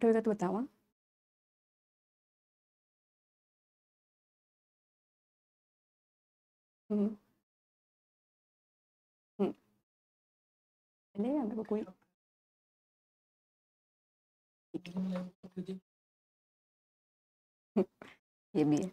Connect होएगा तो बताओ हम्म हम्म कोई ये भी है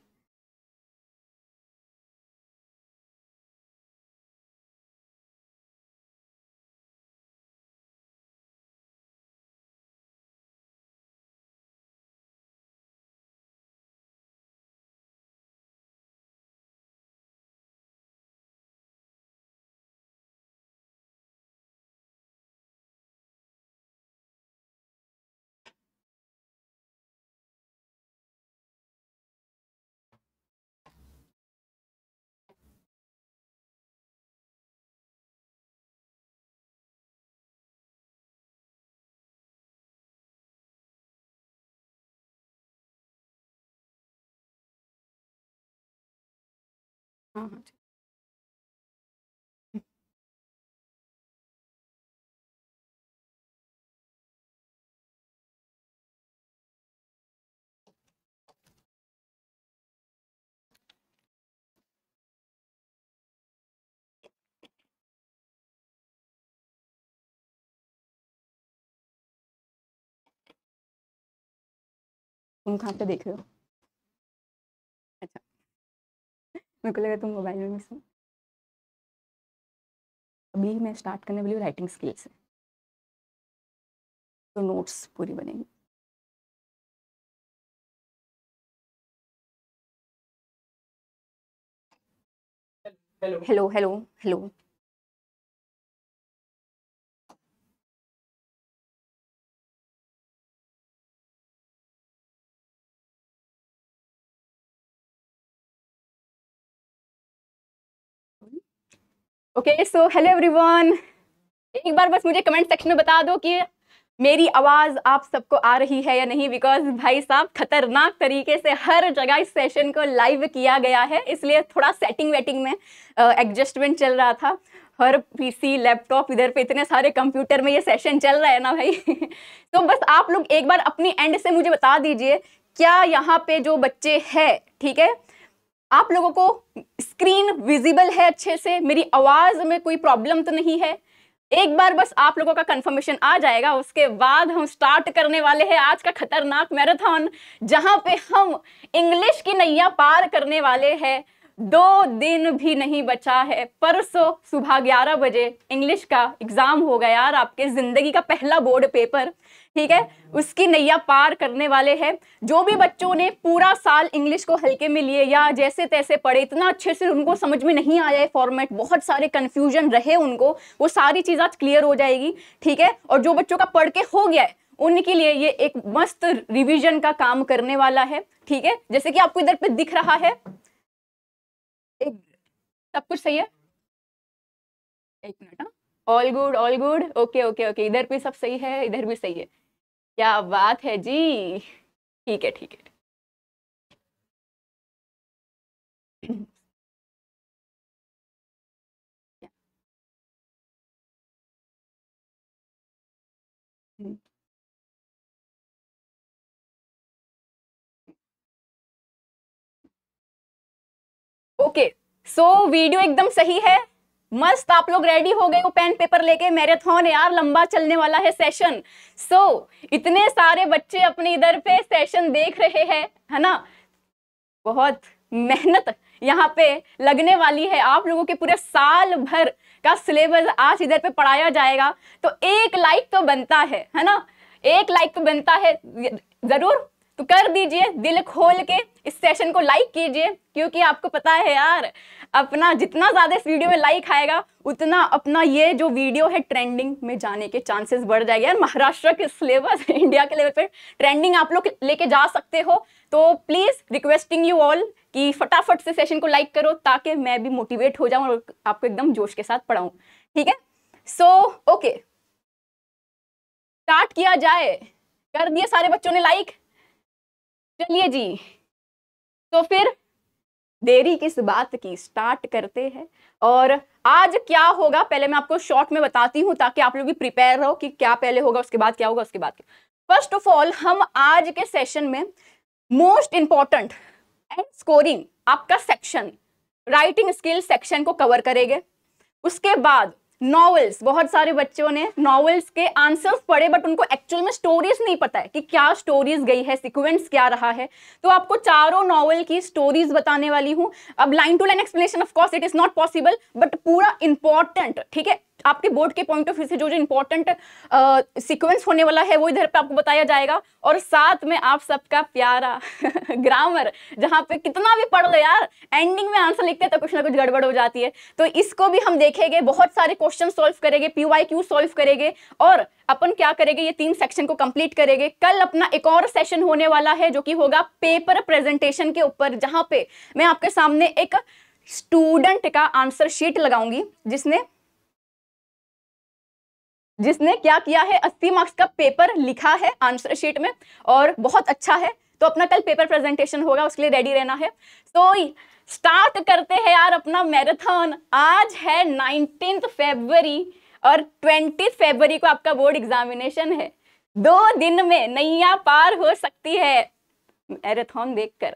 हाँ हाँ ठीक तुम कहाँ पे देख रहे हो मेरे को लगा तुम मोबाइल में मिस अभी मैं स्टार्ट करने वाली हूँ राइटिंग स्किल से तो नोट्स पूरी बनेगी hello hello hello okay so hello everyone एक बार बस मुझे कमेंट सेक्शन में बता दो कि मेरी आवाज़ आप सबको आ रही है या नहीं बिकॉज भाई साहब खतरनाक तरीके से हर जगह इस सेशन को लाइव किया गया है इसलिए थोड़ा सेटिंग वेटिंग में एडजस्टमेंट चल रहा था हर पीसी लैपटॉप इधर पे इतने सारे कंप्यूटर में ये सेशन चल रहा है ना भाई तो बस आप लोग एक बार अपनी एंड से मुझे बता दीजिए क्या यहाँ पे जो बच्चे हैं ठीक है आप लोगों को स्क्रीन विजिबल है अच्छे से मेरी आवाज़ में कोई प्रॉब्लम तो नहीं है एक बार बस आप लोगों का कंफर्मेशन आ जाएगा उसके बाद हम स्टार्ट करने वाले हैं आज का खतरनाक मैराथन जहां पे हम इंग्लिश की नैया पार करने वाले हैं दो दिन भी नहीं बचा है परसों सुबह ग्यारह बजे इंग्लिश का एग्ज़ाम होगा यार आपके ज़िंदगी का पहला बोर्ड पेपर ठीक है उसकी नैया पार करने वाले हैं जो भी बच्चों ने पूरा साल इंग्लिश को हल्के में लिए या जैसे तैसे पढ़े इतना अच्छे से उनको समझ में नहीं आया है फॉर्मेट बहुत सारे कन्फ्यूजन रहे उनको वो सारी चीज़ आज क्लियर हो जाएगी ठीक है और जो बच्चों का पढ़ के हो गया है उनके लिए ये एक मस्त रिविजन का काम करने वाला है ठीक है जैसे कि आपको इधर पे दिख रहा है एक सब कुछ सही है एक minute all good all good okay okay okay इधर भी सब सही है इधर भी सही है क्या बात है जी ठीक है ठीक है ओके सो वीडियो एकदम सही है मस्त आप लोग रेडी हो गए हो पेन पेपर लेके मैराथन यार लंबा चलने वाला है सेशन सो so, इतने सारे बच्चे अपने इधर पे सेशन देख रहे हैं है ना बहुत मेहनत यहाँ पे लगने वाली है आप लोगों के पूरे साल भर का सिलेबस आज इधर पे पढ़ाया जाएगा तो एक लाइक तो बनता है है ना एक लाइक तो बनता है जरूर तो कर दीजिए दिल खोल के इस सेशन को लाइक कीजिए क्योंकि आपको पता है यार अपना जितना ज़्यादा इस वीडियो में लाइक आएगा उतना अपना ये जो वीडियो है ट्रेंडिंग में जाने के चांसेस बढ़ जाएगा यार महाराष्ट्र के सिलेबस इंडिया के लेवल पर ट्रेंडिंग आप लोग लेके जा सकते हो तो प्लीज़ रिक्वेस्टिंग यू ऑल कि फटाफट से सेशन को लाइक करो ताकि मैं भी मोटिवेट हो जाऊँ और आपको एकदम जोश के साथ पढ़ाऊँ ठीक है सो ओके स्टार्ट किया जाए कर दिए सारे बच्चों ने लाइक चलिए जी तो फिर देरी किस बात की स्टार्ट करते हैं और आज क्या होगा पहले मैं आपको शॉर्ट में बताती हूं ताकि आप लोग भी प्रिपेयर रहो कि क्या पहले होगा उसके बाद क्या होगा उसके बाद क्या फर्स्ट ऑफ ऑल हम आज के सेशन में मोस्ट इंपॉर्टेंट एंड स्कोरिंग आपका सेक्शन राइटिंग स्किल सेक्शन को कवर करेंगे उसके बाद नॉवेल्स बहुत सारे बच्चों ने नॉवेल्स के आंसर्स पढ़े बट उनको एक्चुअल में स्टोरीज नहीं पता है कि क्या स्टोरीज गई है सिक्वेंस क्या रहा है तो आपको चारों नॉवेल की स्टोरीज बताने वाली हूँ अब line to line explanation of course it is not possible but पूरा इंपॉर्टेंट ठीक है आपके बोर्ड के पॉइंट ऑफ व्यू से जो जो इम्पोर्टेंट सीक्वेंस होने वाला है वो इधर पे आपको बताया जाएगा और साथ में आप सबका प्यारा ग्रामर जहाँ पे कितना भी पढ़ लो यार एंडिंग में आंसर लिखते हैं तो कुछ ना कुछ गड़बड़ हो जाती है तो इसको भी हम देखेंगे बहुत सारे क्वेश्चन सॉल्व करेंगे पी वाई क्यू सॉल्व करेंगे और अपन क्या करेंगे ये तीन सेक्शन को कंप्लीट करेंगे कल अपना एक और सेशन होने वाला है जो कि होगा पेपर प्रेजेंटेशन के ऊपर जहाँ पे मैं आपके सामने एक स्टूडेंट का आंसर शीट लगाऊंगी जिसने जिसने क्या किया है अस्सी मार्क्स का पेपर लिखा है आंसर शीट में और बहुत अच्छा है तो अपना कल पेपर प्रेजेंटेशन होगा उसके लिए रेडी रहना है तो स्टार्ट करते हैं यार अपना मैराथन आज है नाइनटीन फेबरी और ट्वेंटी फेबरी को आपका बोर्ड एग्जामिनेशन है दो दिन में नैया पार हो सकती है मैराथन देखकर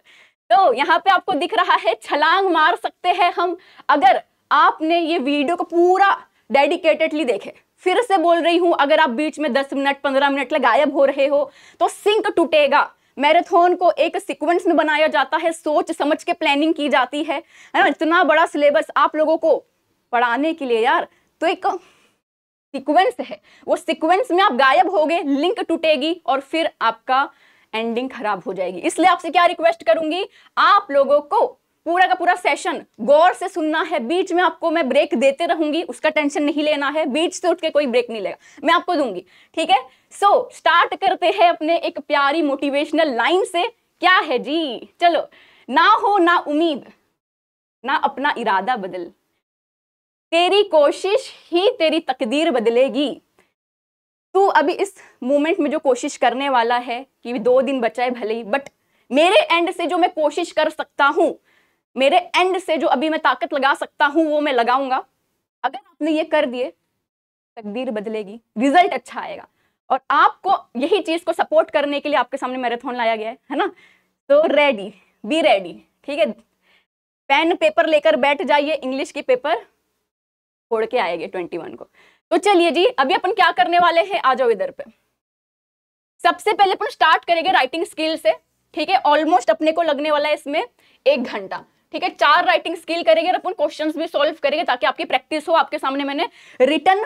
तो यहाँ पे आपको दिख रहा है छलांग मार सकते हैं हम अगर आपने ये वीडियो को पूरा डेडिकेटेडली देखे फिर से बोल रही हूँ अगर आप बीच में दस मिनट पंद्रह मिनट गायब हो रहे हो तो सिंक टूटेगा मैराथन को एक सीक्वेंस में बनाया जाता है सोच समझ के प्लानिंग की जाती है है ना इतना बड़ा सिलेबस आप लोगों को पढ़ाने के लिए यार तो एक सीक्वेंस है वो सीक्वेंस में आप गायब गए लिंक टूटेगी और फिर आपका एंडिंग खराब हो जाएगी इसलिए आपसे क्या रिक्वेस्ट करूंगी आप लोगों को पूरा का पूरा सेशन गौर से सुनना है बीच में आपको मैं ब्रेक देते रहूंगी उसका टेंशन नहीं लेना है बीच से उठ के कोई ब्रेक नहीं लेगा मैं आपको दूंगी ठीक है सो so, स्टार्ट करते हैं अपने एक प्यारी मोटिवेशनल लाइन से क्या है जी चलो ना हो ना उम्मीद ना अपना इरादा बदल तेरी कोशिश ही तेरी तकदीर बदलेगी तू अभी इस मोमेंट में जो कोशिश करने वाला है कि दो दिन बचाए भले ही बट मेरे एंड से जो मैं कोशिश कर सकता हूँ मेरे एंड से जो अभी मैं ताकत लगा सकता हूँ वो मैं लगाऊंगा अगर आपने ये कर दिए तकदीर बदलेगी रिजल्ट अच्छा आएगा और आपको यही चीज को सपोर्ट करने के लिए आपके सामने मैराथन लाया गया है है ना तो रेडी बी रेडी ठीक है पेन पेपर लेकर बैठ जाइए इंग्लिश की पेपर फोड़ के आएगी ट्वेंटी वन को तो चलिए जी अभी अपन क्या करने वाले हैं आ जाओ इधर पे सबसे पहले अपन स्टार्ट करेंगे राइटिंग स्किल से ठीक है ऑलमोस्ट अपने को लगने वाला है इसमें एक घंटा ठीक है चार राइटिंग स्किल करेंगे और अपन क्वेश्चन भी सॉल्व करेंगे ताकि आपकी प्रैक्टिस हो आपके सामने मैंने रिटर्न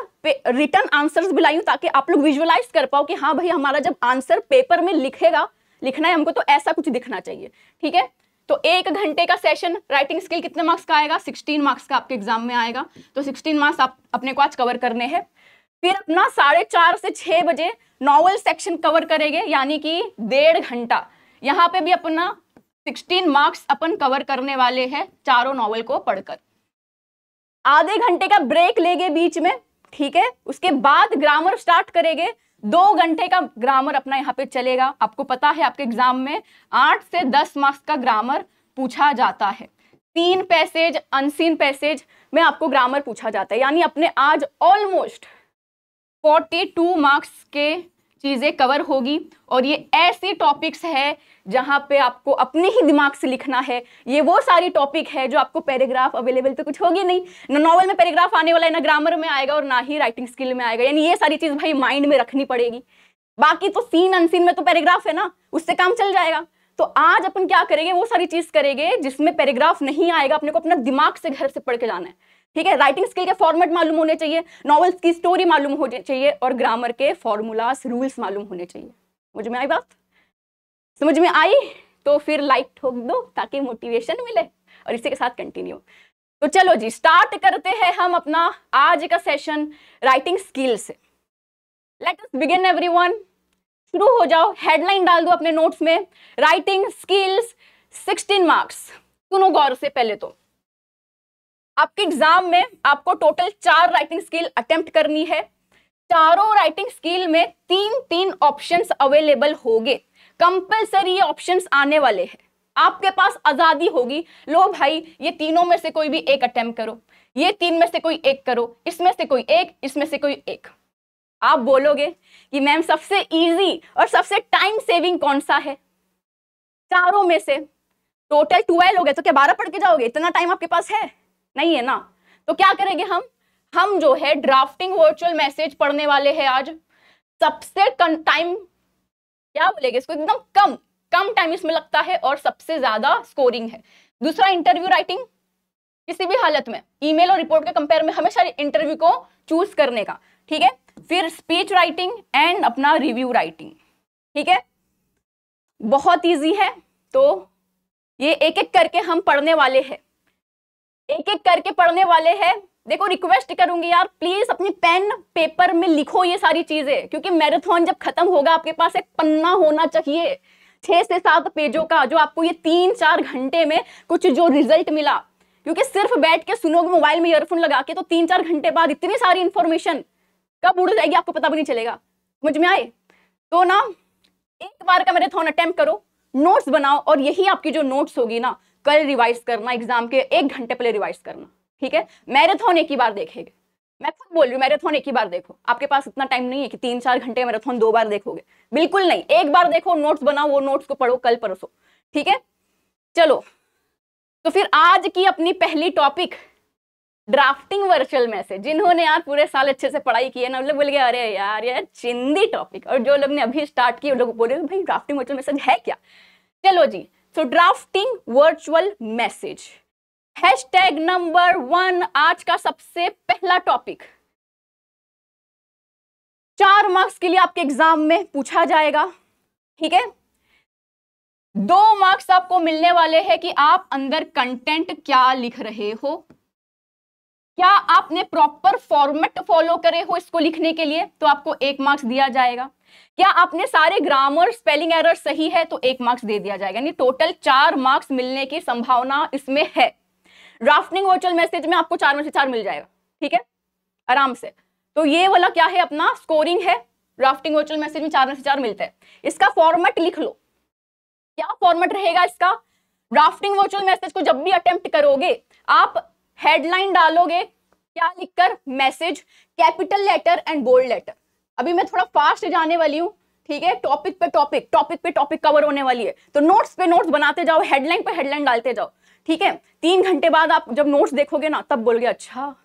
रिटर्न आंसर्स भी लाई ताकि आप लोग विजुअलाइज कर पाओ कि हाँ भाई हमारा जब आंसर पेपर में लिखेगा लिखना है हमको तो ऐसा कुछ दिखना चाहिए ठीक है तो एक घंटे का सेशन राइटिंग स्किल कितने मार्क्स का आएगा 16 मार्क्स का आपके एग्जाम में आएगा तो 16 मार्क्स आप अपने को आज कवर करने हैं फिर अपना साढ़े चार से छह बजे नॉवल सेक्शन कवर करेंगे यानी कि डेढ़ घंटा यहाँ पे भी अपना सिक्सटीन मार्क्स अपन कवर करने वाले हैं चारों नॉवल को पढ़कर आधे घंटे का ब्रेक लेंगे बीच में ठीक है उसके बाद ग्रामर स्टार्ट करेंगे दो घंटे का ग्रामर अपना यहाँ पे चलेगा आपको पता है आपके एग्जाम में आठ से दस मार्क्स का ग्रामर पूछा जाता है तीन पैसेज अनसीन पैसेज में आपको ग्रामर पूछा जाता है यानी अपने आज ऑलमोस्ट 42 मार्क्स के चीज़ें कवर होगी और ये ऐसे टॉपिक्स है जहाँ पे आपको अपने ही दिमाग से लिखना है ये वो सारी टॉपिक है जो आपको पैराग्राफ अवेलेबल तो कुछ होगी नहीं ना नॉवल में पैराग्राफ आने वाला है ना ग्रामर में आएगा और ना ही राइटिंग स्किल में आएगा यानी ये सारी चीज़ भाई माइंड में रखनी पड़ेगी बाकी तो सीन अनसीन में तो पैराग्राफ है ना उससे काम चल जाएगा तो आज अपन क्या करेंगे वो सारी चीज़ करेंगे जिसमें पैराग्राफ नहीं आएगा अपने को अपना दिमाग से घर से पढ़ के जाना है ठीक है राइटिंग स्किल के फॉर्मेट मालूम होने चाहिए नॉवल्स की स्टोरी मालूम होनी चाहिए और ग्रामर के फॉर्मूलाज रूल्स मालूम होने चाहिए मुझ में आई बात समझ में आई तो फिर लाइक ठोक दो ताकि मोटिवेशन मिले और इसी के साथ कंटिन्यू तो चलो जी स्टार्ट करते हैं हम अपना आज का सेशन राइटिंग स्किल से लेट अस बिगिन एवरीवन शुरू हो जाओ हेडलाइन डाल दो अपने नोट्स में राइटिंग स्किल्स 16 मार्क्स सुनो गौर से पहले तो आपके एग्जाम में आपको टोटल चार राइटिंग स्किल अटेम्प्ट करनी है चारों राइटिंग स्किल में तीन तीन ऑप्शंस अवेलेबल होंगे कंपलसरी ये ऑप्शंस आने वाले हैं आपके पास आजादी होगी लो भाई ये तीनों में से कोई भी एक अटेम्प्ट करो ये तीन में से कोई एक करो इसमें से कोई एक इसमें से कोई एक आप बोलोगे कि मैम सबसे इजी और सबसे टाइम सेविंग कौन सा है चारों में से टोटल ट्वेल्व हो गए तो क्या बारह पढ़ के जाओगे इतना टाइम आपके पास है नहीं है ना तो क्या करेंगे हम हम जो है ड्राफ्टिंग वर्चुअल मैसेज पढ़ने वाले हैं आज सबसे कम टाइम क्या बोलेगे इसको एकदम कम कम टाइम इसमें लगता है और सबसे ज्यादा स्कोरिंग है दूसरा इंटरव्यू राइटिंग किसी भी हालत में ईमेल और रिपोर्ट के कंपेयर में हमेशा इंटरव्यू को चूज करने का ठीक है फिर स्पीच राइटिंग एंड अपना रिव्यू राइटिंग ठीक है बहुत इजी है तो ये एक एक करके हम पढ़ने वाले हैं एक एक करके पढ़ने वाले हैं देखो रिक्वेस्ट करूंगी यार प्लीज अपनी पेन पेपर में लिखो ये सारी चीजें क्योंकि मैराथन जब खत्म होगा आपके पास एक पन्ना होना चाहिए छह से सात पेजों का जो आपको ये तीन चार घंटे में कुछ जो रिजल्ट मिला क्योंकि सिर्फ बैठ के सुनोगे मोबाइल में ईयरफोन लगा के तो तीन चार घंटे बाद इतनी सारी इंफॉर्मेशन कब उड़ जाएगी आपको पता भी नहीं चलेगा समझ में आए तो ना एक बार का मैराथन अटेम्प्ट करो नोट्स बनाओ और यही आपकी जो नोट्स होगी ना कल रिवाइज करना एग्जाम के एक घंटे पहले रिवाइज करना ठीक है मैराथन एक ही बार देखेंगे मैं खुद बोल रही हूँ मैराथन एक ही बार देखो आपके पास इतना टाइम नहीं है कि तीन चार घंटे मैराथन दो बार देखोगे बिल्कुल नहीं एक बार देखो नोट्स बनाओ वो नोट्स को पढ़ो कल परसों ठीक है चलो तो फिर आज की अपनी पहली टॉपिक ड्राफ्टिंग वर्चुअल मैसेज जिन्होंने यार पूरे साल अच्छे से पढ़ाई की है ना लोग बोल गए अरे यार यार चिंदी टॉपिक और जो लोग ने अभी स्टार्ट किया लोग बोले भाई ड्राफ्टिंग वर्चुअल मैसेज है क्या चलो जी drafting virtual message hash hashtag number one आज का सबसे पहला टॉपिक चार मार्क्स के लिए आपके एग्जाम में पूछा जाएगा ठीक है दो मार्क्स आपको मिलने वाले हैं कि आप अंदर कंटेंट क्या लिख रहे हो क्या आपने प्रॉपर फॉर्मेट फॉलो करे हो इसको लिखने के लिए तो आपको एक मार्क्स दिया जाएगा क्या आपने सारे ग्रामर स्पेलिंग एरर सही है तो एक मार्क्स दे दिया जाएगा यानी टोटल चार मार्क्स मिलने की संभावना इसमें है ड्राफ्टिंग वर्चुअल मैसेज में आपको चार में से चार मिल जाएगा ठीक है आराम से तो ये वाला क्या है अपना स्कोरिंग है ड्राफ्टिंग वर्चुअल मैसेज में चार में से चार मिलता है इसका फॉर्मेट लिख लो क्या फॉर्मेट रहेगा इसका ड्राफ्टिंग वर्चुअल मैसेज को जब भी अटेम्प्ट करोगे आप हेडलाइन डालोगे क्या लिखकर message capital letter and bold letter अभी मैं थोड़ा फास्ट जाने वाली हूँ ठीक है टॉपिक पे टॉपिक टॉपिक पे टॉपिक कवर होने वाली है तो नोट्स पे नोट्स बनाते जाओ हेडलाइन पे हेडलाइन डालते जाओ ठीक है तीन घंटे बाद आप जब नोट्स देखोगे ना तब बोलोगे अच्छा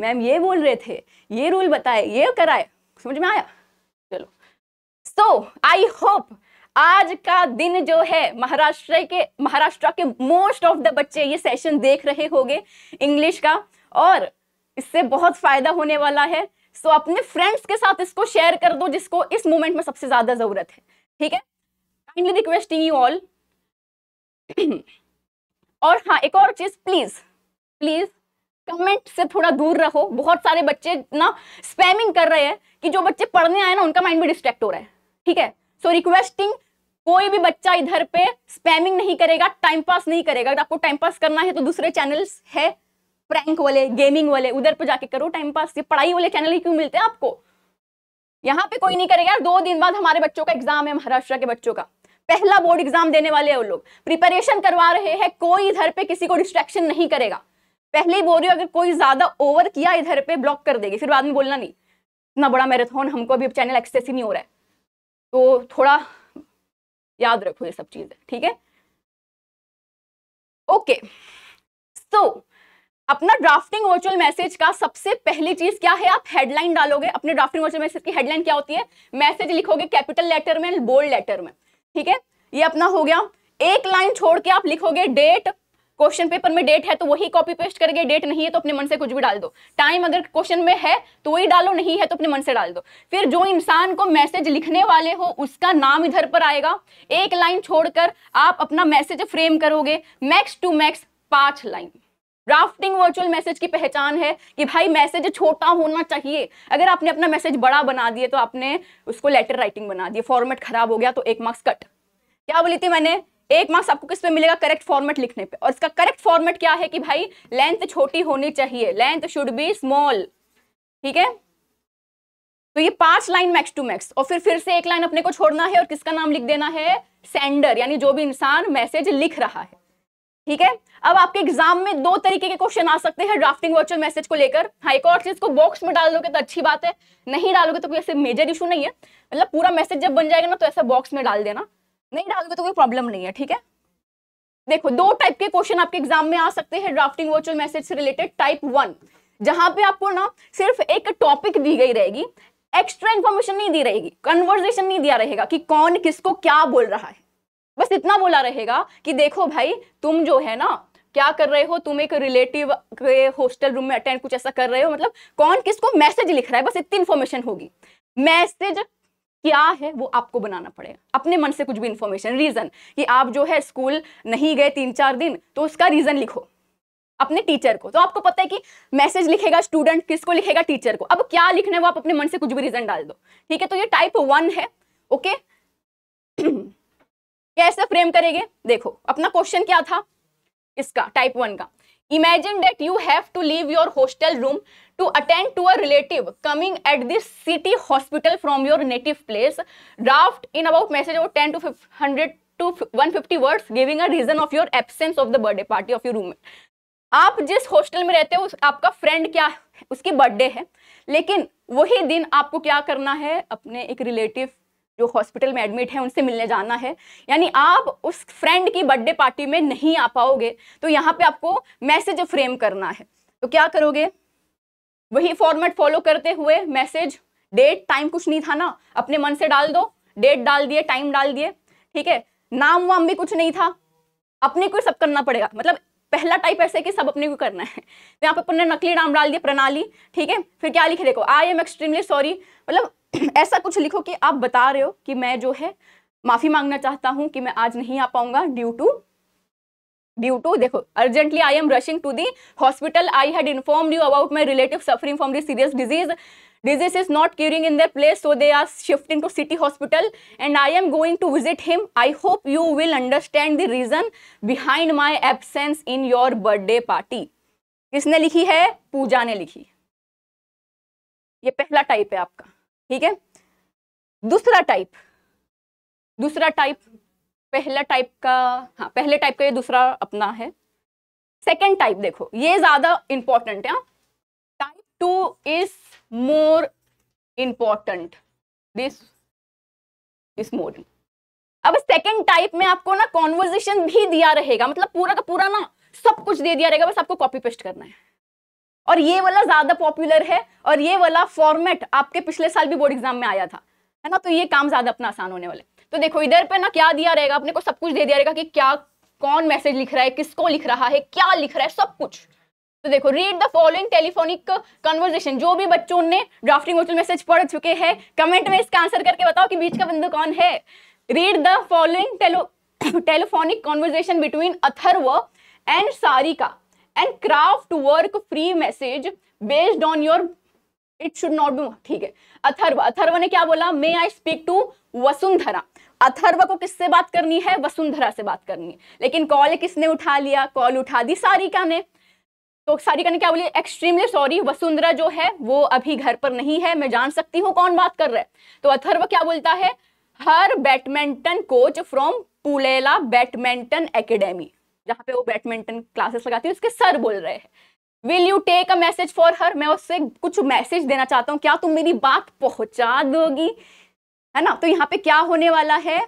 मैम ये बोल रहे थे ये रूल बताए ये कराए समझ में आया चलो सो आई होप आज का दिन जो है महाराष्ट्र के महाराष्ट्र के मोस्ट ऑफ द बच्चे ये सेशन देख रहे होंगे इंग्लिश का और इससे बहुत फायदा होने वाला है सो so, अपने फ्रेंड्स के साथ इसको शेयर कर दो जिसको इस मोमेंट में सबसे ज्यादा जरूरत है ठीक है काइंडली रिक्वेस्टिंग यू ऑल और हाँ एक और चीज प्लीज प्लीज कमेंट से थोड़ा दूर रहो बहुत सारे बच्चे ना स्पैमिंग कर रहे हैं कि जो बच्चे पढ़ने आए ना उनका माइंड भी डिस्ट्रैक्ट हो रहा है ठीक है सो so, रिक्वेस्टिंग कोई भी बच्चा इधर पे स्पैमिंग नहीं करेगा टाइम पास नहीं करेगा अगर आपको टाइम पास करना है तो दूसरे चैनल्स है प्रैंक वाले गेमिंग वाले उधर पे जाके करो टाइम पास ये पढ़ाई वाले चैनल ही क्यों मिलते हैं आपको यहाँ पे कोई नहीं करेगा यार दो दिन बाद हमारे बच्चों का एग्जाम है महाराष्ट्र के बच्चों का पहला बोर्ड एग्जाम देने वाले हैं वो लोग प्रिपरेशन करवा रहे हैं कोई इधर पे किसी को डिस्ट्रैक्शन नहीं करेगा पहले ही बोल रही हो अगर कोई ज्यादा ओवर किया इधर पे ब्लॉक कर देगी फिर बाद में बोलना नहीं इतना बड़ा मैराथन हमको अभी चैनल एक्सेस ही नहीं हो रहा है तो थोड़ा याद रखो ये सब चीजें ठीक है ओके सो अपना ड्राफ्टिंग वर्चुअल मैसेज का सबसे पहली चीज क्या है आप हेडलाइन डालोगे अपने ड्राफ्टिंग वर्चुअल मैसेज की हेडलाइन क्या होती है मैसेज लिखोगे कैपिटल लेटर में बोल्ड लेटर में ठीक है ये अपना हो गया एक लाइन छोड़ के आप लिखोगे डेट क्वेश्चन पेपर में डेट है तो वही कॉपी पेस्ट करके डेट नहीं है तो अपने मन से कुछ भी डाल दो टाइम अगर क्वेश्चन में है तो वही डालो नहीं है तो अपने मन से डाल दो फिर जो इंसान को मैसेज लिखने वाले हो उसका नाम इधर पर आएगा एक लाइन छोड़कर आप अपना मैसेज फ्रेम करोगे मैक्स टू मैक्स पांच लाइन ड्राफ्टिंग वर्चुअल मैसेज की पहचान है कि भाई मैसेज छोटा होना चाहिए अगर आपने अपना मैसेज बड़ा बना दिया तो आपने उसको लेटर राइटिंग बना दिया फॉर्मेट खराब हो गया तो एक मार्क्स कट क्या बोली थी मैंने एक मार्क्स आपको किस पे मिलेगा करेक्ट फॉर्मेट लिखने पे और इसका करेक्ट फॉर्मेट क्या है कि भाई लेंथ छोटी होनी चाहिए लेंथ शुड बी स्मॉल ठीक है तो ये पांच लाइन मैक्स टू मैक्स और फिर फिर से एक लाइन अपने को छोड़ना है और किसका नाम लिख देना है सेंडर यानी जो भी इंसान मैसेज लिख रहा है ठीक है अब आपके एग्जाम में दो तरीके के क्वेश्चन आ सकते हैं ड्राफ्टिंग वर्चुअल मैसेज को लेकर हाईकोर्ट से इसको बॉक्स में डाल दोगे तो अच्छी बात है नहीं डालोगे तो कोई ऐसे मेजर इशू नहीं है मतलब पूरा मैसेज जब बन जाएगा ना तो ऐसा बॉक्स में डाल देना नहीं डालोगे तो कोई प्रॉब्लम नहीं है ठीक है देखो दो टाइप के क्वेश्चन आपके एग्जाम में आ सकते हैं ड्राफ्टिंग वर्चुअल मैसेज से रिलेटेड टाइप वन जहां पे आपको ना सिर्फ एक टॉपिक दी गई रहेगी एक्स्ट्रा इंफॉर्मेशन नहीं दी रहेगी कन्वर्जेशन नहीं दिया रहेगा कि कौन किसको क्या बोल रहा है बस इतना बोला रहेगा कि देखो भाई तुम जो है ना क्या कर रहे हो तुम एक रिलेटिव के हॉस्टल रूम में अटेंड कुछ ऐसा कर रहे हो मतलब कौन किसको मैसेज लिख रहा है बस इतनी इन्फॉर्मेशन होगी मैसेज क्या है वो आपको बनाना पड़ेगा अपने मन से कुछ भी इन्फॉर्मेशन रीज़न कि आप जो है स्कूल नहीं गए तीन चार दिन तो उसका रीज़न लिखो अपने टीचर को तो आपको पता है कि मैसेज लिखेगा स्टूडेंट किसको लिखेगा टीचर को अब क्या लिखना है वो आप अपने मन से कुछ भी रीज़न डाल दो ठीक है तो ये टाइप वन है ओके कैसे फ्रेम करेंगे देखो अपना क्वेश्चन क्या था इसका टाइप वन का imagine that you have to leave your hostel room to attend to a relative coming at this city hospital from your native place draft in about message about ten to hundred to one fifty words giving a reason of your absence of the birthday party of your room आप जिस hostel में रहते हो आपका friend क्या है उसकी birthday है लेकिन वही दिन आपको क्या करना है अपने एक रिलेटिव जो हॉस्पिटल में एडमिट है उनसे मिलने जाना है यानी आप उस फ्रेंड की बर्थडे पार्टी में नहीं आ पाओगे तो यहाँ पे आपको मैसेज फ्रेम करना है तो क्या करोगे वही फॉर्मेट फॉलो करते हुए मैसेज डेट टाइम कुछ नहीं था ना अपने मन से डाल दो डेट डाल दिए टाइम डाल दिए ठीक है नाम वाम भी कुछ नहीं था अपने को सब करना पड़ेगा मतलब पहला टाइप ऐसे कि सब अपने को करना है तो यहाँ पे अपने नकली नाम डाल दिया प्रणाली ठीक है फिर क्या लिखे देखो आई एम एक्सट्रीमली सॉरी मतलब ऐसा कुछ लिखो कि आप बता रहे हो कि मैं जो है माफ़ी मांगना चाहता हूँ कि मैं आज नहीं आ पाऊंगा ड्यू टू ड्यू टू देखो urgently I am rushing to the hospital I had inform you about my relative suffering from this serious disease disease is not curing in the place so they are shifting to city hospital and I am going to visit him I hope you will understand the reason behind my absence in your birthday party किसने लिखी है पूजा ने लिखी ये पहला type है आपका ठीक है दूसरा टाइप दूसरा टाइप पहला टाइप का हाँ पहले टाइप का ये दूसरा अपना है सेकेंड टाइप देखो ये ज्यादा इंपॉर्टेंट है आप हाँ। Two is more important this is more अब सेकेंड टाइप में आपको ना कॉन्वर्जेशन भी दिया रहेगा मतलब पूरा का पूरा ना सब कुछ दे दिया रहेगा बस आपको कॉपी पेस्ट करना है और ये वाला ज्यादा पॉपुलर है और ये वाला फॉर्मेट आपके पिछले साल भी बोर्ड एग्जाम में आया था है ना तो ये काम ज्यादा अपना आसान होने वाले तो देखो इधर पे ना क्या दिया रहेगा अपने को सब कुछ दे दिया रहेगा कि क्या कौन मैसेज लिख रहा है किसको लिख रहा है क्या लिख रहा है सब कुछ तो देखो read the following telephonic conversation जो भी बच्चों ने ड्राफ्टिंग होटल मैसेज पढ़ चुके हैं कमेंट में इसका आंसर करके बताओ कि बीच का बंधु कौन है read the following telephonic conversation between Atharv and Sarika and craft work free message based on your it should not be ठीक है अथर्व अथर्व ने क्या बोला may I speak to Vasundhara Atharv को किससे बात करनी है वसुंधरा से बात करनी है लेकिन कॉल किसने उठा लिया कॉल उठा दी सारिका ने तो सारिका ने क्या बोली एक्सट्रीमली सॉरी वसुंधरा जो है वो अभी घर पर नहीं है मैं जान सकती हूँ कौन बात कर रहा है तो अथर्व क्या बोलता है her badminton coach from Pullela badminton academy जहां पे वो बैडमिंटन क्लासेस लगाती है उसके सर बोल रहे हैं will you take a message for her मैं उससे कुछ मैसेज देना चाहता हूँ क्या तुम मेरी बात पहुंचा दोगी है ना तो यहाँ पे क्या होने वाला है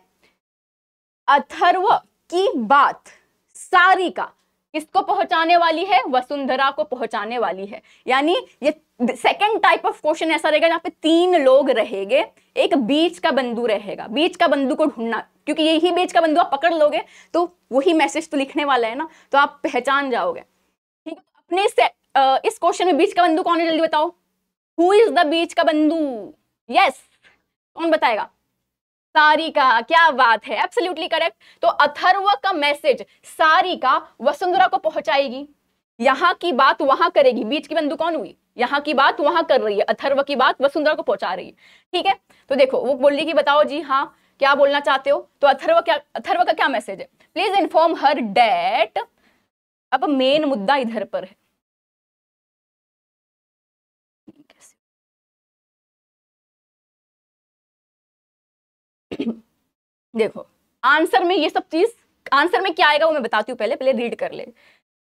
अथर्व की बात सारिका किसको पहुंचाने वाली है वसुंधरा को पहुंचाने वाली है यानी ये सेकेंड टाइप ऑफ क्वेश्चन ऐसा रहेगा जहां पे तीन लोग रहेंगे एक बीच का बंधु रहेगा बीच का बंधु को ढूंढना क्योंकि यही बीच का बंधु आप पकड़ लोगे तो वही मैसेज तो लिखने वाला है ना तो आप पहचान जाओगे ठीक है अपने से, आ, इस क्वेश्चन में बीच का बंधु कौन है जल्दी बताओ हु इज द बीच का बंधु यस कौन बताएगा सारी का क्या बात है एब्सोल्युटली करेक्ट तो अथर्व का मैसेज सारी का वसुंधरा को पहुंचाएगी यहाँ की बात वहां करेगी बीच की बंधु कौन हुई यहाँ की बात वहां कर रही है अथर्व की बात वसुंधरा को पहुंचा रही है ठीक है तो देखो वो बोल रही कि बताओ जी हाँ क्या बोलना चाहते हो तो अथर्व क्या अथर्व का क्या मैसेज है प्लीज इन्फॉर्म हर डेट अब मेन मुद्दा इधर पर है देखो आंसर में ये सब चीज आंसर में क्या आएगा वो मैं बताती हूँ पहले पहले रीड कर ले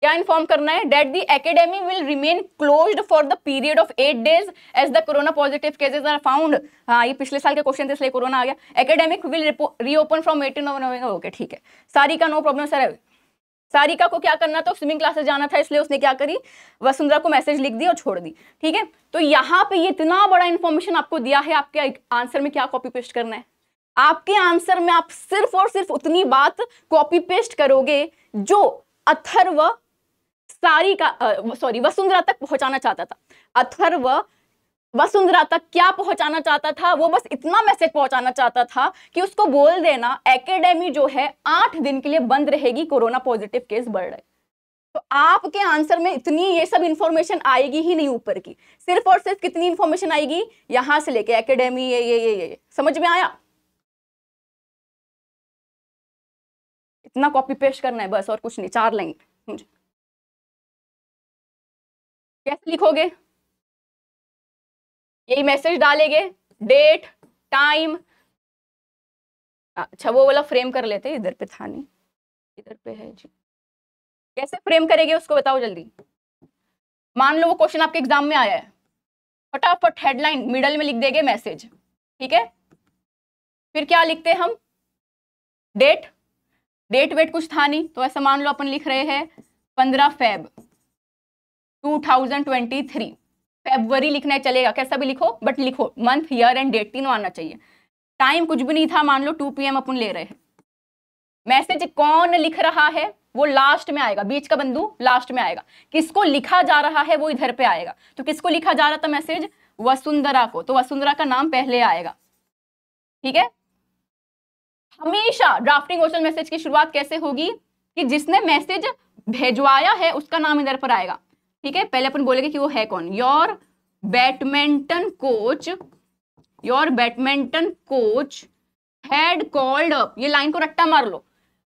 क्या इन्फॉर्म करना है that the academy will remain close for the period of eight days as the corona positive cases are found हाँ ये पिछले साल के क्वेश्चन थे इसलिए कोरोना आ गया academic will reopen from eighteen November okay ठीक है Sarika no problem sir Sarika को क्या करना था स्विमिंग क्लासेस जाना था इसलिए उसने क्या करी वसुंधरा को मैसेज लिख दी और छोड़ दी ठीक है तो यहाँ पे इतना बड़ा इन्फॉर्मेशन आपको दिया है आपके आंसर में क्या कॉपी पेस्ट करना है आपके आंसर में आप सिर्फ और सिर्फ उतनी बात कॉपी पेस्ट करोगे जो अथर्व सारी का सॉरी वसुंधरा तक पहुंचाना चाहता था अथर्व वसुंधरा तक क्या पहुंचाना चाहता था वो बस इतना मैसेज पहुंचाना चाहता था कि उसको बोल देना एकेडमी जो है आठ दिन के लिए बंद रहेगी कोरोना पॉजिटिव केस बढ़ रहे तो आपके आंसर में इतनी ये सब इंफॉर्मेशन आएगी ही नहीं ऊपर की सिर्फ और सिर्फ कितनी इन्फॉर्मेशन आएगी यहाँ से लेके एकेडमी ये ये ये ये समझ में आया इतना कॉपी पेस्ट करना है बस और कुछ नहीं चार लाइन कैसे लिखोगे यही मैसेज डालेंगे डेट टाइम अच्छा वो वाला फ्रेम कर लेते इधर पे था नहीं इधर पे है जी कैसे फ्रेम करेंगे उसको बताओ जल्दी मान लो वो क्वेश्चन आपके एग्जाम में आया है फटाफट हेडलाइन मिडल में लिख देंगे मैसेज ठीक है फिर क्या लिखते हैं हम डेट डेट वेट कुछ था नहीं तो ऐसा मान लो अपन लिख रहे हैं पंद्रह फेब 2023 फेबवरी लिखना चलेगा कैसा भी लिखो बट लिखो मंथ ईयर एंड डेट तीनों आना चाहिए टाइम कुछ भी नहीं था मान लो 2 पीएम अपन ले रहे हैं मैसेज कौन लिख रहा है वो लास्ट में आएगा बीच का बंधु लास्ट में आएगा किसको लिखा जा रहा है वो इधर पे आएगा तो किसको लिखा जा रहा था मैसेज वसुंधरा को तो वसुंधरा का नाम पहले आएगा ठीक है हमेशा ड्राफ्टिंग क्वेश्चन मैसेज की शुरुआत कैसे होगी कि जिसने मैसेज भेजवाया है उसका नाम इधर पर आएगा ठीक है पहले अपन बोलेंगे कि वो है कौन your badminton coach your badminton coach had called up ये लाइन को रट्टा मार लो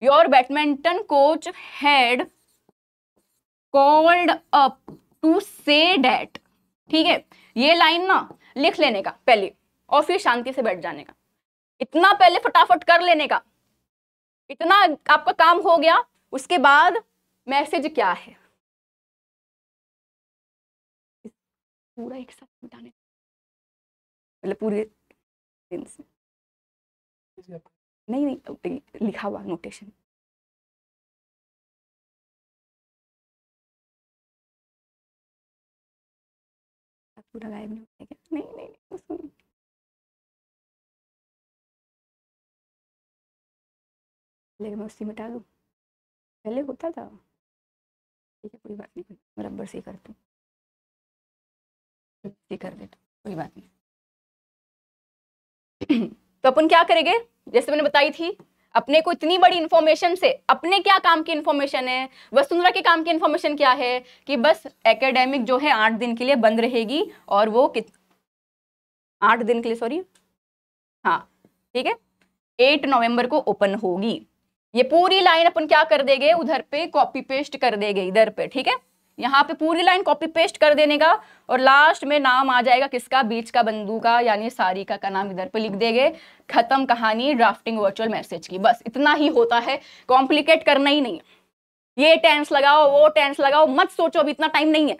your badminton coach had called up to say that ठीक है ये लाइन ना लिख लेने का पहले और फिर शांति से बैठ जाने का इतना पहले फटाफट कर लेने का इतना आपका काम हो गया उसके बाद मैसेज क्या है पूरा एक साथ मिटाने मतलब पूरे दिन से नहीं नहीं लिखा हुआ नोटेशन पूरा गायब नहीं हो गया नहीं नहीं, नहीं, नहीं, नहीं लेकिन मैं उसी मिटा दूँ पहले होता था ठीक है कोई बात नहीं मैं रबर से कर दूँ से कर देता कोई बात नहीं तो अपन क्या करेंगे जैसे मैंने बताई थी अपने को इतनी बड़ी इन्फॉर्मेशन से अपने क्या काम की इन्फॉर्मेशन है वसुंधरा के काम की इन्फॉर्मेशन क्या है कि बस एकेडमिक जो है आठ दिन के लिए बंद रहेगी और वो कित आठ दिन के लिए सॉरी हाँ ठीक है एट नवंबर को ओपन होगी ये पूरी लाइन अपन क्या कर देंगे उधर पे कॉपी पेस्ट कर देंगे इधर पे ठीक है यहाँ पे पूरी लाइन कॉपी पेस्ट कर देने का और लास्ट में नाम आ जाएगा किसका बीच का बंधु का यानी सारिका का नाम इधर पे लिख देंगे खत्म कहानी ड्राफ्टिंग वर्चुअल मैसेज की बस इतना ही होता है कॉम्प्लिकेट करना ही नहीं है ये टेंस लगाओ वो टेंस लगाओ मत सोचो अभी इतना टाइम नहीं है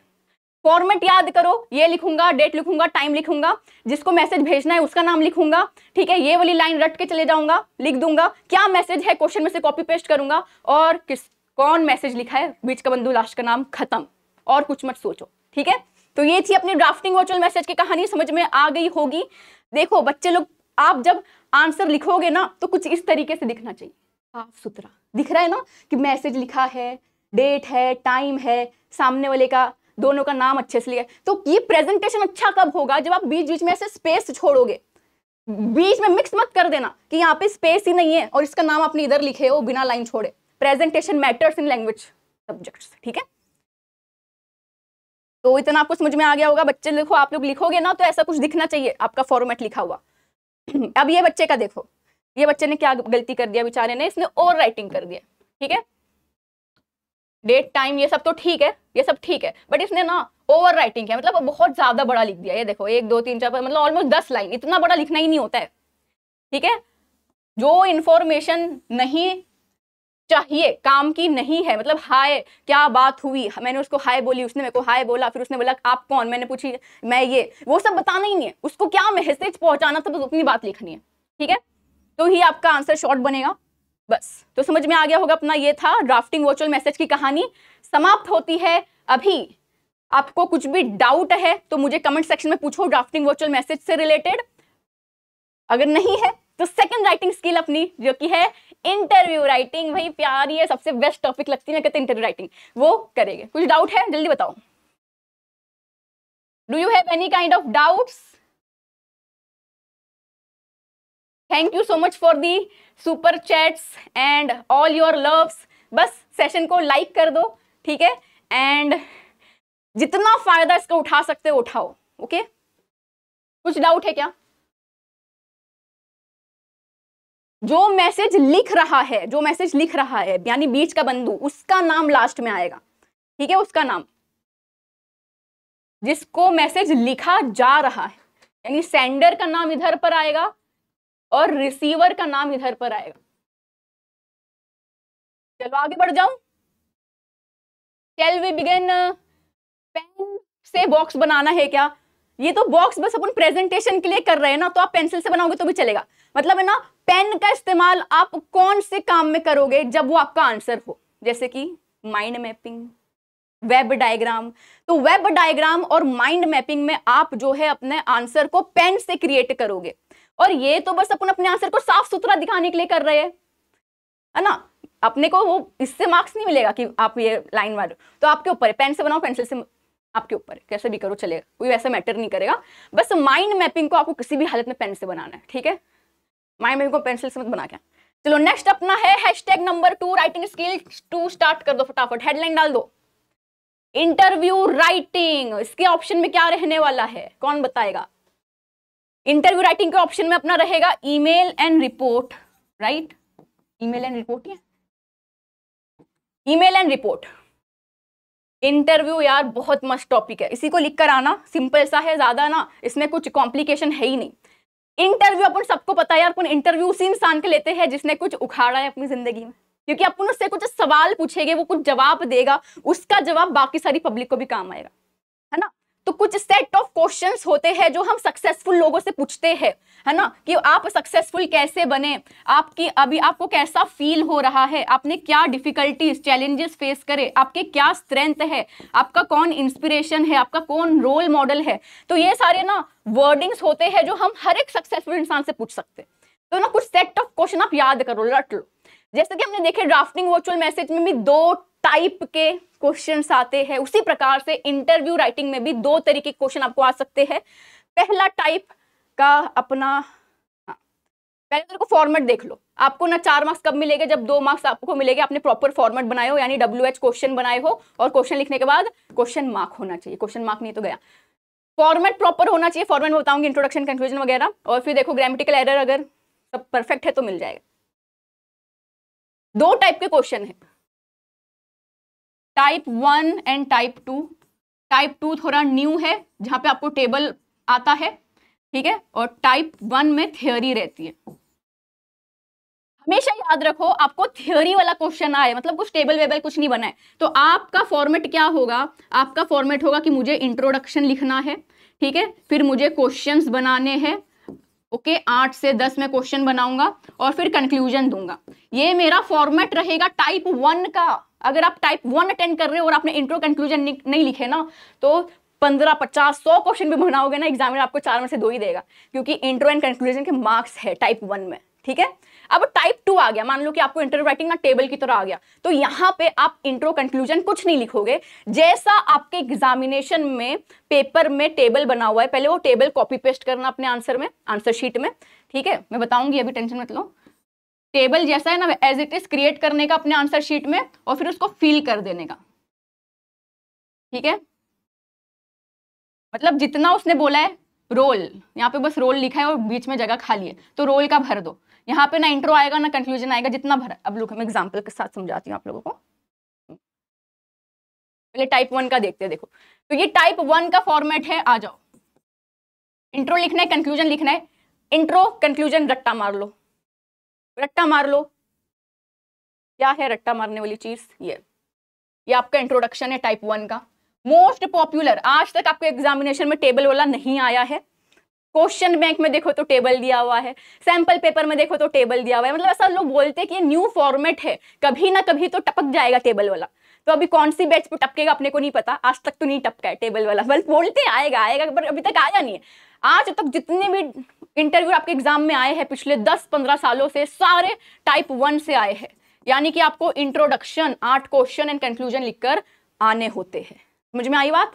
फॉर्मेट याद करो ये लिखूंगा डेट लिखूंगा टाइम लिखूंगा जिसको मैसेज भेजना है उसका नाम लिखूंगा ठीक है ये वाली लाइन रट के चले जाऊंगा लिख दूंगा क्या मैसेज है क्वेश्चन में से कॉपी पेस्ट करूंगा और किस कौन मैसेज लिखा है बीच का बंधु लास्ट का नाम खत्म और कुछ मत सोचो ठीक है तो ये थी अपनी ड्राफ्टिंग वर्चुअल मैसेज की कहानी समझ में आ गई होगी देखो बच्चे लोग आप जब आंसर लिखोगे ना तो कुछ इस तरीके से दिखना चाहिए साफ सुथरा दिख रहा है ना कि मैसेज लिखा है डेट है टाइम है सामने वाले का दोनों का नाम अच्छे से लिया तो ये प्रेजेंटेशन अच्छा कब होगा जब आप बीच बीच में ऐसे स्पेस छोड़ोगे बीच में मिक्स मत कर देना कि यहाँ पे स्पेस ही नहीं है और इसका नाम आपने इधर लिखे हो बिना लाइन छोड़े presentation matters in language subjects ठीक है तो इतना आपको समझ में आ गया होगा बच्चे लिखो आप लोग लिखोगे ना तो ऐसा कुछ दिखना चाहिए आपका फॉर्मेट लिखा हुआ अब ये बच्चे का देखो ये बच्चे ने क्या गलती कर दिया बेचारे ने इसने ओवर राइटिंग कर दिया ठीक है डेट टाइम ये सब तो ठीक है ये सब ठीक है बट इसने ना ओवर राइटिंग किया मतलब बहुत ज्यादा बड़ा लिख दिया ये देखो एक दो तीन चार मतलब ऑलमोस्ट दस लाइन इतना बड़ा लिखना ही नहीं होता है ठीक है जो इन्फॉर्मेशन नहीं चाहिए काम की नहीं है मतलब हाय क्या बात हुई मैंने उसको हाय बोली उसने मेरे को हाय बोला फिर उसने बोला आप कौन मैंने पूछी मैं ये वो सब बताना ही नहीं है उसको क्या मैसेज पहुंचाना था तो उतनी बात लिखनी है ठीक है तो ही आपका आंसर शॉर्ट बनेगा बस तो समझ में आ गया होगा अपना ये था ड्राफ्टिंग वर्चुअल मैसेज की कहानी समाप्त होती है अभी आपको कुछ भी डाउट है तो मुझे कमेंट सेक्शन में पूछो ड्राफ्टिंग वर्चुअल मैसेज से रिलेटेड अगर नहीं है तो सेकंड राइटिंग स्किल अपनी जो कि है इंटरव्यू राइटिंग भाई प्यारी है सबसे बेस्ट टॉपिक लगती है कहते इंटरव्यू राइटिंग वो करेंगे कुछ डाउट है जल्दी बताओ do you have any kind of doubts thank you so much for the super chats and all your loves बस सेशन को लाइक कर दो ठीक है एंड जितना फायदा इसका उठा सकते हो उठाओ ओके कुछ डाउट है क्या जो मैसेज लिख रहा है जो मैसेज लिख रहा है यानी बीच का बंधु उसका नाम लास्ट में आएगा ठीक है उसका नाम जिसको मैसेज लिखा जा रहा है यानी सेंडर का नाम इधर पर आएगा और रिसीवर का नाम इधर पर आएगा चलो आगे बढ़ जाऊं वी बिगेन पेन से बॉक्स बनाना है क्या ये तो बॉक्स बस अपन प्रेजेंटेशन के लिए कर रहे हैं ना तो आप पेंसिल से बनाओगे तो भी चलेगा मतलब है ना पेन का इस्तेमाल आप कौन से काम में करोगे जब वो आपका आंसर हो जैसे कि माइंड मैपिंग वेब डायग्राम तो वेब डायग्राम और माइंड मैपिंग में आप जो है अपने आंसर को पेन से क्रिएट करोगे और ये तो बस अपन अपने आंसर को साफ सुथरा दिखाने के लिए कर रहे हैं है ना अपने को वो इससे मार्क्स नहीं मिलेगा कि आप ये लाइन मारो तो आपके ऊपर पेन से बनाओ पेंसिल से आपके ऊपर कैसे भी करो चलेगा कोई वैसा मैटर नहीं करेगा बस माइंड मैपिंग को आपको किसी भी हालत में पेन से बनाना है ठीक है माइंड मैपिंग को पेंसिल से मत बना के चलो नेक्स्ट अपना है hashtag number two writing skill two start कर दो फटाफट हेडलाइन डाल दो इंटरव्यू राइटिंग इसके ऑप्शन में क्या रहने वाला है कौन बताएगा इंटरव्यू राइटिंग के ऑप्शन में अपना रहेगा email and report write email and report ये ईमेल एंड रिपोर्ट इंटरव्यू यार बहुत मस्त टॉपिक है इसी को लिख कर आना सिंपल सा है ज्यादा ना इसमें कुछ कॉम्प्लिकेशन है ही नहीं इंटरव्यू अपन सबको पता है यार अपन इंटरव्यू उसी इंसान के लेते हैं जिसने कुछ उखाड़ा है अपनी जिंदगी में क्योंकि अपन उससे कुछ सवाल पूछेंगे वो कुछ जवाब देगा उसका जवाब बाकी सारी पब्लिक को भी काम आएगा तो कुछ सेट ऑफ क्वेश्चंस होते हैं जो हम सक्सेसफुल लोगों से पूछते हैं है ना कि आप सक्सेसफुल कैसे बने आपकी अभी आपको कैसा फील हो रहा है आपने क्या डिफिकल्टीज चैलेंजेस फेस करे आपके क्या स्ट्रेंथ है आपका कौन इंस्पिरेशन है आपका कौन रोल मॉडल है तो ये सारे ना वर्डिंग्स होते हैं जो हम हर एक सक्सेसफुल इंसान से पूछ सकते हैं तो ना कुछ सेट ऑफ क्वेश्चन आप याद करो रट लो जैसे कि हमने देखे ड्राफ्टिंग वर्चुअल मैसेज में भी दो टाइप के क्वेश्चन आते हैं उसी प्रकार से इंटरव्यू राइटिंग में भी दो तरीके के क्वेश्चन आपको आ सकते हैं पहला टाइप का अपना हाँ, पहले तो मेरे को फॉर्मेट देख लो आपको ना चार मार्क्स कब मिलेंगे जब दो मार्क्स आपको मिलेंगे आपने प्रॉपर फॉर्मेट बनाए हो यानी डब्ल्यू एच क्वेश्चन बनाए हो और क्वेश्चन लिखने के बाद क्वेश्चन मार्क होना चाहिए क्वेश्चन मार्क नहीं तो गया फॉर्मेट प्रॉपर होना चाहिए फॉर्मेट में बताऊंगी इंट्रोडक्शन कंक्लूजन वगैरह और फिर देखो ग्रामेटिकल एरर अगर सब परफेक्ट है तो मिल जाएगा दो टाइप के क्वेश्चन है type one and type two type two थोड़ा न्यू है जहाँ पे आपको टेबल आता है ठीक है और टाइप वन में थ्योरी रहती है हमेशा याद रखो आपको थियोरी वाला क्वेश्चन आए मतलब कुछ टेबल वेबल कुछ नहीं बनाए तो आपका फॉर्मेट क्या होगा आपका फॉर्मेट होगा कि मुझे इंट्रोडक्शन लिखना है ठीक है फिर मुझे क्वेश्चंस बनाने हैं ओके आठ से दस में क्वेश्चन बनाऊंगा और फिर कंक्लूजन दूंगा ये मेरा फॉर्मेट रहेगा टाइप वन का अगर आप टाइप वन अटेंड कर रहे हो और आपने इंट्रो कंक्लूजन नहीं लिखे ना तो पंद्रह पचास सौ क्वेश्चन भी बनाओगे ना एग्जामिनर आपको चार में से दो ही देगा क्योंकि इंट्रो एंड कंक्लूजन के मार्क्स है टाइप वन में ठीक है अब टाइप टू आ गया मान लो कि आपको इंटर राइटिंग ना टेबल की तरह आ गया तो यहाँ पे आप इंट्रो कंक्लूजन कुछ नहीं लिखोगे जैसा आपके एग्जामिनेशन में पेपर में टेबल बना हुआ है पहले वो टेबल कॉपी पेस्ट करना अपने आंसर में आंसर शीट में ठीक है मैं बताऊंगी अभी टेंशन मत लो टेबल जैसा है ना एज इट इज क्रिएट करने का अपने आंसर शीट में और फिर उसको फिल कर देने का ठीक है मतलब जितना उसने बोला है रोल यहाँ पे बस रोल लिखा है और बीच में जगह खाली है तो रोल का भर दो यहाँ पे ना इंट्रो आएगा ना कंक्लूजन आएगा जितना भरा अब लोग हम एग्जाम्पल के साथ समझाती हूँ आप लोगों को पहले टाइप वन का देखते हैं देखो तो ये टाइप वन का फॉर्मेट है आ जाओ इंट्रो लिखना है कंक्लूजन लिखना है इंट्रो कंक्लूजन रट्टा मार लो रट्टा मार लो क्या है रट्टा मारने वाली चीज ये ये आपका इंट्रोडक्शन है टाइप वन का मोस्ट पॉपुलर आज तक आपके एग्जामिनेशन में टेबल वाला नहीं आया है क्वेश्चन बैंक में देखो तो टेबल दिया हुआ है सैंपल पेपर में देखो तो टेबल दिया हुआ है मतलब ऐसा लोग बोलते हैं कि ये न्यू फॉर्मेट है कभी ना कभी तो टपक जाएगा टेबल वाला तो अभी कौन सी बैच पे टपकेगा अपने को नहीं पता आज तक तो नहीं टपका है टेबल वाला बस बोलते आएगा आएगा पर अभी तक आया नहीं है आज तक जितने भी इंटरव्यू आपके एग्जाम में आए हैं पिछले 10-15 सालों से सारे टाइप वन से आए हैं यानी कि आपको इंट्रोडक्शन आठ क्वेश्चन एंड कंक्लूजन लिखकर आने होते हैं समझ में आई बात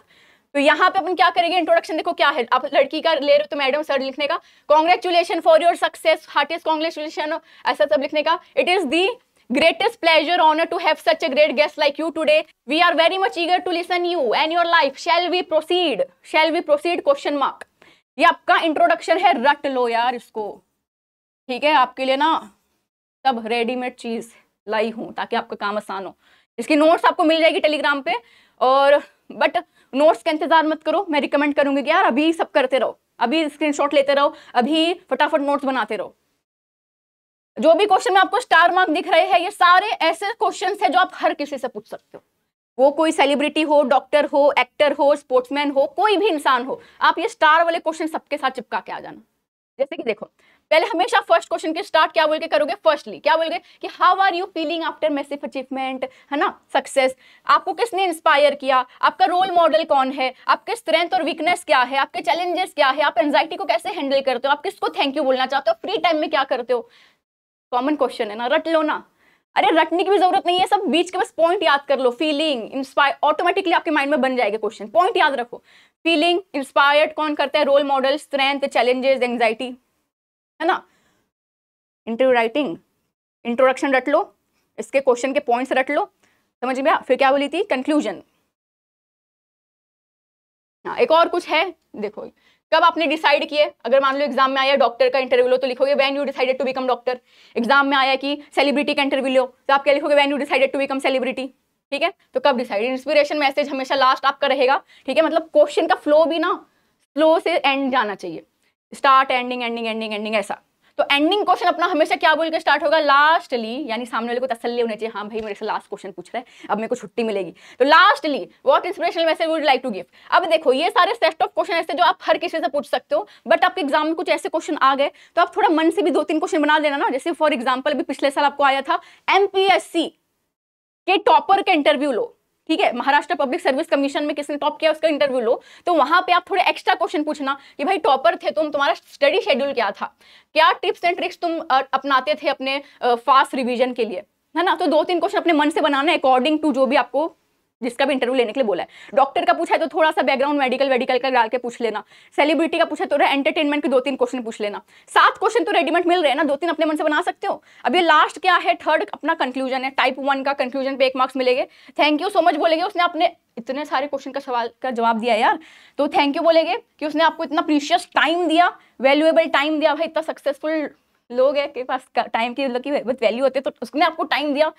तो यहाँ पे अपन क्या करेंगे इंट्रोडक्शन देखो क्या है आप लड़की का ले रहे हो तो मैडम सर लिखने का congratulation for your success heartiest congratulation ऐसा सब लिखने का it is the greatest pleasure honor to have such a great guest like you today we are very much eager to listen you and your life shall we proceed shall we proceed question mark ये आपका introduction है रट लो यार इसको ठीक है आपके लिए ना सब रेडीमेड चीज़ लाई हूं ताकि आपका काम आसान हो इसकी नोट्स आपको मिल जाएगी टेलीग्राम पे और बट नोट्स का इंतजार मत करो मैं रिकमेंड करूंगी कि यार अभी सब करते रहो अभी स्क्रीनशॉट लेते रहो अभी फटाफट नोट्स बनाते रहो जो भी क्वेश्चन में आपको स्टार मार्क दिख रहे हैं ये सारे ऐसे क्वेश्चन है जो आप हर किसी से पूछ सकते हो वो कोई सेलिब्रिटी हो डॉक्टर हो एक्टर हो स्पोर्ट्समैन हो कोई भी इंसान हो आप ये स्टार वाले क्वेश्चन सबके साथ चिपका के आ जाना जैसे कि देखो पहले हमेशा फर्स्ट क्वेश्चन के स्टार्ट क्या बोल के करोगे फर्स्टली क्या बोल गए कि how are you feeling after massive achievement है ना सक्सेस आपको किसने इंस्पायर किया आपका रोल मॉडल कौन है आपके स्ट्रेंथ और वीकनेस क्या है आपके चैलेंजेस क्या है आप एनजाइटी को कैसे हैंडल करते हो आप किसको थैंक यू बोलना चाहते हो फ्री टाइम में क्या करते हो कॉमन क्वेश्चन है ना रट लो ना अरे रटने की भी जरूरत नहीं है सब बीच के बस पॉइंट याद कर लो फीलिंग इंस्पायर ऑटोमेटिकली आपके माइंड में बन जाएगा क्वेश्चन पॉइंट याद रखो फीलिंग इंस्पायर्ड कौन करता है role model strength challenges anxiety है ना इंटरव्यू राइटिंग इंट्रोडक्शन रट लो इसके क्वेश्चन के पॉइंट्स रट लो समझ में फिर क्या बोली थी कंक्लूजन हाँ एक और कुछ है देखो कब आपने डिसाइड किए अगर मान लो एग्जाम में आया डॉक्टर का इंटरव्यू लो तो लिखोगे when you decided to become doctor exam में आया कि सेलिब्रिटी का इंटरव्यू लो तो आप क्या लिखोगे when you decided to become celebrity ठीक है तो कब डिसाइड इंस्पिरेशन मैसेज हमेशा लास्ट आपका रहेगा ठीक है मतलब क्वेश्चन का फ्लो भी ना स्लो से एंड जाना चाहिए start ending ending ending ending ऐसा तो एंडिंग क्वेश्चन अपना हमेशा क्या बोल के स्टार्ट होगा लास्टली यानी सामने वाले को तसल्ली होनी चाहिए हाँ भाई मेरे से लास्ट क्वेश्चन पूछ रहे हैं अब मेरे को छुट्टी मिलेगी तो lastly what inspirational message would like to give अब देखो ये सारे सेट ऑफ क्वेश्चन ऐसे जो आप हर किसी से पूछ सकते हो बट आपके एग्जाम में कुछ ऐसे क्वेश्चन आ गए तो आप थोड़ा मन से भी दो तीन क्वेश्चन बना देना ना जैसे फॉर एग्जाम्पल अभी पिछले साल आपको आया था एमपीएससी के टॉपर के इंटरव्यू लो ठीक है महाराष्ट्र पब्लिक सर्विस कमीशन में किसने टॉप किया उसका इंटरव्यू लो तो वहां पे आप थोड़े एक्स्ट्रा क्वेश्चन पूछना कि भाई टॉपर थे तुम तुम्हारा स्टडी शेड्यूल क्या था क्या टिप्स एंड ट्रिक्स तुम अपनाते थे अपने फास्ट रिविजन के लिए है ना तो दो तीन क्वेश्चन अपने मन से बनाना अकॉर्डिंग टू जो भी आपको जिसका भी इंटरव्यू लेने के लिए बोला है डॉक्टर का पूछा है तो थोड़ा सा बैकग्राउंड मेडिकल वेडिकल का डाल के पूछ लेना सेलिब्रिटी का पूछा तो एंटरटेनमेंट के दो तीन क्वेश्चन पूछ लेना सात क्वेश्चन तो रेडीमेड मिल रहे हैं ना दो तीन अपने मन से बना सकते हो अब ये लास्ट क्या है थर्ड अपना कंक्लूजन है टाइप वन का कंक्लूजन पे एक मार्क्स मिलेंगे थैंक यू सो मच बोलेगे उसने अपने इतने सारे क्वेश्चन का सवाल का जवाब दिया यार तो थैंक यू बोलेंगे कि उसने आपको इतना प्रीशियस टाइम दिया वैल्यूएबल टाइम दिया भाई इतना सक्सेसफुल लोग है के पास टाइम की मतलब की बहुत वैल्यू होती है तो उसने आपको टाइम दिया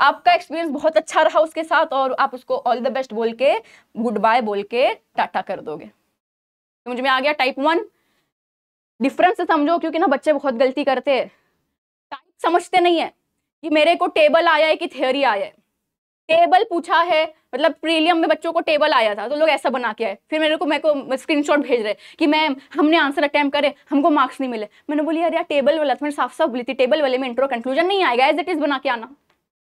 आपका एक्सपीरियंस बहुत अच्छा रहा उसके साथ और आप उसको ऑल द बेस्ट बोल के गुड बाय बोल के टाटा कर दोगे मुझे में आ गया टाइप वन डिफरेंस से समझो क्योंकि ना बच्चे बहुत गलती करते हैं टाइप समझते नहीं है कि मेरे को टेबल आया है कि थ्योरी आया है टेबल पूछा है मतलब प्रीलियम में बच्चों को टेबल आया था तो लोग ऐसा बना के आए फिर मेरे को मेरे को स्क्रीनशॉट भेज रहे कि मैम हमने आंसर अटैम्प्ट करे हमको मार्क्स नहीं मिले मैंने बोली यार यार टेबल वाला था तो मैंने साफ साफ बोली थी टेबल वाले में इंट्रो कंक्लूजन नहीं आएगा एज इट इज बना के आना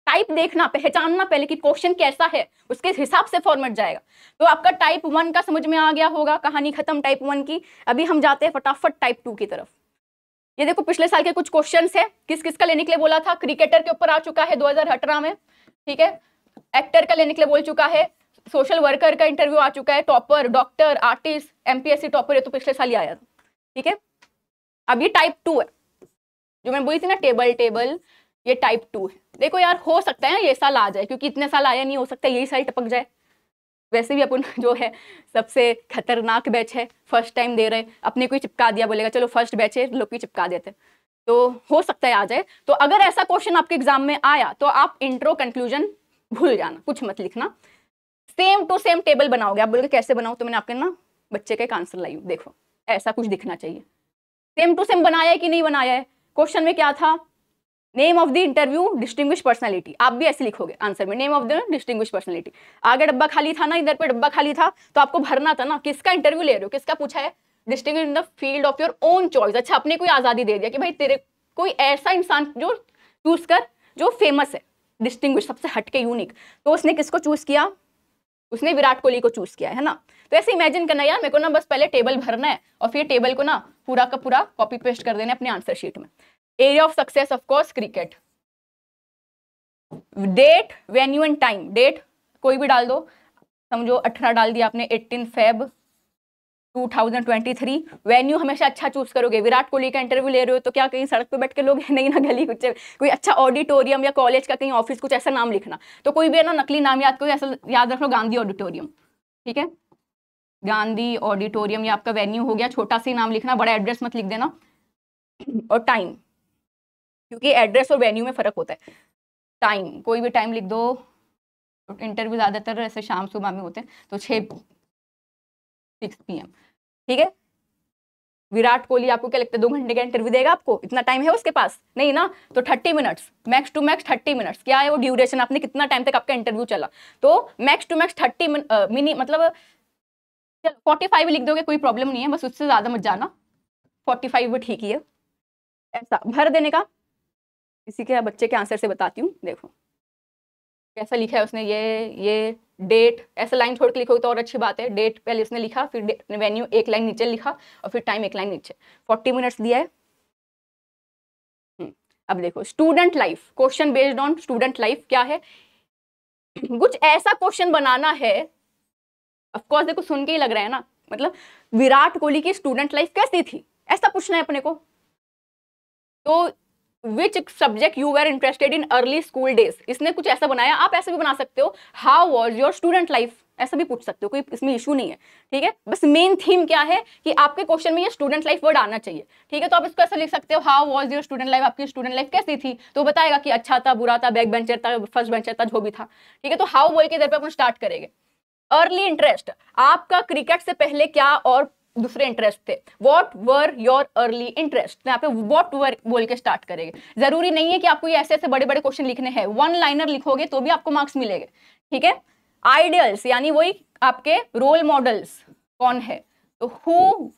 टाइप देखना पहचानना पहले कि क्वेश्चन कैसा है उसके हिसाब से फॉर्मेट जाएगा तो आपका टाइप वन का समझ में आ गया होगा कहानी खत्म टाइप वन की अभी हम जाते हैं फटाफट टाइप टू की तरफ ये देखो पिछले साल के कुछ क्वेश्चन है किस किस का लेने के लिए बोला था क्रिकेटर के ऊपर आ चुका है दो में ठीक है एक्टर का लेने के लिए बोल चुका है सोशल वर्कर का इंटरव्यू आ चुका है topper doctor artist MPSC topper ये तो पिछले साल ही आया था ठीक है अब ये टाइप टू है जो मैं बोली थी ना टेबल टेबल ये टाइप टू है देखो यार हो सकता है ये साल आ जाए क्योंकि इतने साल आया नहीं हो सकता यही साल टपक जाए वैसे भी अपन जो है सबसे खतरनाक बैच है फर्स्ट टाइम दे रहे अपने कोई चिपका दिया बोलेगा चलो फर्स्ट बैच है लोग भी चिपका देते तो हो सकता है आ जाए तो अगर ऐसा क्वेश्चन आपके एग्जाम में आया तो आप इंट्रो कंक्लूजन भूल जाना कुछ मत लिखना सेम टू सेम टेबल बनाओगे आप बोलोगे कैसे बनाओ तो मैंने आपके ना बच्चे का एक आंसर लाई देखो ऐसा कुछ दिखना चाहिए सेम टू सेम बनाया है कि नहीं बनाया है क्वेश्चन में क्या था name of the interview distinguished personality आप भी ऐसे लिखोगे आंसर में name of the distinguished personality आगे डब्बा खाली था ना इधर पे डब्बा खाली था तो आपको भरना था ना किसका इंटरव्यू ले रहे हो किसका पूछा है distinguished in the field of your own choice अच्छा अपने कोई आज़ादी दे दिया कि भाई तेरे कोई ऐसा इंसान जो चूज कर जो फेमस है डिस्टिंग सबसे हटके यूनिक तो उसने किसको चूज किया उसने विराट कोहली को चूज किया है ना तो ऐसे इमेजिन करना यार मेरे को ना बस पहले टेबल भरना है और फिर टेबल को ना पूरा का पूरा कॉपी पेस्ट कर देना अपने आंसर शीट में area of success of course cricket date venue and time date कोई भी डाल दो समझो अठारह डाल दिया आपने एट्टीन फेब 2023 वेन्यू हमेशा अच्छा चूज करोगे विराट कोहली का इंटरव्यू ले रहे हो तो क्या कहीं सड़क पे बैठ के लोग नहीं ना गली कुछ कोई अच्छा ऑडिटोरियम या कॉलेज का कहीं ऑफिस कुछ ऐसा नाम लिखना तो कोई भी है ना नकली नाम याद करो ऐसा याद रख लो गांधी ऑडिटोरियम ठीक है गांधी ऑडिटोरियम या आपका वेन्यू हो गया छोटा सा नाम लिखना बड़ा एड्रेस मत लिख देना और टाइम क्योंकि एड्रेस और वेन्यू में फ़र्क होता है टाइम कोई भी टाइम लिख दो इंटरव्यू ज़्यादातर ऐसे शाम सुबह में होते हैं तो छः सिक्स पी ठीक है विराट कोहली आपको क्या लगता है दो घंटे का इंटरव्यू देगा आपको इतना टाइम है उसके पास नहीं ना तो thirty minutes max to max thirty minutes क्या है वो ड्यूरेशन आपने कितना टाइम तक आपका इंटरव्यू चला तो max to max thirty mini मतलब चलो फोर्टी फाइव लिख दोगे कोई प्रॉब्लम नहीं है बस उससे ज़्यादा मत जाना फोर्टी फाइव ठीक ही है ऐसा भर देने का इसी के बच्चे के आंसर से बताती हूँ देखो कैसा लिखा है उसने ये ये डेट ऐसे लाइन छोड़ के लिखोगे तो और अच्छी बात है डेट पहले उसने लिखा फिर वेन्यू एक लाइन नीचे लिखा और फिर टाइम एक लाइन नीचे फोर्टी मिनट्स दिया है हम्म, अब देखो student life question based on student life क्या है कुछ ऐसा क्वेश्चन बनाना है ऑफकोर्स देखो सुन के ही लग रहा है ना मतलब विराट कोहली की स्टूडेंट लाइफ कैसी थी ऐसा पूछना है अपने को तो which subject you were interested in early school days इसने कुछ ऐसा बनाया आप ऐसे भी बना सकते हो how was your student life ऐसा भी पूछ सकते हो कोई इसमें इशू नहीं है ठीक है बस मेन थीम क्या है कि आपके क्वेश्चन में ये स्टूडेंट लाइफ वर्ड आना चाहिए ठीक है तो आप इसको ऐसा लिख सकते हो how was your student life आपकी स्टूडेंट लाइफ कैसी थी तो बताएगा कि अच्छा था बुरा था बैक बेंचर था फर्स्ट बेंचर था जो भी था ठीक है तो हाउ बोल के दर पर अपन स्टार्ट करेंगे अर्ली इंटरेस्ट आपका क्रिकेट से पहले क्या और दूसरे इंटरेस्ट थे what were your early interest यहाँ पे वॉट वर बोल के स्टार्ट करेंगे जरूरी नहीं है कि आपको ये ऐसे ऐसे बड़े बड़े क्वेश्चन लिखने हैं वन लाइनर लिखोगे तो भी आपको मार्क्स मिलेंगे ठीक है आइडियल्स यानी वही आपके रोल मॉडल्स कौन है तो who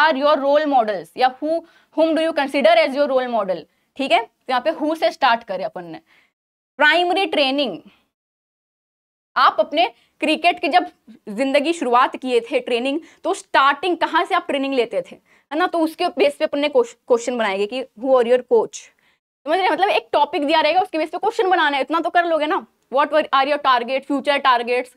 are your role models या who whom do you consider as your role model ठीक है तो यहाँ पे हु से स्टार्ट करें अपन ने प्राइमरी ट्रेनिंग आप अपने क्रिकेट की जब ज़िंदगी शुरुआत किए थे ट्रेनिंग तो स्टार्टिंग कहाँ से आप ट्रेनिंग लेते थे है ना तो उसके बेस पे अपने क्वेश्चन बनाएंगे कि हु आर योर कोच समझ रहे मतलब एक टॉपिक दिया रहेगा उसके बेस पे क्वेश्चन बनाना है इतना तो कर लोगे ना what are your target future targets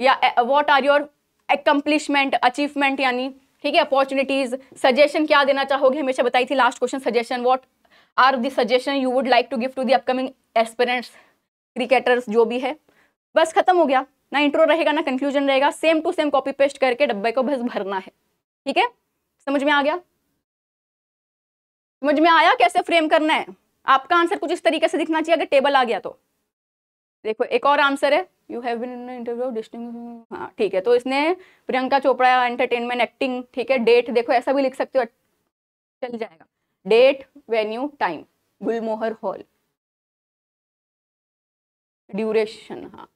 या what are your accomplishment achievement यानी ठीक है अपॉर्चुनिटीज सजेशन क्या देना चाहोगे हमेशा बताई थी last question suggestion what are the suggestion you would like to give to the upcoming aspirants cricketers जो भी है बस खत्म हो गया ना इंट्रो रहेगा ना कंक्लूजन रहेगा same to same copy paste करके डब्बे को बस भरना है ठीक है समझ में आ गया समझ में आया कैसे फ्रेम करना है आपका आंसर कुछ इस तरीके से दिखना चाहिए अगर टेबल आ गया तो देखो एक और आंसर है you have been interview distinguished हाँ ठीक है तो इसने प्रियंका चोपड़ा एंटरटेनमेंट एक्टिंग ठीक है डेट देखो ऐसा भी लिख सकते हो चल जाएगा date venue time Gulmohar hall duration हाँ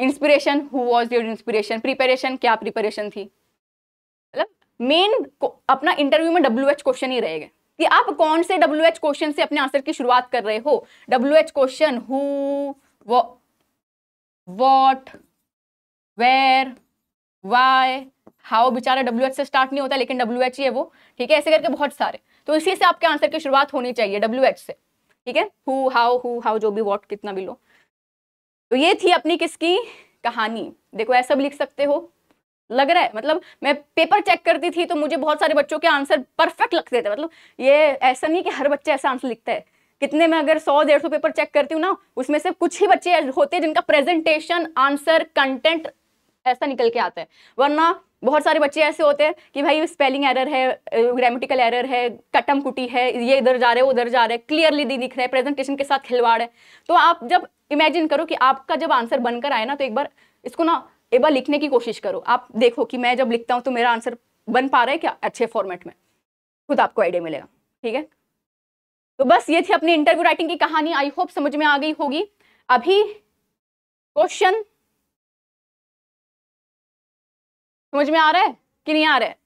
inspiration who was your inspiration preparation क्या प्रिपरेशन थी मतलब मेन अपना इंटरव्यू में डब्ल्यू एच क्वेश्चन ही रहेगा कि आप कौन से डब्ल्यू एच क्वेश्चन से अपने आंसर की शुरुआत कर रहे हो W H question who what where why how बेचारा डब्ल्यू एच से स्टार्ट नहीं होता लेकिन डब्ल्यू एच ही है वो ठीक है ऐसे करके बहुत सारे तो इसी से आपके आंसर की शुरुआत होनी चाहिए डब्ल्यू एच से ठीक है हु हाउ हु हाउ जो भी वॉट कितना भी लो तो ये थी अपनी किसकी कहानी देखो ऐसा भी लिख सकते हो लग रहा है मतलब मैं पेपर चेक करती थी तो मुझे बहुत सारे बच्चों के आंसर परफेक्ट लगते थे मतलब ये ऐसा नहीं कि हर बच्चे ऐसा आंसर लिखता है कितने में अगर सौ डेढ़ सौ पेपर चेक करती हूँ ना उसमें से कुछ ही बच्चे होते हैं जिनका प्रेजेंटेशन आंसर कंटेंट ऐसा निकल के आता है वरना बहुत सारे बच्चे ऐसे होते हैं कि भाई स्पेलिंग एरर है ग्रामेटिकल एरर है कटम कुटी है ये इधर जा रहे हैं उधर जा रहे क्लियरली दी दिख रहे हैं प्रेजेंटेशन के साथ खिलवाड़ है तो आप जब इमेजिन करो कि आपका जब आंसर बनकर आए ना तो एक बार इसको ना एक बार लिखने की कोशिश करो आप देखो कि मैं जब लिखता हूँ तो मेरा आंसर बन पा रहा है क्या अच्छे फॉर्मेट में खुद आपको आइडिया मिलेगा ठीक है तो बस ये थी अपनी इंटरव्यू राइटिंग की कहानी आई होप समझ में आ गई होगी अभी क्वेश्चन समझ में आ रहा है कि नहीं आ रहा है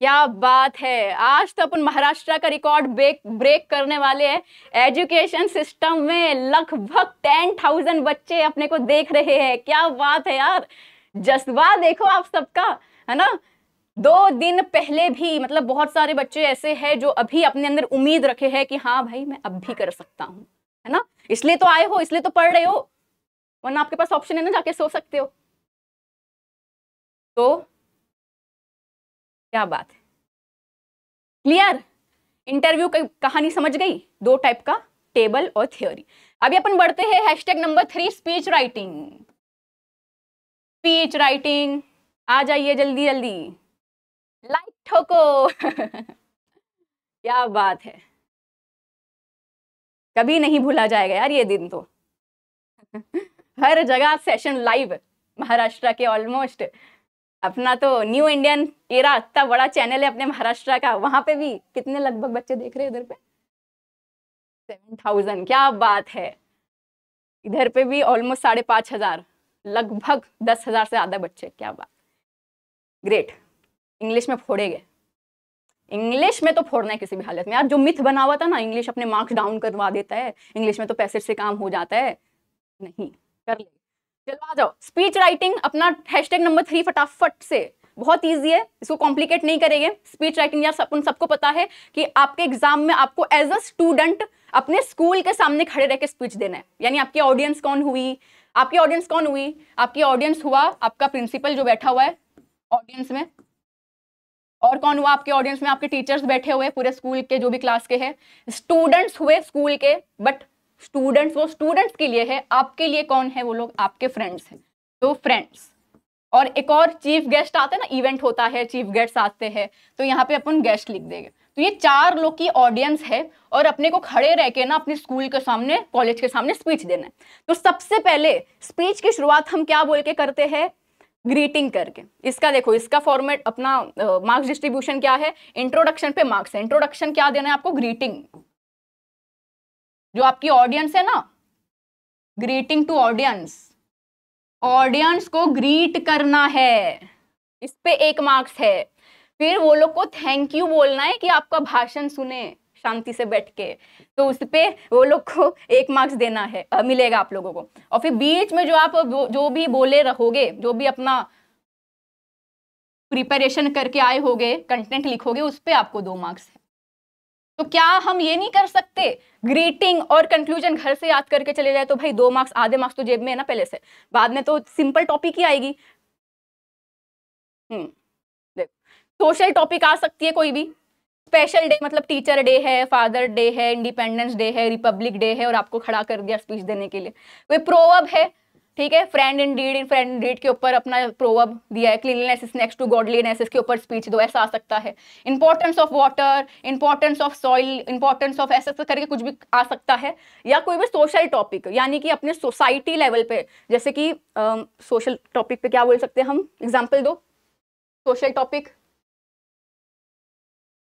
क्या बात है आज तो अपन महाराष्ट्र का रिकॉर्ड ब्रेक ब्रेक करने वाले हैं एजुकेशन सिस्टम में लगभग टेन थाउजेंड बच्चे अपने को देख रहे हैं क्या बात है यार जज्बा देखो आप सबका है ना दो दिन पहले भी मतलब बहुत सारे बच्चे ऐसे हैं जो अभी अपने अंदर उम्मीद रखे हैं कि हाँ भाई मैं अब भी कर सकता हूँ है ना इसलिए तो आए हो इसलिए तो पढ़ रहे हो वरना आपके पास ऑप्शन है ना जाके सो सकते हो तो क्या बात है क्लियर इंटरव्यू की कहानी समझ गई दो टाइप का टेबल और थियोरी अभी अपन बढ़ते हैं hashtag number three speech writing speech writing आ जाइए जल्दी जल्दी लाइक ठोको क्या बात है कभी नहीं भूला जाएगा यार ये दिन तो हर जगह सेशन लाइव महाराष्ट्र के ऑलमोस्ट अपना तो न्यू इंडियन एरा इतना बड़ा चैनल है अपने महाराष्ट्र का वहां पे भी कितने लगभग बच्चे देख रहे हैं इधर पे सेवन थाउजेंड क्या बात है इधर पे भी ऑलमोस्ट साढ़े पांच हजार लगभग दस हजार से ज़्यादा बच्चे क्या बात ग्रेट इंग्लिश में फोड़े गए इंग्लिश में तो फोड़ना है किसी भी हालत में यार जो मिथ बना हुआ था ना इंग्लिश अपने मार्क्स डाउन करवा देता है इंग्लिश में तो पैसे से काम हो जाता है नहीं कर ले चलो आ जाओ स्पीच राइटिंग अपना हैशटैग नंबर थ्री फटाफट से बहुत इजी है इसको कॉम्प्लिकेट नहीं करेंगे स्पीच राइटिंग यार सब, उन सबको पता है कि आपके एग्जाम में आपको एज अ स्टूडेंट अपने स्कूल के सामने खड़े रह के स्पीच देना है यानी आपकी ऑडियंस कौन हुई आपकी ऑडियंस कौन हुई आपकी ऑडियंस हुआ आपका प्रिंसिपल जो बैठा हुआ है ऑडियंस में और कौन हुआ आपके ऑडियंस में आपके टीचर्स बैठे हुए पूरे स्कूल के जो भी क्लास के हैं स्टूडेंट्स हुए स्कूल के बट स्टूडेंट्स वो स्टूडेंट्स के लिए है आपके लिए कौन है वो लोग आपके फ्रेंड्स हैं तो फ्रेंड्स और एक और चीफ गेस्ट आते हैं ना इवेंट होता है चीफ गेस्ट आते हैं तो यहाँ पे अपन गेस्ट लिख देंगे तो ये चार लोग की ऑडियंस है और अपने को खड़े रह के ना अपने स्कूल के सामने कॉलेज के सामने स्पीच देना है तो सबसे पहले स्पीच की शुरुआत हम क्या बोल के करते हैं ग्रीटिंग करके इसका देखो इसका फॉर्मेट अपना मार्क्स डिस्ट्रीब्यूशन क्या है इंट्रोडक्शन पे मार्क्स है इंट्रोडक्शन क्या देना है आपको ग्रीटिंग जो आपकी ऑडियंस है ना ग्रीटिंग टू ऑडियंस ऑडियंस को ग्रीट करना है इस पे एक मार्क्स है फिर वो लोग को थैंक यू बोलना है कि आपका भाषण सुने शांति से बैठ के तो उस पर वो लोग को एक मार्क्स देना है आ, मिलेगा आप लोगों को और फिर बीच में जो आप जो भी बोले रहोगे जो भी अपना प्रिपरेशन करके आए होगे कंटेंट लिखोगे उस पर आपको दो मार्क्स है तो क्या हम ये नहीं कर सकते ग्रीटिंग और कंक्लूजन घर से याद करके चले जाए तो भाई दो मार्क्स आधे मार्क्स तो जेब में है ना पहले से बाद में तो सिंपल टॉपिक ही आएगी हम्म देखो सोशल टॉपिक आ सकती है कोई भी स्पेशल डे मतलब टीचर डे है फादर डे है इंडिपेंडेंस डे है रिपब्लिक डे है और आपको खड़ा कर दिया स्पीच देने के लिए कोई प्रोवर्ब है ठीक है friend in deed in friend in deed के ऊपर अपना प्रोवर्ब दिया है cleanliness is next to godliness इसके ऊपर स्पीच दो ऐसा आ सकता है importance of water importance of soil importance of ऐसा ऐसा करके कुछ भी आ सकता है या कोई भी सोशल टॉपिक यानी कि अपने सोसाइटी लेवल पे जैसे कि सोशल uh, टॉपिक पे क्या बोल सकते हैं हम एग्जाम्पल दो सोशल टॉपिक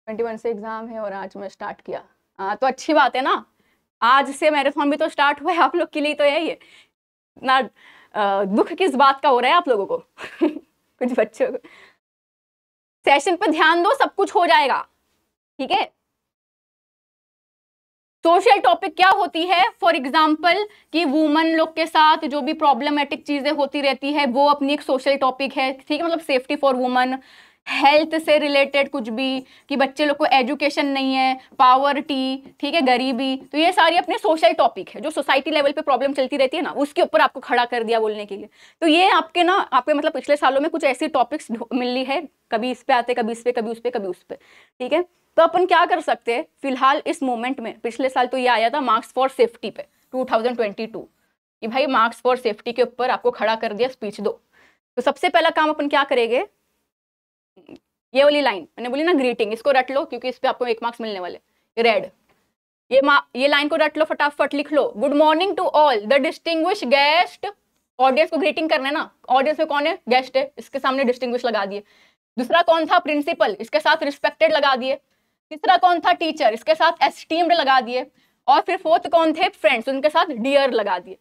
ट्वेंटी से एग्जाम है और आज मैं स्टार्ट किया आ, हाँ, तो अच्छी बात है ना आज से मैराथन भी तो स्टार्ट हुआ है आप लोग के लिए तो यही है इतना दुख किस बात का हो रहा है आप लोगों को कुछ बच्चों को सेशन पर ध्यान दो सब कुछ हो जाएगा ठीक है सोशल टॉपिक क्या होती है फॉर एग्जाम्पल कि वुमन लोग के साथ जो भी प्रॉब्लमेटिक चीज़ें होती रहती है वो अपनी एक सोशल टॉपिक है ठीक है मतलब सेफ्टी फॉर वुमन हेल्थ से रिलेटेड कुछ भी कि बच्चे लोग को एजुकेशन नहीं है पावर्टी ठीक है गरीबी तो ये सारी अपने सोशल टॉपिक है जो सोसाइटी लेवल पे प्रॉब्लम चलती रहती है ना उसके ऊपर आपको खड़ा कर दिया बोलने के लिए तो ये आपके ना आपके मतलब पिछले सालों में कुछ ऐसी टॉपिक्स मिली है कभी इस पे आते कभी इस पे कभी उस पर कभी उस पर ठीक है तो अपन क्या कर सकते हैं फिलहाल इस मोमेंट में पिछले साल तो ये आया था मार्क्स फॉर सेफ्टी पे टू कि भाई मार्क्स फॉर सेफ्टी के ऊपर आपको खड़ा कर दिया स्पीच दो तो सबसे पहला काम अपन क्या करेंगे ये वाली लाइन मैंने बोली ना ग्रीटिंग इसको रट लो क्योंकि इस पर आपको एक मार्क्स मिलने वाले रेड ये ये लाइन को रट लो फटाफट लिख लो good morning to all the distinguished guest audience को ग्रीटिंग करना है ना ऑडियंस में कौन है गेस्ट है इसके सामने डिस्टिंग लगा दिए दूसरा कौन था प्रिंसिपल इसके साथ रिस्पेक्टेड लगा दिए तीसरा कौन था टीचर इसके साथ एस्टीम्ड लगा दिए और फिर फोर्थ कौन थे फ्रेंड्स उनके साथ डियर लगा दिए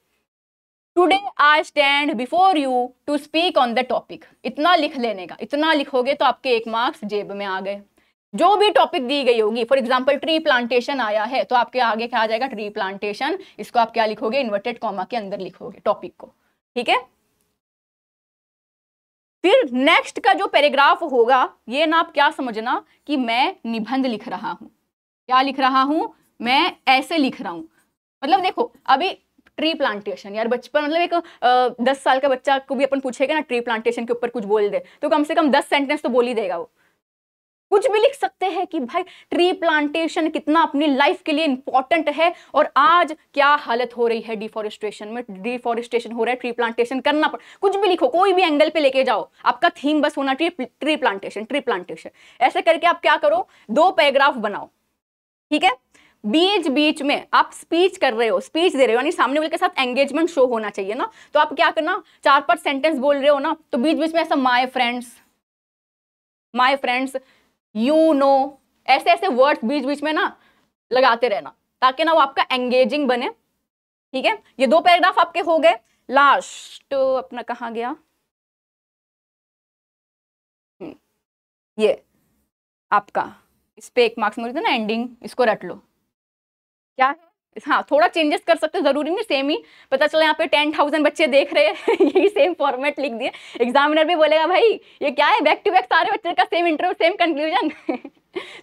today I stand before you to speak on the topic इतना लिख लेने का इतना लिखोगे तो आपके एक मार्क्स जेब में आ गए जो भी टॉपिक दी गई होगी फॉर एग्जाम्पल ट्री प्लांटेशन आया है तो आपके आगे क्या आ जाएगा ट्री प्लांटेशन इसको आप क्या लिखोगे इन्वर्टेड कॉमा के अंदर लिखोगे टॉपिक को ठीक है फिर नेक्स्ट का जो पैराग्राफ होगा ये ना आप क्या समझना कि मैं निबंध लिख रहा हूं क्या लिख रहा हूं मैं ऐसे लिख रहा हूं मतलब देखो अभी ट्री प्लांटेशन यार बचपन मतलब एक दस साल का बच्चा को भी अपन पूछेगा ना ट्री प्लांटेशन के ऊपर कुछ बोल दे तो कम से कम दस सेंटेंस तो बोल ही देगा वो कुछ भी लिख सकते हैं कि भाई ट्री प्लांटेशन कितना अपनी लाइफ के लिए इंपॉर्टेंट है और आज क्या हालत हो रही है डिफॉरेस्टेशन में डिफॉरेस्टेशन हो रहा है ट्री प्लांटेशन करना पड़ कुछ भी लिखो कोई भी एंगल पे लेके जाओ आपका थीम बस होना चाहिए ट्री प्लांटेशन ट्री प्लांटेशन ऐसे करके आप क्या करो दो पैराग्राफ बनाओ ठीक है बीच बीच में आप स्पीच कर रहे हो स्पीच दे रहे हो यानी सामने वाले के साथ एंगेजमेंट शो होना चाहिए ना तो आप क्या करना चार पांच सेंटेंस बोल रहे हो ना तो बीच बीच में ऐसा my friends my friends you know ऐसे ऐसे वर्ड्स बीच बीच में ना लगाते रहना ताकि ना वो आपका एंगेजिंग बने ठीक है ये दो पैराग्राफ आपके हो गए लास्ट तो अपना कहा गया हम्म, ये आपका इस पे एक मार्क्स मुझे ना एंडिंग इसको रट लो क्या है हाँ थोड़ा चेंजेस कर सकते हो जरूरी नहीं सेम ही पता चला यहाँ पे टेन थाउजेंड बच्चे देख रहे हैं यही सेम फॉर्मेट लिख दिए एग्जामिनर भी बोलेगा भाई ये क्या है बैक टू बैक सारे बच्चे का सेम इंटरव्यू सेम कंक्लूजन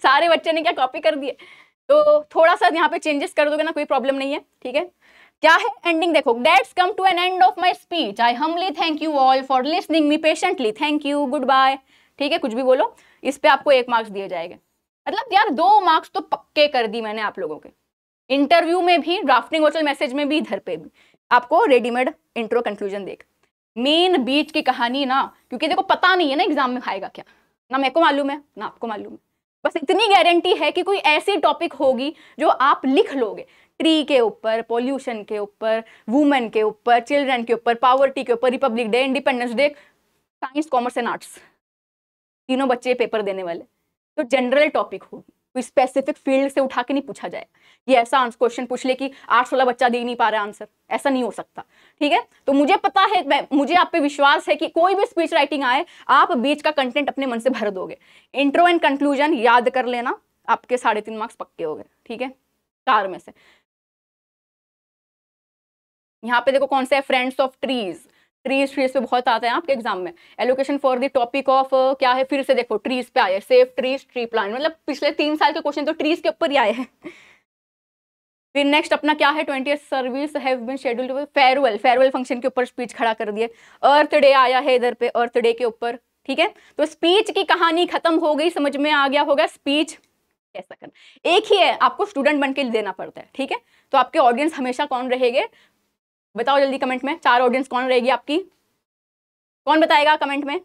सारे बच्चे ने क्या कॉपी कर दिए तो थोड़ा सा यहाँ पे चेंजेस कर दोगे ना कोई प्रॉब्लम नहीं है ठीक है क्या है एंडिंग देखो that's come to an end of my speech I humbly thank you all for listening me patiently thank you goodbye ठीक है कुछ भी बोलो इस पर आपको एक मार्क्स दिए जाएंगे मतलब यार दो मार्क्स तो पक्के कर दी मैंने आप लोगों के इंटरव्यू में भी ड्राफ्टिंग वर्चुअल मैसेज में भी इधर पे भी आपको रेडीमेड इंट्रो कंक्लूजन देख मेन बीच की कहानी ना क्योंकि देखो पता नहीं है ना एग्जाम में आएगा क्या ना मेरे को मालूम है ना आपको मालूम है बस इतनी गारंटी है कि कोई ऐसी टॉपिक होगी जो आप लिख लोगे ट्री के ऊपर पॉल्यूशन के ऊपर वुमेन के ऊपर चिल्ड्रन के ऊपर पावर्टी के ऊपर republic day independence day science commerce and arts तीनों बच्चे पेपर देने वाले तो जनरल टॉपिक होगी कोई स्पेसिफिक फील्ड से उठा के नहीं पूछा जाए ये ऐसा क्वेश्चन पूछ ले कि आठ सोलह बच्चा दे नहीं पा रहा आंसर ऐसा नहीं हो सकता ठीक है तो मुझे पता है मैं मुझे आप पे विश्वास है कि कोई भी स्पीच राइटिंग आए आप बीच का कंटेंट अपने मन से भर दोगे इंट्रो एंड कंक्लूजन याद कर लेना आपके साढ़े तीन मार्क्स पक्के हो गए ठीक है चार में से यहाँ पे देखो कौन सा है friends of trees trees trees पे बहुत आता है आपके एग्जाम में elocution for the topic of क्या है फिर से देखो ट्रीज पे आए सेफ ट्रीज ट्री प्लान मतलब पिछले तीन साल के क्वेश्चन तो ट्रीज के ऊपर ही आए हैं फिर नेक्स्ट अपना क्या है twenty service have been scheduled farewell farewell function के ऊपर स्पीच खड़ा कर दिए अर्थ डे आया है इधर पे अर्थ डे के ऊपर ठीक है तो स्पीच की कहानी खत्म हो गई समझ में आ गया होगा स्पीच कैसा करना एक ही है आपको स्टूडेंट बन के देना पड़ता है ठीक है तो आपके ऑडियंस हमेशा कौन रहेंगे बताओ जल्दी कमेंट में चार ऑडियंस कौन रहेगी आपकी कौन बताएगा कमेंट में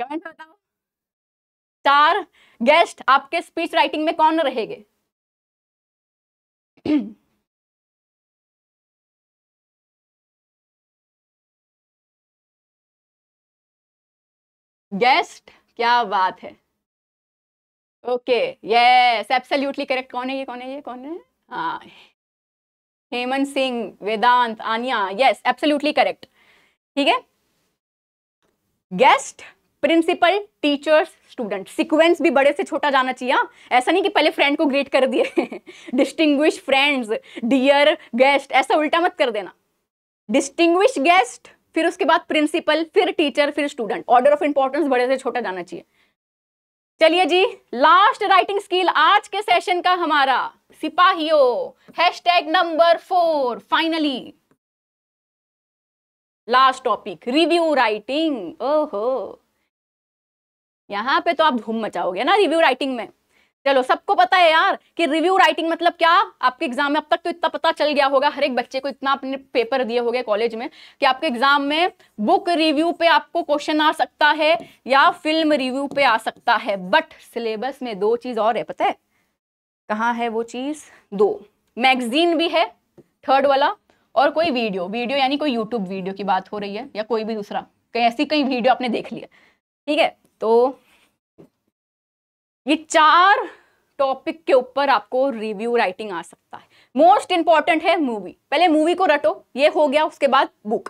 कमेंट में बताओ चार गेस्ट आपके स्पीच राइटिंग में कौन रहेंगे गेस्ट क्या बात है ओके यस एब्सोल्युटली करेक्ट कौन है ये कौन है ये कौन है हाँ Hemant Singh Vedant Aaniya yes absolutely correct ठीक है guest principal teachers student sequence भी बड़े से छोटा जाना चाहिए हाँ। ऐसा नहीं कि पहले फ्रेंड को ग्रीट कर दिए डिस्टिंग्विश फ्रेंड्स डियर गेस्ट ऐसा उल्टा मत कर देना डिस्टिंग्विश गेस्ट फिर उसके बाद प्रिंसिपल फिर टीचर फिर स्टूडेंट ऑर्डर ऑफ इंपॉर्टेंस बड़े से छोटा जाना चाहिए चलिए जी लास्ट राइटिंग स्किल आज के सेशन का हमारा सिपाहियो hashtag number four finally last topic review writing ओहो यहां पे तो आप धूम मचाओगे ना रिव्यू राइटिंग में चलो सबको पता है यार कि रिव्यू राइटिंग मतलब क्या आपके एग्जाम में अब तक तो इतना पता चल गया होगा हर एक बच्चे को इतना अपने पेपर दिए हो कॉलेज में कि आपके एग्जाम में बुक रिव्यू पे आपको क्वेश्चन आ सकता है या फिल्म रिव्यू पे आ सकता है बट सिलेबस में दो चीज और है पता है कहाँ है वो चीज दो मैगजीन भी है थर्ड वाला और कोई वीडियो वीडियो यानी कोई यूट्यूब वीडियो की बात हो रही है या कोई भी दूसरा कहीं ऐसी कहीं वीडियो आपने देख लिया ठीक है तो ये चार टॉपिक के ऊपर आपको रिव्यू राइटिंग आ सकता है मोस्ट इंपॉर्टेंट है मूवी पहले मूवी को रटो ये हो गया उसके बाद बुक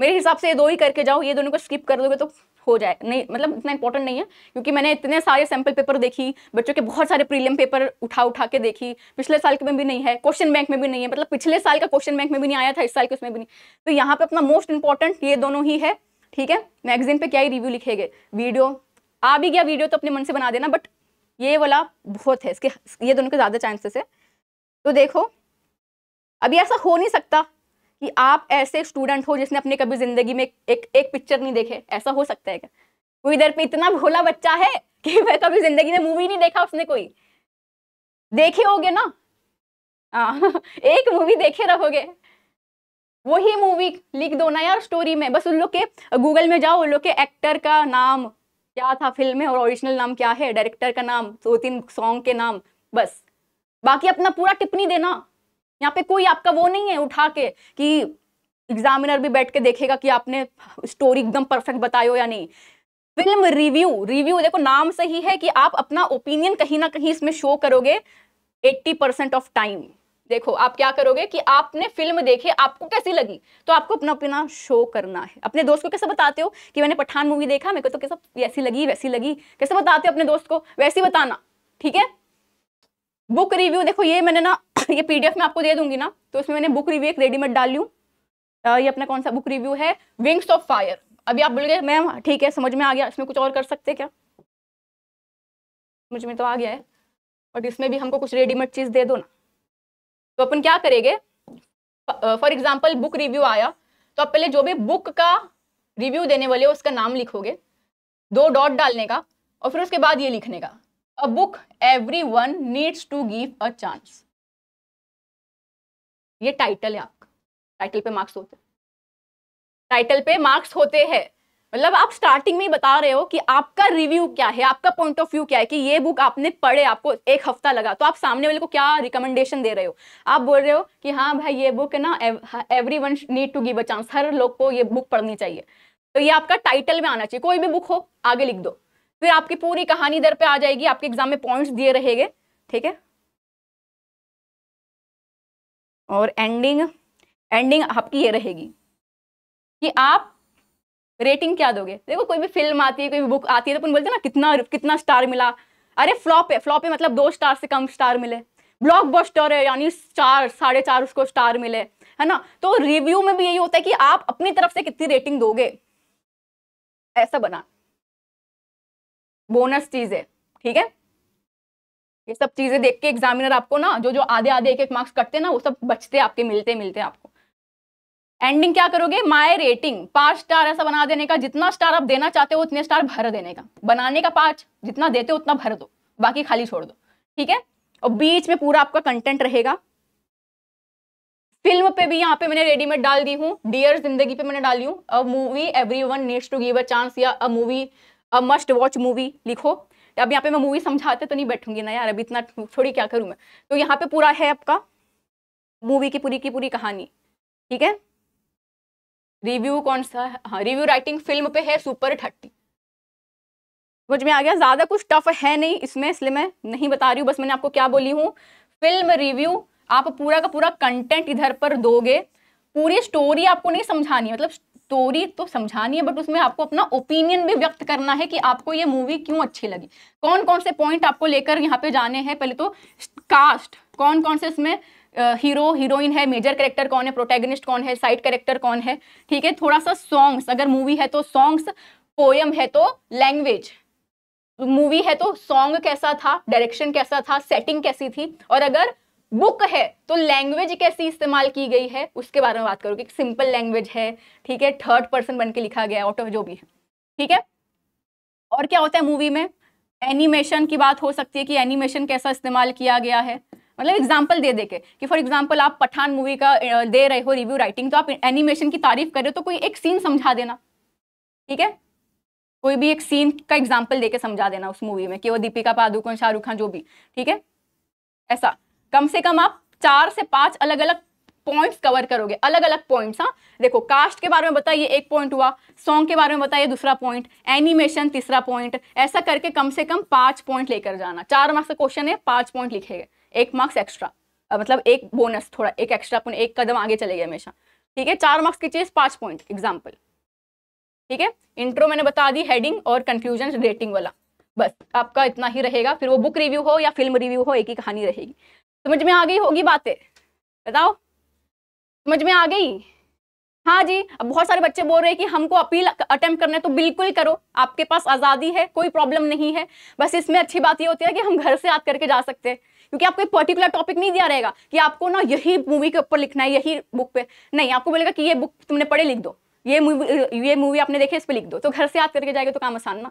मेरे हिसाब से ये दो ही करके जाओ ये दोनों को स्किप कर दोगे तो हो जाए नहीं मतलब इतना इंपॉर्टेंट नहीं है क्योंकि मैंने इतने सारे सैंपल पेपर देखी बच्चों के बहुत सारे प्रीलियम पेपर उठा उठा के देखी पिछले साल के में भी नहीं है क्वेश्चन बैंक में भी नहीं है मतलब पिछले साल का क्वेश्चन बैंक में भी नहीं आया था इस साल के उसमें भी नहीं तो यहाँ पे अपना मोस्ट इंपॉर्टेंट ये दोनों ही है ठीक है मैगजीन पे क्या ही रिव्यू लिखेंगे वीडियो आ भी गया वीडियो तो अपने मन से बना देना बट ये वाला बहुत है इसके ये दोनों के ज़्यादा चांसेस है तो देखो अभी ऐसा हो नहीं सकता कि आप ऐसे स्टूडेंट हो जिसने अपने कभी ज़िंदगी में एक एक पिक्चर नहीं देखे ऐसा हो सकता है क्या कोई इधर पे इतना भोला बच्चा है कि वह कभी ज़िंदगी में मूवी नहीं देखा उसने कोई देखे होगे ना आ, हाँ, एक मूवी देखे रहोगे वही मूवी लिख दो ना यार स्टोरी में बस उन लोग के गूगल में जाओ उन लोग के एक्टर का नाम क्या था फिल्म में और ओरिजिनल नाम क्या है डायरेक्टर का नाम दो तीन सॉन्ग के नाम बस बाकी अपना पूरा टिप्पणी देना यहाँ पे कोई आपका वो नहीं है उठा के कि एग्जामिनर भी बैठ के देखेगा कि आपने स्टोरी एकदम परफेक्ट बतायो या नहीं फिल्म रिव्यू रिव्यू देखो नाम सही है कि आप अपना ओपिनियन कहीं ना कहीं इसमें शो करोगे 80 परसेंट ऑफ टाइम देखो आप क्या करोगे कि आपने फिल्म देखी आपको कैसी लगी तो आपको अपना अपना शो करना है अपने दोस्त को कैसे बताते हो कि मैंने पठान मूवी देखा मेरे को तो कैसा ऐसी लगी वैसी लगी कैसे बताते हो अपने दोस्त को वैसी बताना ठीक है बुक रिव्यू देखो ये मैंने ना ये पीडीएफ में आपको दे दूंगी ना तो उसमें मैंने बुक रिव्यू एक रेडीमेड डाल लू ये अपना कौन सा बुक रिव्यू है विंग्स ऑफ फायर अभी आप बोल गए मैम ठीक है समझ में आ गया इसमें कुछ और कर सकते क्या समझ में तो आ गया है बट इसमें भी हमको कुछ रेडीमेड चीज़ दे दो ना तो अपन क्या करेंगे फॉर एग्जाम्पल बुक रिव्यू आया तो आप पहले जो भी बुक का रिव्यू देने वाले हो उसका नाम लिखोगे दो डॉट डालने का और फिर उसके बाद ये लिखने का a book everyone needs to give a chance ये टाइटल है आपका टाइटल पे मार्क्स होते टाइटल पे मार्क्स होते हैं मतलब आप स्टार्टिंग में ही बता रहे हो कि आपका रिव्यू क्या है आपका पॉइंट ऑफ व्यू क्या है कि ये बुक आपने पढ़े आपको एक हफ्ता लगा तो आप सामने वाले को क्या रिकमेंडेशन दे रहे हो आप बोल रहे हो कि हाँ भाई ये बुक है ना everyone need to give a chance हर लोग को ये बुक पढ़नी चाहिए तो ये आपका टाइटल में आना चाहिए कोई भी बुक हो आगे लिख दो फिर आपकी पूरी कहानी इधर पर आ जाएगी आपके एग्जाम में पॉइंट्स दिए रहेंगे ठीक है और एंडिंग एंडिंग आपकी ये रहेगी कि आप रेटिंग क्या दोगे देखो कोई भी फिल्म आती है कोई भी बुक आती है तो अपन बोलते हैं ना कितना कितना स्टार मिला अरे फ्लॉप है फ्लॉप है मतलब दो स्टार से कम स्टार मिले ब्लॉकबस्टर है यानी चार साढ़े चार उसको स्टार मिले है ना तो रिव्यू में भी यही होता है कि आप अपनी तरफ से कितनी रेटिंग दोगे ऐसा बना बोनस चीज है ठीक है ये सब चीजें देख के एग्जामिनर आपको ना जो जो आधे आधे एक एक मार्क्स कटते हैं ना वो सब बचते आपके मिलते मिलते आपको एंडिंग क्या करोगे माई रेटिंग पांच स्टार ऐसा बना देने का जितना स्टार आप देना चाहते हो उतने स्टार भर देने का बनाने का पांच जितना देते हो उतना भर दो बाकी खाली छोड़ दो ठीक है और बीच में पूरा आपका कंटेंट रहेगा फिल्म पे भी यहाँ पे मैंने रेडीमेड डाल दी हूँ डियर जिंदगी पे मैंने डाली हूँ a movie everyone needs to give a chance या a movie a must watch movie लिखो अब यहाँ पे मैं मूवी समझाते तो नहीं बैठूंगी ना यार अभी इतना छोड़ी क्या करूँ मैं तो यहाँ पे पूरा है आपका मूवी की पूरी की पूरी कहानी ठीक है रिव्यू कौन सा हाँ रिव्यू राइटिंग फिल्म पे है सुपर थर्टी कुछ में आ गया ज़्यादा कुछ टफ है नहीं इसमें इसलिए मैं नहीं बता रही हूँ बस मैंने आपको क्या बोली हूँ फिल्म रिव्यू आप पूरा का पूरा कंटेंट इधर पर दोगे पूरी स्टोरी आपको नहीं समझानी मतलब स्टोरी तो समझानी है बट उसमें आपको अपना ओपिनियन भी व्यक्त करना है कि आपको ये मूवी क्यों अच्छी लगी कौन कौन से पॉइंट आपको लेकर यहाँ पे जाने हैं पहले तो कास्ट कौन कौन से इसमें हीरो हीरोइन है मेजर कैरेक्टर कौन है प्रोटैगनिस्ट कौन है साइड कैरेक्टर कौन है ठीक है थोड़ा सा सॉन्ग्स अगर मूवी है तो सॉन्ग्स पोयम है तो लैंग्वेज मूवी है तो सॉन्ग कैसा था डायरेक्शन कैसा था सेटिंग कैसी थी और अगर बुक है तो लैंग्वेज कैसी इस्तेमाल की गई है उसके बारे में बात करोगे सिंपल लैंग्वेज है ठीक है थर्ड पर्सन बन के लिखा गया है ऑटो जो भी है ठीक है और क्या होता है मूवी में एनिमेशन की बात हो सकती है कि एनिमेशन कैसा इस्तेमाल किया गया है मतलब एग्जाम्पल दे दे के कि फॉर एग्जाम्पल आप पठान मूवी का दे रहे हो रिव्यू राइटिंग तो आप एनिमेशन की तारीफ कर रहे हो तो कोई एक सीन समझा देना ठीक है कोई भी एक सीन का एग्जाम्पल देके समझा देना उस मूवी में कि वो दीपिका पादुकोण शाहरुख खान जो भी ठीक है ऐसा कम से कम आप चार से पांच अलग अलग पॉइंट्स कवर करोगे अलग अलग पॉइंट्स हाँ देखो कास्ट के बारे में बताइए एक पॉइंट हुआ सॉन्ग के बारे में बताइए दूसरा पॉइंट एनिमेशन तीसरा पॉइंट ऐसा करके कम से कम पांच पॉइंट लेकर जाना चार मार्क्स का क्वेश्चन है पांच पॉइंट लिखेगा एक मार्क्स एक्स्ट्रा मतलब एक बोनस थोड़ा एक एक्स्ट्रा अपन एक कदम आगे चले गए हमेशा ठीक है चार मार्क्स की चीज पांच पॉइंट एग्जाम्पल ठीक है इंट्रो मैंने बता दी हेडिंग और कंफ्यूजन रेटिंग वाला बस आपका इतना ही रहेगा फिर वो बुक रिव्यू हो या फिल्म रिव्यू हो एक ही कहानी रहेगी समझ में आ गई होगी बातें बताओ समझ में आ गई हाँ जी अब बहुत सारे बच्चे बोल रहे हैं कि हमको अपील अटेम्प्ट करना है तो बिल्कुल करो आपके पास आज़ादी है कोई प्रॉब्लम नहीं है बस इसमें अच्छी बात ये होती है कि हम घर से याद करके जा सकते हैं क्योंकि आपको एक पर्टिकुलर टॉपिक नहीं दिया रहेगा कि आपको ना यही मूवी के ऊपर लिखना है यही बुक पे नहीं आपको बोलेगा कि ये बुक तुमने पढ़े लिख दो ये मूवी ये मूवी आपने देखे इस पर लिख दो तो घर से याद करके जाएगा तो काम आसान ना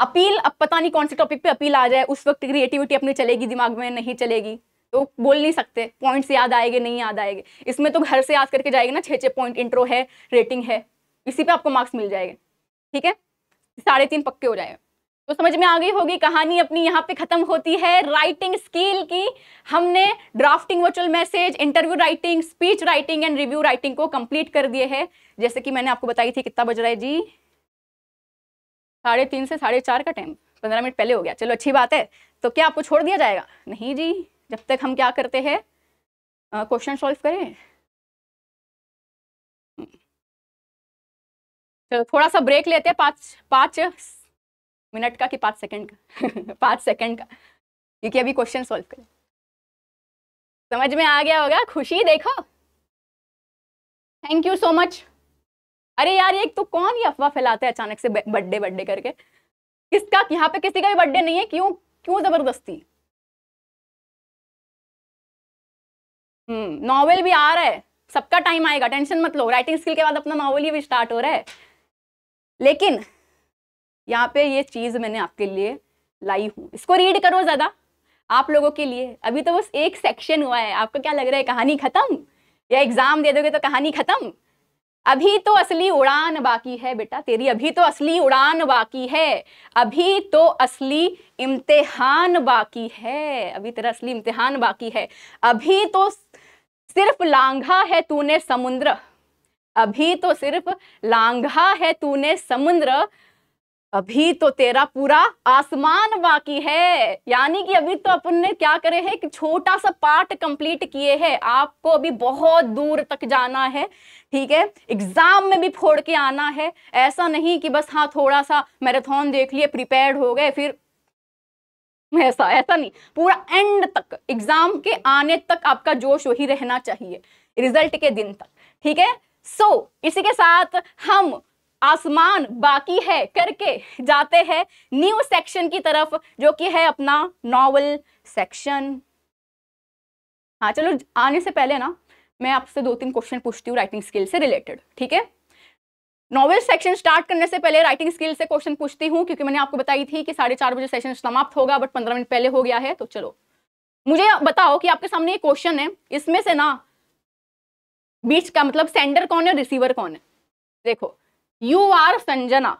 अपील अब पता नहीं कौन से टॉपिक पे अपील आ जाए उस वक्त क्रिएटिविटी अपनी चलेगी दिमाग में नहीं चलेगी तो बोल नहीं सकते पॉइंट्स याद आएंगे नहीं याद आएंगे इसमें तो घर से याद करके जाएंगे ना छः छः पॉइंट इंट्रो है रेटिंग है इसी पे आपको मार्क्स मिल जाएंगे ठीक है साढ़े तीन पक्के हो जाएंगे तो समझ में आ गई होगी कहानी अपनी यहाँ पे खत्म होती है राइटिंग स्किल की हमने drafting virtual message interview writing speech writing and review writing को कंप्लीट कर दिए है जैसे कि मैंने आपको बताई थी कितना बज रहा है जी साढ़े तीन से साढ़े चार का टाइम पंद्रह मिनट पहले हो गया चलो अच्छी बात है तो क्या आपको छोड़ दिया जाएगा नहीं जी जब तक हम क्या करते हैं क्वेश्चन सॉल्व करें हम्म। चलो थोड़ा सा ब्रेक लेते हैं पाँच पाँच मिनट का कि पाँच सेकंड का पाँच सेकंड का क्योंकि अभी क्वेश्चन सॉल्व करें समझ में आ गया होगा खुशी देखो थैंक यू सो मच अरे यार ये तो कौन ये अफवाह फैलाते हैं अचानक से बर्थडे बर्थडे करके किसका यहाँ पे किसी का भी बर्थडे नहीं है क्यों क्यों जबरदस्ती हम्म नॉवेल भी आ रहा है सबका टाइम आएगा टेंशन मत लो राइटिंग स्किल के बाद अपना नॉवेल ही भी स्टार्ट हो रहा है लेकिन यहाँ पे ये चीज़ मैंने आपके लिए लाई हूँ इसको रीड करो ज़्यादा आप लोगों के लिए अभी तो बस एक सेक्शन हुआ है आपको क्या लग रहा है कहानी ख़त्म या एग्ज़ाम दे दोगे तो कहानी ख़त्म अभी तो असली उड़ान बाकी है बेटा तेरी अभी तो असली उड़ान बाकी है अभी तो असली इम्तिहान बाकी है अभी तेरा असली इम्तिहान बाकी है अभी तो सिर्फ लांघा है तूने समुद्र अभी तो सिर्फ लांघा है तूने समुद्र अभी तो तेरा पूरा आसमान बाकी है यानी कि अभी तो अपन ने क्या करे है कि छोटा सा पार्ट कंप्लीट किए हैं आपको अभी बहुत दूर तक जाना है ठीक है एग्जाम में भी फोड़ के आना है ऐसा नहीं कि बस हाँ थोड़ा सा मैराथन देख लिए प्रिपेयर हो गए फिर ऐसा ऐसा नहीं पूरा एंड तक एग्जाम के आने तक आपका जोश वही रहना चाहिए रिजल्ट के दिन तक ठीक है सो so, इसी के साथ हम आसमान बाकी है करके जाते हैं न्यू सेक्शन की तरफ जो कि है अपना नॉवल सेक्शन हाँ चलो आने से पहले ना मैं आपसे दो तीन क्वेश्चन पूछती हूँ राइटिंग स्किल से रिलेटेड ठीक है नॉवल सेक्शन स्टार्ट करने से पहले राइटिंग स्किल से क्वेश्चन पूछती हूँ क्योंकि मैंने आपको बताई थी कि साढ़े चार बजे सेशन समाप्त होगा बट पंद्रह मिनट पहले हो गया है तो चलो मुझे बताओ कि आपके सामने एक क्वेश्चन है इसमें से ना बीच का मतलब सेंडर कौन है रिसीवर कौन है देखो you are Sanjana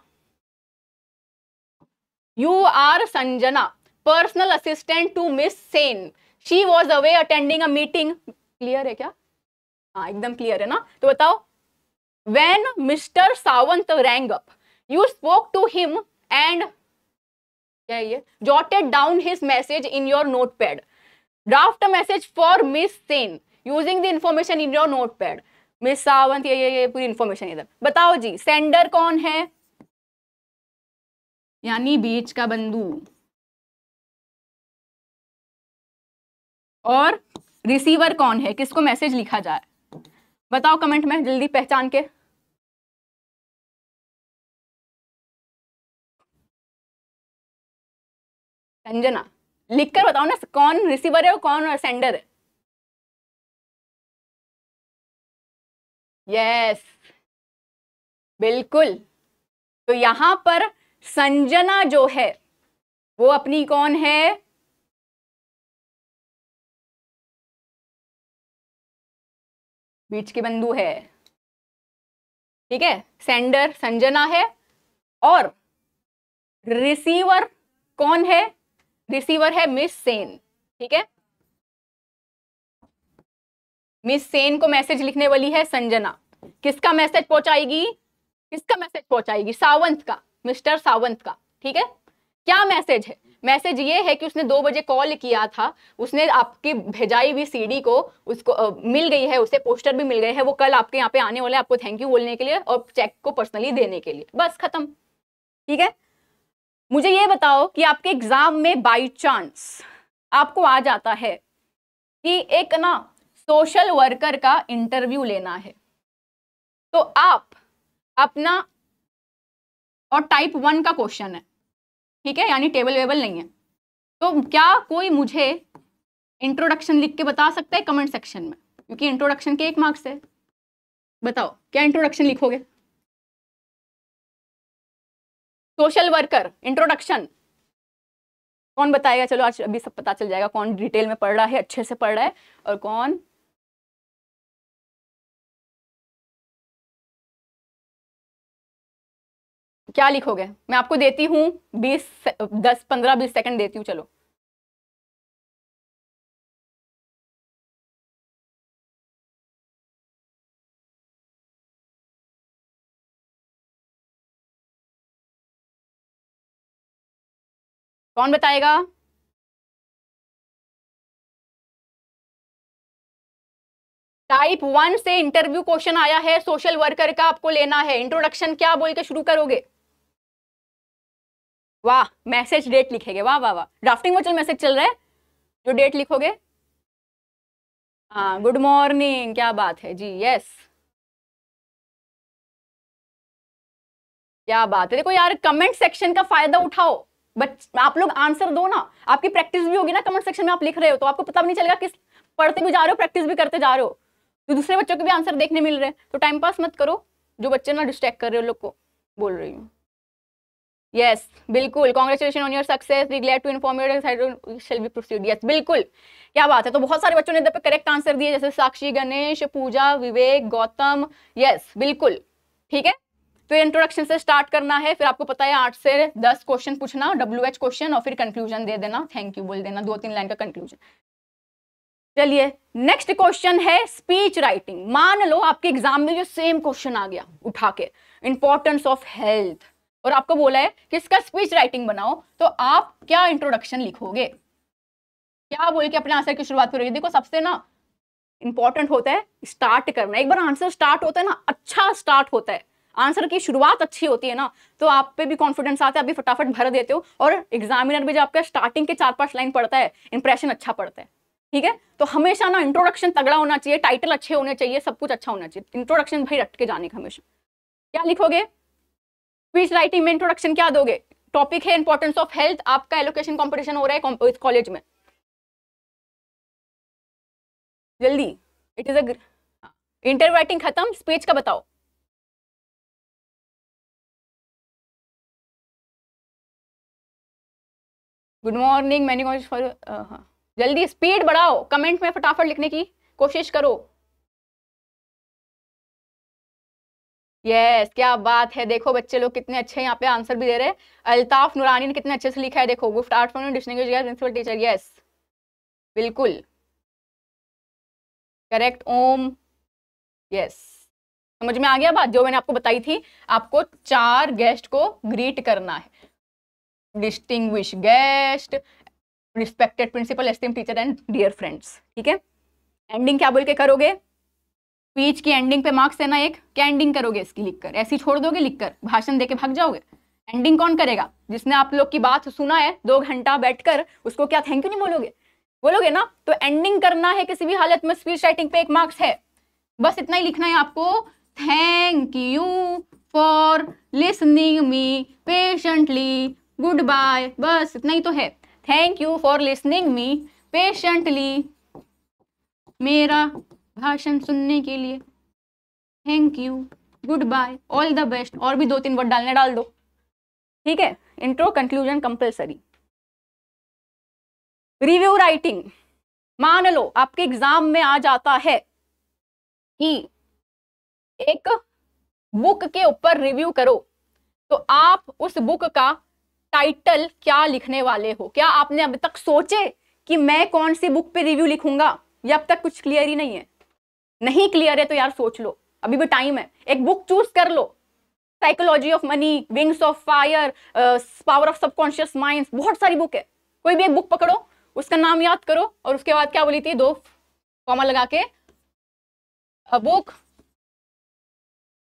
you are Sanjana personal assistant to miss Sen she was away attending a meeting clear है क्या हाँ एकदम क्लियर है ना तो बताओ when mister Sawant rang up you spoke to him and क्या ये jotted down his message in your notepad draft message for miss Sen using the information in your notepad miss Sawant ये ये ये पूरी इन्फॉर्मेशन इधर बताओ जी सेंडर कौन है यानी बीच का बंधु और रिसीवर कौन है किसको मैसेज लिखा जाए बताओ कमेंट में जल्दी पहचान के संजना लिखकर बताओ ना कौन रिसीवर है और कौन सेंडर है यस बिल्कुल तो यहां पर संजना जो है वो अपनी कौन है बीच के बंधु है ठीक है सेंडर संजना है और रिसीवर कौन है रिसीवर है मिस सेन ठीक है मिस सेन को मैसेज लिखने वाली है संजना किसका मैसेज पहुंचाएगी किसका मैसेज पहुंचाएगी सावंत का मिस्टर सावंत का ठीक है क्या मैसेज है मैसेज ये है कि उसने दो बजे कॉल किया था उसने आपकी भेजाई हुई सीडी को उसको आ, मिल गई है उसे पोस्टर भी मिल गए हैं वो कल आपके यहाँ पे आने वाले आपको थैंक यू बोलने के लिए और चेक को पर्सनली देने के लिए बस खत्म ठीक है मुझे ये बताओ कि आपके एग्जाम में बाई चांस आपको आ जाता है कि एक ना सोशल वर्कर का इंटरव्यू लेना है तो आप अपना और टाइप वन का क्वेश्चन है ठीक है यानी टेबल वेबल नहीं है तो क्या कोई मुझे इंट्रोडक्शन लिख के बता सकता है कमेंट सेक्शन में क्योंकि इंट्रोडक्शन के एक मार्क्स है बताओ क्या इंट्रोडक्शन लिखोगे सोशल वर्कर इंट्रोडक्शन कौन बताएगा चलो आज अभी सब पता चल जाएगा कौन डिटेल में पढ़ रहा है अच्छे से पढ़ रहा है और कौन क्या लिखोगे मैं आपको देती हूँ बीस दस पंद्रह बीस सेकंड देती हूँ चलो कौन बताएगा टाइप वन से इंटरव्यू क्वेश्चन आया है सोशल वर्कर का आपको लेना है इंट्रोडक्शन क्या बोल के शुरू करोगे वाह मैसेज डेट लिखेंगे वाह वाह वाह ड्राफ्टिंग में चल मैसेज चल रहा है जो डेट लिखोगे हाँ गुड मॉर्निंग क्या बात है जी यस क्या बात है देखो यार कमेंट सेक्शन का फायदा उठाओ बच आप लोग आंसर दो ना आपकी प्रैक्टिस भी होगी ना कमेंट सेक्शन में आप लिख रहे हो तो आपको पता भी नहीं चलेगा किस पढ़ते भी जा रहे हो प्रैक्टिस भी करते जा रहे हो तो दूसरे बच्चों के भी आंसर देखने मिल रहे हैं तो टाइम पास मत करो जो बच्चे ना डिस्ट्रैक्ट कर रहे हो लोग को बोल रही हूँ यस बिल्कुल congratulation on your success we glad to inform shall be proceed yes बिल्कुल क्या बात है तो बहुत सारे बच्चों ने करेक्ट आंसर दिए जैसे साक्षी गणेश पूजा विवेक गौतम यस बिल्कुल ठीक है फिर तो इंट्रोडक्शन से स्टार्ट करना है फिर आपको पता है आठ से दस क्वेश्चन पूछना डब्ल्यू एच क्वेश्चन और फिर कंक्लूजन दे देना थैंक यू बोल देना दो तीन लाइन का कंक्लूजन चलिए नेक्स्ट क्वेश्चन है स्पीच राइटिंग मान लो आपके एग्जाम में जो सेम क्वेश्चन आ गया उठा के इंपॉर्टेंस ऑफ हेल्थ और आपको बोला है कि इसका स्पीच राइटिंग बनाओ तो आप क्या इंट्रोडक्शन लिखोगे क्या बोल के अपने आंसर की शुरुआत करोगे देखो सबसे ना इंपॉर्टेंट होता है स्टार्ट करना एक बार आंसर स्टार्ट होता है ना अच्छा स्टार्ट होता है आंसर की शुरुआत अच्छी होती है ना तो आप पे भी कॉन्फिडेंस आता है अभी फटाफट भर देते हो और एग्जामिनर भी जो आपका स्टार्टिंग के चार पांच लाइन पढ़ता है इंप्रेशन अच्छा पड़ता है ठीक है तो हमेशा ना इंट्रोडक्शन तगड़ा होना चाहिए टाइटल अच्छे होने चाहिए सब कुछ अच्छा होना चाहिए इंट्रोडक्शन भाई रट के जाने का हमेशा क्या लिखोगे स्पीच राइटिंग में इंट्रोडक्शन क्या दोगे टॉपिक है इंपॉर्टेंस ऑफ हेल्थ आपका एलोकेशन कॉम्पिटिशन हो रहा है कॉलेज में जल्दी it is a inter writing खत्म स्पीच का बताओ गुड मॉर्निंग मैनी जल्दी स्पीड बढ़ाओ कमेंट में फटाफट लिखने की कोशिश करो यस क्या बात है देखो बच्चे लोग कितने अच्छे यहाँ पे आंसर भी दे रहे हैं अल्ताफ नुरानी ने कितने अच्छे से लिखा है देखो गुफ्ट art for principal teacher yes बिल्कुल करेक्ट ओम यस समझ में आ गया बात जो मैंने आपको बताई थी आपको चार गेस्ट को ग्रीट करना है distinguished guest respected principal esteem teacher and dear friends ठीक है एंडिंग क्या बोल के करोगे स्पीच की एंडिंग पे मार्क्स देना एक क्या एंडिंग करोगे इसकी लिखकर ऐसी छोड़ दोगे लिखकर भाषण देके भाग जाओगे एंडिंग कौन करेगा जिसने आप लोग की बात सुना है दो घंटा बैठकर उसको क्या थैंक यू नहीं बोलोगे बोलोगे ना तो एंडिंग करना है किसी भी हालत में स्पीच राइटिंग पे एक मार्क्स है बस इतना ही लिखना है आपको thank you for listening me patiently goodbye बस इतना ही तो है thank you for listening me patiently मेरा भाषण सुनने के लिए thank you goodbye all the best और भी दो तीन वर्ड डालने डाल दो ठीक है intro conclusion compulsory review writing मान लो आपके एग्जाम में आ जाता है कि एक बुक के ऊपर रिव्यू करो तो आप उस बुक का टाइटल क्या लिखने वाले हो क्या आपने अब तक सोचे कि मैं कौन सी बुक पे रिव्यू लिखूंगा या अब तक कुछ क्लियर ही नहीं है नहीं क्लियर है तो यार सोच लो अभी भी टाइम है एक बुक चूज कर लो psychology of money wings of fire power of subconscious mind बहुत सारी बुक है कोई भी एक बुक पकड़ो उसका नाम याद करो और उसके बाद क्या बोली थी दो कॉमा लगा के a book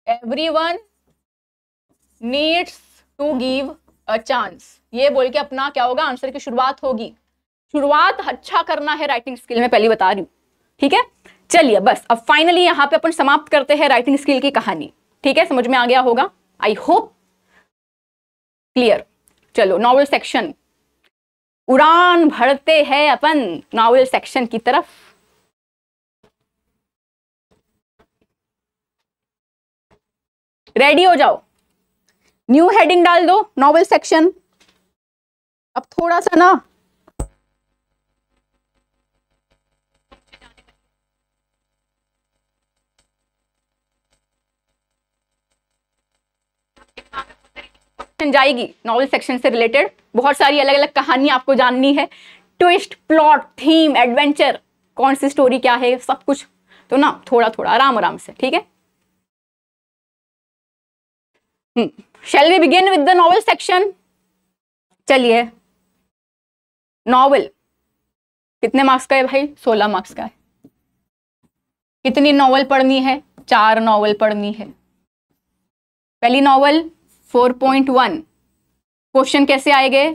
everyone needs to give a chance ये बोल के अपना क्या होगा आंसर की शुरुआत होगी शुरुआत अच्छा करना है राइटिंग स्किल में पहली बता रही हूँ ठीक है चलिए बस अब फाइनली यहां पे अपन समाप्त करते हैं राइटिंग स्किल की कहानी ठीक है समझ में आ गया होगा आई होप क्लियर चलो नॉवल सेक्शन उड़ान भरते हैं अपन नॉवल सेक्शन की तरफ रेडी हो जाओ न्यू हेडिंग डाल दो नॉवल सेक्शन अब थोड़ा सा ना सेक्शन जाएगी नॉवल सेक्शन से रिलेटेड बहुत सारी अलग अलग कहानी आपको जाननी है ट्विस्ट प्लॉट थीम एडवेंचर कौन सी स्टोरी क्या है सब कुछ तो ना थोड़ा थोड़ा आराम आराम से ठीक है shall we begin with the novel section चलिए नॉवल कितने मार्क्स का है भाई सोलह मार्क्स का है कितनी नॉवल पढ़नी है चार नॉवल पढ़नी है पहली novel four point one question कैसे आए गए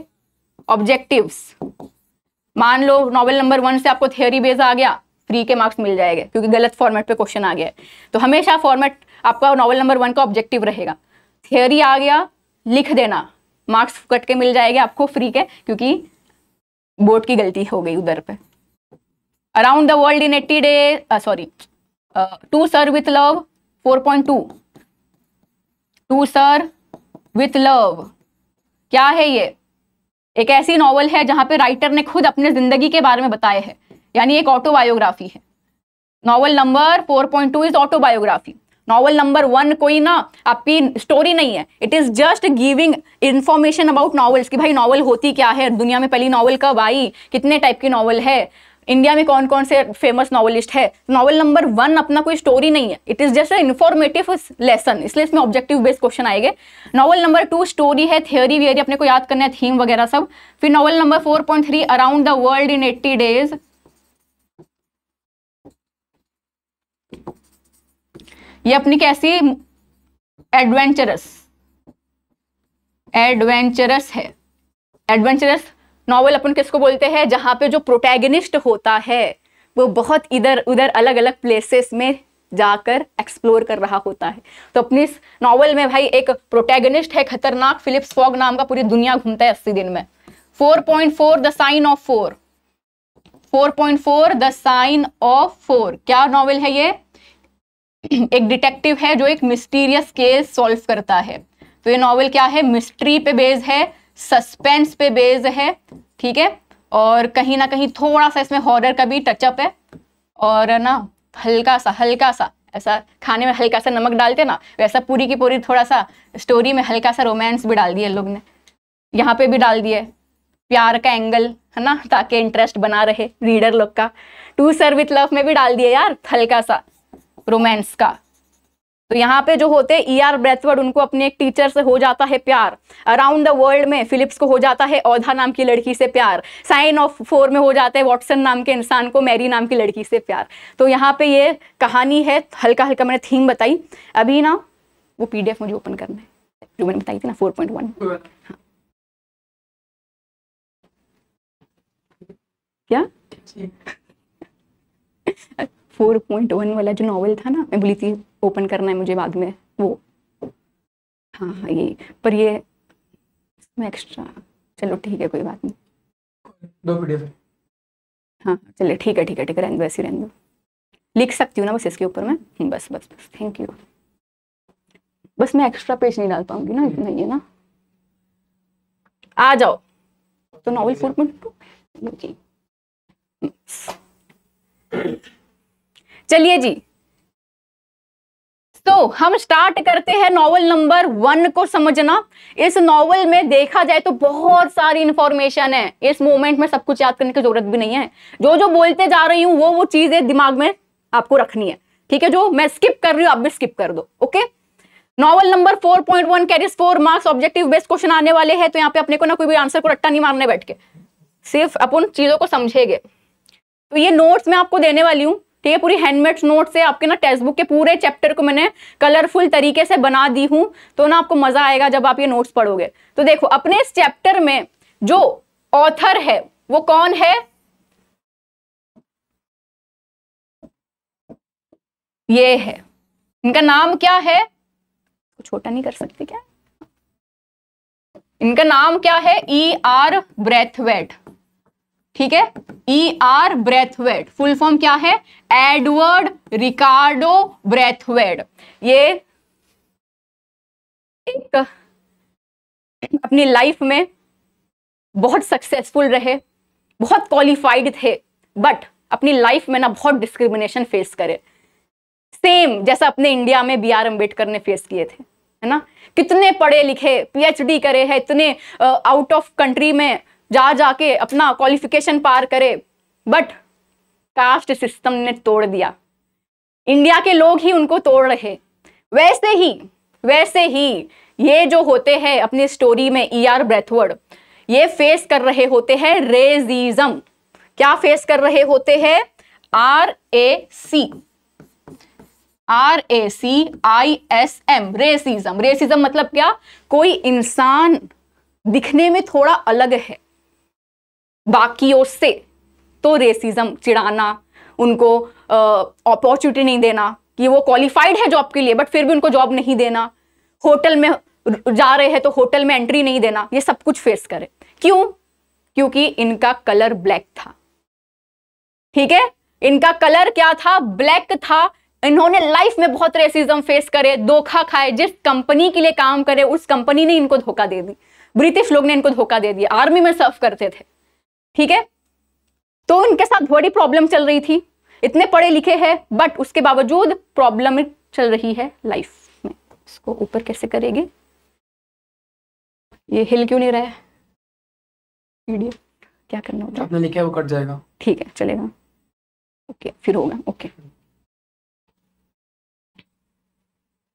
ऑब्जेक्टिव्स मान लो नॉवल नंबर वन से आपको थियोरी बेस आ गया फ्री के मार्क्स मिल जाएंगे क्योंकि गलत फॉर्मेट पे क्वेश्चन आ गया है तो हमेशा फॉर्मेट आपका नॉवल नंबर वन का ऑब्जेक्टिव रहेगा थियोरी आ गया लिख देना मार्क्स कट के मिल जाएंगे आपको फ्री के क्योंकि बोर्ड की गलती हो गई उधर पे around the world in eighty day sorry to sir with love four point two to sir with love क्या है ये एक ऐसी नॉवल है जहां पे राइटर ने खुद अपने जिंदगी के बारे में बताया है यानी एक ऑटोबायोग्राफी है novel number 4.2 is autobiography novel number one कोई ना आपकी स्टोरी नहीं है it is just giving information about novels कि भाई नॉवल होती क्या है दुनिया में पहली नॉवल कब आई कितने टाइप की नॉवल है इंडिया में कौन कौन से फेमस नॉवलिस्ट है नॉवल नंबर वन अपना कोई स्टोरी नहीं है it is just a informative lesson इसलिए इसमें ऑब्जेक्टिव बेस्ड क्वेश्चन आएंगे नॉवल नंबर टू स्टोरी है थियोरी वियरी अपने को याद करना है थीम वगैरह सब फिर novel number four point three around the world in eighty days ये अपनी कैसी एडवेंचरस एडवेंचरस है एडवेंचरस नॉवल अपन किसको बोलते हैं जहाँ पे जो प्रोटैगनिस्ट होता है वो बहुत इधर उधर अलग अलग प्लेसेस में जाकर एक्सप्लोर कर रहा होता है तो अपनी इस नॉवल में भाई एक प्रोटैगनिस्ट है खतरनाक फिलिप्स फॉग नाम का पूरी दुनिया घूमता है अस्सी दिन में 4.4 the sign of four 4.4 the sign of four क्या नॉवेल है ये एक डिटेक्टिव है जो एक मिस्टीरियस केस सॉल्व करता है तो ये नॉवल क्या है मिस्ट्री पे बेस्ड है सस्पेंस पे बेस्ड है ठीक है और कहीं ना कहीं थोड़ा सा इसमें हॉरर का भी टचअप है और ना हल्का सा हल्का सा ऐसा खाने में हल्का सा नमक डालते ना वैसा तो पूरी की पूरी थोड़ा सा स्टोरी में हल्का सा रोमांस भी डाल दिया लोग ने यहाँ पे भी डाल दिया प्यार का एंगल है ना ताकि इंटरेस्ट बना रहे रीडर लोग का टू सर विथ लव में भी डाल दिया यार हल्का सा रोमांस का तो यहाँ पे जो होते हैं ई आर ब्रेथवर्ड उनको अपने एक टीचर से हो जाता है प्यार अराउंड द वर्ल्ड में फिलिप्स को हो जाता है औधा नाम की लड़की से प्यार साइन ऑफ फोर में हो जाता है वॉटसन नाम के इंसान को मैरी नाम की लड़की से प्यार तो यहाँ पे ये कहानी है हल्का हल्का मैंने थीम बताई अभी ना वो पीडीएफ मुझे ओपन करना है जो मैंने बताई थी ना फोर पॉइंट वन क्या फोर पॉइंट वन वाला जो नॉवल था ना मैं बोली थी ओपन करना है मुझे बाद में वो हाँ हाँ ये पर ये इसमें एक्स्ट्रा चलो ठीक है कोई बात नहीं दो हाँ चलिए ठीक है ठीक है ठीक है रहने दो ऐसे रहने दो लिख सकती हूँ ना बस इसके ऊपर मैं हम्म, बस बस बस थैंक यू बस मैं एक्स्ट्रा पेज नहीं डाल पाऊंगी ना इतना ही है ना आ जाओ तो नॉवल फोर पॉइंट टू जी चलिए जी तो हम स्टार्ट करते हैं नॉवल नंबर वन को समझना इस नॉवल में देखा जाए तो बहुत सारी इंफॉर्मेशन है इस मोमेंट में सब कुछ याद करने की जरूरत भी नहीं है जो जो बोलते जा रही हूँ वो वो चीजें दिमाग में आपको रखनी है ठीक है जो मैं स्किप कर रही हूँ आप भी स्किप कर दो okay novel number four point one carries four marks objective best question आने वाले हैं तो यहाँ पे अपने को ना कोई भी आंसर को रट्टा नहीं मारने बैठ के सिर्फ अपन चीजों को समझेंगे तो ये नोट्स मैं आपको देने वाली हूँ ठीक है पूरी हैंडमेड नोट से आपके ना टेक्स्ट बुक के पूरे चैप्टर को मैंने कलरफुल तरीके से बना दी हूं तो ना आपको मजा आएगा जब आप ये नोट्स पढ़ोगे तो देखो अपने इस चैप्टर में जो ऑथर है वो कौन है ये है इनका नाम क्या है छोटा नहीं कर सकते क्या इनका नाम क्या है ई आर ब्रेथवेट ठीक है E R Braithwaite full form क्या है एडवर्ड रिकार्डो ब्रेथवेड ये एक अपनी लाइफ में बहुत सक्सेसफुल रहे बहुत क्वालिफाइड थे बट अपनी लाइफ में ना बहुत डिस्क्रिमिनेशन फेस करे सेम जैसा अपने इंडिया में बी आर अम्बेडकर ने फेस किए थे है ना कितने पढ़े लिखे पीएचडी करे हैं इतने आउट ऑफ कंट्री में जा जाके अपना क्वालिफिकेशन पार करे बट कास्ट सिस्टम ने तोड़ दिया इंडिया के लोग ही उनको तोड़ रहे वैसे ही वैसे ही ये जो होते हैं अपनी स्टोरी में ई आर ब्रेथवर्ड ये फेस कर रहे होते हैं रेजिज्म क्या फेस कर रहे होते हैं R A C R A C I S M racism racism मतलब क्या कोई इंसान दिखने में थोड़ा अलग है बाकी से तो रेसिज्म चिढ़ाना उनको अपॉर्चुनिटी नहीं देना कि वो क्वालिफाइड है जॉब के लिए बट फिर भी उनको जॉब नहीं देना होटल में जा रहे हैं तो होटल में एंट्री नहीं देना ये सब कुछ फेस करे क्यों क्योंकि इनका कलर ब्लैक था ठीक है इनका कलर क्या था ब्लैक था इन्होंने लाइफ में बहुत रेसिज्म फेस करे धोखा खाए जिस कंपनी के लिए काम करे उस कंपनी ने इनको धोखा दे दी ब्रिटिश लोग ने इनको धोखा दे दिया आर्मी में सर्व करते थे ठीक है तो उनके साथ बड़ी प्रॉब्लम चल रही थी इतने पढ़े लिखे हैं बट उसके बावजूद प्रॉब्लम चल रही है लाइफ में इसको ऊपर कैसे करेगी ये हिल क्यों नहीं रहा है वीडियो क्या करना होता है लिखा है वो कट जाएगा ठीक है चलेगा ओके फिर होगा ओके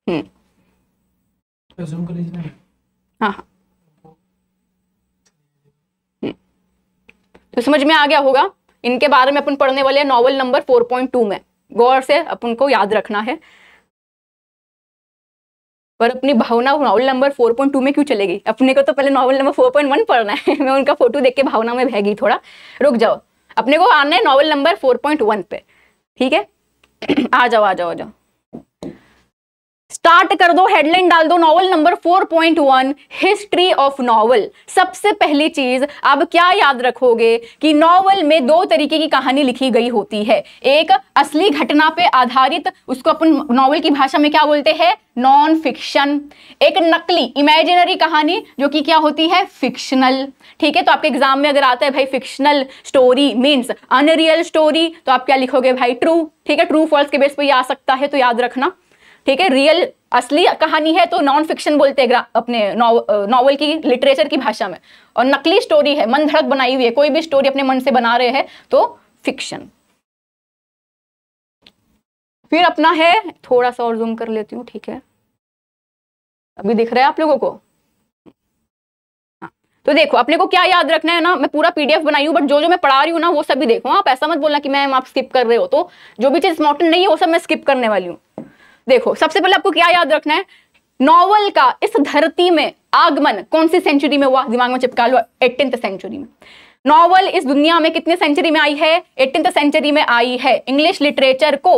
हम्म तो हाँ हाँ तो समझ में आ गया होगा इनके बारे में अपन पढ़ने वाले हैं नॉवल नंबर 4.2 में गौर से अपन को याद रखना है पर अपनी भावना नॉवल नंबर 4.2 में क्यों चलेगी अपने को तो पहले नॉवल नंबर 4.1 पढ़ना है मैं उनका फोटो देख के भावना में बह गई थोड़ा रुक जाओ अपने को आना है नॉवल नंबर 4.1 पे ठीक है आ जाओ आ जाओ आ जाओ स्टार्ट कर दो हेडलाइन डाल दो novel number 4.1 history of novel सबसे पहली चीज आप क्या याद रखोगे कि नॉवल में दो तरीके की कहानी लिखी गई होती है एक असली घटना पे आधारित उसको अपन नॉवल की भाषा में क्या बोलते हैं नॉन फिक्शन एक नकली इमेजिनरी कहानी जो कि क्या होती है फिक्शनल ठीक है तो आपके एग्जाम में अगर आता है भाई fictional story means unreal story तो आप क्या लिखोगे भाई ट्रू ठीक है ट्रू फॉल्स के बेस पर आ सकता है तो याद रखना ठीक है रियल असली कहानी है तो नॉन फिक्शन बोलते हैं अपने नॉवल की लिटरेचर की भाषा में और नकली स्टोरी है मन धड़क बनाई हुई है कोई भी स्टोरी अपने मन से बना रहे हैं तो फिक्शन फिर अपना है थोड़ा सा और जूम कर लेती हूँ ठीक है अभी दिख रहा है आप लोगों को हाँ। तो देखो अपने को क्या याद रखना है ना मैं पूरा पीडीएफ बनाई हूँ बट जो जो मैं पढ़ा रही हूँ ना वो सभी देखो आप ऐसा मत बोलना कि मैम आप स्किप कर रहे हो तो जो भी चीज़ इंपॉर्टेंट नहीं है वो सब मैं स्किप करने वाली हूँ देखो सबसे पहले आपको क्या याद रखना है नॉवल का इस धरती में आगमन कौन सी सेंचुरी में हुआ दिमाग में चिपका लो एटीन सेंचुरी में नॉवल इस दुनिया में कितने सेंचुरी में आई है एटीन सेंचुरी में आई है इंग्लिश लिटरेचर को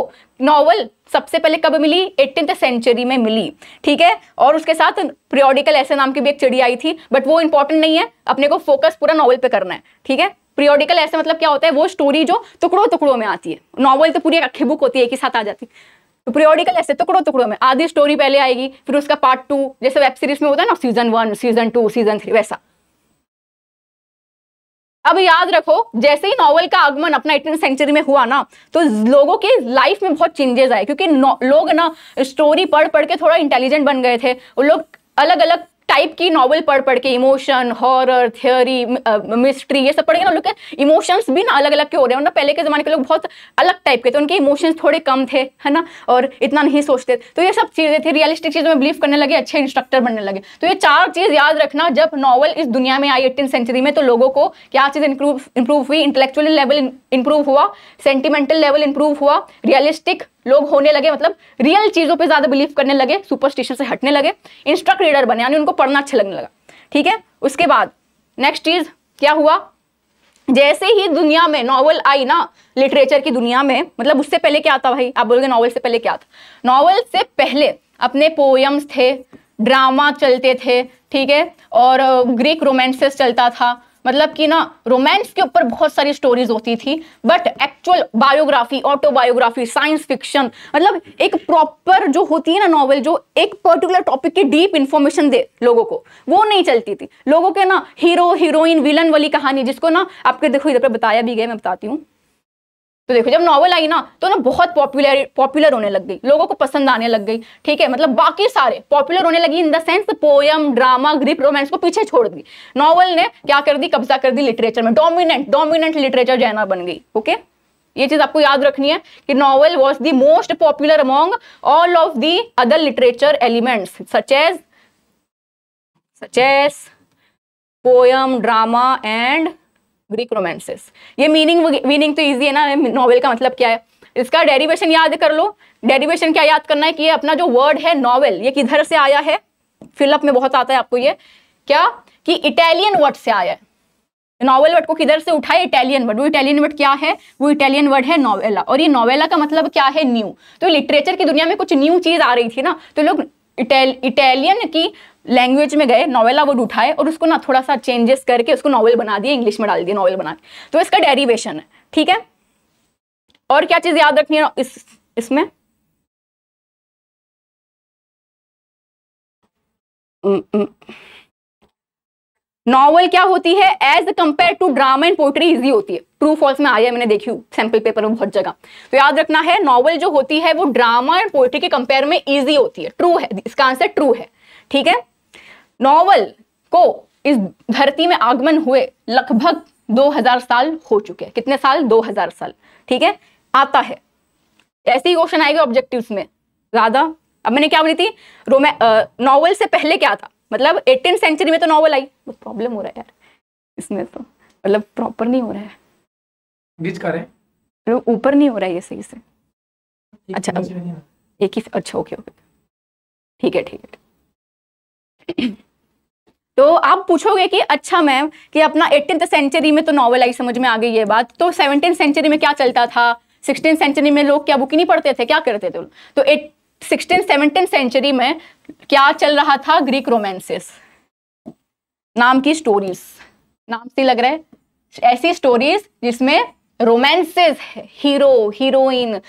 नॉवल सबसे पहले कब मिली एटीन सेंचुरी में मिली ठीक है और उसके साथ प्रियोडिकल ऐसे नाम की भी एक चिड़िया आई थी बट वो इंपॉर्टेंट नहीं है अपने को फोकस पूरा नॉवल पे करना है ठीक है प्रियोडिकल ऐसे मतलब क्या होता है वो स्टोरी जो टुकड़ों टुकड़ों में आती है नॉवल तो पूरी अखे बुक होती है एक ही साथ आ जाती है तो पीरियोडिकल ऐसे टुकड़ों तो टुकड़ों तो में आधी स्टोरी पहले आएगी फिर उसका पार्ट टू जैसे वेब सीरीज में होता है ना season one season two season three वैसा अब याद रखो जैसे ही नॉवल का आगमन अपना एटीन सेंचुरी में हुआ ना तो लोगों की लाइफ में बहुत चेंजेस आए क्योंकि लोग ना स्टोरी पढ़ पढ़ के थोड़ा इंटेलिजेंट बन गए थे वो लोग अलग अलग टाइप की नॉवल पढ़ पढ़ के इमोशन हॉरर थियोरी मिस्ट्री ये सब पढ़ेंगे ना लोग के इमोशंस भी ना अलग अलग के हो रहे हैं ना पहले के ज़माने के लोग बहुत अलग टाइप के थे उनके इमोशंस थोड़े कम थे है ना और इतना नहीं सोचते तो ये सब चीज़ें थी रियलिस्टिक चीज़ में बिलीव करने लगे अच्छे इंस्ट्रक्टर बनने लगे तो ये चार चीज़ याद रखना जब नॉवल इस दुनिया में आई एटीन सेंचुरी में तो लोगों को क्या चीज़ इंप्रूव इंप्रूव हुई इंटेलेक्चुअल लेवल इंप्रूव हुआ सेंटिमेंटल लेवल इंप्रूव हुआ रियलिस्टिक लोग होने लगे मतलब रियल चीज़ों पे ज़्यादा बिलीव करने लगे सुपरस्टिशन से हटने लगे इंस्ट्रक्ट रीडर बने यानी उनको पढ़ना अच्छा लगने लगा ठीक है उसके बाद नेक्स्ट चीज़ क्या हुआ जैसे ही दुनिया में नॉवल आई ना लिटरेचर की दुनिया में मतलब उससे पहले क्या आता भाई आप बोलोगे नॉवल से पहले क्या था नॉवल से पहले अपने पोएम्स थे ड्रामा चलते थे ठीक है और ग्रीक रोमांसेस चलता था मतलब कि ना रोमांस के ऊपर बहुत सारी स्टोरीज होती थी but actual biography autobiography science fiction मतलब एक प्रॉपर जो होती है ना नॉवल जो एक पर्टिकुलर टॉपिक की डीप इंफॉर्मेशन दे लोगों को वो नहीं चलती थी लोगों के ना हीरो हीरोइन विलन वाली कहानी जिसको ना आपके देखो इधर पर बताया भी गया मैं बताती हूँ तो देखो जब नॉवल आई ना तो ना बहुत पॉपुलर पॉपुलर होने लग गई लोगों को पसंद आने लग गई ठीक है मतलब बाकी सारे पॉपुलर होने लगी in the sense poem drama Greek romance को पीछे छोड़ दी नॉवल ने क्या कर दी कब्जा कर दी लिटरेचर में डोमिनेंट डोमिनेंट लिटरेचर जैनर बन गई ओके ये चीज आपको याद रखनी है कि novel was the most popular among all of the other literature elements such as such as poem drama and Greek romances ये मीनिंग मीनिंग तो ईजी है ना नॉवल का मतलब क्या है इसका डेरिवेशन याद कर लो डेरिवेशन क्या याद करना है कि ये अपना जो वर्ड है नॉवल ये किधर से आया है फिलअप में बहुत आता है आपको ये क्या कि इटालियन वर्ड से आया है नॉवल वर्ड को किधर से उठाए इटालियन वर्ड वो इटालियन वर्ड क्या है वो इटालियन वर्ड है नॉवेला और ये नॉवेला का मतलब क्या है न्यू तो लिटरेचर की दुनिया में कुछ न्यू चीज आ रही थी ना तो लोग इटालियन की लैंग्वेज में गए नॉवेला वर्ड उठाए और उसको ना थोड़ा सा चेंजेस करके उसको नॉवल बना दिया इंग्लिश में डाल दिया नॉवल बना तो इसका डेरिवेशन है ठीक है और क्या चीज़ याद रखनी है इस इसमें नॉवल क्या होती है as compare to drama and poetry easy होती है ट्रू फॉल्स में आया मैंने देखी सैंपल पेपर में बहुत जगह तो याद रखना है नॉवल जो होती है वो ड्रामा एंड पोएट्री के कंपेयर में इजी होती है ट्रू है इसका आंसर ट्रू है ठीक है नॉवल को इस धरती में आगमन हुए लगभग 2000 साल हो चुके हैं कितने साल 2000 साल ठीक है आता है ऐसे ही क्वेश्चन आएगा ऑब्जेक्टिव्स में ज्यादा अब मैंने क्या बोली थी रोमे नॉवल से पहले क्या था मतलब एटीन सेंचुरी में तो नॉवल आई तो प्रॉब्लम हो रहा है यार इसमें तो मतलब प्रॉपर नहीं हो रहा है बीच का रहे ऊपर नहीं हो रहा है ये सही से अच्छा एक ही अच्छा ओके ओके अच्छा, ठीक है ठीक है तो आप पूछोगे कि अच्छा मैम कि अपना एटीन सेंचुरी में तो नॉवल आई समझ में आ गई ये बात तो सेवनटीन सेंचुरी में क्या चलता था सिक्सटीन सेंचुरी में लोग क्या बुक ही नहीं पढ़ते थे क्या करते थे तो एट सिक्सटीन सेवनटीन सेंचुरी में क्या चल रहा था ग्रीक रोमांसेस नाम की स्टोरीज नाम से लग रहा है ऐसी स्टोरीज जिसमें रोमांसेस हीरो हीरोइन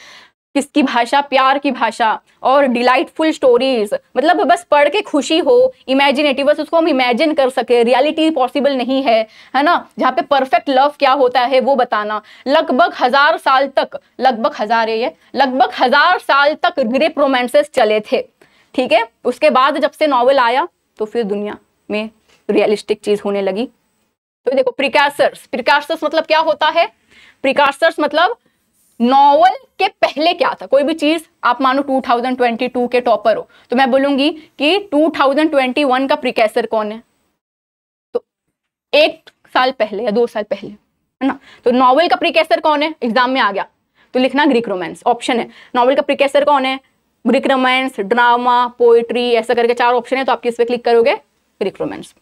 किसकी भाषा प्यार की भाषा और डिलाइटफुल स्टोरीज मतलब बस पढ़ के खुशी हो इमेजिनेटिव बस उसको हम इमेजिन कर सके रियलिटी पॉसिबल नहीं है है ना जहाँ पे परफेक्ट लव क्या होता है वो बताना लगभग हजार साल तक लगभग हजार ये लगभग हजार साल तक ग्रेप रोमांसेस चले थे ठीक है उसके बाद जब से नॉवल आया तो फिर दुनिया में रियलिस्टिक चीज होने लगी तो देखो प्रिकासर्स प्रिकासर्स मतलब क्या होता है प्रिकासर्स मतलब नॉवल के पहले क्या था कोई भी चीज आप मानो 2022 के टॉपर हो तो मैं बोलूंगी कि 2021 का प्रिकेसर कौन है तो एक साल पहले या दो साल पहले है ना तो नॉवल का प्रिकेसर कौन है एग्जाम में आ गया तो लिखना ग्रीक रोमांस ऑप्शन है नॉवल का प्रिकेसर कौन है ग्रीक रोमांस ड्रामा पोएट्री ऐसा करके चार ऑप्शन है तो आप किस पे क्लिक करोगे ग्रीक रोमांस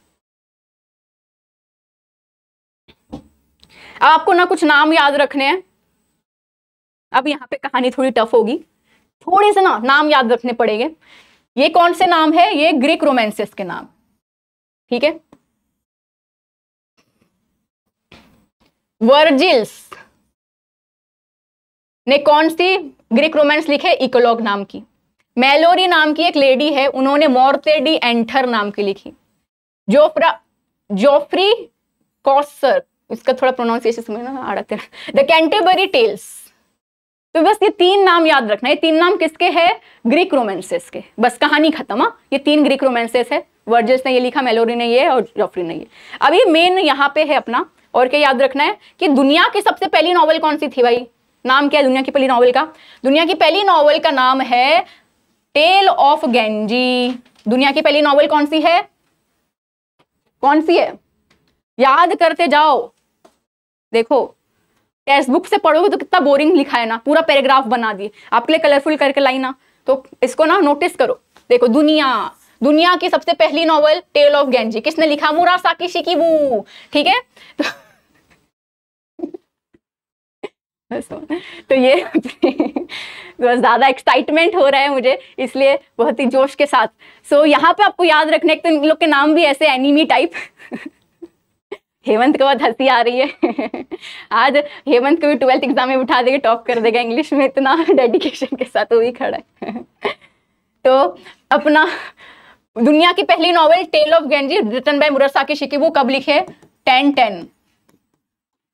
अब आपको ना कुछ नाम याद रखने हैं अब यहाँ पे कहानी थोड़ी टफ होगी थोड़े से ना नाम याद रखने पड़ेंगे ये कौन से नाम है ये ग्रीक रोमांसेस के नाम ठीक है वर्जिल्स ने कौन सी ग्रीक रोमांस लिखे इकोलॉग नाम की मेलोरी नाम की एक लेडी है उन्होंने मोरते डी एंटर नाम की लिखी जोफ्रा जोफ्री कॉसर इसका थोड़ा प्रोनाउंसिएशन समझना आ रहा द कैंटेबरी टेल्स तो बस ये तीन नाम याद रखना ये तीन नाम किसके है ग्रीक रोमेंसेस के बस कहानी खत्म हाँ ये तीन ग्रीक रोमेंसेस है वर्जस ने ये लिखा मेलोरी ने ये और जॉफरी ने ये अब ये मेन यहाँ पे है अपना और क्या याद रखना है कि दुनिया की सबसे पहली नॉवल कौन सी थी भाई नाम क्या है दुनिया की पहली नॉवल का दुनिया की पहली नॉवल का नाम है टेल ऑफ गेंजी दुनिया की पहली नॉवल कौन सी है कौन सी है याद करते जाओ देखो टेक्स्ट बुक से पढ़ोगे तो कितना बोरिंग लिखा है ना पूरा पैराग्राफ बना दिए आपके लिए कलरफुल करके लाई ना तो इसको ना नोटिस करो देखो दुनिया दुनिया की सबसे पहली नॉवल टेल ऑफ गेंजी किसने लिखा मुरा साकी की शिकीबू ठीक है तो, तो ये बस ज़्यादा एक्साइटमेंट हो रहा है मुझे इसलिए बहुत ही जोश के साथ सो so, यहाँ पे आपको याद रखने एक तो इन लोग के नाम भी ऐसे एनिमी टाइप हेमंत के बाद हंसी आ रही है आज हेमंत को भी ट्वेल्थ एग्जाम में उठा देगा टॉप कर देगा इंग्लिश में इतना डेडिकेशन के साथ वही खड़ा है तो अपना दुनिया की पहली novel tale of Genji written by मुरसा मुरासाकी शिकी वो कब लिखे टेन टेन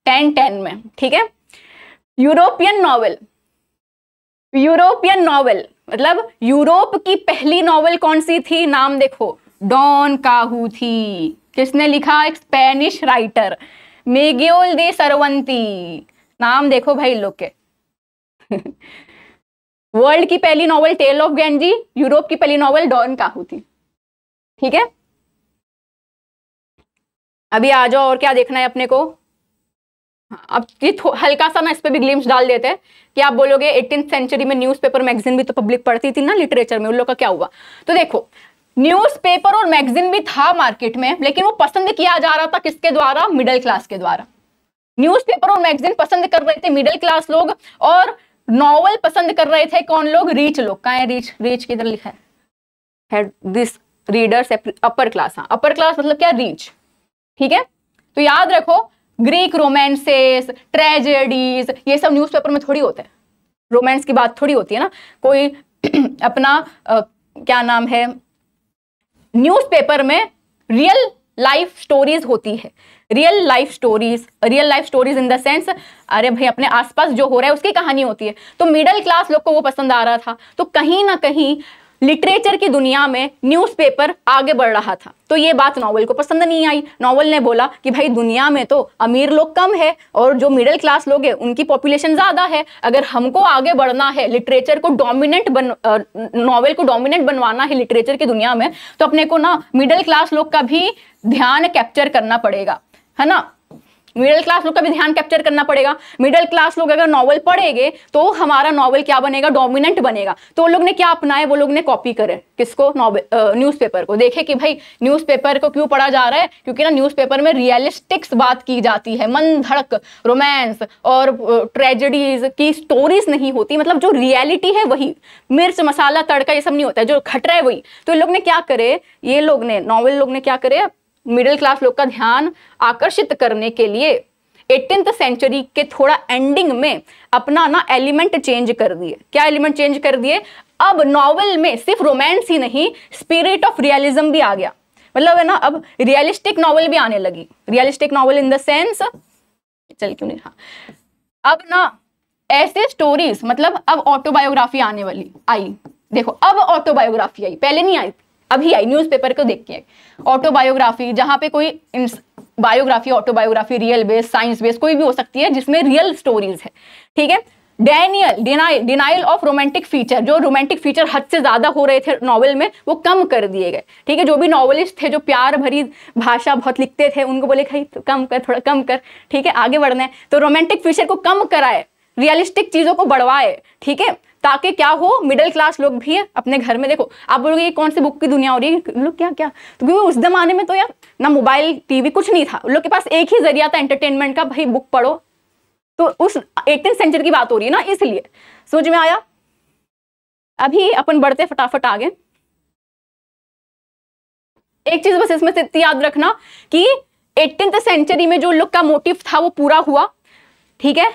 टेन टेन में ठीक है यूरोपियन नॉवल यूरोपियन नॉवल मतलब यूरोप की पहली नॉवल कौन सी थी नाम देखो डॉन काहू थी किसने लिखा एक स्पेनिश राइटर मेग्योल दी सरवंती नाम देखो भाई लोग के वर्ल्ड की पहली novel tale of Genji Europe की पहली नॉवल डॉन काहू थी ठीक है अभी आ जाओ और क्या देखना है अपने को अब ये हल्का सा ना इस पर भी ग्लिम्स डाल देते हैं कि आप बोलोगे एटीन सेंचुरी में न्यूज़पेपर मैगजीन भी तो पब्लिक पढ़ती थी ना लिटरेचर में उन लोग का क्या हुआ तो देखो न्यूज़पेपर और मैगजीन भी था मार्केट में लेकिन वो पसंद किया जा रहा था किसके द्वारा मिडिल क्लास के द्वारा न्यूज़पेपर और मैगजीन पसंद कर रहे थे मिडिल क्लास लोग और नॉवल पसंद कर रहे थे कौन लोग रीच लोग कहा है रीच रीच किधर लिखा है दिस रीडर्स अपर क्लास हाँ अपर क्लास मतलब क्या रीच ठीक है तो याद रखो ग्रीक रोमांसेस ट्रेजेडीज ये सब पेपर में थोड़ी होते हैं रोमांस की बात थोड़ी होती है ना कोई अपना आ, क्या नाम है न्यूज़पेपर में रियल लाइफ स्टोरीज होती है real life stories real life stories in the sense अरे भाई अपने आसपास जो हो रहा है उसकी कहानी होती है तो मिडिल क्लास लोग को वो पसंद आ रहा था तो कहीं ना कहीं लिटरेचर की दुनिया में न्यूज़पेपर आगे बढ़ रहा था तो ये बात नॉवल को पसंद नहीं आई नॉवल ने बोला कि भाई दुनिया में तो अमीर लोग कम है और जो मिडिल क्लास लोग हैं उनकी पॉपुलेशन ज़्यादा है अगर हमको आगे बढ़ना है लिटरेचर को डोमिनेंट बन नॉवल को डोमिनेंट बनवाना है लिटरेचर की दुनिया में तो अपने को ना मिडल क्लास लोग का भी ध्यान कैप्चर करना पड़ेगा है ना मिडिल क्लास लोग का भी ध्यान कैप्चर करना पड़ेगा मिडिल क्लास लोग अगर नॉवल पढ़ेंगे तो हमारा नॉवल क्या बनेगा डोमिनेंट बनेगा तो वो लोग ने क्या अपनाया वो लोग ने कॉपी करे किसको न्यूज पेपर को देखे कि भाई न्यूज़पेपर को क्यों पढ़ा जा रहा है क्योंकि ना पेपर में रियलिस्टिक्स बात की जाती है मन धड़क रोमांस और ट्रेजेडीज की स्टोरीज नहीं होती मतलब जो रियलिटी है वही मिर्च मसाला तड़का ये सब नहीं होता है जो खट रहा है वही तो ये लोग ने क्या करे ये लोग ने नॉवल लोग ने क्या करे मिडिल क्लास लोग का ध्यान आकर्षित करने के लिए एटीन सेंचुरी के थोड़ा एंडिंग में अपना ना एलिमेंट चेंज कर दिए क्या एलिमेंट चेंज कर दिए अब नॉवल में सिर्फ रोमांस ही नहीं स्पिरिट ऑफ रियलिज्म भी आ गया मतलब है ना अब रियलिस्टिक नॉवल भी आने लगी realistic novel in the sense चल क्यों नहीं हाँ अब ना ऐसे स्टोरीज मतलब अब ऑटोबायोग्राफी आने वाली आई देखो अब ऑटोबायोग्राफी आई पहले नहीं आई अभी आई न्यूज़पेपर को देख के ऑटोबायोग्राफी जहां पे कोई biography autobiography real base science base कोई भी हो सकती है जिसमें रियल स्टोरीज है ठीक है Daniel denial denial of romantic feature जो रोमांटिक फीचर हद से ज़्यादा हो रहे थे नॉवल में वो कम कर दिए गए ठीक है जो भी नॉवलिस्ट थे जो प्यार भरी भाषा बहुत लिखते थे उनको बोले खाई तो कम कर थोड़ा कम कर ठीक है आगे बढ़ना है तो रोमांटिक फीचर को कम कराए रियलिस्टिक चीज़ों को बढ़वाए ठीक है ताकि क्या हो मिडिल क्लास लोग भी अपने घर में देखो आप बोलोगे ये कौन सी बुक की दुनिया हो रही है लोग क्या क्या तो क्योंकि उस जमाने में तो यार ना मोबाइल टीवी कुछ नहीं था लोग के पास एक ही जरिया था एंटरटेनमेंट का भाई बुक पढ़ो तो उस एटीन सेंचुरी की बात हो रही है ना इसलिए समझ में आया अभी अपन बढ़ते फटाफट आगे एक चीज बस इसमें से याद रखना कि एटीन सेंचुरी में जो लोग का मोटिव था वो पूरा हुआ ठीक है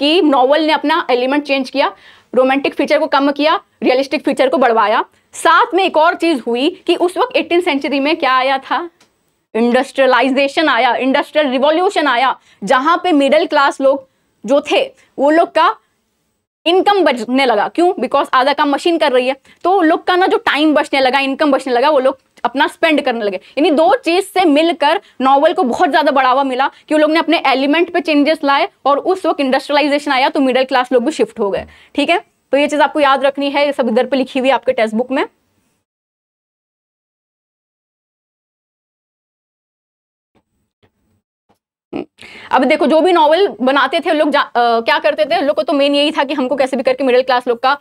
कि नॉवल ने अपना एलिमेंट चेंज किया रोमांटिक फीचर को कम किया रियलिस्टिक फीचर को बढ़वाया साथ में एक और चीज़ हुई कि उस वक्त एटीन सेंचुरी में क्या आया था इंडस्ट्रियलाइजेशन आया इंडस्ट्रियल रिवॉल्यूशन आया जहां पे मिडिल क्लास लोग जो थे वो लोग का इनकम बचने लगा क्यों बिकॉज आधा काम मशीन कर रही है तो लोग का ना जो टाइम बचने लगा इनकम बचने लगा वो लोग अपना स्पेंड करने लगे यानी दो चीज से मिलकर नॉवल को बहुत ज्यादा बढ़ावा मिला कि वो लोग ने अपने एलिमेंट पे चेंजेस लाए और उस वक्त इंडस्ट्रियलाइजेशन आया तो मिडिल क्लास लोग भी शिफ्ट हो गए ठीक है तो ये चीज आपको याद रखनी है ये सब इधर पे लिखी हुई आपके टेक्स्ट बुक में हम्म। अब देखो जो भी नॉवल बनाते थे लोग आ, क्या करते थे लोग को तो मेन यही था कि हमको कैसे भी करके मिडिल क्लास लोग का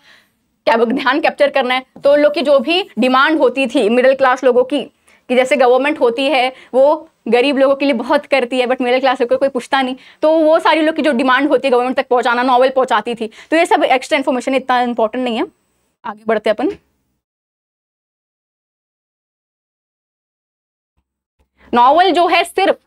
क्या ध्यान कैप्चर करना है तो उन लोग की जो भी डिमांड होती थी मिडिल क्लास लोगों की कि जैसे गवर्नमेंट होती है वो गरीब लोगों के लिए बहुत करती है बट मिडिल क्लास लोगों को कोई पूछता नहीं तो वो सारी लोग की जो डिमांड होती है गवर्नमेंट तक पहुंचाना नॉवल पहुंचाती थी तो ये सब एक्स्ट्रा इन्फॉर्मेशन इतना इंपॉर्टेंट नहीं है आगे बढ़ते अपन नॉवल जो है सिर्फ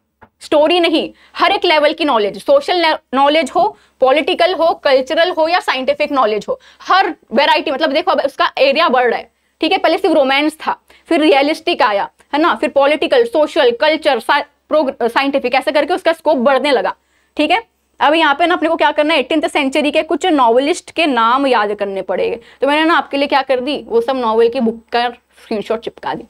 स्टोरी नहीं हर एक लेवल की नॉलेज सोशल नॉलेज हो पॉलिटिकल हो कल्चरल हो या साइंटिफिक नॉलेज हो हर वेराइटी मतलब देखो अब उसका एरिया बढ़ रहा है ठीक है पहले सिर्फ रोमांस था फिर रियलिस्टिक आया है ना फिर पॉलिटिकल सोशल कल्चर साइंटिफिक ऐसा करके उसका स्कोप बढ़ने लगा ठीक है अब यहाँ पे ना अपने को क्या करना है एटीन सेंचुरी के कुछ नॉवलिस्ट के नाम याद करने पड़ेंगे तो मैंने ना आपके लिए क्या कर दी वो सब नॉवल की बुक का स्क्रीनशॉट चिपका दी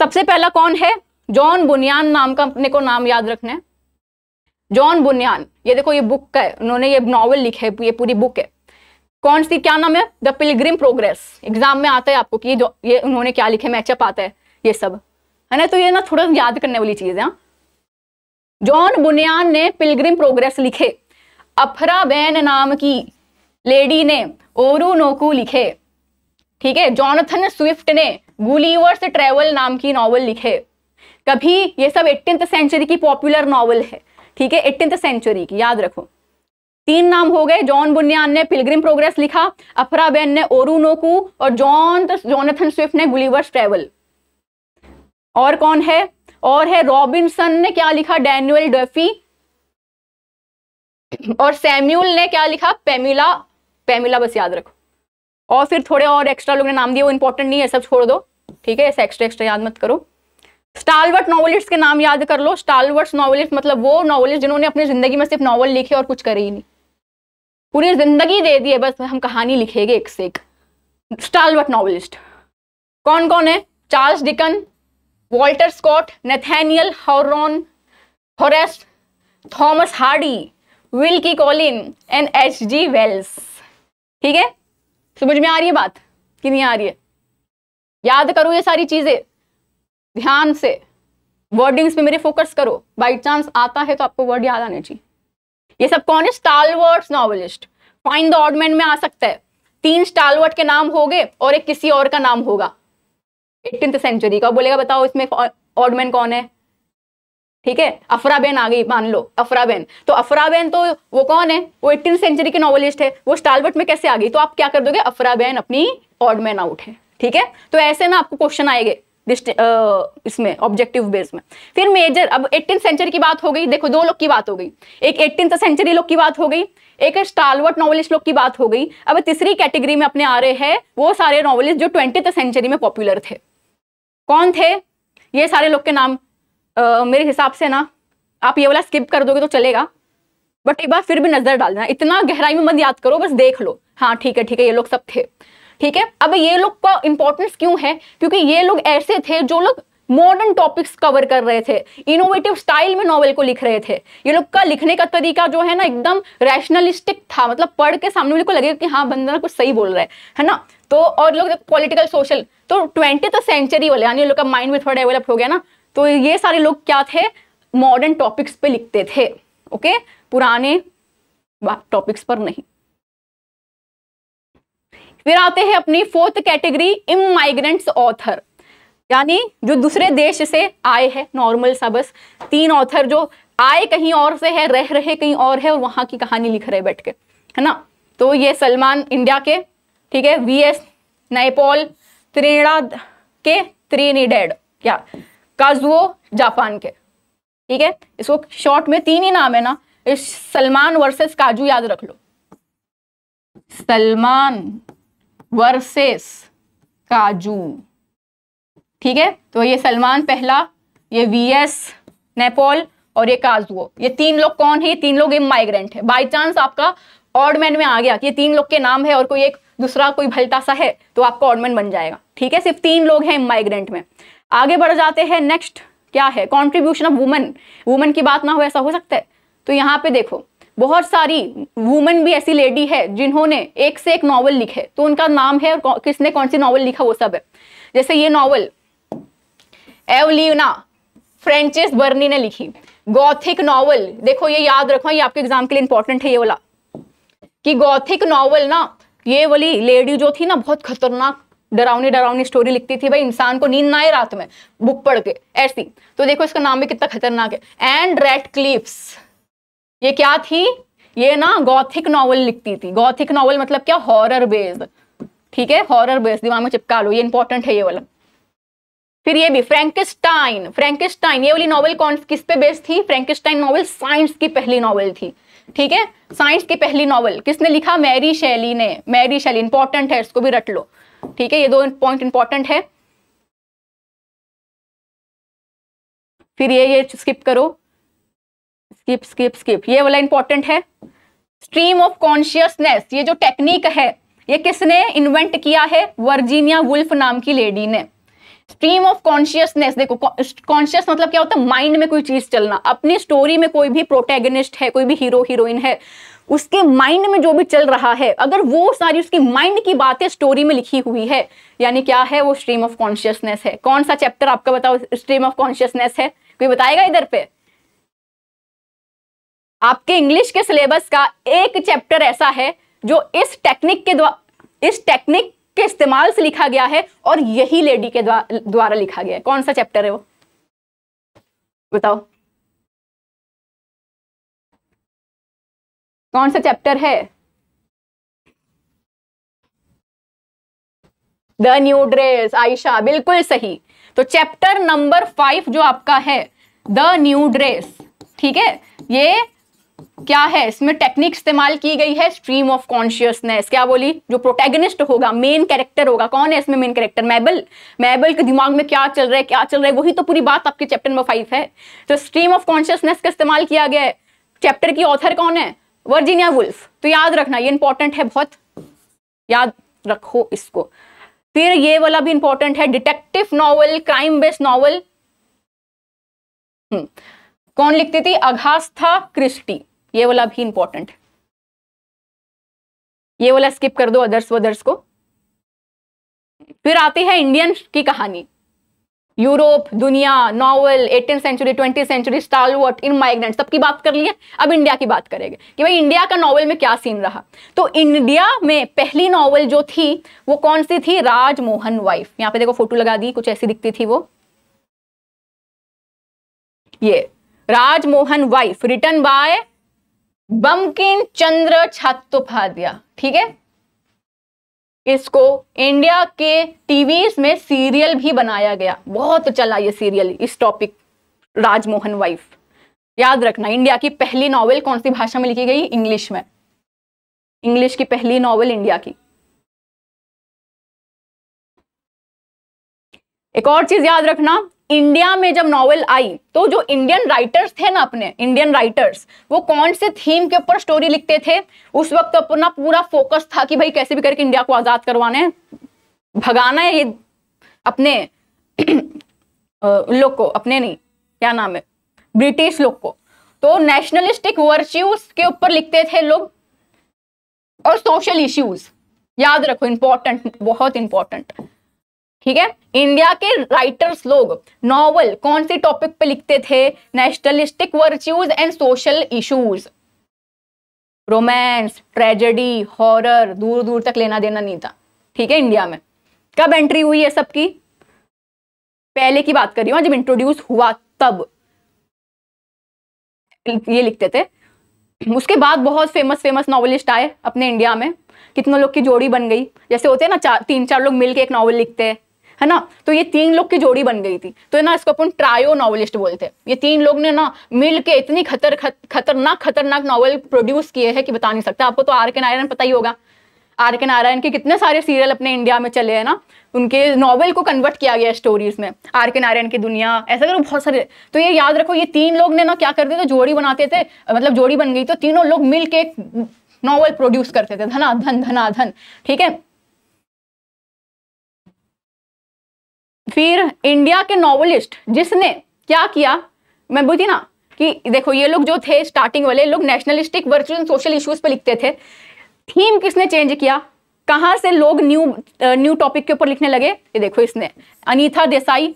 सबसे पहला कौन है जॉन बुनियान नाम का अपने को नाम याद रखना है जॉन बुनियान ये देखो ये बुक का है उन्होंने ये नॉवल लिखे है ये पूरी बुक है कौन सी क्या नाम है द पिलग्रिम प्रोग्रेस एग्जाम में आता है आपको कि जो ये उन्होंने क्या लिखे मैचअप आता है ये सब है ना तो ये ना थोड़ा याद करने वाली चीज है हाँ। जॉन बुनियान ने पिलग्रिम प्रोग्रेस लिखे अफरा बैन नाम की लेडी ने ओरू नोकू लिखे ठीक है जॉनथन स्विफ्ट ने गुलीवर्स ट्रेवल नाम की नॉवल लिखे कभी ये सब एट्टीन सेंचुरी की पॉपुलर नॉवल है ठीक है एट्टीन सेंचुरी की याद रखो तीन नाम हो गए जॉन बुनियान ने पिलग्रिम प्रोग्रेस लिखा अफरा बेन ने ओरू नोकू और जॉन जॉनथन स्विफ्ट ने गुलीवर्स ट्रेवल और कौन है और है रॉबिनसन ने क्या लिखा डेनुअल डफी और सैम्यूल ने क्या लिखा पेमिला पेमिला बस याद रखो और फिर थोड़े और एक्स्ट्रा लोगों ने नाम दिए वो इंपॉर्टेंट नहीं है सब छोड़ दो ठीक है ऐसे एक्स्ट्रा एक्स्ट्रा याद मत करो स्टालवर्ट नॉवलिस्ट के नाम याद कर लो स्टालवर्ट नॉवलिस्ट मतलब वो नॉवलिस्ट जिन्होंने अपनी जिंदगी में सिर्फ नॉवल लिखे और कुछ करे ही नहीं पूरी जिंदगी दे दी है बस हम कहानी लिखेंगे एक से एक स्टालवर्ट नॉवलिस्ट कौन कौन है Charles Dicken Walter Scott Nathaniel Hawthorne हॉरेस्ट Thomas Hardy Wilkie Collin and H G Wells ठीक है समझ में आ रही है बात कि नहीं आ रही है याद करो ये सारी चीजें ध्यान से वर्डिंग्स पे मेरे फोकस करो बाई चांस आता है तो आपको वर्ड याद आने चाहिए ये सब कौन है स्टालवर्ड्स नॉवलिस्ट फाइन द ऑर्डमेंट में आ सकता है तीन स्टालवर्ड के नाम हो गए और एक किसी और का नाम होगा एटीन सेंचुरी का बोलेगा बताओ इसमें ऑर्डमैन कौन है ठीक है अफराबेन आ गई मान लो अफराबेन तो अफराबेन तो वो कौन है वो एटीन सेंचुरी के नॉवलिस्ट है वो स्टालवर्ट में कैसे आ गई तो आप क्या कर दोगे अफराबेन अपनी ऑर्डमेन आउट है ठीक है तो ऐसे ना आपको क्वेश्चन आएंगे इसमें ऑब्जेक्टिव बेस में फिर मेजर अब एटीन सेंचुरी की बात हो गई देखो दो लोग की बात हो गई एक एटीन सेंचुरी लोग की बात हो गई एक स्टालवर्ट नॉवलिस्ट लोग की बात हो गई अब तीसरी कैटेगरी में अपने आ रहे हैं वो सारे नॉवलिस्ट जो ट्वेंटी सेंचुरी में पॉपुलर थे कौन थे ये सारे लोग के नाम आ, मेरे हिसाब से ना आप ये वाला स्किप कर दोगे तो चलेगा बट एक बार फिर भी नजर डालना इतना गहराई में मत याद करो बस देख लो हाँ ठीक है ठीक है ये लोग सब थे ठीक है अब ये लोग का इंपॉर्टेंस क्यों है क्योंकि ये लोग ऐसे थे जो लोग मॉडर्न टॉपिक्स कवर कर रहे थे इनोवेटिव स्टाइल में नॉवेल को लिख रहे थे ये लोग का लिखने का तरीका जो है ना एकदम रैशनलिस्टिक था मतलब पढ़ के सामने वाले को लगेगा कि हाँ बंदा कुछ सही बोल रहा है है ना तो और लोग पॉलिटिकल सोशल तो ट्वेंटी सेंचुरी वाले यानी लोग का माइंड में थोड़ा डेवलप हो गया ना तो ये सारे लोग क्या थे मॉडर्न टॉपिक्स पे लिखते थे ओके पुराने टॉपिक्स पर नहीं फिर आते हैं अपनी fourth category immigrants author यानी जो दूसरे देश से आए हैं नॉर्मल सा बस तीन ऑथर जो आए कहीं और से है रह रहे कहीं और है और वहां की कहानी लिख रहे बैठ के है ना तो ये सलमान इंडिया के ठीक है वी एस नेपोल त्रिणा के त्रिनीडेड क्या काजुओ जापान के ठीक है इसको शॉर्ट में तीन ही नाम है ना सलमान वर्सेस काजू याद रख लो सलमान वर्सेस काजू ठीक है तो ये सलमान पहला ये वीएस नेपोल और ये काजुओ ये तीन लोग कौन है तीन लोग ये माइग्रेंट है बाई चांस आपका ऑर्डमैन में आ गया कि ये तीन लोग के नाम है और कोई एक दूसरा कोई भलता सा है तो आपका ऑर्डमैन बन जाएगा ठीक है सिर्फ तीन लोग हैं माइग्रेंट में आगे बढ़ जाते हैं नेक्स्ट क्या है कॉन्ट्रीब्यूशन ऑफ वुमेन वुमेन की बात ना हो ऐसा हो सकता है तो यहाँ पे देखो बहुत सारी वुमेन भी ऐसी लेडी है जिन्होंने एक से एक नॉवल लिखे तो उनका नाम है और किसने कौन सी नॉवल लिखा वो सब है जैसे ये नॉवल एवलिना फ्रेंचिस बर्नी ने लिखी गौथिक नॉवल देखो ये याद रखो ये आपके एग्जाम के लिए इंपॉर्टेंट है ये वाला कि गौथिक नॉवल ना ये वाली लेडी जो थी ना बहुत खतरनाक डरावनी डरावनी स्टोरी लिखती थी भाई इंसान को नींद ना आए रात में बुक पढ़ के ऐसी तो देखो इसका नाम भी कितना खतरनाक है एंड रेड क्लिप्स ये क्या थी ये ना गौथिक नॉवल लिखती थी गौथिक नॉवल मतलब क्या हॉरर बेस्ड ठीक है हॉरर बेस्ड दिमाग में चिपका लो ये इंपॉर्टेंट है ये वाला फिर ये भी फ्रेंकिस्टाइन फ्रेंकिस्टाइन ये वाली नॉवल कौन किस पे बेस्ड थी फ्रेंकिस्टाइन नॉवल साइंस की पहली नॉवल थी ठीक है साइंस की पहली नॉवल किसने लिखा मैरी शैली ने मैरी शैली इंपॉर्टेंट है इसको भी रट लो ठीक है ये दो पॉइंट इंपॉर्टेंट है फिर ये ये स्किप करो स्किप स्किप स्किप ये वाला इंपॉर्टेंट है स्ट्रीम ऑफ कॉन्शियसनेस ये जो टेक्निक है ये किसने इन्वेंट किया है वर्जीनिया वुल्फ नाम की लेडी ने स्ट्रीम ऑफ कॉन्शियसनेस देखो कॉन्शियस मतलब क्या होता है माइंड में कोई चीज चलना अपनी स्टोरी में कोई भी प्रोटेगनिस्ट है कोई भी हीरो हीरोइन है उसके माइंड में जो भी चल रहा है अगर वो सारी उसकी माइंड की बातें स्टोरी में लिखी हुई है यानी क्या है वो स्ट्रीम ऑफ कॉन्शियसनेस है कौन सा चैप्टर आपका बताओ स्ट्रीम ऑफ कॉन्शियसनेस है कोई बताएगा इधर पे आपके इंग्लिश के सिलेबस का एक चैप्टर ऐसा है जो इस टेक्निक के द्वारा इस टेक्निक के इस्तेमाल से लिखा गया है और यही लेडी के द्वारा लिखा गया है कौन सा चैप्टर है वो बताओ कौन सा चैप्टर है द न्यू ड्रेस आयशा बिल्कुल सही तो चैप्टर नंबर फाइव जो आपका है द न्यू ड्रेस ठीक है ये क्या है इसमें टेक्निक इस्तेमाल की गई है स्ट्रीम ऑफ कॉन्शियसनेस क्या बोली जो प्रोटेगनिस्ट होगा मेन कैरेक्टर होगा कौन है इसमें मेन कैरेक्टर मैबल मैबल के दिमाग में क्या चल रहा है क्या चल रहा है वही तो पूरी बात आपके चैप्टर नंबर फाइव है तो स्ट्रीम ऑफ कॉन्शियसनेस का इस्तेमाल किया गया है चैप्टर की ऑथर कौन है वर्जीनिया वुल्फ तो याद रखना ये इंपॉर्टेंट है बहुत याद रखो इसको फिर ये वाला भी इंपॉर्टेंट है detective novel crime based novel कौन लिखती थी अघास्था क्रिस्टी ये वाला भी इंपॉर्टेंट है ये वाला स्किप कर दो अदर्स वदर्स को फिर आती है इंडियन की कहानी यूरोप दुनिया novel eighteen century twenty century what immigrant सबकी बात कर ली है अब इंडिया की बात करेंगे कि भाई इंडिया का नॉवल में क्या सीन रहा तो इंडिया में पहली नॉवल जो थी वो कौन सी थी राजमोहन वाइफ यहाँ पे देखो फोटो लगा दी कुछ ऐसी दिखती थी वो ये Rajmohan wife written by Bankim Chandra Chattopadhyay ठीक है इसको इंडिया के टीवी में सीरियल भी बनाया गया बहुत चला अच्छा ये सीरियल इस टॉपिक राजमोहन वाइफ याद रखना इंडिया की पहली नॉवल कौन सी भाषा में लिखी गई इंग्लिश में इंग्लिश की पहली नॉवेल इंडिया की एक और चीज याद रखना इंडिया में जब नॉवेल आई तो जो इंडियन राइटर्स थे ना अपने इंडियन राइटर्स वो कौन से थीम के ऊपर स्टोरी लिखते थे उस वक्त अपना पूरा फोकस था कि भाई कैसे भी करके इंडिया को आज़ाद करवाना है भगाना है ये अपने लोग को अपने नहीं क्या नाम है ब्रिटिश लोग को तो नेशनलिस्टिक वर्च्यूज के ऊपर लिखते थे लोग और सोशल इश्यूज याद रखो इंपॉर्टेंट बहुत इंपॉर्टेंट ठीक है इंडिया के राइटर्स लोग नॉवल कौन से टॉपिक पे लिखते थे nationalistic virtues and social issues romance tragedy horror दूर दूर तक लेना देना नहीं था ठीक है इंडिया में कब एंट्री हुई है सबकी पहले की बात कर रही हूँ जब इंट्रोड्यूस हुआ तब ये लिखते थे उसके बाद बहुत फेमस फेमस नॉवलिस्ट आए अपने इंडिया में कितनों लोग की जोड़ी बन गई जैसे होते हैं ना चार तीन चार लोग मिलके एक नॉवल लिखते हैं है ना तो ये तीन लोग की जोड़ी बन गई थी तो ना इसको अपन ट्रायो नॉवलिस्ट बोलते हैं ये तीन लोग ने ना मिल के इतनी खतर खतरनाक खतरनाक नॉवल प्रोड्यूस किए हैं कि बता नहीं सकता आपको तो आर के नारायण पता ही होगा आर के नारायण के कितने सारे सीरियल अपने इंडिया में चले हैं ना उनके नॉवल को कन्वर्ट किया गया स्टोरीज में आर के नारायण की दुनिया ऐसा करो बहुत सारे तो ये याद रखो ये तीन लोग ने ना क्या करते थे जोड़ी बनाते थे मतलब जोड़ी बन गई तो तीनों लोग मिल के नॉवल प्रोड्यूस करते थे धना धन धना धन ठीक है फिर इंडिया के नॉवलिस्ट जिसने क्या किया मैं बोलती ना कि देखो ये लोग जो थे स्टार्टिंग वाले लोग नेशनलिस्टिक वर्चुअल सोशल इश्यूज पे लिखते थे थीम किसने चेंज किया कहाँ से लोग न्यू न्यू टॉपिक के ऊपर लिखने लगे ये देखो इसने अनीता देसाई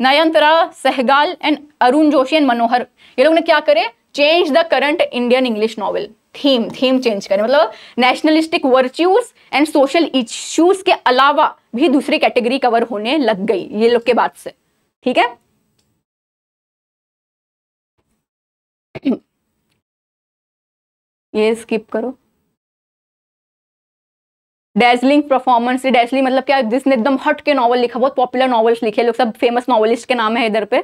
नयनतरा सहगाल एंड अरुण जोशी एंड मनोहर ये लोग ने क्या करे change the current Indian English novel theme theme change करें मतलब nationalistic virtues and social issues के अलावा भी दूसरी कैटेगरी कवर होने लग गई ये लोग के बाद से ठीक है ये स्किप करो डेजलिंग परफॉर्मेंस डेजलिंग मतलब क्या जिसने एकदम हट के नॉवल लिखा बहुत पॉपुलर नॉवल्स लिखे लोग सब फेमस नॉवलिस्ट के नाम है इधर पे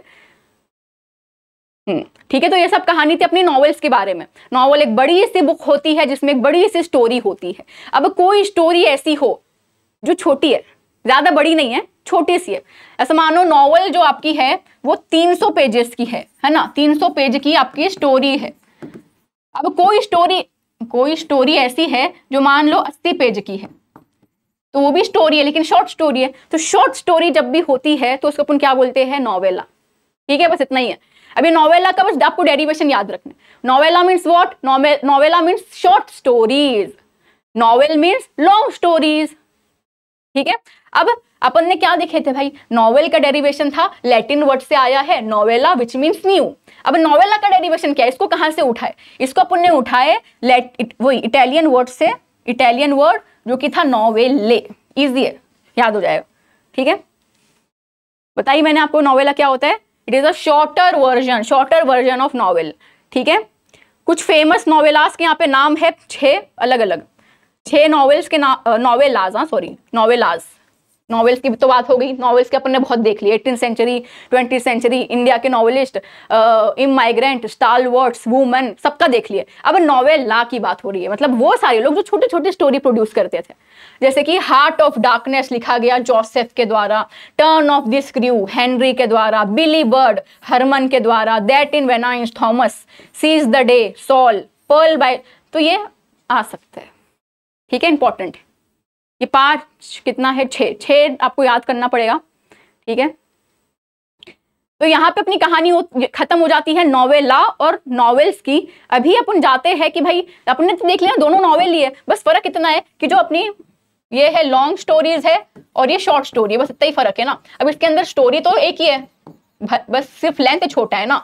हम्म, ठीक है तो ये सब कहानी थी अपनी नॉवेल्स के बारे में नॉवल एक बड़ी सी बुक होती है जिसमें एक बड़ी सी स्टोरी होती है अब कोई स्टोरी ऐसी हो जो छोटी है ज़्यादा बड़ी नहीं है छोटी सी है ऐसा मानो नॉवल जो आपकी है वो 300 पेजेस की है है ना 300 पेज की आपकी स्टोरी है अब कोई स्टोरी कोई स्टोरी ऐसी है जो मान लो 80 पेज की है तो वो भी स्टोरी है लेकिन शॉर्ट स्टोरी है तो शॉर्ट स्टोरी जब भी होती है तो उसको अपन क्या बोलते हैं नॉवेला ठीक है बस इतना ही है अभी नॉवेला का बस आपको डेरिवेशन याद रखना novella means what novella means short stories novel means long stories ठीक है अब अपन ने क्या देखे थे भाई नॉवेल का डेरिवेशन था लैटिन वर्ड से आया है नॉवेला विच मीन्स न्यू अब नॉवेला का डेरिवेशन क्या है इसको कहां से उठाए इसको अपन ने उठाए लेट वही इटालियन वर्ड से इटालियन वर्ड जो कि था नॉवेले इजी है याद हो जाएगा ठीक है बताइए मैंने आपको नॉवेला क्या होता है it is a shorter version shorter version of novel ठीक है कुछ फेमस नॉवेलास के यहाँ पे नाम है छः अलग अलग छः नॉवेल्स के ना नॉवेलाज हाँ सॉरी नॉवेलाज नॉवेल्स की तो बात हो गई नॉवेल्स के अपन ने बहुत देख लिया eighteen century twenty century India के novelist immigrant stalwarts woman सबका देख लिया अब नॉवेल ला की बात हो रही है मतलब वो सारे लोग जो छोटे छोटे स्टोरी प्रोड्यूस करते थे जैसे कि हार्ट ऑफ डार्कनेस लिखा गया जोसेफ के द्वारा turn of the screw Henry के द्वारा बिली बर्ड हरमन के द्वारा दैट इन वेनाइंस Thomas seize the day Saul Pearl by तो ये आ सकता है ठीक है इंपॉर्टेंट है ये पांच कितना है छे छे आपको याद करना पड़ेगा ठीक है तो यहाँ पे अपनी कहानी खत्म हो जाती है नॉवेला और नॉवेल्स की अभी अपन जाते हैं कि भाई अपने तो देख लिया दोनों नॉवेल ही है बस फर्क इतना है कि जो अपनी ये है लॉन्ग स्टोरीज है और ये शॉर्ट स्टोरी है बस इतना ही फर्क है ना अब इसके अंदर स्टोरी तो एक ही है बस सिर्फ लेंथ छोटा है ना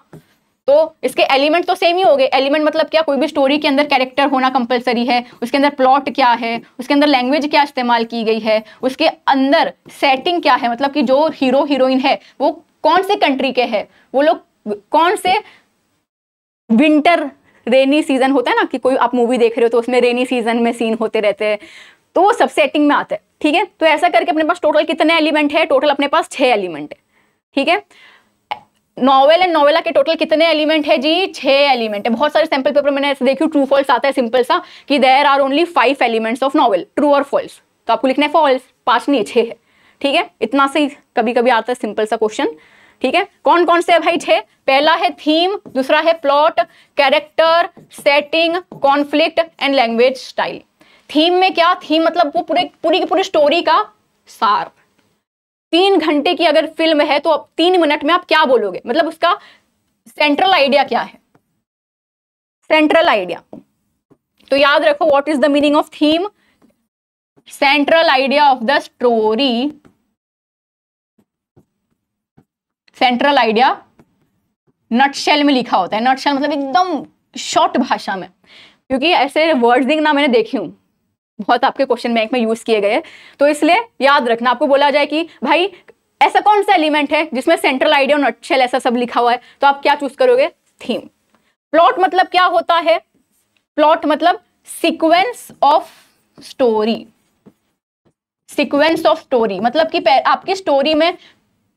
तो इसके एलिमेंट तो सेम ही हो गए एलिमेंट मतलब क्या कोई भी स्टोरी के अंदर कैरेक्टर होना कंपलसरी है उसके अंदर प्लॉट क्या है उसके अंदर लैंग्वेज क्या इस्तेमाल की गई है उसके अंदर सेटिंग क्या है मतलब कि जो हीरो हीरोइन है वो कौन से कंट्री के है वो लोग कौन से विंटर रेनी सीजन होता है ना कि कोई आप मूवी देख रहे हो तो उसमें रेनी सीजन में सीन होते रहते हैं तो वो एटिंग में आता है ठीक है तो ऐसा करके अपने पास टोटल कितने एलिमेंट है टोटल अपने पास छह एलिमेंट है ठीक है नॉवेल एंड नॉवेला के टोटल कितने एलिमेंट है जी छह एलिमेंट है बहुत सारे सैंपल पेपर मैंने ऐसे देखी ट्रू फॉल्स आता है सिंपल सा कि there are only five elements of novel true और फॉल्स तो आपको लिखना है फॉल्स पांच नहीं है है ठीक है इतना से कभी कभी आता है सिंपल सा क्वेश्चन ठीक है कौन कौन से है भाई छे पहला है थीम दूसरा है plot character setting conflict and language style theme में क्या थीम मतलब वो पूरे पूरी की पूरी स्टोरी का सार तीन घंटे की अगर फिल्म है तो आप तीन मिनट में आप क्या बोलोगे मतलब उसका सेंट्रल आइडिया क्या है सेंट्रल आइडिया तो याद रखो what is the meaning of theme central idea of the story central idea nutshell में लिखा होता है नटशेल मतलब एकदम शॉर्ट भाषा में क्योंकि ऐसे वर्ड्सिंग ना मैंने देखी हूं बहुत आपके क्वेश्चन बैंक में यूज किए गए तो इसलिए याद रखना आपको बोला जाए कि भाई ऐसा कौन सा एलिमेंट है जिसमें सेंट्रल आइडिया और नटशेल ऐसा सब लिखा हुआ है तो आप क्या चूज करोगे थीम प्लॉट मतलब क्या होता है प्लॉट मतलब sequence of story sequence of story मतलब कि आपकी स्टोरी में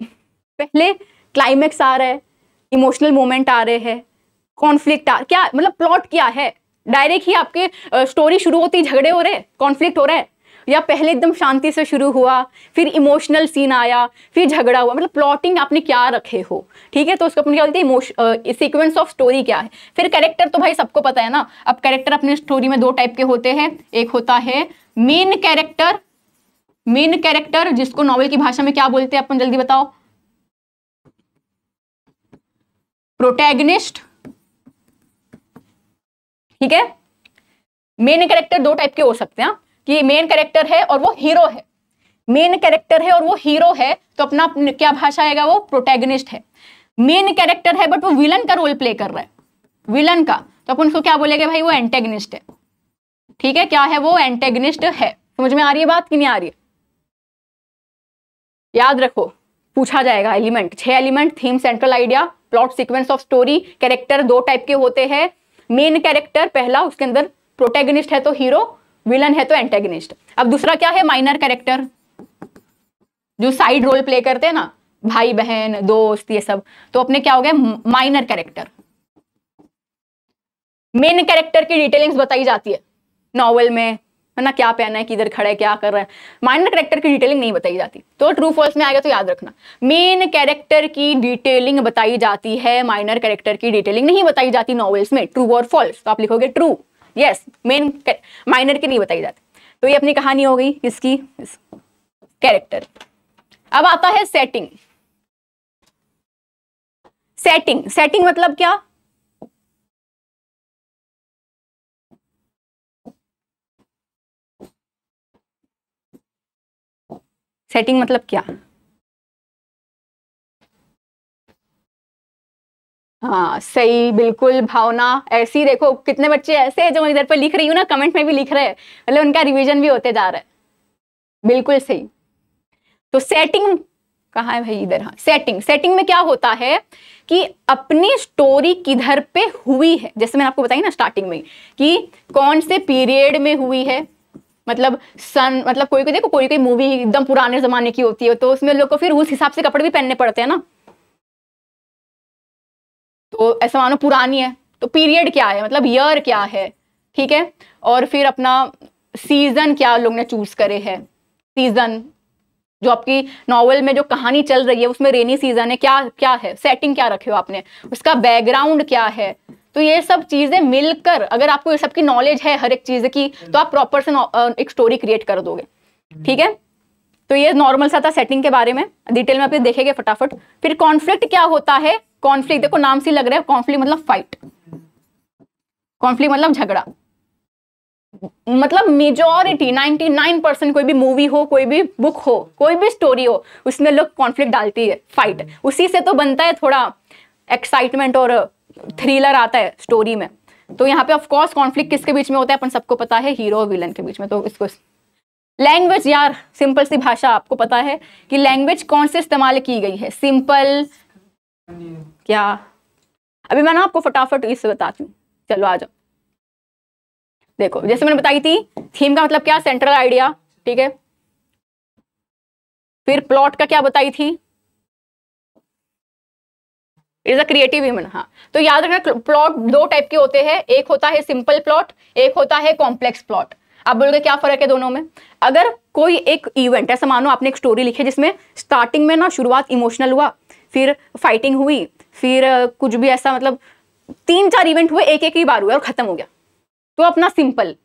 पहले क्लाइमेक्स आ रहा है इमोशनल मोमेंट आ रहे हैं कॉन्फ्लिक्ट क्या मतलब प्लॉट क्या है डायरेक्ट ही आपके स्टोरी शुरू होती झगड़े हो रहे हैं कॉन्फ्लिक्ट हो रहा है या पहले एकदम शांति से शुरू हुआ फिर इमोशनल सीन आया फिर झगड़ा हुआ मतलब प्लॉटिंग आपने क्या रखे हो ठीक है तो उसको अपने क्या बोलते हैं सीक्वेंस ऑफ स्टोरी क्या है फिर कैरेक्टर तो भाई सबको पता है ना अब कैरेक्टर अपने स्टोरी में दो टाइप के होते हैं एक होता है मेन कैरेक्टर मेन कैरेक्टर जिसको नॉवल की भाषा में क्या बोलते हैं अपन जल्दी बताओ प्रोटैगनिस्ट ठीक है मेन कैरेक्टर दो टाइप के हो सकते हैं हाँ। कि मेन कैरेक्टर है और वो हीरो है मेन कैरेक्टर है और वो हीरो है तो अपना क्या भाषा आएगा वो प्रोटेगनिस्ट है मेन कैरेक्टर है बट वो विलन का रोल प्ले कर रहा है विलन का तो अपन उसको क्या बोलेगा भाई वो एंटेगनिस्ट है ठीक है क्या है वो एंटेगनिस्ट है समझ में आ रही है बात कि नहीं आ रही है याद रखो पूछा जाएगा एलिमेंट छह element theme central idea plot sequence of story character दो टाइप के होते हैं मेन कैरेक्टर पहला उसके अंदर प्रोटेगनिस्ट है तो हीरो विलन है तो एंटेगनिस्ट अब दूसरा क्या है माइनर कैरेक्टर जो साइड रोल प्ले करते हैं ना भाई बहन दोस्त ये सब तो अपने क्या हो गए माइनर कैरेक्टर मेन कैरेक्टर की डिटेलिंग्स बताई जाती है नॉवल में है ना क्या पहना है किधर खड़ा है क्या कर रहा है माइनर कैरेक्टर की डिटेलिंग नहीं बताई जाती तो ट्रू फॉल्स में आएगा तो याद रखना मेन कैरेक्टर की डिटेलिंग बताई जाती है माइनर कैरेक्टर की डिटेलिंग नहीं बताई जाती नॉवेल्स में ट्रू और फॉल्स तो आप लिखोगे ट्रू यस मेन माइनर की नहीं बताई जाती तो ये अपनी कहानी हो गई इसकी कैरेक्टर अब आता है सेटिंग सेटिंग सेटिंग मतलब क्या सेटिंग मतलब क्या हाँ सही बिल्कुल भावना ऐसी देखो कितने बच्चे ऐसे हैं जो मैं इधर पर लिख रही हूँ ना कमेंट में भी लिख रहे हैं मतलब उनका रिवीजन भी होते जा रहा है बिल्कुल सही तो सेटिंग कहाँ है भाई इधर हाँ सेटिंग सेटिंग में क्या होता है कि अपनी स्टोरी किधर पे हुई है जैसे मैंने आपको बताई ना स्टार्टिंग में कि कौन से पीरियड में हुई है मतलब सन मतलब कोई कोई देखो कोई कोई मूवी एकदम पुराने जमाने की होती है तो उसमें लोग को फिर उस हिसाब से कपड़े भी पहनने पड़ते हैं ना तो ऐसा मानो पुरानी है तो पीरियड क्या है मतलब ईयर क्या है ठीक है और फिर अपना सीजन क्या लोग ने चूज करे है सीजन जो आपकी नॉवल में जो कहानी चल रही है उसमें रेनी सीजन है क्या क्या है सेटिंग क्या रखे हो आपने उसका बैकग्राउंड क्या है तो ये सब चीज़ें मिलकर अगर आपको ये सब की नॉलेज है हर एक चीज़ की तो आप प्रॉपर से uh, एक स्टोरी क्रिएट कर दोगे हम्म। ठीक है तो ये नॉर्मल सा था सेटिंग के बारे में डिटेल में आप देखेंगे फटाफट फिर कॉन्फ्लिक्ट क्या होता है कॉन्फ्लिक्ट देखो नाम से लग रहा है कॉन्फ्लिक्ट मतलब फाइट कॉन्फ्लिक्ट मतलब झगड़ा मतलब मेजोरिटी 99 परसेंट कोई भी मूवी हो कोई भी बुक हो कोई भी स्टोरी हो उसमें लोग कॉन्फ्लिक्ट डालती है फाइट उसी से तो बनता है थोड़ा एक्साइटमेंट और थ्रिलर आता है स्टोरी में तो यहाँ पे ऑफकोर्स कॉन्फ्लिक्ट किसके बीच में होता है अपन सबको पता है हीरो और विलन के बीच में तो इसको लैंग्वेज यार सिंपल सी भाषा आपको पता है कि लैंग्वेज कौन से इस्तेमाल की गई है सिंपल क्या अभी मैं ना आपको फटाफट इससे बताती हूँ चलो आ जाओ देखो जैसे मैंने बताई थी थीम का मतलब क्या सेंट्रल आइडिया ठीक है फिर प्लॉट का क्या बताई थी इज अ क्रिएटिव ह्यूमन हाँ तो याद रखना प्लॉट दो टाइप के होते हैं एक होता है सिंपल प्लॉट एक होता है कॉम्प्लेक्स प्लॉट आप बोलोगे क्या फर्क है दोनों में अगर कोई एक इवेंट ऐसा मानो आपने एक स्टोरी लिखी जिसमें स्टार्टिंग में ना शुरुआत इमोशनल हुआ फिर फाइटिंग हुई फिर कुछ भी ऐसा मतलब तीन चार इवेंट हुए एक एक ही बार हुए और खत्म हो गया तो अपना सिंपल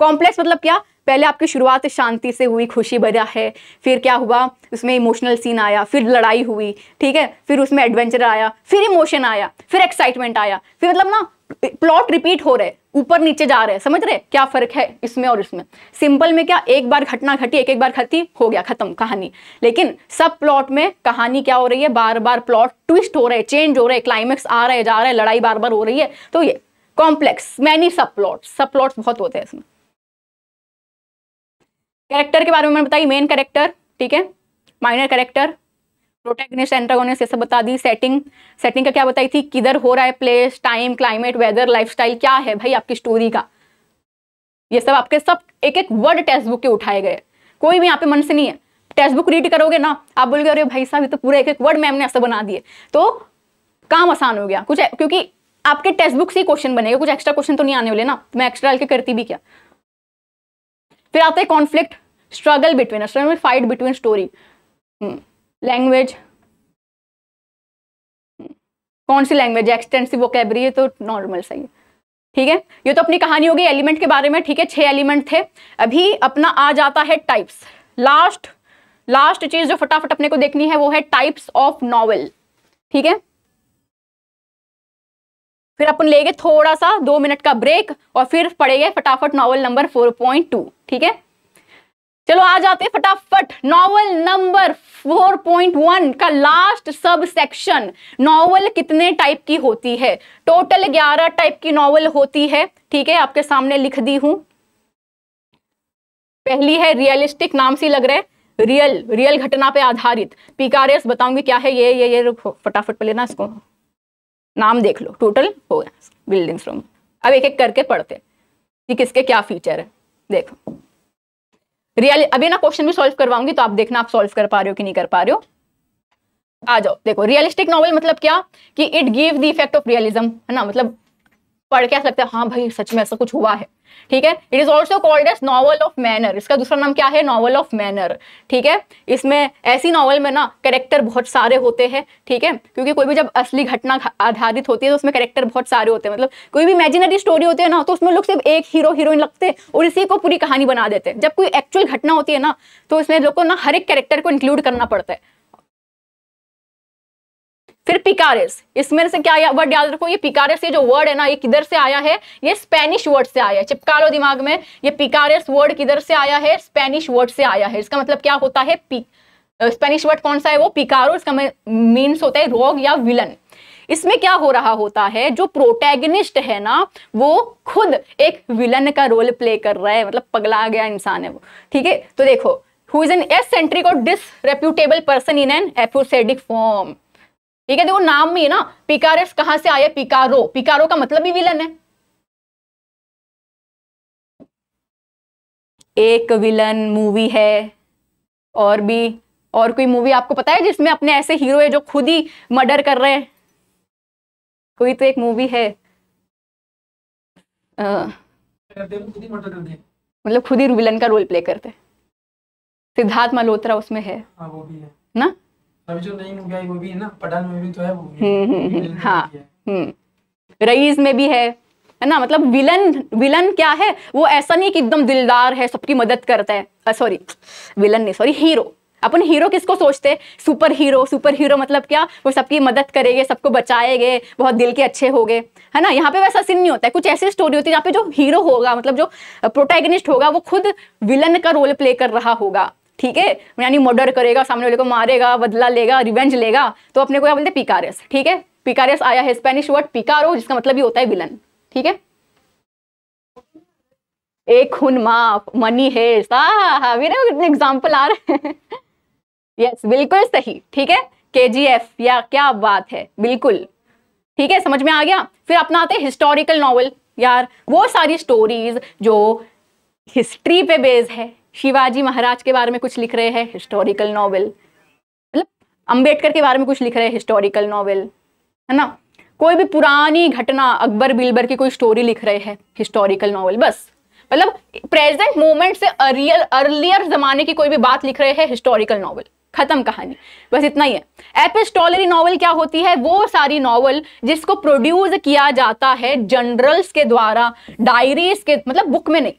कॉम्प्लेक्स मतलब क्या पहले आपकी शुरुआत शांति से हुई खुशी भरा है फिर क्या हुआ उसमें इमोशनल सीन आया फिर लड़ाई हुई ठीक है फिर उसमें एडवेंचर आया फिर इमोशन आया फिर एक्साइटमेंट आया फिर मतलब ना प्लॉट रिपीट हो रहे ऊपर नीचे जा रहे समझ रहे क्या फर्क है इसमें और इसमें सिंपल में क्या एक बार घटना घटी एक एक बार घटी हो गया खत्म कहानी लेकिन सब प्लॉट में कहानी क्या हो रही है बार बार प्लॉट ट्विस्ट हो रहे चेंज हो रहे क्लाइमेक्स आ रहे जा रहे लड़ाई बार बार हो रही है तो ये complex many sub plot sub plots बहुत होते हैं इसमें कैरेक्टर के बारे में मैंने बताई मेन कैरेक्टर ठीक है माइनर कैरेक्टर प्रोटेक्निस्ट एंटागोनिस्ट ये सब बता दी सेटिंग सेटिंग का क्या बताई थी किधर हो रहा है place time climate weather lifestyle क्या है भाई आपकी स्टोरी का ये सब आपके सब एक एक वर्ड टेक्स्ट बुक के उठाए गए कोई भी यहाँ पे मन से नहीं है टेक्स्ट बुक रीड करोगे ना आप बोलोगे अरे भाई साहब ये तो पूरा एक एक वर्ड मैम ने ऐसा बना दिए तो काम आसान हो गया कुछ क्योंकि आपके टेक्स्ट बुक से ही क्वेश्चन बनेगा कुछ एक्स्ट्रा क्वेश्चन तो नहीं आने वाले ना तो मैं एक्स्ट्रा डाल करती भी क्या फिर आता है conflict struggle between struggle fight between story language कौन सी लैंग्वेज एक्सटेंसिव वोकेबरी है तो नॉर्मल सही है ठीक है ये तो अपनी कहानी होगी एलिमेंट के बारे में ठीक है छह एलिमेंट थे अभी अपना आ जाता है टाइप्स लास्ट लास्ट चीज जो फटाफट अपने को देखनी है वो है टाइप्स ऑफ नॉवेल ठीक है फिर अपन लेंगे थोड़ा सा दो मिनट का ब्रेक और फिर पढ़ेंगे फटाफट novel number four point two ठीक है चलो आ जाते हैं फटाफट नॉवल नंबर 4.1 का लास्ट सब सेक्शन नॉवल कितने टाइप की होती है टोटल 11 टाइप की नॉवल होती है ठीक है आपके सामने लिख दी हूं पहली है रियलिस्टिक नाम से लग रहा है रियल रियल घटना पे आधारित पीकारेस बताऊंगी क्या है ये ये ये फटाफट पे लेना इसको नाम देख लो टोटल हो गया बिल्डिंग्स रूम अब एक एक करके पढ़ते कि किसके क्या फीचर है देखो रियल अभी ना क्वेश्चन भी सॉल्व करवाऊंगी तो आप देखना आप सॉल्व कर पा रहे हो कि नहीं कर पा रहे हो आ जाओ देखो रियलिस्टिक नॉवल मतलब क्या कि it give the effect of realism है ना मतलब पढ़ के ऐसा लगता है हाँ भाई सच में ऐसा कुछ हुआ है ठीक है it is also called as novel of manner इसका दूसरा नाम क्या है नॉवल ऑफ मैनर ठीक है इसमें ऐसी नॉवल में ना कैरेक्टर बहुत सारे होते हैं ठीक है क्योंकि कोई भी जब असली घटना आधारित होती है तो उसमें कैरेक्टर बहुत सारे होते हैं मतलब कोई भी इमेजिनरी स्टोरी होती है ना तो उसमें लोग सिर्फ एक हीरो हीरोइन लगते हैं और इसी को पूरी कहानी बना देते हैं जब कोई एक्चुअल घटना होती है ना तो इसमें लोग को ना हर एक कैरेक्टर को इंक्लूड करना पड़ता है फिर पिकारेस इसमें से क्या वर्ड याद रखो ये पिकारेस ये जो वर्ड है ना ये किधर से आया है ये स्पेनिश वर्ड से आया है चिपका लो दिमाग में ये पिकारेस वर्ड किधर से आया है स्पेनिश वर्ड से आया है इसका मतलब क्या होता है स्पेनिश वर्ड कौन सा है वो पिकारो इसका मीन्स होता है रोग या विलन इसमें क्या हो रहा होता है जो प्रोटैगनिस्ट है ना वो खुद एक विलन का रोल प्ले कर रहा है मतलब पगला गया इंसान है वो ठीक है तो देखो who is an eccentric और disreputable person in an episodic form ठीक है देखो नाम में है ना पिकारेस कहां से आया पिकारो पिकारो का मतलब भी विलन है एक विलन मूवी है और भी और कोई मूवी आपको पता है जिसमें अपने ऐसे हीरो है जो खुद ही मर्डर कर रहे हैं कोई तो एक मूवी है मतलब खुद ही विलन का रोल प्ले करते सिद्धार्थ मल्होत्रा उसमें है, आ, हाँ, वो भी है। ना अभी जो नहीं उगाई वो भी है ना पठान में भी तो है वो हम्म, हम्म, हम्म, हाँ रईस में भी है है ना मतलब विलन विलन क्या है वो ऐसा नहीं कि एकदम दिलदार है सबकी मदद करता है सॉरी विलन नहीं सॉरी हीरो अपन हीरो किसको सोचते सुपर हीरो सुपर हीरो मतलब क्या वो सबकी मदद करेंगे सबको बचाएंगे बहुत दिल के अच्छे हो है ना यहाँ पे वैसा सीन नहीं होता है कुछ ऐसी स्टोरी होती है जहाँ पे जो हीरो होगा मतलब जो प्रोटैगनिस्ट होगा वो खुद विलन का रोल प्ले कर रहा होगा ठीक है यानी मर्डर करेगा सामने वाले को मारेगा बदला लेगा रिवेंज लेगा तो अपने को क्या बोलते पिकारियस ठीक है पिकारियस आया है स्पेनिश वर्ड पिकारो जिसका मतलब ही होता है विलन ठीक है एक खून माफ मनी है एग्जाम्पल आ रहे हैं यस बिल्कुल सही ठीक है के जी एफ या क्या बात है बिल्कुल ठीक है समझ में आ गया फिर अपना आते हिस्टोरिकल नॉवल यार वो सारी स्टोरीज जो हिस्ट्री पे बेस्ड है शिवाजी महाराज के बारे में कुछ लिख रहे हैं हिस्टोरिकल नॉवेल मतलब अंबेडकर के बारे में कुछ लिख रहे हैं हिस्टोरिकल नॉवेल है ना कोई भी पुरानी घटना अकबर बिलबर की कोई स्टोरी लिख रहे हैं हिस्टोरिकल नॉवेल बस मतलब प्रेजेंट मोमेंट से अरियल अर्लियर जमाने की कोई भी बात लिख रहे हैं हिस्टोरिकल नॉवल खत्म कहानी बस इतना ही है एपिस्टोलरी नॉवल क्या होती है वो सारी नॉवल जिसको प्रोड्यूस किया जाता है जनरल्स के द्वारा डायरीज के मतलब बुक में नहीं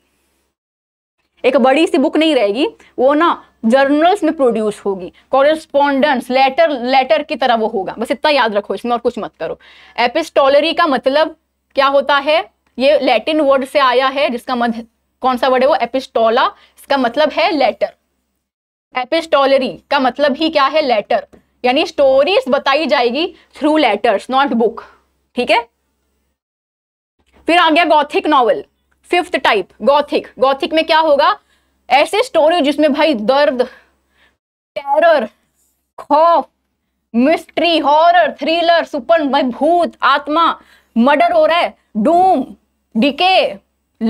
एक बड़ी सी बुक नहीं रहेगी वो ना जर्नल्स में प्रोड्यूस होगी कॉरेस्पॉन्डेंस लेटर लेटर की तरह वो होगा बस इतना याद रखो इसमें और कुछ मत करो एपिस्टोलरी का मतलब क्या होता है ये लैटिन वर्ड से आया है जिसका मध्य कौन सा वर्ड है वो एपिस्टोला इसका मतलब है लेटर एपिस्टोलरी का मतलब ही क्या है लेटर यानी स्टोरीज बताई जाएगी थ्रू लेटर्स नॉट बुक ठीक है फिर आ गया gothic novel fifth type gothic gothic में क्या होगा ऐसे स्टोरी जिसमें भाई दर्द टेरर खौफ मिस्ट्री हॉरर थ्रिलर सुपर भाई भूत आत्मा मर्डर हो रहा है डूम डिके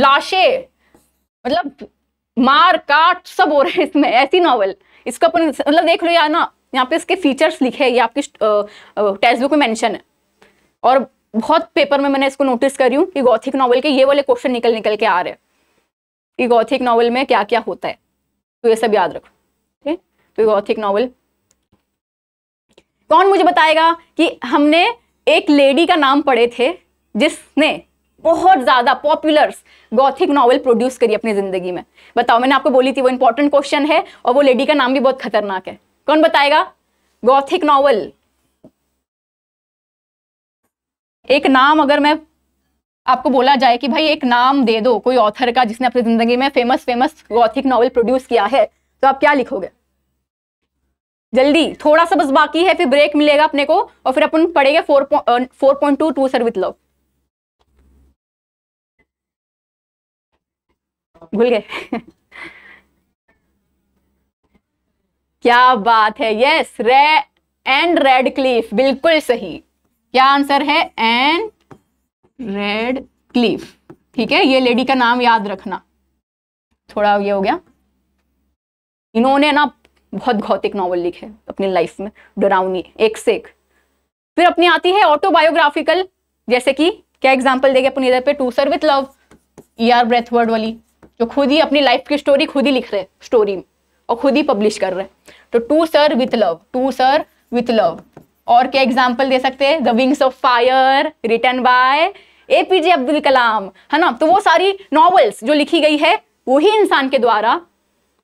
लाशे मतलब मार काट सब हो रहे हैं इसमें ऐसी नॉवल इसको अपन मतलब देख लो यार ना यहाँ पे इसके फीचर्स लिखे हैं ये आपके टेक्स्ट बुक में मेंशन है और बहुत पेपर में मैंने इसको नोटिस करी हूँ कि गौथिक नॉवल के ये वाले क्वेश्चन निकल निकल के आ रहे हैं कि गौथिक नॉवल में क्या क्या होता है तो ये सब याद रखो ठीक तो गौथिक नॉवल कौन मुझे बताएगा कि हमने एक लेडी का नाम पढ़े थे जिसने बहुत ज़्यादा पॉपुलर गौथिक नॉवल प्रोड्यूस करी अपनी ज़िंदगी में बताओ मैंने आपको बोली थी वो इंपॉर्टेंट क्वेश्चन है और वो लेडी का नाम भी बहुत खतरनाक है कौन बताएगा गौथिक नॉवल एक नाम अगर मैं आपको बोला जाए कि भाई एक नाम दे दो कोई ऑथर का जिसने अपनी जिंदगी में famous famous gothic novel produce किया है तो आप क्या लिखोगे जल्दी थोड़ा सा बस बाकी है फिर ब्रेक मिलेगा अपने को और फिर अपन पढ़ेंगे four four point two to sir with love भूल गए क्या बात है यस रे एंड रेड क्लीफ बिल्कुल सही क्या आंसर है एन रेड क्लीफ ठीक है ये लेडी का नाम याद रखना थोड़ा ये हो गया इन्होंने ना बहुत भौतिक नॉवल लिखे अपनी लाइफ में डरावनी एक से एक फिर अपनी आती है ऑटोबायोग्राफिकल जैसे कि क्या एग्जाम्पल देगा अपने इधर पे to sir with love E R Braithwaite वाली जो खुद ही अपनी लाइफ की स्टोरी खुद ही लिख रहे स्टोरी में और खुद ही पब्लिश कर रहे हैं तो to sir with love to sir with love और क्या एग्जाम्पल दे सकते हैं the wings of fire written by A P J Abdul Kalam है ना तो वो सारी नॉवेल्स जो लिखी गई है वही इंसान के द्वारा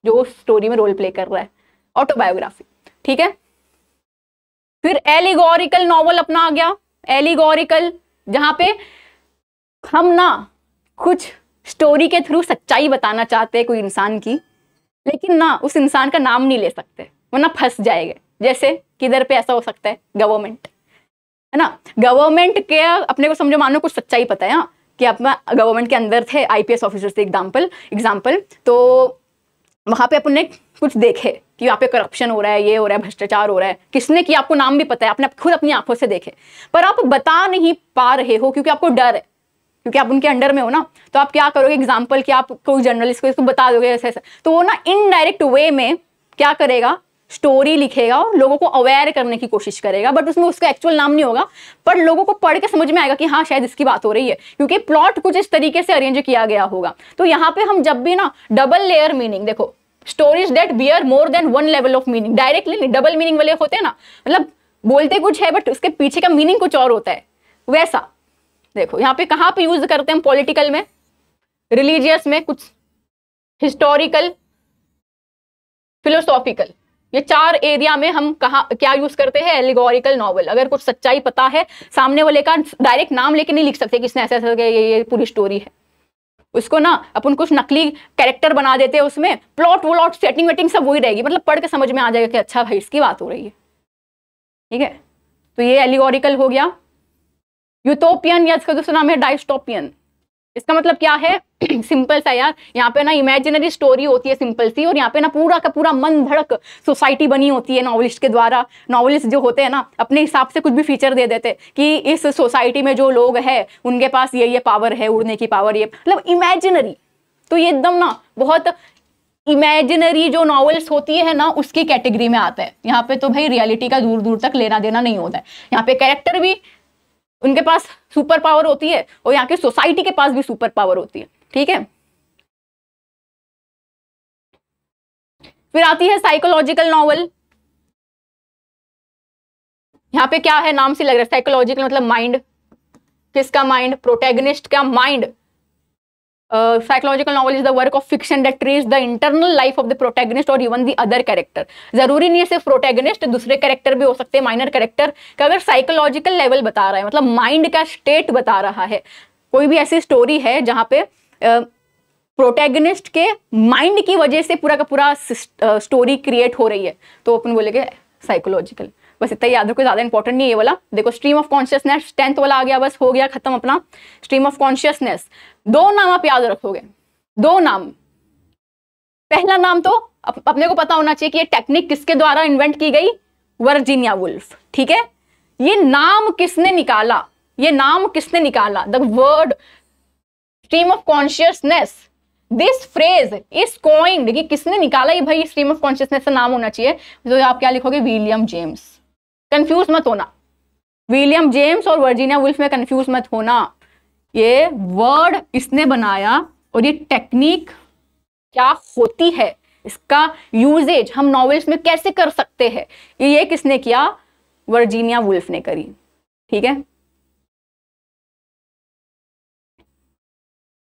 जो स्टोरी में रोल प्ले कर रहा है ऑटोबायोग्राफी ठीक है फिर एलिगोरिकल नॉवल अपना आ गया एलिगोरिकल जहां पे हम ना कुछ स्टोरी के थ्रू सच्चाई बताना चाहते हैं कोई इंसान की लेकिन ना उस इंसान का नाम नहीं ले सकते वरना फंस जाएगा जैसे किधर पे ऐसा हो सकता है गवर्नमेंट है ना गवर्नमेंट के अपने को समझो मानो कुछ सच्चाई पता है हाँ? कि आप गवर्नमेंट के अंदर थे आईपीएस ऑफिसर थे एग्जाम्पल एग्जाम्पल तो वहां पे अपने कुछ देखे कि यहाँ पे करप्शन हो रहा है ये हो रहा है भ्रष्टाचार हो रहा है किसने किया आपको नाम भी पता है आपने खुद अपनी आंखों से देखे पर आप बता नहीं पा रहे हो क्योंकि आपको डर है क्योंकि आप उनके अंडर में हो ना तो आप क्या करोगे एग्जाम्पल कि आप कोई जर्नलिस्ट को इसको बता दोगे ऐसे ऐसे तो वो ना इनडायरेक्ट वे में क्या करेगा स्टोरी लिखेगा और लोगों को अवेयर करने की कोशिश करेगा बट उसमें उसका एक्चुअल नाम नहीं होगा पर लोगों को पढ़ के समझ में आएगा कि हाँ शायद इसकी बात हो रही है क्योंकि प्लॉट कुछ इस तरीके से अरेंज किया गया होगा तो यहाँ पे हम जब भी ना डबल लेयर मीनिंग देखो stories that bear more than one level of meaning directly नहीं डबल मीनिंग वाले होते हैं ना मतलब बोलते कुछ है बट उसके पीछे का मीनिंग कुछ और होता है वैसा देखो यहाँ पे कहाँ पे यूज करते हैं पॉलिटिकल में रिलीजियस में कुछ हिस्टोरिकल फिलोसॉफिकल ये चार एरिया में हम कहा क्या यूज करते हैं एलिगोरिकल नॉवल अगर कुछ सच्चाई पता है सामने वाले का डायरेक्ट नाम लेके नहीं लिख सकते किसने ऐसा ऐसा ये, ये पूरी स्टोरी है उसको ना अपन कुछ नकली कैरेक्टर बना देते हैं उसमें प्लॉट व्लॉट सेटिंग वेटिंग सब वही रहेगी मतलब पढ़ के समझ में आ जाएगा कि अच्छा भाई इसकी बात हो रही है ठीक है तो ये एलिगोरिकल हो गया यूटोपियन या इसका दूसरा नाम है डाइस्टोपियन इसका मतलब क्या है सिंपल सा यार यहाँ पे ना इमेजिनरी स्टोरी होती है सिंपल सी और यहाँ पे ना पूरा का पूरा मन धड़क सोसाइटी बनी होती है नॉवलिस्ट के द्वारा नॉवलिस्ट जो होते हैं ना अपने हिसाब से कुछ भी फीचर दे देते कि इस सोसाइटी में जो लोग हैं उनके पास ये ये पावर है उड़ने की पावर ये मतलब इमेजिनरी तो ये एकदम ना बहुत इमेजिनरी जो नॉवेल्स होती है ना उसकी कैटेगरी में आता है यहाँ पे तो भाई रियलिटी का दूर दूर तक लेना देना नहीं होता है यहाँ पे कैरेक्टर भी उनके पास सुपर पावर होती है और यहाँ की सोसाइटी के पास भी सुपर पावर होती है ठीक है फिर आती है साइकोलॉजिकल नॉवल यहां पे क्या है नाम से लग रहा है साइकोलॉजिकल मतलब माइंड किसका माइंड प्रोटेगनिस्ट का mind psychological novel is the work of fiction that trace the internal life of the protagonist और इवन द अदर कैरेक्टर जरूरी नहीं है सिर्फ प्रोटेगनिस्ट दूसरे कैरेक्टर भी हो सकते हैं माइनर कैरेक्टर का अगर साइकोलॉजिकल लेवल बता रहा है मतलब माइंड का स्टेट बता रहा है कोई भी ऐसी स्टोरी है जहां पे प्रोटेगनिस्ट uh, के माइंड की वजह से पूरा का पूरा स्टोरी क्रिएट uh, हो रही है तो अपन बोलेंगे साइकोलॉजिकल बस इतना याद रखो ज़्यादा इंपॉर्टेंट नहीं है वाला देखो स्ट्रीम ऑफ कॉन्शियसनेस टेंथ वाला आ गया बस हो गया खत्म अपना स्ट्रीम ऑफ कॉन्शियसनेस दो नाम आप याद रखोगे दो नाम पहला नाम तो अप, अपने को पता होना चाहिए कि ये टेक्निक किसके द्वारा इन्वेंट की गई वर्जीनिया वुल्फ ठीक है ये नाम किसने निकाला ये नाम किसने निकाला the word stream of consciousness this phrase is coined कि किसने निकाला ये भाई स्ट्रीम ऑफ कॉन्शियसनेस का नाम होना चाहिए जो तो आप क्या लिखोगे विलियम जेम्स कंफ्यूज मत होना विलियम जेम्स और वर्जीनिया वुल्फ में कंफ्यूज मत होना ये वर्ड इसने बनाया और ये टेक्निक क्या होती है इसका यूजेज हम नॉवेल्स में कैसे कर सकते हैं ये किसने किया वर्जीनिया वुल्फ ने करी ठीक है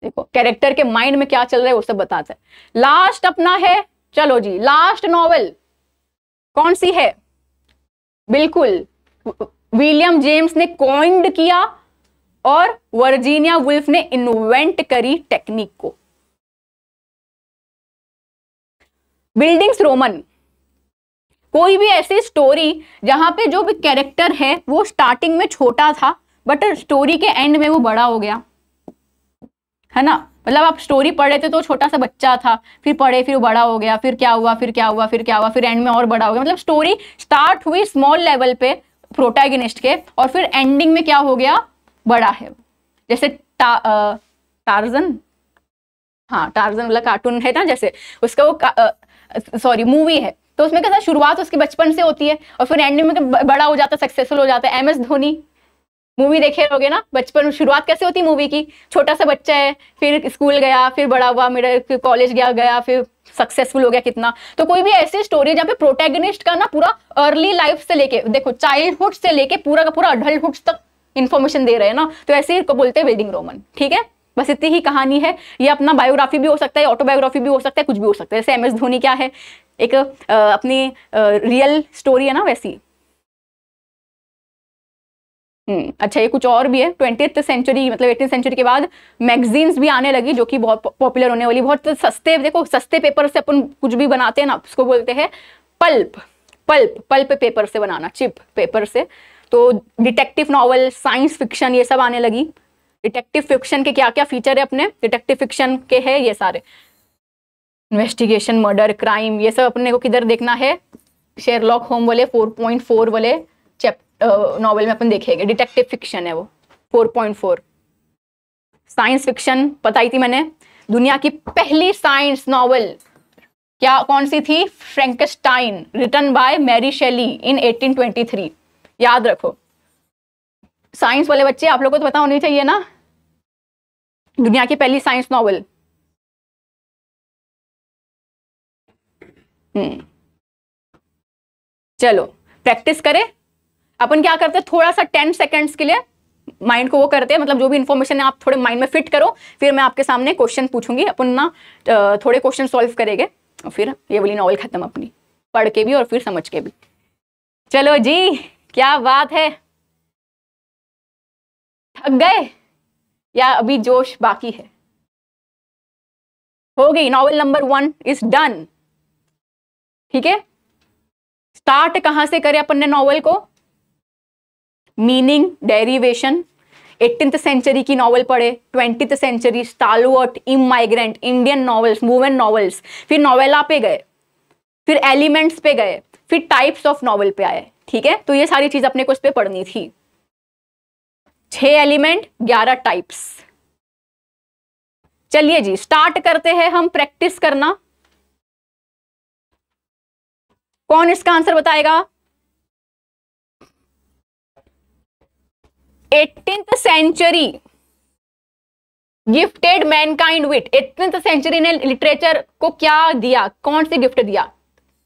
देखो कैरेक्टर के माइंड में क्या चल रहा है वो सब बताता है लास्ट अपना है चलो जी लास्ट नॉवेल कौन सी है बिल्कुल विलियम जेम्स ने कॉइंड किया और वर्जीनिया वुल्फ ने इन्वेंट करी टेक्निक को बिल्डिंग्स रोमन कोई भी ऐसी स्टोरी जहां पे जो भी कैरेक्टर है वो स्टार्टिंग में छोटा था बट स्टोरी के एंड में वो बड़ा हो गया है ना मतलब आप स्टोरी पढ़े थे तो छोटा सा बच्चा था फिर पढ़े फिर बड़ा हो गया फिर क्या हुआ फिर क्या हुआ फिर क्या हुआ फिर एंड में और बड़ा हो गया मतलब स्टोरी स्टार्ट हुई स्मॉल लेवल पे प्रोटैगनिस्ट के और फिर एंडिंग में क्या हो गया बड़ा है जैसे टा, आ, टार्जन हाँ टार्जन वाला कार्टून है ना जैसे उसका वो सॉरी मूवी है तो उसमें कैसा शुरुआत उसके बचपन से होती है और फिर एंडिंग में बड़ा हो जाता है सक्सेसफुल हो जाता है एम एस धोनी मूवी देखे रहोगे ना बचपन में शुरुआत कैसे होती मूवी की छोटा सा बच्चा है फिर स्कूल गया फिर बड़ा हुआ मेरा फिर कॉलेज गया गया फिर सक्सेसफुल हो गया कितना तो कोई भी ऐसी स्टोरी जहाँ पे प्रोटेगनिस्ट का ना पूरा अर्ली लाइफ से लेके देखो चाइल्डहुड से लेके पूरा का पूरा अडल्टुड तक इन्फॉर्मेशन दे रहे हैं ना तो ऐसे ही बोलते हैं वेडिंग रोमन ठीक है बस इतनी ही कहानी है ये अपना बायोग्राफी भी हो सकता है ऑटोबायोग्राफी भी हो सकता है कुछ भी हो सकता है जैसे एम एस धोनी क्या है एक अपनी रियल स्टोरी है ना वैसी हम्म, अच्छा ये कुछ और भी है ट्वेंटी सेंचुरी मतलब एटीन सेंचुरी के बाद मैगजीन्स भी आने लगी जो कि बहुत पॉपुलर होने वाली बहुत सस्ते देखो सस्ते पेपर से अपन कुछ भी बनाते हैं ना उसको बोलते हैं पल्प पल्प पल्प पेपर से बनाना चिप पेपर से तो डिटेक्टिव नॉवल साइंस फिक्शन ये सब आने लगी डिटेक्टिव फिक्शन के क्या क्या फीचर है अपने डिटेक्टिव फिक्शन के है ये सारे इन्वेस्टिगेशन मर्डर क्राइम ये सब अपने को किधर देखना है शेयरलॉक होम वाले 4.4 वाले नॉवल में अपन देखेंगे डिटेक्टिव फिक्शन है वो four point four science fiction बताई थी मैंने दुनिया की पहली साइंस नॉवल क्या कौन सी थी Frankenstein written by Mary Shelley in 1823 याद रखो साइंस वाले बच्चे आप लोगों को तो पता होनी चाहिए ना दुनिया की पहली साइंस नॉवल हम्म। चलो प्रैक्टिस करें अपन क्या करते हैं थोड़ा सा टेन सेकेंड्स के लिए माइंड को वो करते हैं मतलब जो भी इन्फॉर्मेशन है आप थोड़े माइंड में फिट करो फिर मैं आपके सामने क्वेश्चन पूछूंगी अपन ना थोड़े क्वेश्चन सॉल्व करेंगे और फिर ये वाली नॉवल खत्म अपनी पढ़ के भी और फिर समझ के भी चलो जी क्या बात है थक गए या अभी जोश बाकी है हो गई novel number one is done ठीक है स्टार्ट कहां से करे अपन ने नॉवल को मीनिंग डेरिवेशन एट्टींथ सेंचुरी की नॉवल पढ़े twenty century stalwart immigrant Indian novels women novels फिर नॉवेला पे गए फिर एलिमेंट्स पे गए फिर टाइप्स ऑफ नॉवल पे आए ठीक है तो ये सारी चीज अपने को इस पर पढ़नी थी छह एलिमेंट ग्यारह टाइप्स चलिए जी स्टार्ट करते हैं हम प्रैक्टिस करना कौन इसका आंसर बताएगा eighteen century gifted mankind with eighteen century ने लिटरेचर को क्या दिया कौन से गिफ्ट दिया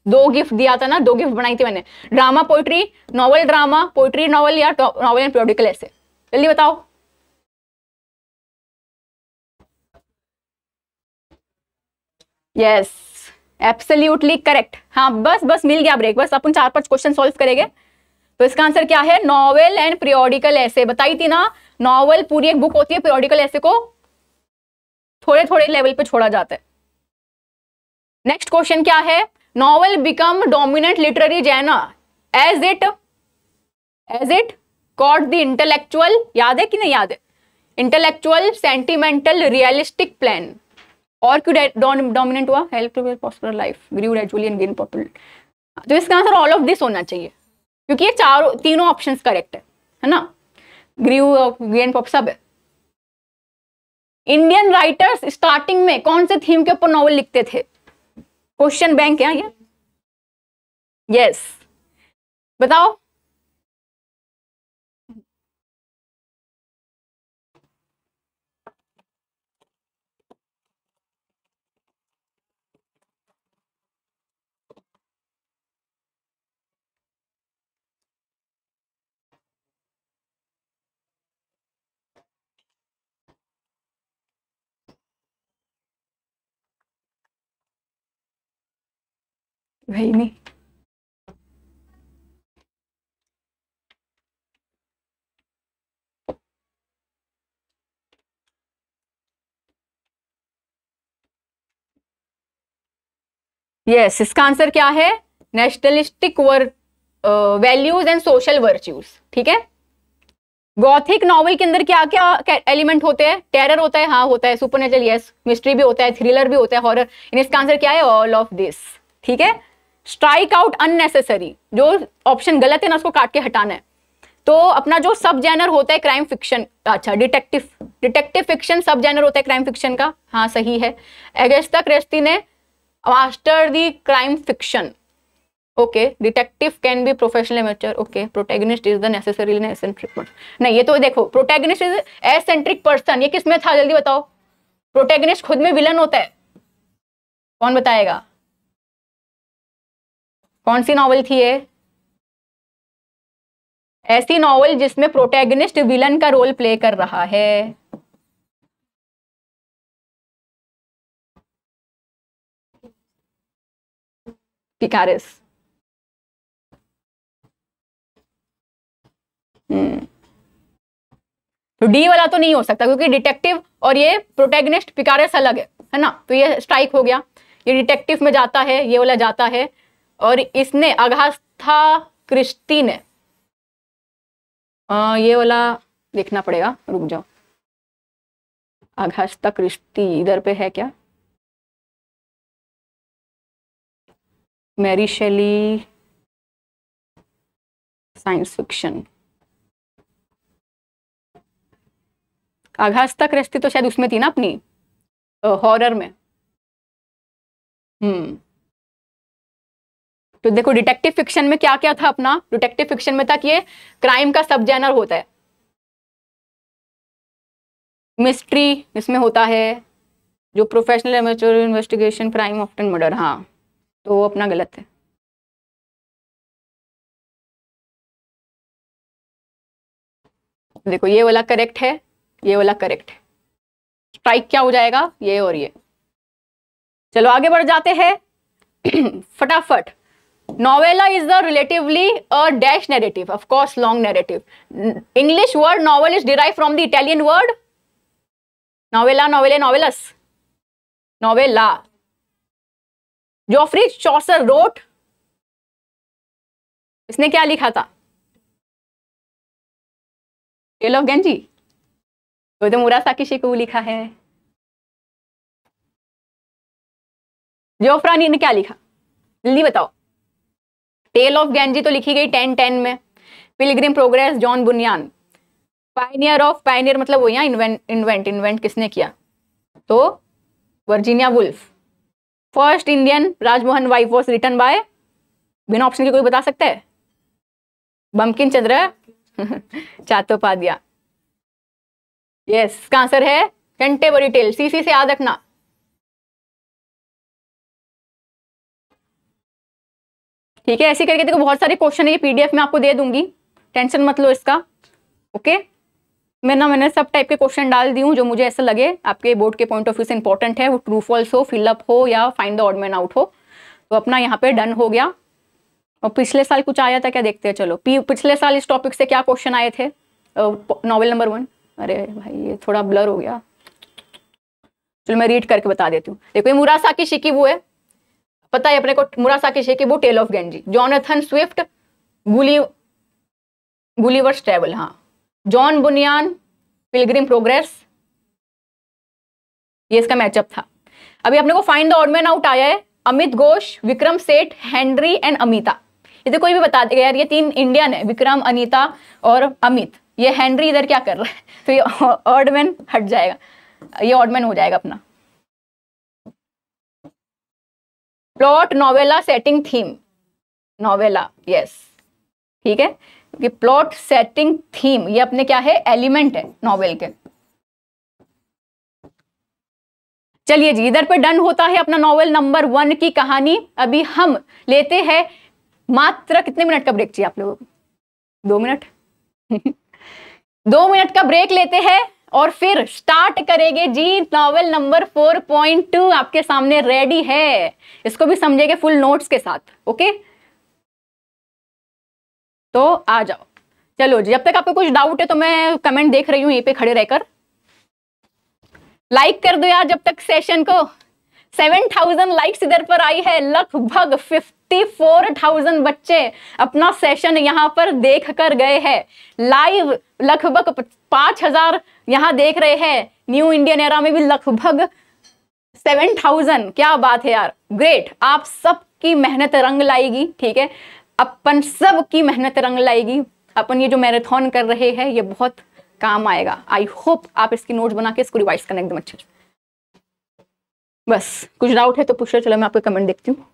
दो गिफ्ट दिया था ना दो गिफ्ट बनाई थी मैंने drama poetry novel drama poetry novel या नॉवल एंड प्योडिकल ऐसे जल्दी बताओ यस एब्सोल्युटली करेक्ट हाँ बस बस मिल गया ब्रेक बस अपन चार पांच क्वेश्चन सॉल्व करेंगे तो इसका आंसर क्या है नॉवेल एंड पीरियोडिकल ऐसे बताई थी ना नॉवेल पूरी एक बुक होती है पीरियोडिकल ऐसे को थोड़े थोड़े लेवल पे छोड़ा जाता है नेक्स्ट क्वेश्चन क्या है novel become dominant literary genre as it as it caught the intellectual याद है कि नहीं याद है इंटेलेक्चुअल सेंटिमेंटल रियलिस्टिक प्लान और क्यों डोमिनेंट हुआ help to life grieve and popular तो इसका आंसर ऑल ऑफ दिस होना चाहिए क्योंकि ये चारों तीनों ऑप्शंस करेक्ट है है ना ग्रीव ग्रीन पॉप सब है इंडियन राइटर्स स्टार्टिंग में कौन से थीम के ऊपर नॉवल लिखते थे क्वेश्चन बैंक है हाँ, ये यस yes. बताओ नहीं यस yes, इसका आंसर क्या है nationalistic values and social virtues ठीक है गॉथिक नॉवल के अंदर क्या क्या एलिमेंट होते हैं टेरर होता है हाँ होता है सुपर नेचुरल यस मिस्ट्री भी होता है थ्रिलर भी होता है हॉरर इसका आंसर क्या है ऑल ऑफ दिस ठीक है स्ट्राइक आउट अननेसेसरी जो ऑप्शन गलत है ना उसको काट के हटाना है तो अपना जो सब जैनर होता है क्राइम फिक्शन अच्छा detective detective fiction subgenre होता है क्राइम फिक्शन का हाँ सही है एगेस्टा क्रेस्टी ने master the crime fiction okay detective can be professional amateur okay protagonist is the necessary eccentric नहीं ये तो देखो प्रोटेगनिस्ट इज एसेंट्रिक पर्सन ये किसमें था जल्दी बताओ प्रोटेगनिस्ट खुद में विलन होता है कौन बताएगा कौन सी नॉवल थी ये ऐसी नॉवल जिसमें प्रोटैगनिस्ट विलन का रोल प्ले कर रहा है पिकारिस हम्म। तो डी वाला तो नहीं हो सकता क्योंकि डिटेक्टिव और ये प्रोटैगनिस्ट पिकारिस अलग है है ना तो ये स्ट्राइक हो गया ये डिटेक्टिव में जाता है ये वाला जाता है और इसने अगस्था क्रिस्ती ने आ, ये वाला देखना पड़ेगा रुक जाओ अगस्ता क्रिस्ती इधर पे है क्या मैरी शैली साइंस फिक्शन आघास्ता क्रिस्ती तो शायद उसमें थी ना अपनी हॉरर में हम्म तो देखो डिटेक्टिव फिक्शन में क्या क्या था अपना डिटेक्टिव फिक्शन में था कि ये क्राइम का सब जैनर होता है मिस्ट्री इसमें होता है जो professional amateur investigation crime of and murder हाँ तो वो अपना गलत है देखो ये वाला करेक्ट है ये वाला करेक्ट है स्ट्राइक क्या हो जाएगा ये और ये चलो आगे बढ़ जाते हैं फटाफट novella is the relatively a dash narrative of course long narrative english word novel is derived from the italian word novella novelle novellus novella Geoffrey Chaucer wrote इसने क्या लिखा था टेल ऑफ गंजी तो, तो मुरासाकी शिकू लिखा है जोफ्रानी ने क्या लिखा जल्दी बताओ टेल ऑफ गेंजी तो लिखी गई टेन टेन में pilgrim progress John Bunyan pioneer of pioneer मतलब वो यहाँ इन्वेंट इन्वेंट इन्वेंट किसने किया तो Virginia Woolf first Indian Rajmohan wife was return by बिना ऑप्शन के कोई बता सकता है बमकिन चंद्र चातोपाध्याय यस का आंसर है कंटेबरी टेल सी सी से याद रखना ठीक है ऐसे करके देखो बहुत सारे क्वेश्चन है ये पीडीएफ में आपको दे दूंगी टेंशन मत लो इसका ओके मैं ना मैंने सब टाइप के क्वेश्चन डाल दी हूँ जो मुझे ऐसा लगे आपके बोर्ड के पॉइंट ऑफ व्यू से इंपॉर्टेंट है वो ट्रू फॉल्स हो फिलअप हो या find the odd man out हो तो अपना यहाँ पे डन हो गया और पिछले साल कुछ आया था क्या देखते हैं चलो पिछले साल इस टॉपिक से क्या क्वेश्चन आए थे नॉवल नंबर वन अरे भाई ये थोड़ा ब्लर हो गया चलो मैं रीड करके बता देती हूँ देखो ये मुरासाकी शिकी वो है पता પતા એ આપણે મુરાસાકી છે કે वो tale of Genji Jonathan Swift गुली गुलीवर्स ट्रेवल हाँ जॉन बुनियान पिलग्रिम प्रोग्रेस ये इसका मैचअप था अभी अपने को फाइंड द ऑडमैन आउट आया है अमित घोष विक्रम सेठ हेनरी एंड अमिता इधर कोई भी बता दे यार ये तीन इंडियन है विक्रम अनीता और अमित ये हेनरी इधर क्या कर रहा है तो ये ऑर्डमैन हट जाएगा ये ऑर्डमैन हो जाएगा अपना plot novella setting theme novella yes ठीक है कि प्लॉट सेटिंग थीम ये अपने क्या है एलिमेंट है नॉवेल के चलिए जी इधर पे डन होता है अपना नॉवेल नंबर वन की कहानी अभी हम लेते हैं मात्र कितने मिनट का ब्रेक चाहिए आप लोगों को दो मिनट दो मिनट का ब्रेक लेते हैं और फिर स्टार्ट करेंगे जी नॉवल नंबर 4.2 आपके सामने रेडी है इसको भी समझेंगे फुल नोट्स के साथ ओके तो आ जाओ चलो जी जब तक आपको कुछ डाउट है तो मैं कमेंट देख रही हूं यहीं पे खड़े रहकर लाइक कर दो यार जब तक सेशन को सेवन थाउजेंड लाइक्स इधर पर आई है लगभग फिफ्टी 54,000 बच्चे अपना सेशन यहाँ पर देख कर गए हैं लाइव लगभग 5,000 हजार यहाँ देख रहे हैं न्यू इंडियन एरा में भी लगभग 7,000 क्या बात है यार ग्रेट आप सबकी मेहनत रंग लाएगी ठीक है अपन सब की मेहनत रंग लाएगी अपन ये जो मैराथन कर रहे हैं ये बहुत काम आएगा आई होप आप इसकी नोट बना के इसको रिवाइज करना एकदम अच्छे बस कुछ डाउट है तो पूछ रहे चलो मैं आपका कमेंट देखती हूँ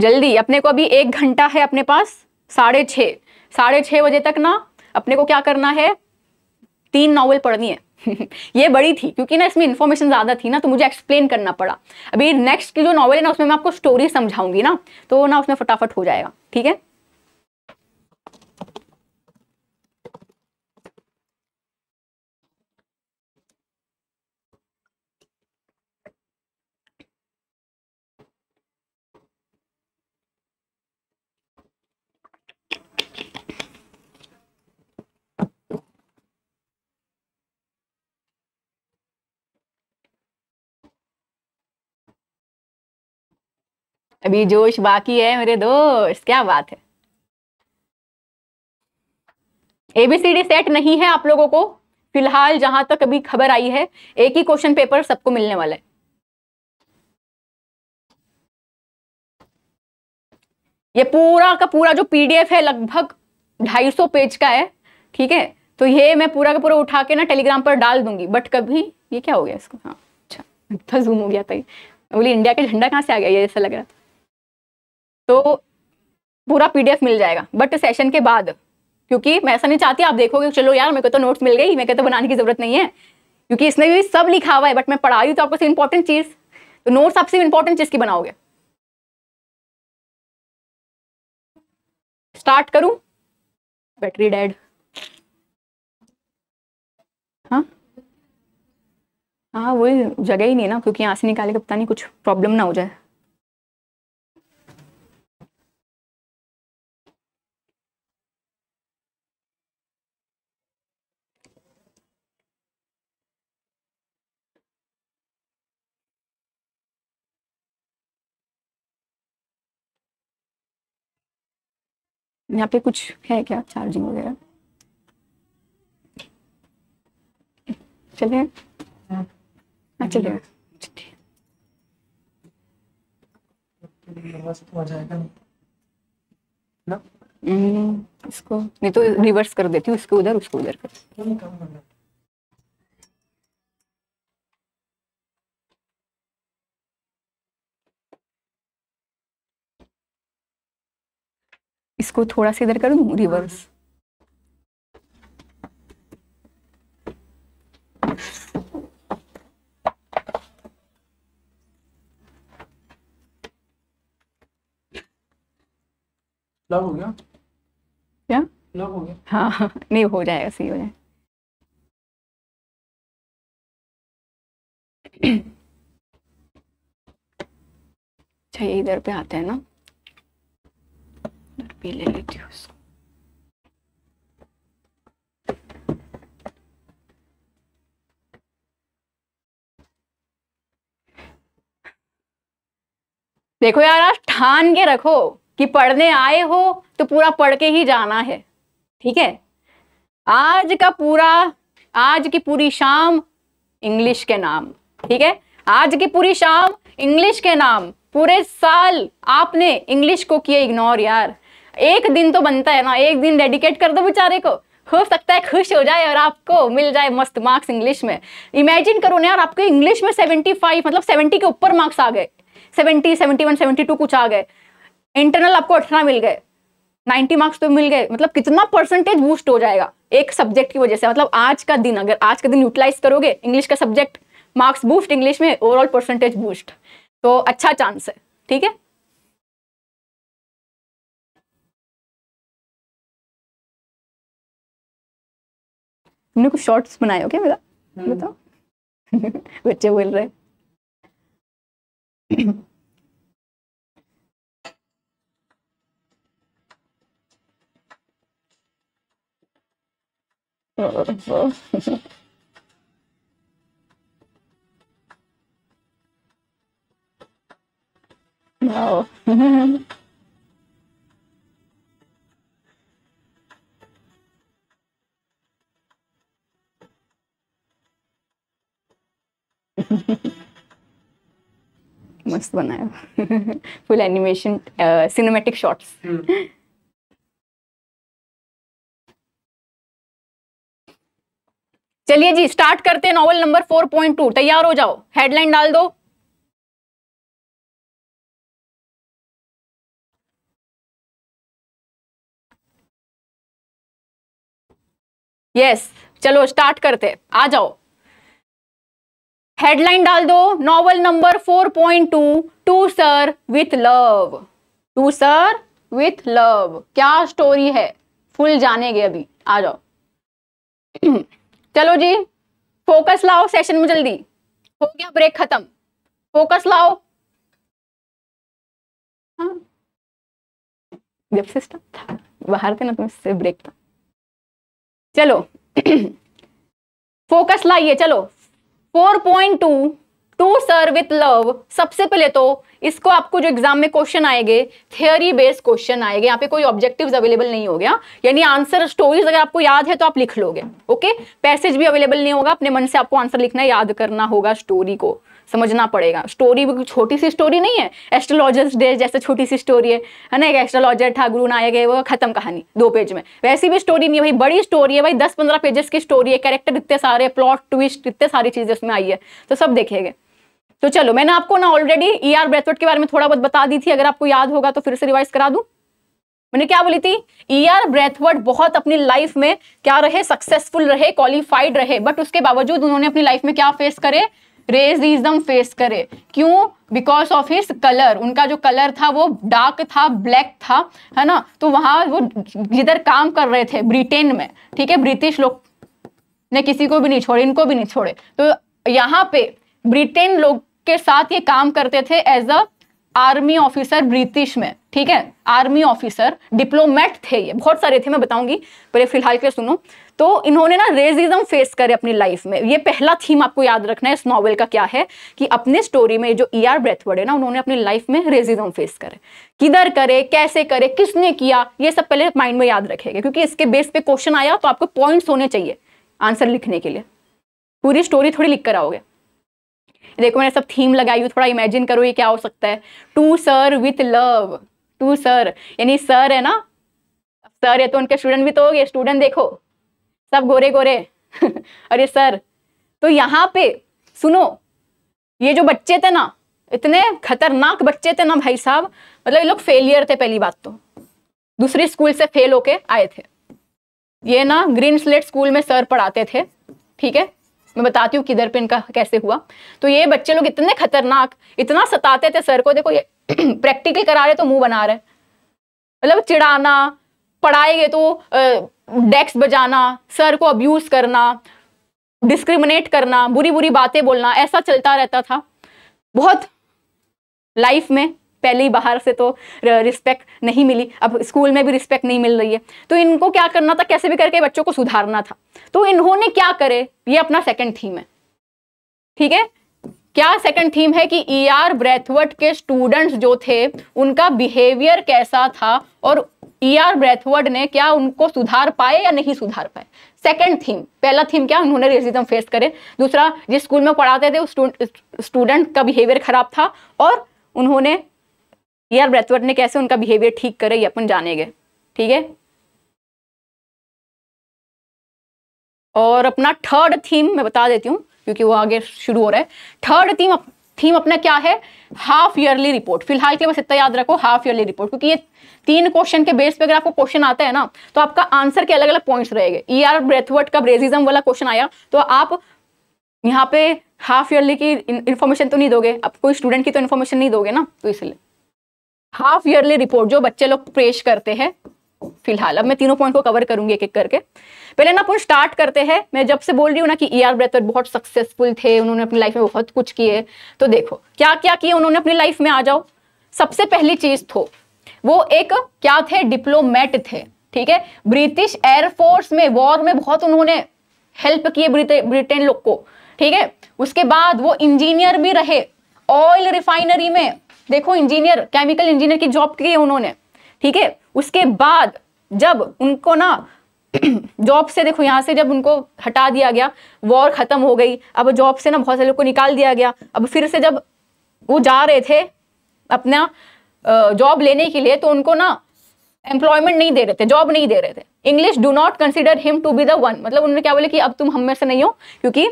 जल्दी अपने को अभी एक घंटा है अपने पास साढ़े छः साढ़े छः बजे तक ना अपने को क्या करना है तीन नॉवल पढ़नी है ये बड़ी थी क्योंकि ना इसमें इन्फॉर्मेशन ज़्यादा थी ना तो मुझे एक्सप्लेन करना पड़ा अभी नेक्स्ट की जो नॉवल है ना उसमें मैं आपको स्टोरी समझाऊंगी ना तो ना उसमें फटाफट हो जाएगा ठीक है अभी जोश बाकी है मेरे दोस्त क्या बात है एबीसीडी सेट नहीं है आप लोगों को फिलहाल जहां तक अभी खबर आई है एक ही क्वेश्चन पेपर सबको मिलने वाला है ये पूरा का पूरा जो पीडीएफ है लगभग 250 पेज का है ठीक है तो ये मैं पूरा का पूरा उठा के ना टेलीग्राम पर डाल दूंगी बट कभी ये क्या हो गया इसको हाँ अच्छा जूम हो गया था बोली इंडिया के झंडा कहाँ से आ गया ये ऐसा लग रहा था तो पूरा पीडीएफ मिल जाएगा बट सेशन के बाद क्योंकि मैं ऐसा नहीं चाहती आप देखोगे चलो यार मेरे को तो नोट्स मिल गई मेरे को तो बनाने की जरूरत नहीं है क्योंकि इसमें भी सब लिखा हुआ है बट मैं पढ़ा रही तो आपको सिर्फ इंपॉर्टेंट चीज़ तो नोट्स आप सिर्फ इंपॉर्टेंट चीज़ की बनाओगे स्टार्ट करूं बैटरी डेड हाँ हाँ वही जगह ही नहीं है ना क्योंकि यहां से निकाले का पता नहीं कुछ प्रॉब्लम ना हो जाए यहाँ पे कुछ है क्या चार्जिंग वगैरह चलिए हाँ।, हाँ चलिए इसको नहीं तो रिवर्स कर देती हूँ इसको उधर उसको उधर कर इसको थोड़ा सा इधर कर दूँ रिवर्स लॉक हो गया क्या लॉक हो गया हाँ, हाँ नहीं हो जाएगा सही हो जाएगा अच्छा ये इधर पे आते हैं ना पी ले लेती हूँ उसको देखो यार आज ठान के रखो कि पढ़ने आए हो तो पूरा पढ़ के ही जाना है ठीक है आज का पूरा आज की पूरी शाम इंग्लिश के नाम ठीक है आज की पूरी शाम इंग्लिश के नाम पूरे साल आपने इंग्लिश को किया इग्नोर यार एक दिन तो बनता है ना एक दिन डेडिकेट कर दो बेचारे को हो सकता है खुश हो जाए और आपको मिल जाए मस्त मार्क्स इंग्लिश में इमेजिन करो ना यार आपको इंग्लिश में 75 मतलब 70 के ऊपर मार्क्स आ गए 70, 71, 72 कुछ आ गए इंटरनल आपको अठारह मिल गए 90 मार्क्स तो मिल गए मतलब कितना परसेंटेज बूस्ट हो जाएगा एक सब्जेक्ट की वजह से मतलब आज का दिन अगर आज का दिन यूटिलाइज करोगे इंग्लिश का सब्जेक्ट मार्क्स बूस्ट इंग्लिश में ओवरऑल परसेंटेज बूस्ट तो अच्छा चांस है ठीक है तुमने कुछ शॉर्ट्स बनाए हो क्या मेरा हम्म। बताओ बच्चे बोल रहे wow मस्त बनाया फुल एनिमेशन सिनेमेटिक शॉट्स चलिए जी स्टार्ट करते हैं नॉवल नंबर 4.2 तैयार हो जाओ हेडलाइन डाल दो यस yes, चलो स्टार्ट करते आ जाओ हेडलाइन डाल दो novel number four point two to sir with love to sir with love क्या स्टोरी है फुल जानेंगे अभी आ जाओ चलो जी फोकस लाओ सेशन में जल्दी हो गया ब्रेक खत्म फोकस लाओ हाँ। जब से सिस्टम था बाहर थे ना तुम तो इससे ब्रेक था चलो फोकस लाइए चलो four point two to sir with love सबसे पहले तो इसको आपको जो एग्जाम में क्वेश्चन आएंगे थियोरी बेस्ड क्वेश्चन आएंगे यहाँ पे कोई ऑब्जेक्टिव्स अवेलेबल नहीं हो गया यानी आंसर स्टोरीज अगर आपको याद है तो आप लिख लोगे ओके पैसेज भी अवेलेबल नहीं होगा अपने मन से आपको आंसर लिखना याद करना होगा स्टोरी को समझना पड़ेगा स्टोरी भी छोटी सी स्टोरी नहीं है एस्ट्रोलॉजर्स डे जैसे छोटी सी स्टोरी है है ना एक एस्ट्रोलॉजर था गुरु नायक है वो खत्म कहानी दो पेज में वैसी भी स्टोरी नहीं है भाई बड़ी स्टोरी है भाई दस पंद्रह पेजेस की स्टोरी है कैरेक्टर इतने सारे प्लॉट ट्विस्ट इतने सारी चीज़ें उसमें आई है तो सब देखेंगे तो चलो मैंने आपको ना ऑलरेडी ई आर ब्रेथवर्ड के बारे में थोड़ा बहुत बता दी थी अगर आपको याद होगा तो फिर से रिवाइज करा दू मैंने क्या बोली थी ई आर ब्रेथवर्ड बहुत अपनी लाइफ में क्या रहे सक्सेसफुल रहे क्वालिफाइड रहे बट उसके बावजूद उन्होंने अपनी लाइफ में क्या फेस करे रेसिज्म फेस करे क्यों बिकॉज ऑफ हिस्स कलर उनका जो कलर था वो डार्क था ब्लैक था है ना तो वहां वो जिधर काम कर रहे थे ब्रिटेन में ठीक है ब्रिटिश लोग ने किसी को भी नहीं छोड़े इनको भी नहीं छोड़े तो यहाँ पे ब्रिटेन लोग के साथ ये काम करते थे as a army officer British में ठीक है आर्मी ऑफिसर डिप्लोमेट थे ये बहुत सारे थे मैं बताऊंगी पर फिलहाल के सुनो तो इन्होंने ना रेजिज्म फेस करे अपनी लाइफ में ये पहला थीम आपको याद रखना है इस नॉवल का क्या है कि अपने स्टोरी में जो ई आर ब्रेथवर्ड है ना उन्होंने अपनी लाइफ में रेजिज्म फेस करे किधर करे कैसे करे किसने किया ये सब पहले माइंड में याद रखेगा क्योंकि इसके बेस पे क्वेश्चन आया तो आपको पॉइंट होने चाहिए आंसर लिखने के लिए पूरी स्टोरी थोड़ी लिख कर आओगे देखो मैंने सब थीम लगाई हुई थोड़ा इमेजिन करो ये क्या हो सकता है to sir with love to sir यानी सर है ना सर है तो उनके स्टूडेंट भी तो हो गए स्टूडेंट देखो सब गोरे गोरे अरे सर तो यहाँ पे सुनो ये जो बच्चे थे ना इतने खतरनाक बच्चे थे ना भाई साहब मतलब ये लोग फेलियर थे पहली बात तो दूसरी स्कूल से फेल होके आए थे ये ना ग्रीन स्लेट स्कूल में सर पढ़ाते थे ठीक है मैं बताती हूँ किधर पे इनका कैसे हुआ तो ये बच्चे लोग इतने खतरनाक इतना सताते थे सर को देखो ये प्रैक्टिकल करा रहे तो मुंह बना रहे मतलब चिड़ाना पढ़ाए गए तो डेस्क बजाना सर को अब्यूज़ करना डिस्क्रिमिनेट करना बुरी बुरी बातें बोलना ऐसा चलता रहता था बहुत लाइफ में पहले ही बाहर से तो रिस्पेक्ट नहीं मिली अब स्कूल में भी रिस्पेक्ट नहीं मिल रही है तो इनको क्या करना था कैसे भी करके बच्चों को सुधारना था तो इन्होंने क्या करे ये अपना सेकंड थीम है ठीक है क्या सेकंड थीम है कि ई आर ब्रेथवर्ट के स्टूडेंट्स जो थे उनका बिहेवियर कैसा था और ई आर ब्रेथवर्ड ने क्या उनको सुधार पाए या नहीं सुधार पाए सेकंड थीम पहला थीम क्या उन्होंने रेसिज्म फेस करे दूसरा जिस स्कूल में पढ़ाते थे उस स्टूडेंट का बिहेवियर खराब था और उन्होंने ई आर ब्रेथवर्ड ने कैसे उनका बिहेवियर ठीक करे ये अपन जानेंगे ठीक है और अपना थर्ड थीम मैं बता देती हूँ क्योंकि वो आगे शुरू हो रहा है थर्ड थीम थीम अपना क्या है हाफ ईयरली रिपोर्ट फिलहाल के बस इतना याद रखो हाफ ईयरली रिपोर्ट क्योंकि ये तीन क्वेश्चन के बेस पे अगर आपको क्वेश्चन आता है ना तो आपका आंसर के अलग अलग पॉइंट्स रहेंगे ई आर ब्रेथवर्ड का ब्रेजिज्म वाला क्वेश्चन आया तो आप यहाँ पे हाफ ईयरली की इन्फॉर्मेशन तो नहीं दोगे आप कोई स्टूडेंट की तो इन्फॉर्मेशन नहीं दोगे ना तो इसलिए हाफ ईयरली रिपोर्ट जो बच्चे लोग पेश करते हैं फिलहाल अब मैं तीनों पॉइंट को कवर करूंगी एक एक करके पहले ना अपन स्टार्ट करते हैं मैं जब से बोल रही हूँ ना कि ई आर ब्रेथर बहुत सक्सेसफुल थे उन्होंने अपनी लाइफ में बहुत कुछ किए तो देखो क्या क्या किए उन्होंने अपनी लाइफ में आ जाओ सबसे पहली चीज थो तो, वो एक क्या थे डिप्लोमेट थे ठीक है ब्रिटिश एयरफोर्स में वॉर में बहुत उन्होंने हेल्प किए ब्रिटेन लोग को ठीक है उसके बाद वो इंजीनियर भी रहे ऑयल रिफाइनरी में देखो इंजीनियर केमिकल इंजीनियर की जॉब की उन्होंने ठीक है उसके बाद जब उनको ना जॉब से देखो यहाँ से जब उनको हटा दिया गया वॉर ख़त्म हो गई अब जॉब से ना बहुत सारे लोग को निकाल दिया गया अब फिर से जब वो जा रहे थे अपना जॉब लेने के लिए तो उनको ना एम्प्लॉयमेंट नहीं दे रहे थे जॉब नहीं दे रहे थे English do not consider him to be the one मतलब उन्होंने क्या बोले कि अब तुम हम में से नहीं हो क्योंकि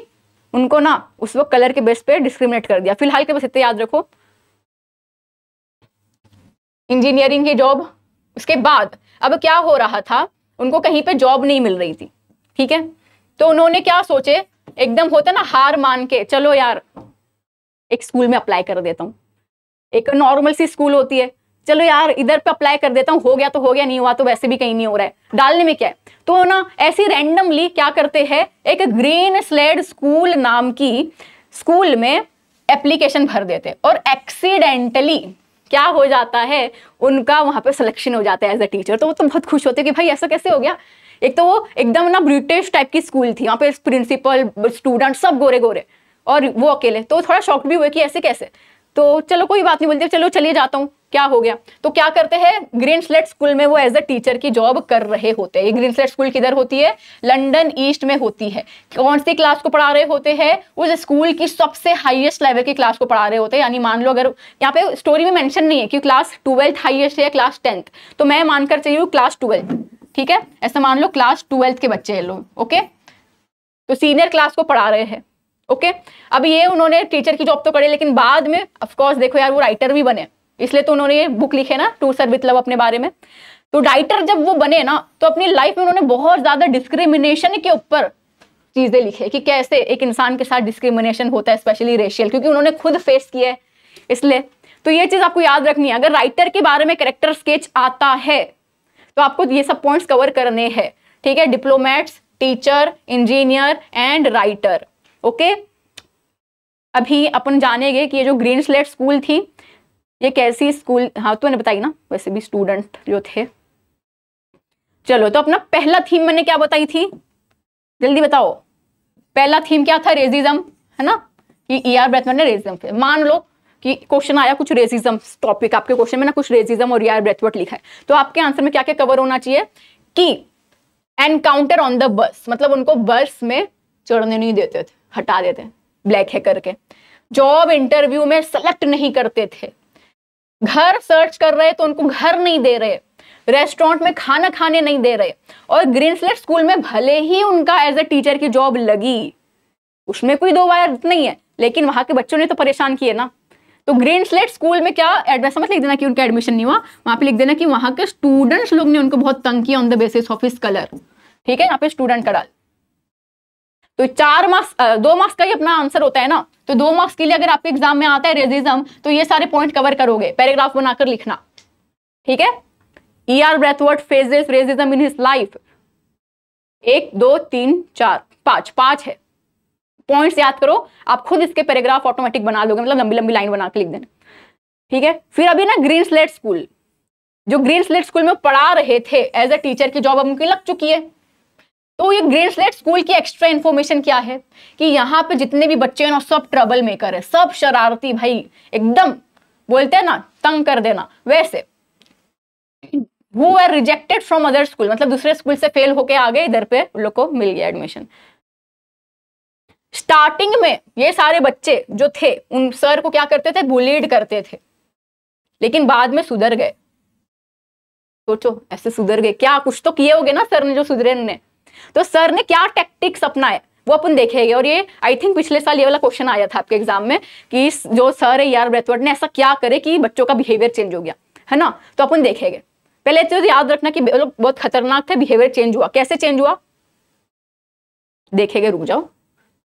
उनको ना उस वक्त कलर के बेस पे डिस्क्रिमिनेट कर दिया फिलहाल के बस इतने याद रखो इंजीनियरिंग की जॉब उसके बाद अब क्या हो रहा था उनको कहीं पे जॉब नहीं मिल रही थी ठीक है तो उन्होंने क्या सोचे एकदम होता ना हार मान के चलो यार एक स्कूल में अप्लाई कर देता हूँ एक नॉर्मल सी स्कूल होती है चलो यार इधर पे अप्लाई कर देता हूँ हो गया तो हो गया नहीं हुआ तो वैसे भी कहीं नहीं हो रहा है डालने में क्या है तो ना ऐसी रैंडमली क्या करते हैं एक ग्रीन स्लेड स्कूल नाम की स्कूल में एप्लीकेशन भर देते और एक्सीडेंटली क्या हो जाता है उनका वहां पर सिलेक्शन हो जाता है एज अ टीचर तो वो तो बहुत खुश होते हैं कि भाई ऐसा कैसे हो गया एक तो वो एकदम ना ब्रिटिश टाइप की स्कूल थी वहाँ पे प्रिंसिपल स्टूडेंट सब गोरे गोरे और वो अकेले तो थोड़ा शॉक भी हुए कि ऐसे कैसे तो चलो कोई बात नहीं बोलते चलो चलिए जाता हूँ क्या हो गया तो क्या करते हैं ग्रीन स्लेट स्कूल में वो एज अ टीचर की जॉब कर रहे होते हैं ये ग्रीन स्लेट स्कूल किधर होती है लंडन ईस्ट में होती है कौन सी क्लास को पढ़ा रहे होते हैं उस स्कूल की सबसे हाईएस्ट लेवल की क्लास को पढ़ा रहे होते हैं यानी मान लो अगर यहाँ पे स्टोरी में मैंशन नहीं है कि क्लास ट्वेल्थ हाइएस्ट है क्लास टेंथ तो मैं मानकर चाहिए क्लास ट्वेल्थ ठीक है ऐसा मान लो क्लास ट्वेल्थ के बच्चे हैं लोग ओके तो सीनियर क्लास को पढ़ा रहे हैं ओके अब ये उन्होंने टीचर की जॉब तो करी लेकिन बाद में ऑफकोर्स देखो यार वो राइटर भी बने इसलिए तो उन्होंने ये बुक लिखे ना टू सर विथ लव अपने बारे में तो राइटर जब वो बने ना तो अपनी लाइफ में उन्होंने बहुत ज्यादा डिस्क्रिमिनेशन के ऊपर चीजें लिखे कि कैसे एक इंसान के साथ डिस्क्रिमिनेशन होता है स्पेशली रेशियल क्योंकि उन्होंने खुद फेस किया है इसलिए तो ये चीज आपको याद रखनी है अगर राइटर के बारे में करेक्टर स्केच आता है तो आपको ये सब पॉइंट्स कवर करने हैं ठीक है diplomats teacher engineer and writer okay अभी अपन जानेंगे कि ये जो ग्रीन स्लेट स्कूल थी ये कैसी स्कूल हाँ तो मैंने बताई ना वैसे भी स्टूडेंट जो थे चलो तो अपना पहला थीम मैंने क्या बताई थी जल्दी बताओ पहला थीम क्या था रेजिज्म है ना कि ई आर ब्रेथवर्ड ने रेजिज्म मान लो कि क्वेश्चन आया कुछ रेजिज्म टॉपिक आपके क्वेश्चन में ना कुछ रेजिज्म और ई आर ब्रेथवर्ड लिखा है तो आपके आंसर में क्या क्या कवर होना चाहिए कि एनकाउंटर ऑन द बस मतलब उनको बस में चढ़ने नहीं देते थे हटा देते हैं ब्लैक है करके जॉब इंटरव्यू में सेलेक्ट नहीं करते थे घर सर्च कर रहे तो उनको घर नहीं दे रहे रेस्टोरेंट में खाना खाने नहीं दे रहे और ग्रीन स्लेट स्कूल में भले ही उनका एज ए टीचर की जॉब लगी उसमें कोई दो वायर नहीं है लेकिन वहां के बच्चों ने तो परेशान किए ना तो ग्रीन स्लेट स्कूल में क्या एड्रेस मत लिख देना कि उनका एडमिशन नहीं हुआ वहां पे लिख देना कि वहां के स्टूडेंट्स लोग ने उनको बहुत तंग किया ऑन द बेसिस ऑफ इस कलर ठीक है यहाँ पे स्टूडेंट का डाल तो चार मार्क्स दो मार्क्स का ही अपना आंसर होता है ना तो दो मार्क्स के लिए अगर आपके एग्जाम में आता है रेजिज्म तो ये सारे पॉइंट कवर करोगे पैराग्राफ बनाकर लिखना ठीक है E R Braithwaite faces racism in his life एक दो तीन चार पांच पांच है पॉइंट्स याद करो आप खुद इसके पैराग्राफ ऑटोमेटिक बना लोगे मतलब लंबी लंबी लाइन बना के लिख देना ठीक है फिर अभी ना ग्रीन स्लेट स्कूल जो ग्रीन स्लेट स्कूल में पढ़ा रहे थे एज अ टीचर की जॉब अब उनकी लग चुकी है तो ये ग्रेसलेट स्कूल की एक्स्ट्रा इन्फॉर्मेशन क्या है कि यहाँ पे जितने भी बच्चे हैं ना सब ट्रबल मेकर है सब शरारती भाई एकदम बोलते हैं ना तंग कर देना वैसे वो are rejected from other school मतलब दूसरे स्कूल से फेल होके आ गए इधर पे उन लोग को मिल गया एडमिशन स्टार्टिंग में ये सारे बच्चे जो थे उन सर को क्या करते थे बुलीड करते थे लेकिन बाद में सुधर गए सोचो ऐसे सुधर गए क्या कुछ तो किए होगे ना सर ने जो सुधरे ने तो सर ने क्या अपना है वो अपन देखेंगे और ये आई थिंक पिछले साल ये वाला क्वेश्चन आया था आपके एग्जाम में कि जो सर है यार ब्रेथवर्ड ने ऐसा क्या करे कि बच्चों का बिहेवियर चेंज हो गया है ना तो अपन देखेंगे पहले तो याद रखना कि बहुत खतरनाक था बिहेवियर चेंज हुआ कैसे चेंज हुआ देखेंगे रुक जाओ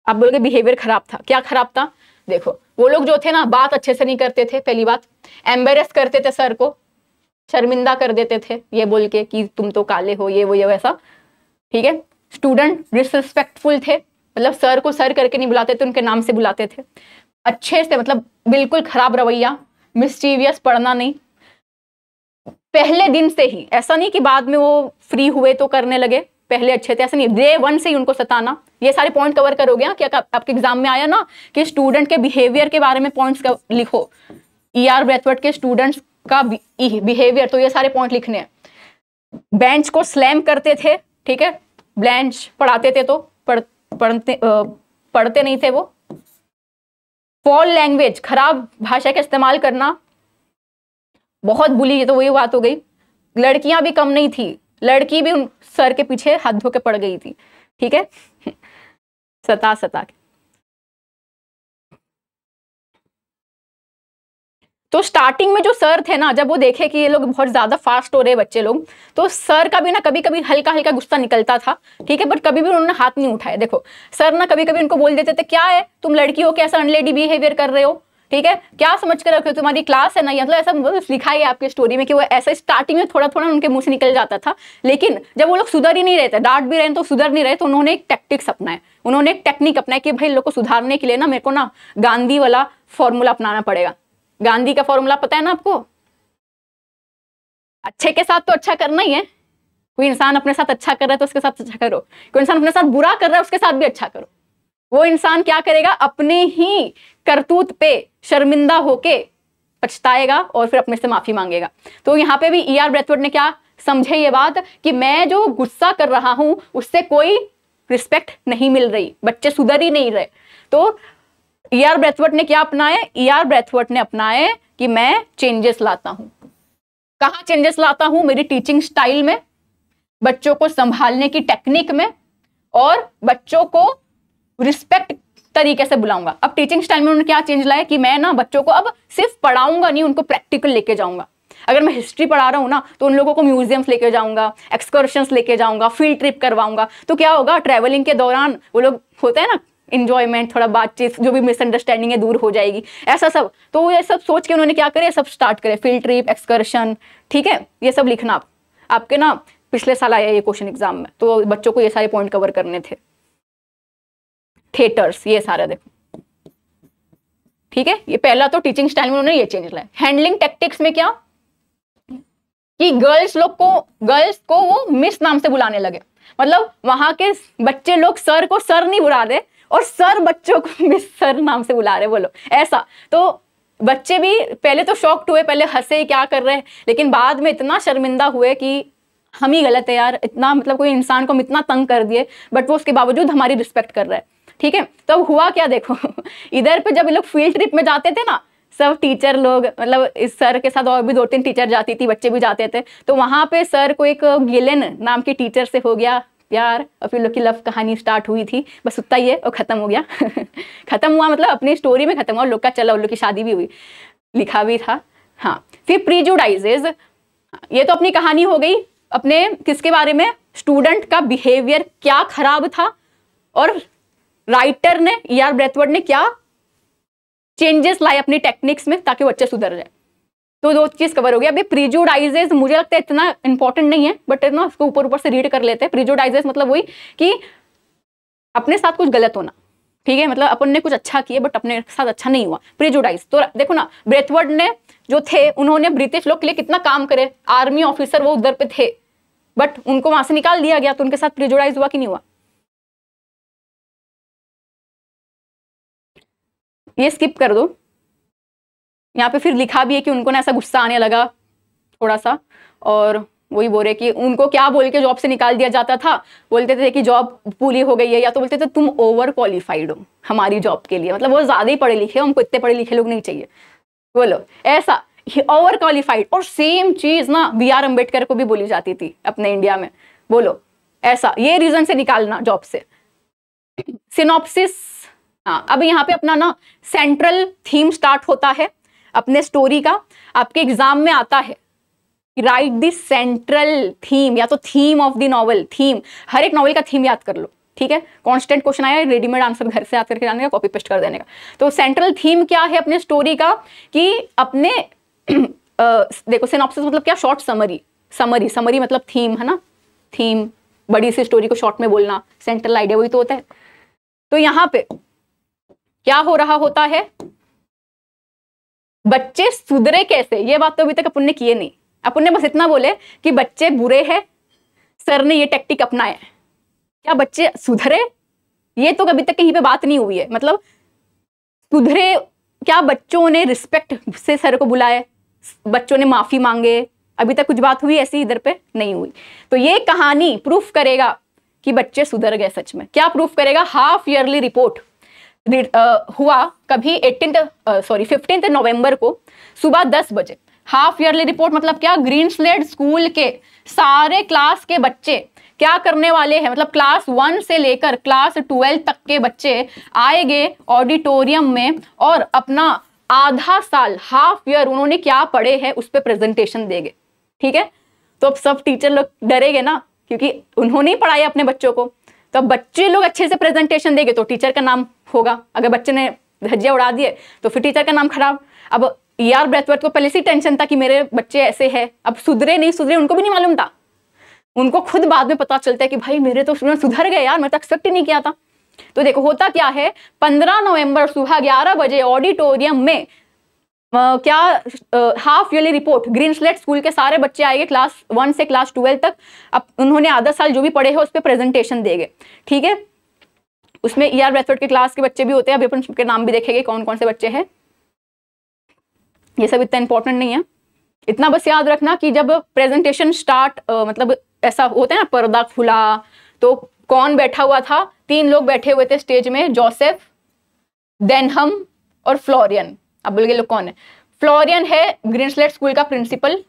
आप बोलोगे बिहेवियर खराब था क्या खराब था देखो वो लोग जो थे ना बात अच्छे से नहीं करते थे पहली बात एम्बेरस करते थे सर को शर्मिंदा कर देते थे ये बोल के कि तुम तो काले हो ये वो ये वैसा ठीक है स्टूडेंट डिसरिस्पेक्टफुल थे मतलब सर को सर करके नहीं बुलाते थे उनके नाम से बुलाते थे अच्छे से मतलब बिल्कुल खराब रवैया मिस्टीवियस पढ़ना नहीं पहले दिन से ही ऐसा नहीं कि बाद में वो फ्री हुए तो करने लगे पहले अच्छे थे ऐसा नहीं डे वन से ही उनको सताना ये सारे पॉइंट कवर करोगे कि आपके एग्जाम में आया ना कि स्टूडेंट के बिहेवियर के बारे में पॉइंट्स लिखो ई आर ब्रेथवर्ड के स्टूडेंट्स का बिहेवियर e, तो ये सारे पॉइंट लिखने हैं बेंच को स्लैम करते थे ठीक है ब्लैंच पढ़ाते थे तो पढ़ पढ़ते पढ़ते नहीं थे वो फॉल लैंग्वेज खराब भाषा का इस्तेमाल करना बहुत बुली तो वही बात हो गई लड़कियां भी कम नहीं थी लड़की भी उन सर के पीछे हाथ धो के पड़ गई थी ठीक है सता सता के तो स्टार्टिंग में जो सर थे ना जब वो देखे कि ये लोग बहुत ज़्यादा फास्ट हो रहे बच्चे लोग तो सर का भी ना कभी कभी हल्का हल्का गुस्सा निकलता था ठीक है बट कभी भी उन्होंने हाथ नहीं उठाया देखो सर ना कभी कभी उनको बोल देते थे क्या है तुम लड़की हो कैसा अनलेडी बिहेवियर कर रहे हो ठीक है क्या समझ कर रखे हो तुम्हारी क्लास है ना मतलब ऐसा लिखा मतलब है आपकी स्टोरी में कि वो ऐसा स्टार्टिंग में थोड़ा थोड़ा उनके मुंह से निकल जाता था लेकिन जब वो लोग सुधर ही नहीं रहते डांट भी रहे तो सुधर नहीं रहे तो उन्होंने एक अपना अपनाया उन्होंने एक टेक्निक अपनाया कि भाई लोग को सुधारने के लिए ना मेरे को ना गांधी वाला फॉर्मूला अपनाना पड़ेगा गांधी का फॉर्मूला पता है ना आपको अच्छे के साथ तो अच्छा करना ही है कोई इंसान अपने साथ अच्छा कर रहा है तो उसके साथ अच्छा करो कोई इंसान अपने साथ बुरा कर रहा है उसके साथ भी अच्छा करो वो इंसान क्या करेगा अपने ही करतूत पे शर्मिंदा होके पछताएगा और फिर अपने से माफी मांगेगा तो यहाँ पे भी ई आर ब्रेथवर्ड ने क्या समझे ये बात कि मैं जो गुस्सा कर रहा हूं उससे कोई रिस्पेक्ट नहीं मिल रही बच्चे सुधर ही नहीं रहे तो ई आर ब्रेथवर्ट ने क्या अपनाया ई आर ब्रेथवर्ट ने अपनाए कि मैं चेंजेस लाता हूं कहा चेंजेस लाता हूं मेरी टीचिंग स्टाइल में बच्चों को संभालने की टेक्निक में और बच्चों को रिस्पेक्ट तरीके से बुलाऊंगा अब टीचिंग स्टाइल में उन्होंने क्या चेंज लाया कि मैं ना बच्चों को अब सिर्फ पढ़ाऊंगा नहीं उनको प्रैक्टिकल लेके जाऊंगा अगर मैं हिस्ट्री पढ़ा रहा हूं ना तो उन लोगों को म्यूजियम्स लेके जाऊंगा एक्सकर्शन लेके जाऊंगा फील्ड ट्रिप करवाऊंगा तो क्या होगा ट्रेवलिंग के दौरान वो लोग होते हैं ना इन्जॉयमेंट थोड़ा बातचीत जो भी मिसअंडरस्टैंडिंग है दूर हो जाएगी ऐसा सब तो ये सब सोच के उन्होंने क्या करे सब स्टार्ट करे फील्ड ट्रिप एक्सकर्शन ठीक है ये सब लिखना आप आपके ना पिछले साल आया ये क्वेश्चन एग्जाम में तो बच्चों को ये सारे पॉइंट कवर करने थे थिएटर्स ये सारे देखो ठीक है ये पहला तो टीचिंग स्टाइल में उन्होंने ये चेंज लाया हैंडलिंग टेक्टिक्स में क्या कि गर्ल्स लोग को गर्ल्स को वो मिस नाम से बुलाने लगे मतलब वहां के बच्चे लोग सर को सर नहीं बुला दे और सर बच्चों को भी सर नाम से बुला रहे बोलो ऐसा तो बच्चे भी पहले तो शॉक हुए पहले हंसे क्या कर रहे हैं लेकिन बाद में इतना शर्मिंदा हुए कि हम ही गलत है यार इतना मतलब कोई इंसान को हम इतना तंग कर दिए बट वो उसके बावजूद हमारी रिस्पेक्ट कर रहा है ठीक है तो अब हुआ क्या देखो इधर पे जब लोग फील्ड ट्रिप में जाते थे ना सब टीचर लोग मतलब इस सर के साथ और भी दो तीन टीचर जाती थी बच्चे भी जाते थे तो वहाँ पे सर को एक गिलेन नाम की टीचर से हो गया प्यार और फिर लोग की लव कहानी स्टार्ट हुई थी बस उतना ही है और ख़त्म हो गया ख़त्म हुआ मतलब अपनी स्टोरी में ख़त्म हुआ लोग का चला उन लोग की शादी भी हुई लिखा भी था हाँ फिर प्रीजुडाइजेज ये तो अपनी कहानी हो गई अपने किसके बारे में स्टूडेंट का बिहेवियर क्या खराब था और राइटर ने ई आर ब्रेथवर्ड ने क्या चेंजेस लाए अपनी टेक्निक्स में ताकि वो अच्छे सुधर जाए तो दो चीज कवर होगी गया अभी प्रीजुडाइजेस मुझे लगता है इतना इंपॉर्टेंट नहीं है बट इतना उसको ऊपर ऊपर से रीड कर लेते हैं प्रीजुडाइजेस मतलब वही कि अपने साथ कुछ गलत होना ठीक है मतलब अपन ने कुछ अच्छा किया बट अपने साथ अच्छा नहीं हुआ प्रिजुडाइज तो देखो ना ब्रेथवर्ड ने जो थे उन्होंने ब्रिटिश लोग के लिए कितना काम करे आर्मी ऑफिसर वो उधर पे थे बट उनको वहां से निकाल दिया गया तो उनके साथ प्रिजुडाइज हुआ कि नहीं हुआ ये स्किप कर दो यहाँ पे फिर लिखा भी है कि उनको ना ऐसा गुस्सा आने लगा थोड़ा सा और वही बोल रहे कि उनको क्या बोल के जॉब से निकाल दिया जाता था बोलते थे कि जॉब पूरी हो गई है या तो बोलते थे तुम ओवर क्वालिफाइड हो हमारी जॉब के लिए मतलब वो ज़्यादा ही पढ़े लिखे हो हमको इतने पढ़े लिखे लोग नहीं चाहिए बोलो ऐसा ओवर क्वालिफाइड और सेम चीज़ ना बी आर अम्बेडकर को भी बोली जाती थी अपने इंडिया में बोलो ऐसा ये रीज़न से निकालना जॉब से सिनोप्सिस हाँ अब यहाँ पे अपना ना सेंट्रल थीम स्टार्ट होता है अपने स्टोरी का आपके एग्जाम में आता है राइट दी सेंट्रल थीम या तो theme of the novel theme हर एक नॉवल का थीम याद कर लो ठीक है कांस्टेंट क्वेश्चन आया रेडीमेड आंसर घर से याद करके जाने का कॉपी पेस्ट कर देने का तो सेंट्रल थीम क्या है अपने स्टोरी का कि अपने आ, देखो सिनॉप्सिस मतलब क्या शॉर्ट समरी समरी समरी मतलब थीम है ना थीम बड़ी सी स्टोरी को शॉर्ट में बोलना सेंट्रल आइडिया वही तो होता है तो यहां पे क्या हो रहा होता है बच्चे सुधरे कैसे ये बात तो अभी तक अपन ने किए नहीं अपन ने बस इतना बोले कि बच्चे बुरे हैं सर ने ये टेक्टिक अपनाया क्या बच्चे सुधरे ये तो अभी तक कहीं पे बात नहीं हुई है मतलब सुधरे क्या बच्चों ने रिस्पेक्ट से सर को बुलाए बच्चों ने माफी मांगे अभी तक कुछ बात हुई ऐसी इधर पे नहीं हुई तो ये कहानी प्रूफ करेगा कि बच्चे सुधर गए सच में क्या प्रूफ करेगा हाफ ईयरली रिपोर्ट हुआ कभी एटीन सॉरी फिफ्टींथ नवंबर को सुबह दस बजे हाफ ईयरली रिपोर्ट मतलब क्या ग्रीन स्लेट स्कूल के सारे क्लास के बच्चे क्या करने वाले हैं मतलब क्लास वन से लेकर क्लास ट्वेल्व तक के बच्चे आएंगे ऑडिटोरियम में और अपना आधा साल हाफ ईयर उन्होंने क्या पढ़े हैं उस पर प्रेजेंटेशन देंगे ठीक है तो अब सब टीचर लोग डरेगे ना क्योंकि उन्होंने ही पढ़ाया अपने बच्चों को तो बच्चे लोग अच्छे से प्रेजेंटेशन देंगे तो टीचर का नाम होगा अगर बच्चे ने धज्जिया उड़ा दिए तो फिर टीचर का नाम खराब अब ई आर ब्रेथवर्थ को पहले से टेंशन था कि मेरे बच्चे ऐसे है अब सुधरे नहीं सुधरे उनको भी नहीं मालूम था उनको खुद बाद में पता चलता है कि भाई मेरे तो स्टूडेंट सुधर गए यार मैं तो एक्सेप्ट ही नहीं किया था तो देखो होता क्या है पंद्रह नवंबर सुबह ग्यारह बजे ऑडिटोरियम में आ, क्या half yearly report green slate school के सारे बच्चे आएंगे क्लास वन से क्लास ट्वेल्व तक अब उन्होंने आधा साल जो भी पढ़े हैं उस पर प्रेजेंटेशन देंगे ठीक है उसमें ई आर ब्रेथवर्ड के क्लास के बच्चे भी होते हैं अभी अपन सबके नाम भी देखेंगे कौन कौन से बच्चे हैं ये सब इतना इंपॉर्टेंट नहीं है इतना बस याद रखना कि जब प्रेजेंटेशन स्टार्ट मतलब ऐसा होता है ना पर्दा खुला तो कौन बैठा हुआ था तीन लोग बैठे हुए थे स्टेज में जोसेफ देनहम और फ्लोरियन अब बोल गए लोग कौन है फ्लोरियन है स्लेट स्कूल का प्रिंसिपल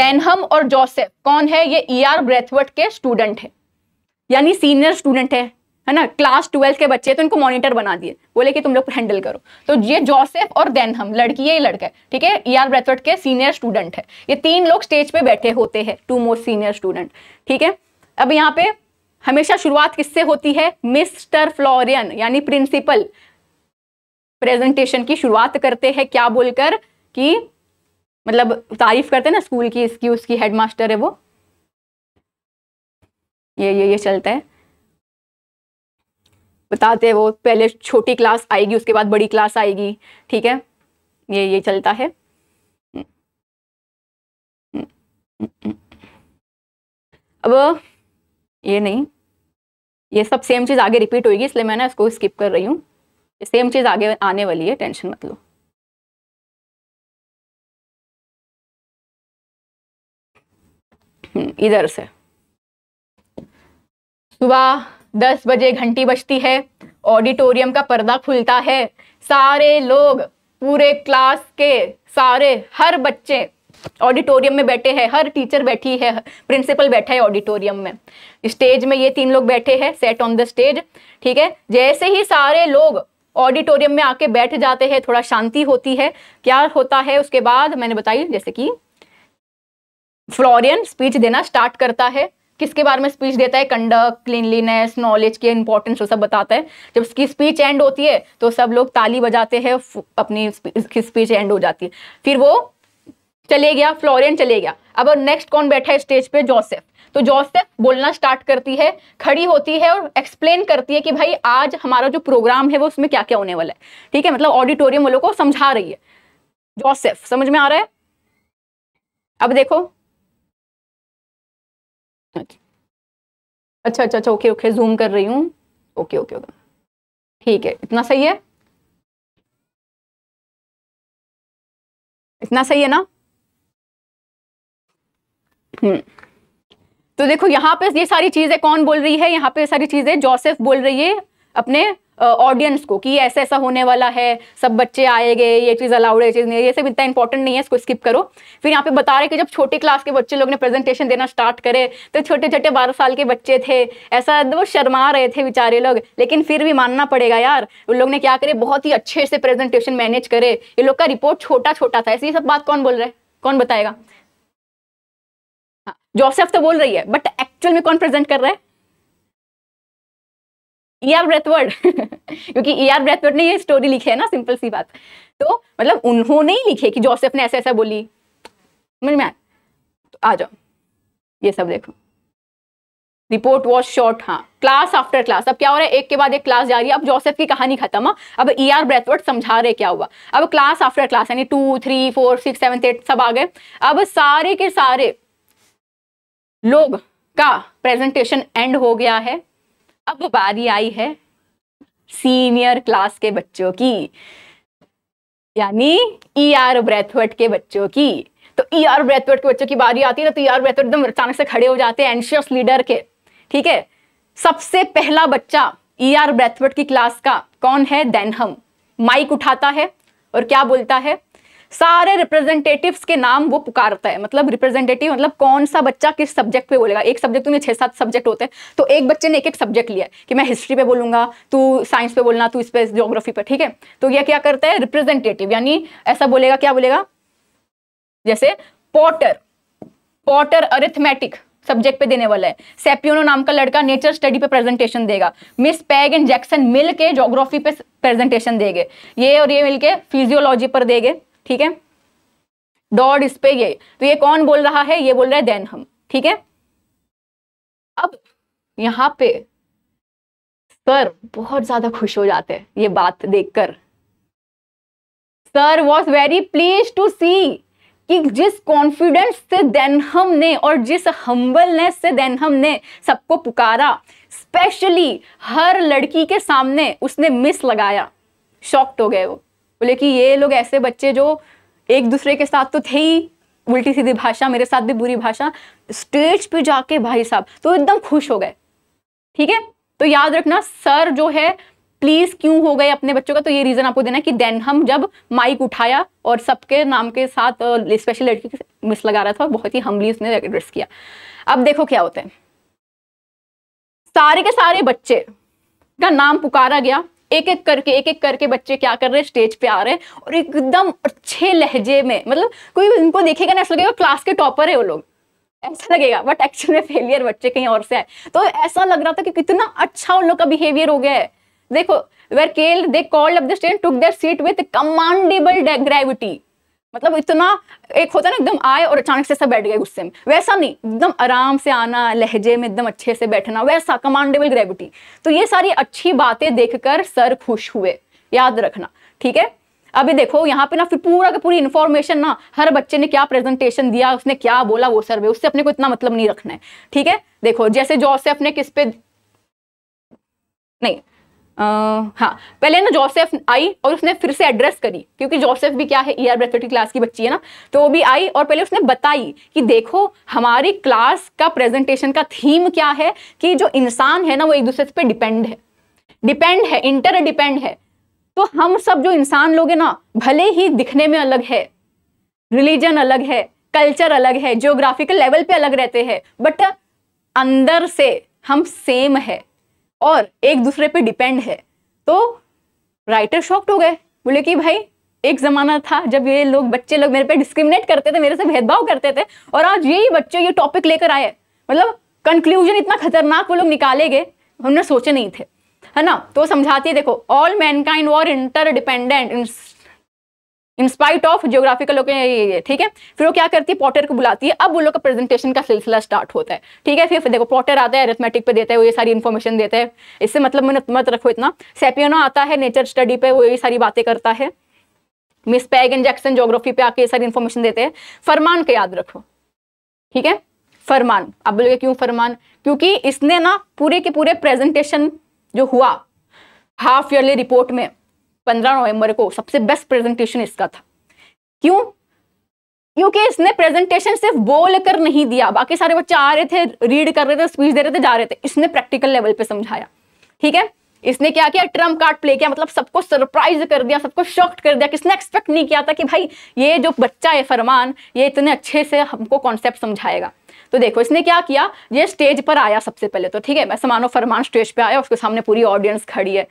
देनहम और जोसेफ कौन है ये ई आर ब्रेथवर्ट के स्टूडेंट है यानी सीनियर स्टूडेंट है है ना क्लास ट्वेल्थ के बच्चे तो इनको मॉनिटर बना दिए बोले कि तुम लोग हैंडल करो तो ये जोसेफ और देनहम लड़की है ये लड़का है ठीक है ई आर ब्रेथवर्ड के सीनियर स्टूडेंट है ये तीन लोग स्टेज पे बैठे होते हैं टू मोर सीनियर स्टूडेंट ठीक है अब यहाँ पे हमेशा शुरुआत किससे होती है मिस्टर फ्लोरियन यानी प्रिंसिपल प्रेजेंटेशन की शुरुआत करते हैं क्या बोलकर कि मतलब तारीफ करते हैं ना स्कूल की इसकी उसकी हेडमास्टर है वो ये ये ये चलता है बताते हैं वो पहले छोटी क्लास आएगी उसके बाद बड़ी क्लास आएगी ठीक है ये ये चलता है अब ये नहीं ये सब सेम चीज़ आगे रिपीट होगी इसलिए मैं ना इसको स्किप कर रही हूँ सेम चीज़ आगे आने वाली है टेंशन मत लो हम्म, इधर से सुबह दस बजे घंटी बजती है ऑडिटोरियम का पर्दा खुलता है सारे लोग पूरे क्लास के सारे हर बच्चे ऑडिटोरियम में बैठे हैं हर टीचर बैठी है प्रिंसिपल बैठा है ऑडिटोरियम में स्टेज में ये तीन लोग बैठे हैं सेट ऑन द स्टेज ठीक है जैसे ही सारे लोग ऑडिटोरियम में आके बैठ जाते हैं थोड़ा शांति होती है क्या होता है उसके बाद मैंने बताई जैसे कि फ्लोरियन स्पीच देना स्टार्ट करता है किसके बारे में स्पीच देता है कंडक्ट क्लीनलीनेस नॉलेज के इंपॉर्टेंस वो सब बताता है जब उसकी स्पीच एंड होती है तो सब लोग ताली बजाते हैं अपनी स्पीच एंड हो जाती है फिर वो चले गया फ्लोरियन चले गया अब नेक्स्ट कौन बैठा है स्टेज पे जोसेफ तो जोसेफ बोलना स्टार्ट करती है खड़ी होती है और एक्सप्लेन करती है कि भाई आज हमारा जो प्रोग्राम है वो उसमें क्या क्या होने वाला है ठीक है मतलब ऑडिटोरियम वालों को समझा रही है जोसेफ समझ में आ रहा है अब देखो अच्छा अच्छा अच्छा ओके ओके जूम कर रही हूँ ओके ओके ओके ठीक है इतना सही है इतना सही है ना हम्म तो देखो यहाँ पे ये सारी चीजें कौन बोल रही है यहाँ पे सारी चीजें जोसेफ बोल रही है अपने ऑडियंस को कि ऐसा ऐसा होने वाला है सब बच्चे आएंगे ये चीज़ अलाउड है चीज़ नहीं ये सब इतना इंपॉर्टेंट नहीं है इसको स्किप करो फिर यहाँ पे बता रहे कि जब छोटे क्लास के बच्चे लोग ने प्रेजेंटेशन देना स्टार्ट करे तो छोटे छोटे बारह साल के बच्चे थे ऐसा तो वो शर्मा रहे थे बेचारे लोग लेकिन फिर भी मानना पड़ेगा यार उन लोग ने क्या करे बहुत ही अच्छे से प्रेजेंटेशन मैनेज करे ये लोग का रिपोर्ट छोटा छोटा था ऐसी सब बात कौन बोल रहा है कौन बताएगा जोसेफ हाँ, तो बोल रही है बट एक्चुअल में कौन प्रेजेंट कर रहा है ईआर e ब्रेथवर्ड क्योंकि ईआर आर ब्रेथवर्ड ने ये स्टोरी लिखी है ना सिंपल सी बात तो मतलब उन्होंने ही लिखे कि जोसेफ ने ऐसा ऐसा बोली मैं में तो आ जाओ ये सब देखो रिपोर्ट वॉज शॉर्ट हाँ क्लास आफ्टर क्लास अब क्या हो रहा है एक के बाद एक क्लास जा रही है अब जोसेफ की कहानी खत्म हाँ। अब ई आर ब्रेथवर्ड समझा रहे क्या हुआ अब क्लास आफ्टर क्लास यानी two three four six seven eight सब आ गए अब सारे के सारे लोग का प्रेजेंटेशन एंड हो गया है अब बारी आई है सीनियर क्लास के बच्चों की यानी ई आर ब्रैथवर्ट के बच्चों की तो ई आर ब्रैथवर्ट के बच्चों की बारी आती है ना तो ई e आर एकदम अचानक से खड़े हो जाते हैं एंशियस लीडर के ठीक है सबसे पहला बच्चा ई आर ब्रैथवर्ट की क्लास का कौन है देनहम माइक उठाता है और क्या बोलता है सारे रिप्रेजेंटेटिव्स के नाम वो पुकारता है मतलब रिप्रेजेंटेटिव मतलब कौन सा बच्चा किस सब्जेक्ट पे बोलेगा एक सब्जेक्ट में छह सात सब्जेक्ट होते हैं तो एक बच्चे ने एक एक सब्जेक्ट लिया कि मैं हिस्ट्री पे बोलूंगा तू साइंस पे बोलना तू इस पर जोग्राफी पे ठीक है तो यह क्या करता है रिप्रेजेंटेटिव यानी ऐसा बोलेगा क्या बोलेगा जैसे पॉटर पॉटर अरिथमेटिक सब्जेक्ट पे देने वाला है सेपियोनो नाम का लड़का नेचर स्टडी पे प्रेजेंटेशन देगा मिस पैग एंड जैक्सन मिल के जोग्राफी पे प्रेजेंटेशन देंगे ये और ये मिलके फिजियोलॉजी पर देंगे ठीक है डॉट इस पे ये तो ये कौन बोल रहा है ये बोल रहा है देन हम ठीक है अब यहाँ पे सर बहुत ज्यादा खुश हो जाते हैं ये बात देखकर sir was very pleased to see कि जिस कॉन्फिडेंस से देनहम ने और जिस हम्बलनेस से देनहम ने सबको पुकारा स्पेशली हर लड़की के सामने उसने मिस लगाया शॉक्ट हो गए वो बोले कि ये लोग ऐसे बच्चे जो एक दूसरे के साथ तो थे ही उल्टी सीधी भाषा मेरे साथ भी बुरी भाषा स्टेज पे जाके भाई साहब तो एकदम खुश हो गए ठीक है तो याद रखना सर जो है प्लीज क्यों हो गए अपने बच्चों का तो ये रीजन आपको देना है कि देन हम जब माइक उठाया और सबके नाम के साथ स्पेशल लड़की मिस लगा रहा था और बहुत ही हमली उसने एड्रेस किया अब देखो क्या होते हैं सारे के सारे बच्चे का नाम पुकारा गया एक एक करके एक एक करके बच्चे क्या कर रहे हैं स्टेज पे आ रहे हैं और एकदम अच्छे लहजे में मतलब कोई उनको देखेगा ना ऐसा लगेगा क्लास के टॉपर है वो लोग ऐसा लगेगा बट एक्चुअल में फेलियर बच्चे कहीं और से आए तो ऐसा लग रहा था कि कितना अच्छा उन लोग का बिहेवियर हो गया है देखो वेर केल they called up the student took their seat with commendable gravity मतलब इतना एक होता है ना एकदम आए और अचानक से सब बैठ गए गुस्से में वैसा नहीं एकदम आराम से आना लहजे में एकदम अच्छे से बैठना वैसा कमांडेबल ग्रेविटी तो ये सारी अच्छी बातें देखकर सर खुश हुए याद रखना ठीक है अभी देखो यहाँ पे ना फिर पूरा का पूरी इन्फॉर्मेशन ना हर बच्चे ने क्या प्रेजेंटेशन दिया उसने क्या बोला वो सर्वे उससे अपने को इतना मतलब नहीं रखना है ठीक है देखो जैसे जोसेफ ने किस पे नहीं हाँ पहले ना जोसेफ आई और उसने फिर से एड्रेस करी क्योंकि जोसेफ भी क्या है ई आर क्लास की बच्ची है ना तो वो भी आई और पहले उसने बताई कि देखो हमारी क्लास का प्रेजेंटेशन का थीम क्या है कि जो इंसान है ना वो एक दूसरे पे डिपेंड है डिपेंड है इंटर डिपेंड है तो हम सब जो इंसान लोग हैं ना भले ही दिखने में अलग है रिलीजन अलग है कल्चर अलग है जियोग्राफिकल लेवल पे अलग रहते हैं बट अंदर से हम सेम है और एक दूसरे पे डिपेंड है तो राइटर शॉक्ड हो गए बोले कि भाई एक ज़माना था जब ये लोग बच्चे लोग मेरे पे डिस्क्रिमिनेट करते थे मेरे से भेदभाव करते थे और आज यही बच्चे ये टॉपिक लेकर आए मतलब कंक्लूजन इतना खतरनाक वो लोग निकाले गए हमने सोचे नहीं थे है ना तो समझाती है देखो ऑल मैनकाइंड वॉर इंटर डिपेंडेंट इंस्पाइट ऑफ जियोग्राफिकल ठीक है फिर वो क्या करती है पॉटर को बुलाती है अब वो लोग का प्रेजेंटेशन का सिलसिला स्टार्ट होता है ठीक है फिर देखो पॉटर आता है अरेथमेटिक पे देता है वो ये सारी इन्फॉर्मेशन देता है इससे मतलब मैंने मत रखो इतना सेपियनो आता है नेचर स्टडी पे वो ये सारी बातें करता है miss Pegg and Jackson geography पे आके ये सारी इन्फॉर्मेशन देते हैं फरमान का याद रखो ठीक है फरमान अब बोलोगे क्यों फरमान क्योंकि इसने ना पूरे के पूरे प्रेजेंटेशन जो हुआ हाफ ईयरली रिपोर्ट में पंद्रह नवंबर को सबसे बेस्ट प्रेजेंटेशन इसका था क्यों क्योंकि इसने प्रेजेंटेशन सिर्फ बोल कर नहीं दिया बाकी सारे बच्चे आ रहे थे रीड कर रहे थे स्पीच दे रहे थे जा रहे थे इसने प्रैक्टिकल लेवल पे समझाया ठीक है इसने क्या किया ट्रम्प कार्ड प्ले किया मतलब सबको सरप्राइज कर दिया सबको शॉक्ट कर दिया किसने एक्सपेक्ट नहीं किया था कि भाई ये जो बच्चा है फरमान ये इतने अच्छे से हमको कॉन्सेप्ट समझाएगा तो देखो इसने क्या किया ये स्टेज पर आया सबसे पहले तो ठीक है मैं समानो फरमान स्टेज पे आया उसके सामने पूरी ऑडियंस खड़ी है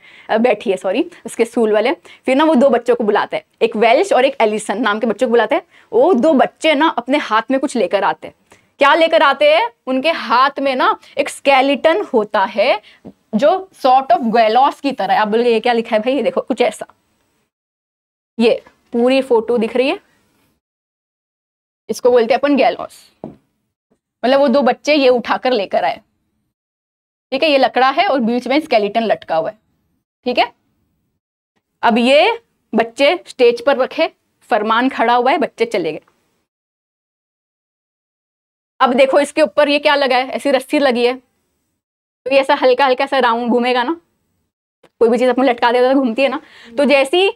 बैठी है सॉरी उसके स्कूल वाले फिर ना वो दो बच्चों को बुलाते हैं एक वेल्श और एक एलिसन नाम के बच्चों को बुलाते हैं वो दो बच्चे ना अपने हाथ में कुछ लेकर आते हैं क्या लेकर आते हैं उनके हाथ में ना एक स्केलेटन होता है जो सॉर्ट ऑफ गैलॉस की तरह आप बोलिए क्या लिखा है भाई ये देखो कुछ ऐसा ये पूरी फोटो दिख रही है इसको बोलते हैं अपन गैलॉस मतलब वो दो बच्चे ये उठाकर लेकर आए ठीक है ये लकड़ा है और बीच में स्केलेटन लटका हुआ है ठीक है अब ये बच्चे स्टेज पर रखे फरमान खड़ा हुआ है बच्चे चले गए अब देखो इसके ऊपर ये क्या लगा है ऐसी रस्सी लगी है तो ये ऐसा हल्का हल्का सा राउंड घूमेगा ना कोई भी चीज़ अपने लटका देता तो घूमती है ना हम्म। तो जैसी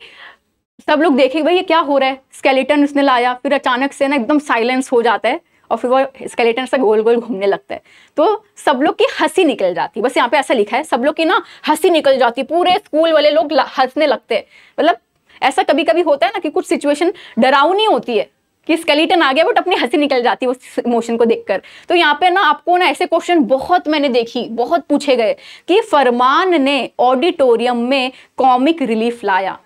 सब लोग देखे भाई ये क्या हो रहा है स्केलेटन उसने लाया फिर अचानक से ना एकदम साइलेंस हो जाता है और फिर वो स्केलेटन से गोल गोल घूमने लगता है तो सब लोग की हंसी निकल जाती है बस यहाँ पे ऐसा लिखा है सब लोग की ना हंसी निकल जाती है पूरे स्कूल वाले लोग हंसने लगते हैं मतलब ऐसा कभी कभी होता है ना कि कुछ सिचुएशन डरावनी होती है कि स्केलेटन आ गया बट अपनी हंसी निकल जाती है उस इमोशन को देखकर तो यहाँ पे ना आपको ना ऐसे क्वेश्चन बहुत मैंने देखी बहुत पूछे गए कि फरमान ने ऑडिटोरियम में कॉमिक रिलीफ लाया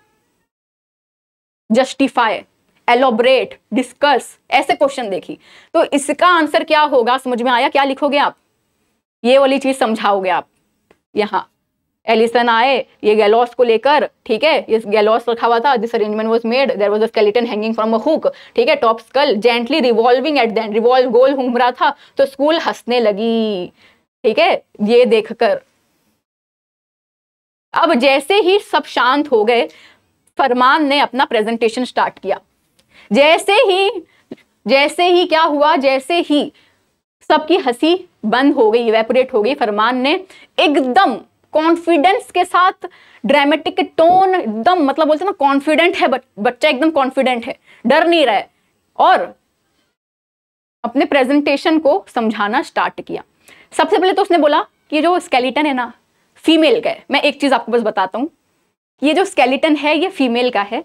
जस्टिफाई एलोबरेट डिस्कस ऐसे क्वेश्चन देखी तो इसका आंसर क्या होगा समझ में आया क्या लिखोगे आप ये वाली चीज समझाओगे आप यहाँ एलिसन आए ये गैलॉस को लेकर ठीक है ये गैलॉस रखा हुआ था this arrangement was made there was a skeleton hanging from a hook ठीक है top skull gently revolving at then revolve गोल घूम रहा था तो स्कूल हंसने लगी ठीक है ये देखकर अब जैसे ही सब शांत हो गए फरमान ने अपना प्रेजेंटेशन स्टार्ट किया जैसे ही जैसे ही क्या हुआ जैसे ही सबकी हंसी बंद हो गई इवेपोरेट हो गई फरमान ने एकदम कॉन्फिडेंस के साथ ड्रामेटिक टोन एकदम मतलब बोलते ना कॉन्फिडेंट है बच्चा एकदम कॉन्फिडेंट है डर नहीं रहा है और अपने प्रेजेंटेशन को समझाना स्टार्ट किया सबसे पहले तो उसने बोला कि जो स्केलेटन है ना फीमेल का है मैं एक चीज़ आपको बस बताता हूं ये जो स्केलेटन है ये फीमेल का है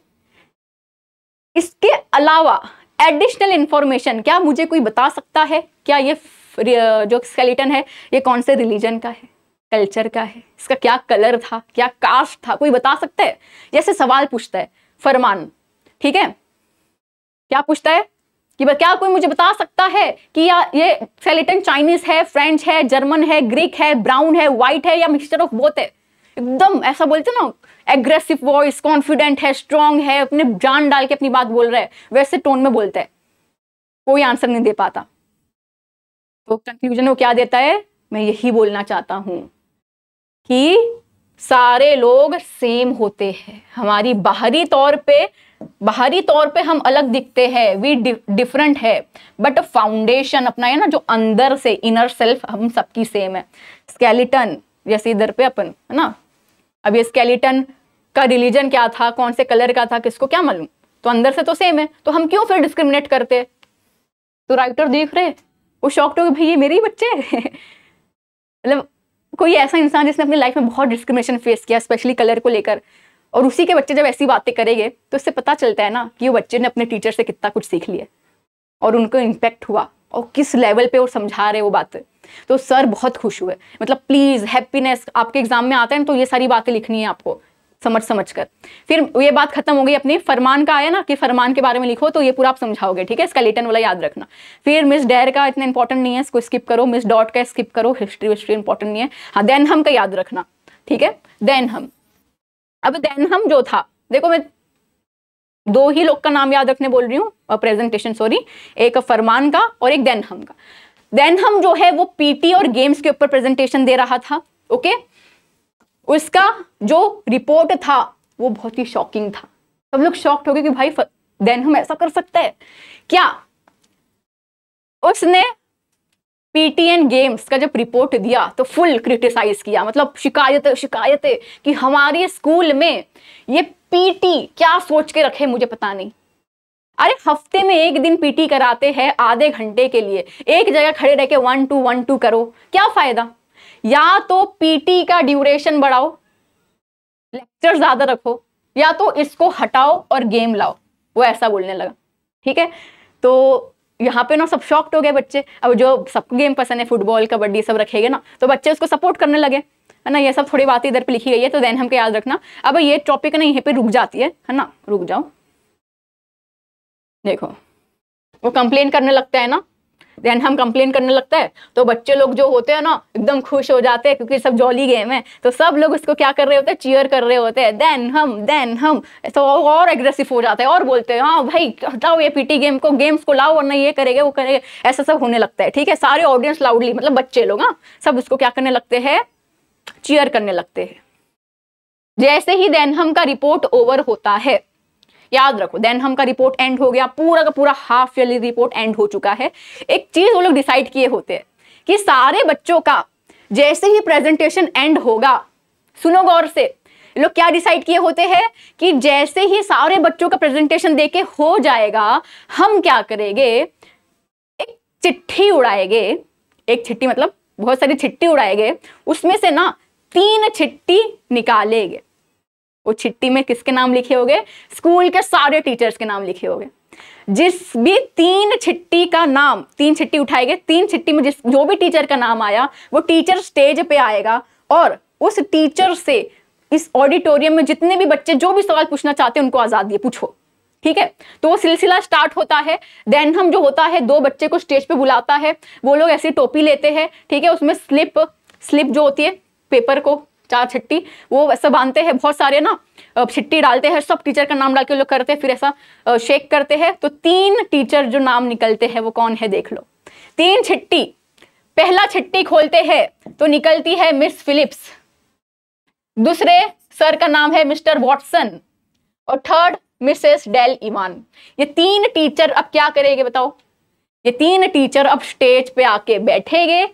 इसके अलावा एडिशनल इंफॉर्मेशन क्या मुझे कोई बता सकता है क्या ये जो स्केलेटन है ये कौन से रिलीजन का है कल्चर का है इसका क्या कलर था क्या कास्ट था कोई बता सकता है जैसे सवाल पूछता है फरमान ठीक है क्या पूछता है कि क्या कोई मुझे बता सकता है कि या ये फेलिटन चाइनीज है फ्रेंच है जर्मन है ग्रीक है ब्राउन है व्हाइट है या मिक्सचर ऑफ बोथ है एकदम ऐसा बोलते ना एग्रेसिव वॉइस कॉन्फिडेंट है स्ट्रांग है अपने जान डाल के अपनी बात बोल रहा है वैसे टोन में बोलता है कोई आंसर नहीं दे पाता तो कंक्लूजन वो क्या देता है मैं यही बोलना चाहता हूँ कि सारे लोग सेम होते हैं हमारी बाहरी तौर पे बाहरी तौर पे हम अलग दिखते हैं वी डिफरेंट है बट फाउंडेशन अपना है ना जो अंदर से इनर सेल्फ हम सबकी सेम है स्केलेटन जैसे इधर पे अपन है ना अब ये स्केलेटन का रिलीजन क्या था कौन से कलर का था किसको क्या मालूम तो अंदर से तो सेम है तो हम क्यों फिर डिस्क्रिमिनेट करते तो राइटर देख रहे वो शॉक्ट हो गए भाई ये मेरे ही बच्चे मतलब कोई ऐसा इंसान जिसने अपनी लाइफ में बहुत डिस्क्रिमिनेशन फेस किया स्पेशली कलर को लेकर और उसी के बच्चे जब ऐसी बातें करेंगे तो इससे पता चलता है ना कि वो बच्चे ने अपने टीचर से कितना कुछ सीख लिया और उनको इम्पैक्ट हुआ और किस लेवल पे वो समझा रहे वो बातें तो सर बहुत खुश हुए मतलब प्लीज़ हैप्पीनेस आपके एग्जाम में आता है ना तो ये सारी बातें लिखनी है आपको समझ समझ कर फिर ये बात खत्म हो गई अपनी फरमान का आया ना कि फरमान के बारे में लिखो तो ये पूरा आप समझाओगे ठीक है इसका लेटन वाला याद रखना फिर मिस डेर का इतना इंपॉर्टेंट नहीं है इसको स्किप करो मिस डॉट का स्किप करो हिस्ट्री विस्ट्री इंपॉर्टेंट नहीं है हाँ देन हम का याद रखना ठीक है देन हम अब देन हम जो था देखो मैं दो ही लोग का नाम याद रखने बोल रही हूँ प्रेजेंटेशन सॉरी एक फरमान का और एक देन हम का देन हम जो है वो पीटी और गेम्स के ऊपर प्रेजेंटेशन दे रहा था ओके okay? उसका जो रिपोर्ट था वो बहुत ही शॉकिंग था सब लोग शॉक्ट हो गए कि भाई देन हम ऐसा कर सकते हैं क्या उसने पीटीएन गेम्स का जब रिपोर्ट दिया तो फुल क्रिटिसाइज किया मतलब शिकायत शिकायत कि हमारे स्कूल में ये पीटी क्या सोच के रखे मुझे पता नहीं अरे हफ्ते में एक दिन पीटी कराते हैं आधे घंटे के लिए एक जगह खड़े रह के वन टू वन टू करो क्या फायदा या तो पीटी का ड्यूरेशन बढ़ाओ लेक्चर ज्यादा रखो या तो इसको हटाओ और गेम लाओ वो ऐसा बोलने लगा ठीक है तो यहाँ पे ना सब शॉक्ट हो गए बच्चे अब जो सबको गेम पसंद है फुटबॉल कबड्डी सब रखेंगे ना तो बच्चे उसको सपोर्ट करने लगे है ना ये सब थोड़ी बातें इधर पे लिखी गई है तो देन हमको याद रखना अब ये टॉपिक ना यहाँ पे रुक जाती है है ना रुक जाओ देखो वो कंप्लेन करने लगता है ना देन हम कंप्लेन करने लगते हैं तो बच्चे लोग जो होते हैं ना एकदम खुश हो जाते हैं क्योंकि सब जॉली गेम है तो सब लोग उसको क्या कर रहे होते हैं चीयर कर रहे होते हैं देन हम देन हम तो और एग्रेसिव हो जाते हैं और बोलते हैं हाँ भाई हटाओ ये पीटी गेम को गेम्स को लाओ वरना ये करेंगे वो करेंगे ऐसा सब होने लगता है ठीक है सारे ऑडियंस लाउडली मतलब बच्चे लोग हाँ सब उसको क्या करने लगते हैं चीयर करने लगते हैं जैसे ही देनहम का रिपोर्ट ओवर होता है याद रखो देन हमका रिपोर्ट एंड हो गया पूरा का पूरा हाफ ईयरली रिपोर्ट एंड हो चुका है एक चीज वो लोग डिसाइड किए होते हैं कि सारे बच्चों का जैसे ही प्रेजेंटेशन एंड होगा सुनो गौर से लोग क्या डिसाइड किए होते हैं कि जैसे ही सारे बच्चों का प्रेजेंटेशन देके हो जाएगा हम क्या करेंगे एक चिट्ठी उड़ाएंगे एक चिट्ठी मतलब बहुत सारी चिट्ठी उड़ाएंगे उसमें से ना तीन छिट्टी निकालेंगे वो चिट्ठी में किसके नाम लिखे होंगे स्कूल के सारे टीचर्स के नाम लिखे होंगे जिस भी तीन छिट्टी का नाम तीन छिट्टी उठाई गई तीन छिट्टी में जिस जो भी टीचर का नाम आया वो टीचर स्टेज पे आएगा और उस टीचर से इस ऑडिटोरियम में जितने भी बच्चे जो भी सवाल पूछना चाहते हैं उनको आज़ादी पूछो ठीक है तो वो सिलसिला स्टार्ट होता है देन हम जो होता है दो बच्चे को स्टेज पे बुलाता है वो लोग ऐसी टोपी लेते हैं ठीक है उसमें स्लिप स्लिप जो होती है पेपर को चार छिट्टी वो ऐसा बांधते हैं बहुत सारे ना छिट्टी डालते हैं सब टीचर का नाम डाल के लोग करते हैं फिर ऐसा शेक करते हैं तो तीन टीचर जो नाम निकलते हैं वो कौन है देख लो तीन छिट्टी पहला छिट्टी खोलते हैं तो निकलती है मिस फिलिप्स दूसरे सर का नाम है मिस्टर वॉटसन और थर्ड मिसेस डेल इवान ये तीन टीचर अब क्या करेंगे बताओ ये तीन टीचर अब स्टेज पे आके बैठेंगे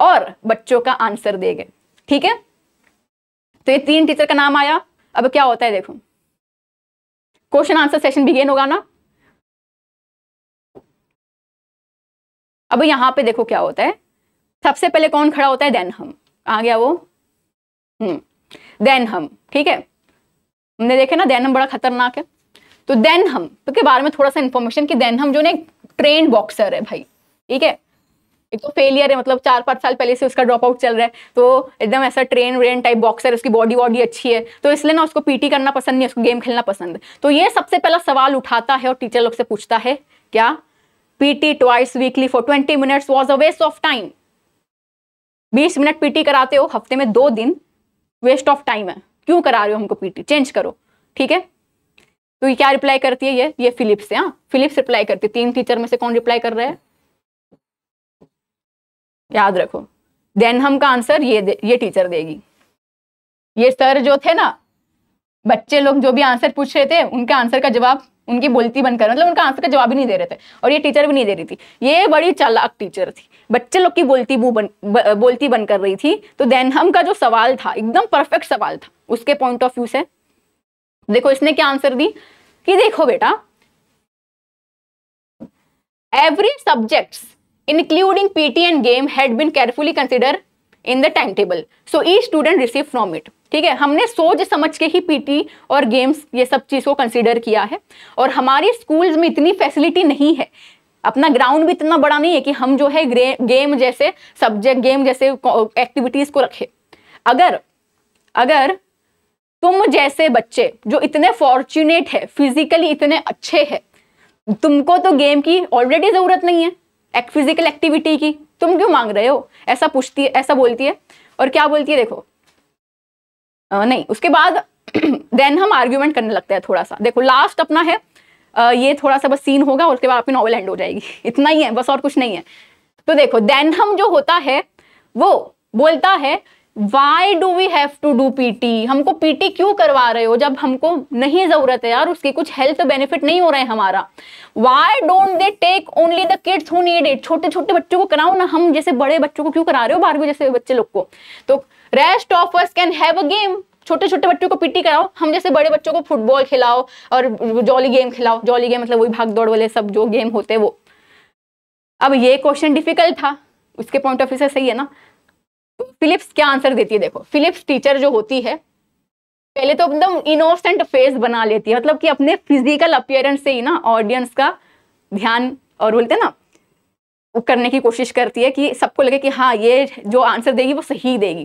और बच्चों का आंसर देंगे ठीक है तो ये तीन टीचर का नाम आया अब क्या होता है देखो क्वेश्चन आंसर सेशन बिगेन होगा ना अब यहां पे देखो क्या होता है सबसे पहले कौन खड़ा होता है देन हम आ गया वो देन हम्म। हम ठीक है हमने देखे ना देन हम बड़ा खतरनाक है तो देन हम तो के बारे में थोड़ा सा इंफॉर्मेशन कि देन हम जो ना ट्रेन बॉक्सर है भाई ठीक है एक तो फेलियर है मतलब चार पाँच साल पहले से उसका ड्रॉप आउट चल रहा है तो एकदम ऐसा ट्रेन व्रेन टाइप बॉक्सर उसकी बॉडी वॉडी अच्छी है तो इसलिए ना उसको पीटी करना पसंद नहीं उसको गेम खेलना पसंद तो ये सबसे पहला सवाल उठाता है और टीचर लोग से पूछता है क्या PT twice weekly for twenty minutes was a waste of time बीस मिनट पीटी कराते हो हफ्ते में दो दिन वेस्ट ऑफ टाइम है क्यों करा रहे हो हमको पीटी चेंज करो ठीक है तो ये क्या रिप्लाई करती है ये ये फिलिप्स है हाँ फिलिप्स रिप्लाई करती है तीन टीचर में से कौन रिप्लाई कर रहा है याद रखो देन हम का आंसर ये ये टीचर देगी ये सर जो थे ना बच्चे लोग जो भी आंसर पूछ रहे थे उनके आंसर का जवाब उनकी बोलती बनकर मतलब उनका आंसर का जवाब ही नहीं दे रहे थे और ये टीचर भी नहीं दे रही थी ये बड़ी चालाक टीचर थी बच्चे लोग की बोलती बू बन ब, बोलती बन कर रही थी तो देनहम का जो सवाल था एकदम परफेक्ट सवाल था उसके पॉइंट ऑफ व्यू से देखो इसने क्या आंसर दी कि देखो बेटा every subjects including PT and game had been carefully considered in the timetable. So each student received from it. ठीक है हमने सोच समझ के ही पीटी और गेम्स ये सब चीज़ को कंसिडर किया है और हमारे स्कूल्स में इतनी फैसिलिटी नहीं है अपना ग्राउंड भी इतना बड़ा नहीं है कि हम जो है गेम जैसे सब्जेक्ट गेम जैसे एक्टिविटीज़ को रखें अगर अगर तुम जैसे बच्चे जो इतने फॉर्चुनेट है फिजिकली इतने अच्छे है तुमको तो गेम की ऑलरेडी ज़रूरत नहीं है एक फिजिकल एक्टिविटी की तुम क्यों मांग रहे हो ऐसा पूछती है ऐसा बोलती है और क्या बोलती है देखो आ, नहीं उसके बाद देन हम आर्ग्यूमेंट करने लगते हैं थोड़ा सा देखो लास्ट अपना है आ, ये थोड़ा सा बस सीन होगा और उसके बाद आपकी नॉवल एंड हो जाएगी इतना ही है बस और कुछ नहीं है तो देखो देन हम जो होता है वो बोलता है why do we have to do PT हमको पीटी क्यों करवा रहे हो जब हमको नहीं ज़रूरत है यार उसकी कुछ हेल्थ बेनिफिट नहीं हो रहा है हमारा why don't they take only the kids who need it छोटे छोटे बच्चों को कराओ ना हम जैसे बड़े बच्चों को क्यों करा रहे हो बारहवीं जैसे बच्चे लोग को तो rest of us can have a game छोटे छोटे बच्चों को पीटी कराओ हम जैसे बड़े बच्चों को फुटबॉल खिलाओ और जॉली गेम खिलाओ जॉली गेम मतलब वही भाग दौड़ वाले सब जो गेम होते हैं वो अब ये क्वेश्चन डिफिकल्ट था उसके पॉइंट ऑफ व्यू से सही है ना फिलिप्स क्या आंसर देती है देखो फिलिप्स टीचर जो होती है पहले तो एकदम इनोसेंट फेस बना लेती है मतलब कि अपने फिजिकल अपियरेंस से ही ना ऑडियंस का ध्यान और बोलते ना वो करने की कोशिश करती है कि सबको लगे कि हाँ ये जो आंसर देगी वो सही देगी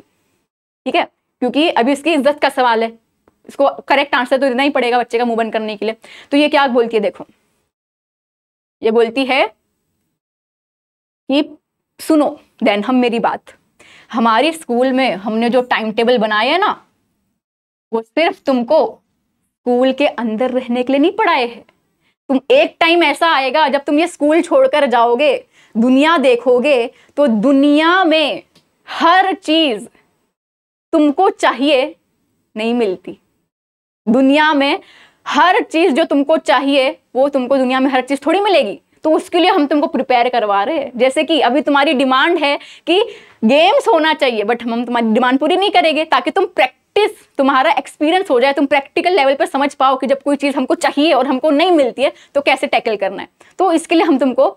ठीक है क्योंकि अभी उसकी इज्जत का सवाल है इसको करेक्ट आंसर तो देना ही पड़ेगा बच्चे का मुंह बंद करने के लिए तो ये क्या बोलती है देखो ये बोलती है कि सुनो देन हम मेरी बात हमारी स्कूल में हमने जो टाइम टेबल बनाए हैं ना वो सिर्फ तुमको स्कूल के अंदर रहने के लिए नहीं पढ़ाए हैं तुम एक टाइम ऐसा आएगा जब तुम ये स्कूल छोड़कर जाओगे दुनिया देखोगे तो दुनिया में हर चीज़ तुमको चाहिए नहीं मिलती दुनिया में हर चीज़ जो तुमको चाहिए वो तुमको दुनिया में हर चीज़ थोड़ी मिलेगी तो उसके लिए हम तुमको प्रिपेयर करवा रहे हैं जैसे कि अभी तुम्हारी डिमांड है कि गेम्स होना चाहिए बट हम तुम्हारी डिमांड पूरी नहीं करेंगे ताकि तुम प्रैक्टिस तुम्हारा एक्सपीरियंस हो जाए तुम प्रैक्टिकल लेवल पर समझ पाओ कि जब कोई चीज़ हमको चाहिए और हमको नहीं मिलती है तो कैसे टैकल करना है तो इसके लिए हम तुमको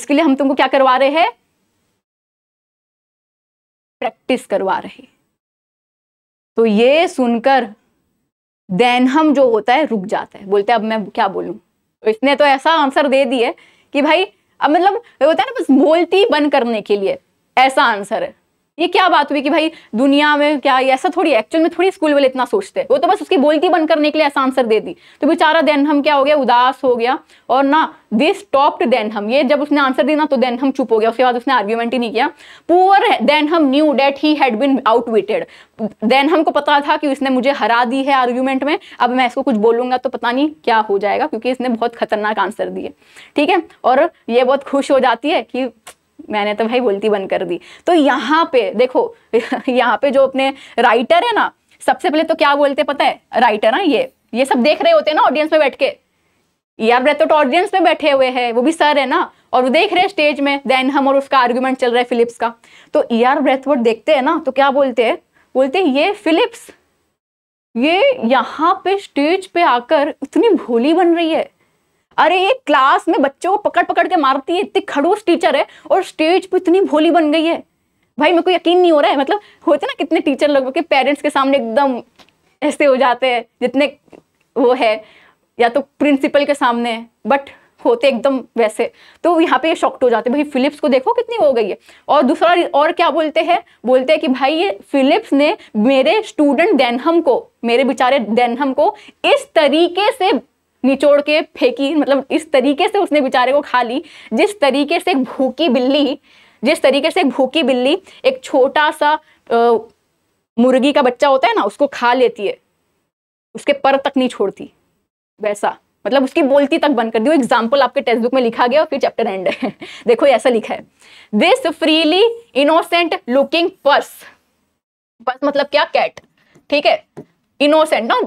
इसके लिए हम तुमको क्या करवा रहे हैं प्रैक्टिस करवा रहे तो ये सुनकर देन हम जो होता है रुक जाता है बोलते हैं अब मैं क्या बोलूँ तो इसने तो ऐसा आंसर दे दिया कि भाई अब मतलब होता है ना बस बोलती बंद करने के लिए ऐसा आंसर है ये क्या बात हुई कि भाई दुनिया में क्या ये ऐसा थोड़ी एक्चुअल में थोड़ी स्कूल वाले इतना सोचते वो तो बस उसकी बोलती बंद करने के लिए ऐसा आंसर दे दी तो बेचारा देन हम क्या हो गया उदास हो गया और ना दिस टॉप्ड देन हम ये जब उसने आंसर दिया ना तो देन हम चुप हो गया उसके बाद उसने आर्ग्यूमेंट ही नहीं किया poor Denham knew that he had been outwitted Denham को पता था कि उसने मुझे हरा दी है आर्ग्यूमेंट में अब मैं इसको कुछ बोलूंगा तो पता नहीं क्या हो जाएगा क्योंकि इसने बहुत खतरनाक आंसर दिए ठीक है और ये बहुत खुश हो जाती है कि मैंने तो भाई बोलती बंद कर दी तो यहाँ पे देखो यहाँ पे जो अपने राइटर है ना सबसे पहले तो क्या बोलते पता है राइटर ना ये ये सब देख रहे होते हैं ना ऑडियंस में बैठ के यार तो ऑडियंस में बैठे हुए हैं वो भी सर है ना और वो देख रहे हैं स्टेज में देन हम और उसका आर्ग्यूमेंट चल रहा है फिलिप्स का तो ई e आर देखते हैं ना तो क्या बोलते हैं बोलते हैं ये फिलिप्स ये यहाँ पे स्टेज पे आकर इतनी भोली बन रही है अरे ये क्लास में बच्चों को पकड़ पकड़ के मारती है इतनी खड़ूस टीचर है और स्टेज पर इतनी भोली बन गई है भाई मेरे को यकीन नहीं हो रहा है मतलब होते ना कितने टीचर लोग के पेरेंट्स के सामने एकदम ऐसे हो जाते हैं जितने वो है या तो प्रिंसिपल के सामने बट होते एकदम वैसे तो यहाँ पे ये शॉक्ट हो जाते भाई फिलिप्स को देखो कितनी हो गई है और दूसरा और क्या बोलते हैं बोलते हैं कि भाई ये फिलिप्स ने मेरे स्टूडेंट डेनहम को मेरे बेचारे डेनहम को इस तरीके से निचोड़ के फेंकी मतलब इस तरीके से उसने बेचारे को खा ली जिस तरीके से एक भूखी बिल्ली जिस तरीके से एक भूखी बिल्ली एक छोटा सा आ, मुर्गी का बच्चा होता है ना उसको खा लेती है उसके पर तक नहीं छोड़ती वैसा मतलब उसकी बोलती तक बंद कर दी एग्जाम्पल आपके टेक्स्ट बुक में लिखा गया और फिर चैप्टर एंड है देखो ऐसा लिखा है this freely innocent looking purse purse मतलब क्या कैट ठीक है इनोसेंट ना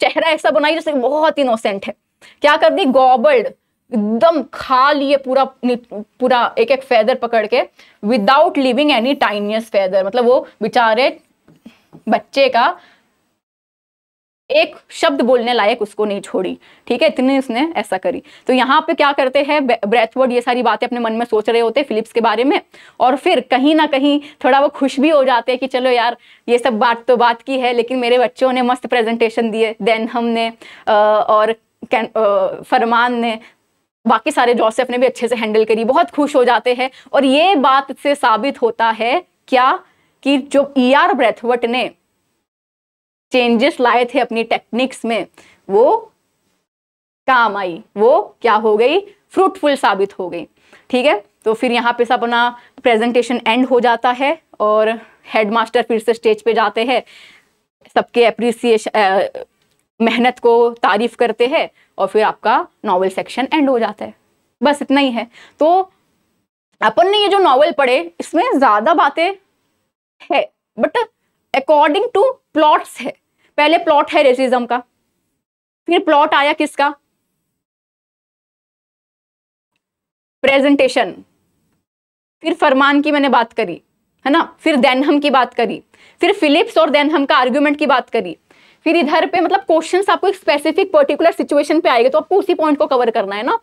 चेहरा ऐसा बनाई जैसे बहुत इनोसेंट है क्या कर दी गॉबल्ड एकदम खा लिए पूरा पूरा एक एक फेदर पकड़ के without leaving any tiniest feather मतलब वो बेचारे बच्चे का एक शब्द बोलने लायक उसको नहीं छोड़ी ठीक है इतने उसने ऐसा करी तो यहाँ पे क्या करते हैं ब्रेथवर्ड ये सारी बातें अपने मन में सोच रहे होते हैं फिलिप्स के बारे में और फिर कहीं ना कहीं थोड़ा वो खुश भी हो जाते हैं कि चलो यार ये सब बात तो बात की है लेकिन मेरे बच्चों ने मस्त प्रेजेंटेशन दिए देन हमने और फरमान ने बाकी सारे जोसेफ ने भी अच्छे से हैंडल करी बहुत खुश हो जाते हैं और ये बात से साबित होता है क्या कि जो ई आर ब्रेथवर्ट ने चेंजेस लाए थे अपनी टेक्निक्स में वो काम आई वो क्या हो गई फ्रूटफुल साबित हो गई ठीक है तो फिर यहाँ पे सब अपना प्रेजेंटेशन एंड हो जाता है और हेडमास्टर फिर से स्टेज पे जाते हैं सबके अप्रिसिएशन मेहनत को तारीफ करते हैं और फिर आपका नॉवल सेक्शन एंड हो जाता है बस इतना ही है तो अपन ने ये जो नॉवल पढ़े इसमें ज़्यादा बातें है बट अकॉर्डिंग टू प्लॉट्स है पहले प्लॉट है रेसिज्म का फिर प्लॉट आया किसका प्रेजेंटेशन फिर फरमान की मैंने बात करी है ना फिर देनहम की बात करी फिर फिलिप्स और देनहम का आर्ग्यूमेंट की बात करी फिर इधर पे मतलब क्वेश्चन आपको एक स्पेसिफिक पर्टिकुलर सिचुएशन पे आएगा तो आपको उसी पॉइंट को कवर करना है ना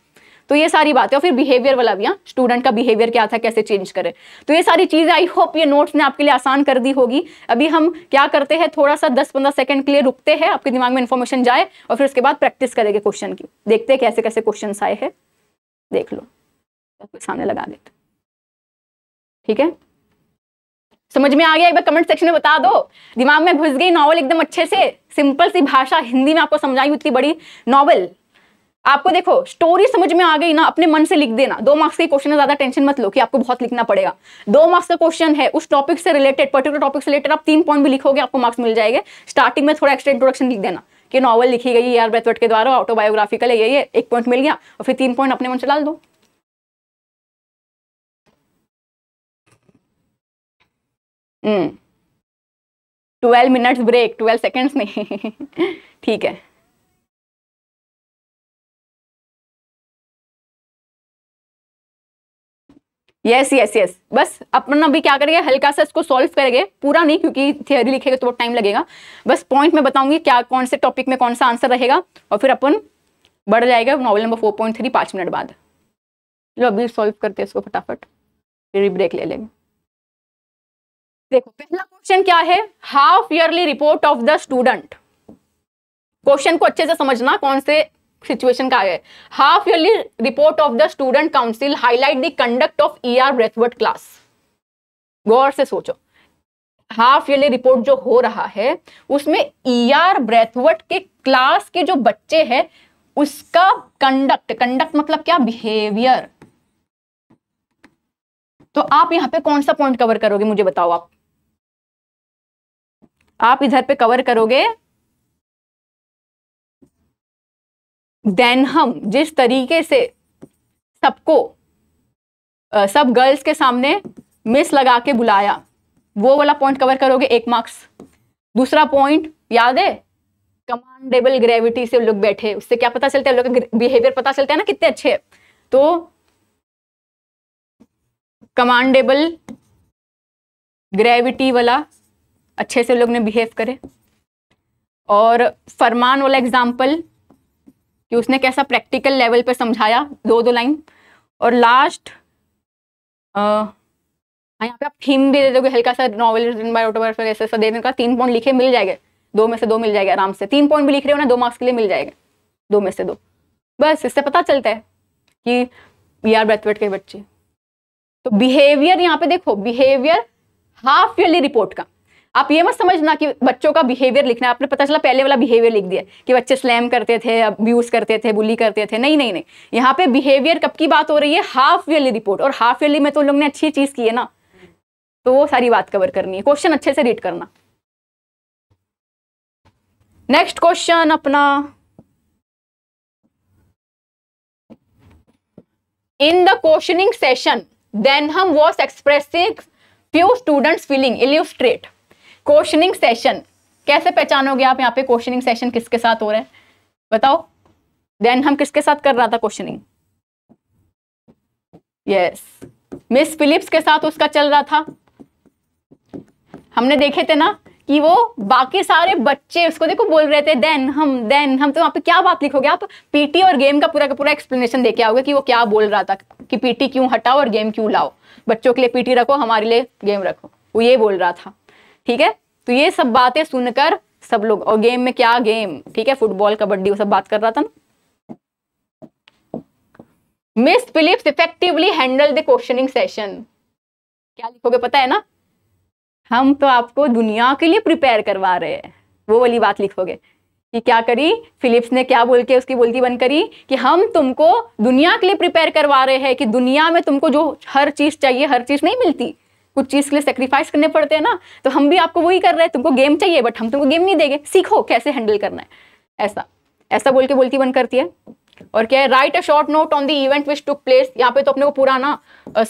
तो ये सारी बातें और फिर बिहेवियर वाला भी हाँ स्टूडेंट का बिहेवियर क्या था कैसे चेंज करें तो ये सारी चीज़ें आई होप ये नोट्स ने आपके लिए आसान कर दी होगी अभी हम क्या करते हैं थोड़ा सा दस पंद्रह सेकंड के लिए रुकते हैं आपके दिमाग में इन्फॉर्मेशन जाए और फिर उसके बाद प्रैक्टिस करेंगे क्वेश्चन की देखते हैं कैसे कैसे क्वेश्चन आए हैं देख लो तो सामने लगा देते ठीक है समझ में आ गया एक बार कमेंट सेक्शन में बता दो दिमाग में घुस गई नॉवल एकदम अच्छे से सिंपल सी भाषा हिंदी में आपको समझाई उतनी बड़ी नॉवल आपको देखो स्टोरी समझ में आ गई ना अपने मन से लिख देना दो मार्क्स के क्वेश्चन ज्यादा टेंशन मत लो कि आपको बहुत लिखना पड़ेगा दो मार्क्स का क्वेश्चन है उस टॉपिक से रिलेटेड पर्टिकुलर टॉपिक से रिलेटेड आप तीन पॉइंट भी लिखोगे आपको मार्क्स मिल जाएंगे स्टार्टिंग में थोड़ा एक्स्ट्रा इंट्रोडक्शन लिख देना कि नॉवल लिखी गई यार ब्रेथवर्ट के द्वारा ऑटोबायोग्राफिकल है ये एक पॉइंट मिल गया और फिर तीन पॉइंट अपने मन से डाल दो twelve minutes break twelve seconds में ठीक है यस यस यस बस अपन अभी क्या करेंगे हल्का सा इसको सॉल्व करेंगे पूरा नहीं क्योंकि थियोरी लिखेगा तो बहुत टाइम लगेगा बस पॉइंट में बताऊंगी क्या कौन से टॉपिक में कौन सा आंसर रहेगा और फिर अपन बढ़ जाएगा novel number four point three पाँच मिनट बाद चलो अभी सॉल्व करते हैं इसको फटाफट फिर ब्रेक ले लेंगे देखो पहला क्वेश्चन क्या है half yearly report of the student question को अच्छे से समझना कौन से सिचुएशन का है half yearly report of the student council highlight the conduct of E R Braithwaite class गौर से सोचो हाफ ईयरली रिपोर्ट जो हो रहा है उसमें ई आर ब्रेथवर्ड के क्लास के जो बच्चे हैं उसका कंडक्ट कंडक्ट मतलब क्या बिहेवियर तो आप यहां पे कौन सा पॉइंट कवर करोगे मुझे बताओ आप आप इधर पे कवर करोगे देन हम जिस तरीके से सबको सब गर्ल्स के सामने मिस लगा के बुलाया वो वाला पॉइंट कवर करोगे एक मार्क्स दूसरा पॉइंट याद है कमांडेबल ग्रेविटी से लोग बैठे उससे क्या पता चलता है लोग बिहेवियर पता चलता है ना कितने अच्छे तो कमांडेबल ग्रेविटी वाला अच्छे से लोग ने बिहेव करे और फरमान वाला एग्जाम्पल कि उसने कैसा प्रैक्टिकल लेवल पर समझाया दो दो लाइन और लास्ट हाँ, यहाँ पे आप थीम भी दे दोगे हल्का सा नॉवल बाय ऑटोग्राफर ऐसे ऐसा दे का तीन पॉइंट लिखे मिल जाएगा दो में से दो मिल जाएगा आराम से तीन पॉइंट भी लिख रहे हो ना दो मार्क्स के लिए मिल जाएगा दो में से दो बस इससे पता चलता है कि बी आर ब्रेथवेट के बच्चे तो बिहेवियर यहाँ पे देखो बिहेवियर हाफ ईयरली रिपोर्ट का आप ये मत समझना कि बच्चों का बिहेवियर लिखना है आपने पता चला पहले वाला बिहेवियर लिख दिया कि बच्चे स्लैम करते थे अब्यूज करते थे बुली करते थे नहीं नहीं नहीं यहाँ पे बिहेवियर कब की बात हो रही है हाफ ईयरली रिपोर्ट और हाफ ईयरली में तो लोग ने अच्छी चीज़ की है ना तो वो सारी बात कवर करनी है क्वेश्चन अच्छे से रीड करना नेक्स्ट क्वेश्चन अपना in the questioning session Denham was expressing few students feeling illustrate questioning session कैसे पहचानोगे आप यहाँ पे क्वेश्चनिंग सेशन किसके साथ हो रहा है बताओ देन हम किसके साथ कर रहा था क्वेश्चनिंग यस मिस फिलिप्स के साथ उसका चल रहा था हमने देखे थे ना कि वो बाकी सारे बच्चे उसको देखो बोल रहे थे देन हम देन हम तो वहां पे क्या बात लिखोगे आप पीटी और गेम का पूरा का पूरा एक्सप्लेनेशन देके आओगे कि वो क्या बोल रहा था कि पीटी क्यों हटाओ और गेम क्यों लाओ बच्चों के लिए पीटी रखो हमारे लिए गेम रखो वो ये बोल रहा था ठीक है तो ये सब बातें सुनकर सब लोग और गेम में क्या गेम ठीक है फुटबॉल कबड्डी वो सब बात कर रहा था miss Phillips effectively handle the questioning session क्या लिखोगे पता है ना हम तो आपको दुनिया के लिए प्रिपेयर करवा रहे हैं वो वाली बात लिखोगे कि क्या करी फिलिप्स ने क्या बोल के उसकी बोलती बंद करी कि हम तुमको दुनिया के लिए प्रिपेयर करवा रहे हैं कि दुनिया में तुमको जो हर चीज़ चाहिए हर चीज़ नहीं मिलती कुछ चीज़ के लिए सेक्रीफाइस करने पड़ते हैं ना तो हम भी आपको वही कर रहे हैं तुमको गेम चाहिए बट हम तुमको गेम नहीं देंगे सीखो कैसे हैंडल करना है ऐसा ऐसा बोल के बोलती बंद करती है और क्या है write a short note on the event which took place यहाँ पे तो अपने को पूरा ना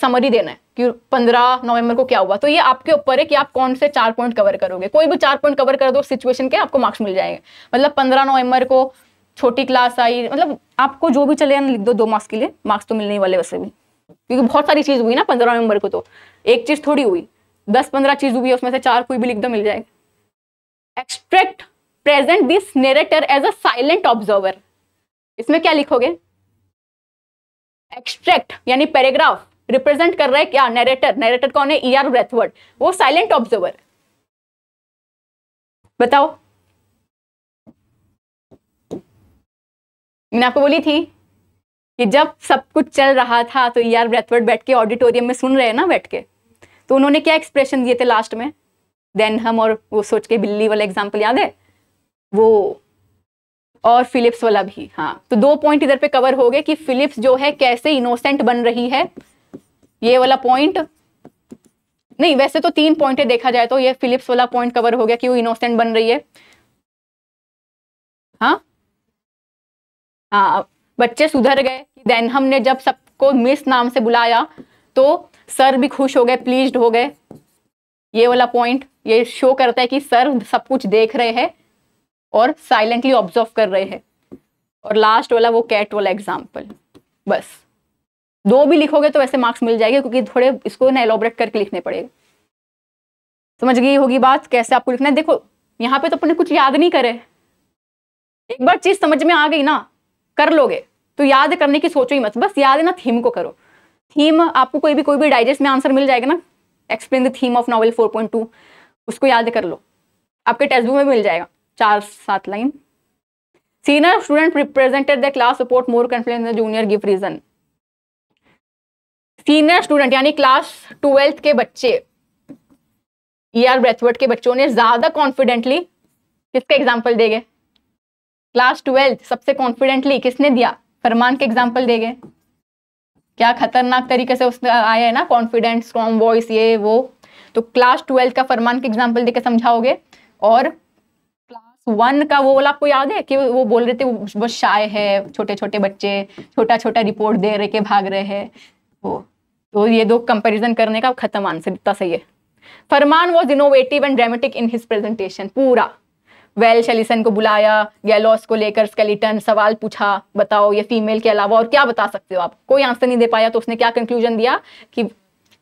समरी देना है कि पंद्रह नवंबर को क्या हुआ तो ये आपके ऊपर है कि आप कौन से चार पॉइंट कवर करोगे कोई भी चार पॉइंट कवर कर दो सिचुएशन के आपको मार्क्स मिल जाएंगे मतलब पंद्रह नवंबर को छोटी क्लास आई मतलब आपको जो भी चले लिख दो दो मार्क्स के लिए मार्क्स तो मिलने वाले वैसे भी क्योंकि बहुत सारी चीज़ हुई ना पंद्रह नवंबर को तो एक चीज़ थोड़ी हुई दस पंद्रह चीज़ हुई है उसमें से चार कोई भी लिख दो मिल जाएगा extract present this narrator as a silent observer इसमें क्या लिखोगे एक्सट्रैक्ट यानी पैराग्राफ रिप्रेजेंट कर रहा है क्या नेरेटर नेरेटर कौन है ई आर ब्रेथवर्ड वो साइलेंट ऑब्जर्वर बताओ मैंने आपको बोली थी कि जब सब कुछ चल रहा था तो यार आर ब्रेथवर्ड बैठ के ऑडिटोरियम में सुन रहे हैं ना बैठ के तो उन्होंने क्या एक्सप्रेशन दिए थे लास्ट में देन हम और वो सोच के बिल्ली वाला एग्जाम्पल याद है वो और फिलिप्स वाला भी हाँ तो दो पॉइंट इधर पे कवर हो गए कि फिलिप्स जो है कैसे इनोसेंट बन रही है ये वाला पॉइंट नहीं वैसे तो तीन पॉइंट देखा जाए तो ये फिलिप्स वाला पॉइंट कवर हो गया कि वो इनोसेंट बन रही है हाँ हाँ बच्चे सुधर गए देन हमने जब सबको मिस नाम से बुलाया तो सर भी खुश हो गए प्लीज हो गए ये वाला पॉइंट ये शो करता है कि सर सब कुछ देख रहे हैं और साइलेंटली ऑब्जर्व कर रहे हैं और लास्ट वाला वो कैट वाला एग्जाम्पल बस दो भी लिखोगे तो वैसे मार्क्स मिल जाएंगे क्योंकि थोड़े इसको ना एलोबरेट करके लिखने पड़ेगा समझ गई होगी बात कैसे आपको लिखना है देखो यहाँ पे तो अपने कुछ याद नहीं करे एक बार चीज समझ में आ गई ना कर लोगे तो याद करने की सोचो ही मत बस याद है ना थीम को करो थीम आपको कोई भी कोई भी डाइजेस्ट में आंसर मिल जाएगा ना explain the theme of novel 4.2 उसको याद कर लो आपके टेक्स्ट बुक में मिल जाएगा चार सात line senior student represented the class support more confluence junior give reason senior student यानी क्लास ट्वेल्थ के बच्चे ई आर ब्रेथवर्ड के बच्चों ने ज्यादा कॉन्फिडेंटली किसके एग्जाम्पल देंगे क्लास ट्वेल्थ सबसे कॉन्फिडेंटली किसने दिया फरमान के एग्जाम्पल दे गए क्या खतरनाक तरीके से उसने आया है ना कॉन्फिडेंट स्ट्रॉन्ग वॉइस ये वो तो क्लास ट्वेल्थ का फरमान के एग्जाम्पल देकर समझाओगे और क्लास वन का वो वाला आपको याद है कि वो बोल रहे थे वो शाये है छोटे छोटे बच्चे छोटा छोटा रिपोर्ट दे रहे के भाग रहे हैं वो तो ये दो कंपेरिजन करने का खत्म आंसर इतना सही है Fernman was innovative and dramatic in his presentation पूरा वेल शेलिसन को बुलाया गैलोस को लेकर स्केलिटन सवाल पूछा बताओ ये फीमेल के अलावा और क्या बता सकते हो आप कोई आंसर नहीं दे पाया तो उसने क्या कंक्लूजन दिया कि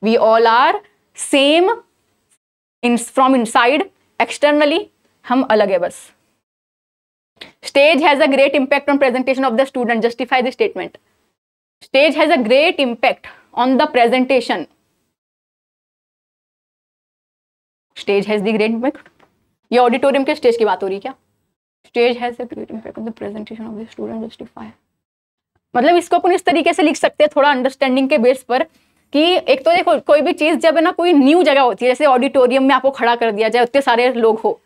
we all are same in from inside externally हम अलग है बस stage has a great impact on presentation of the student justify the statement stage has a great impact on the presentation stage has the great impact ये auditorium के stage की बात हो रही क्या स्टेज है presentation of the student justify मतलब इसको अपन इस तरीके से लिख सकते हैं थोड़ा अंडरस्टैंडिंग के बेस पर कि एक तो देखो कोई भी चीज़ जब है ना कोई न्यू जगह होती है जैसे ऑडिटोरियम में आपको खड़ा कर दिया जाए उतने सारे लोग हो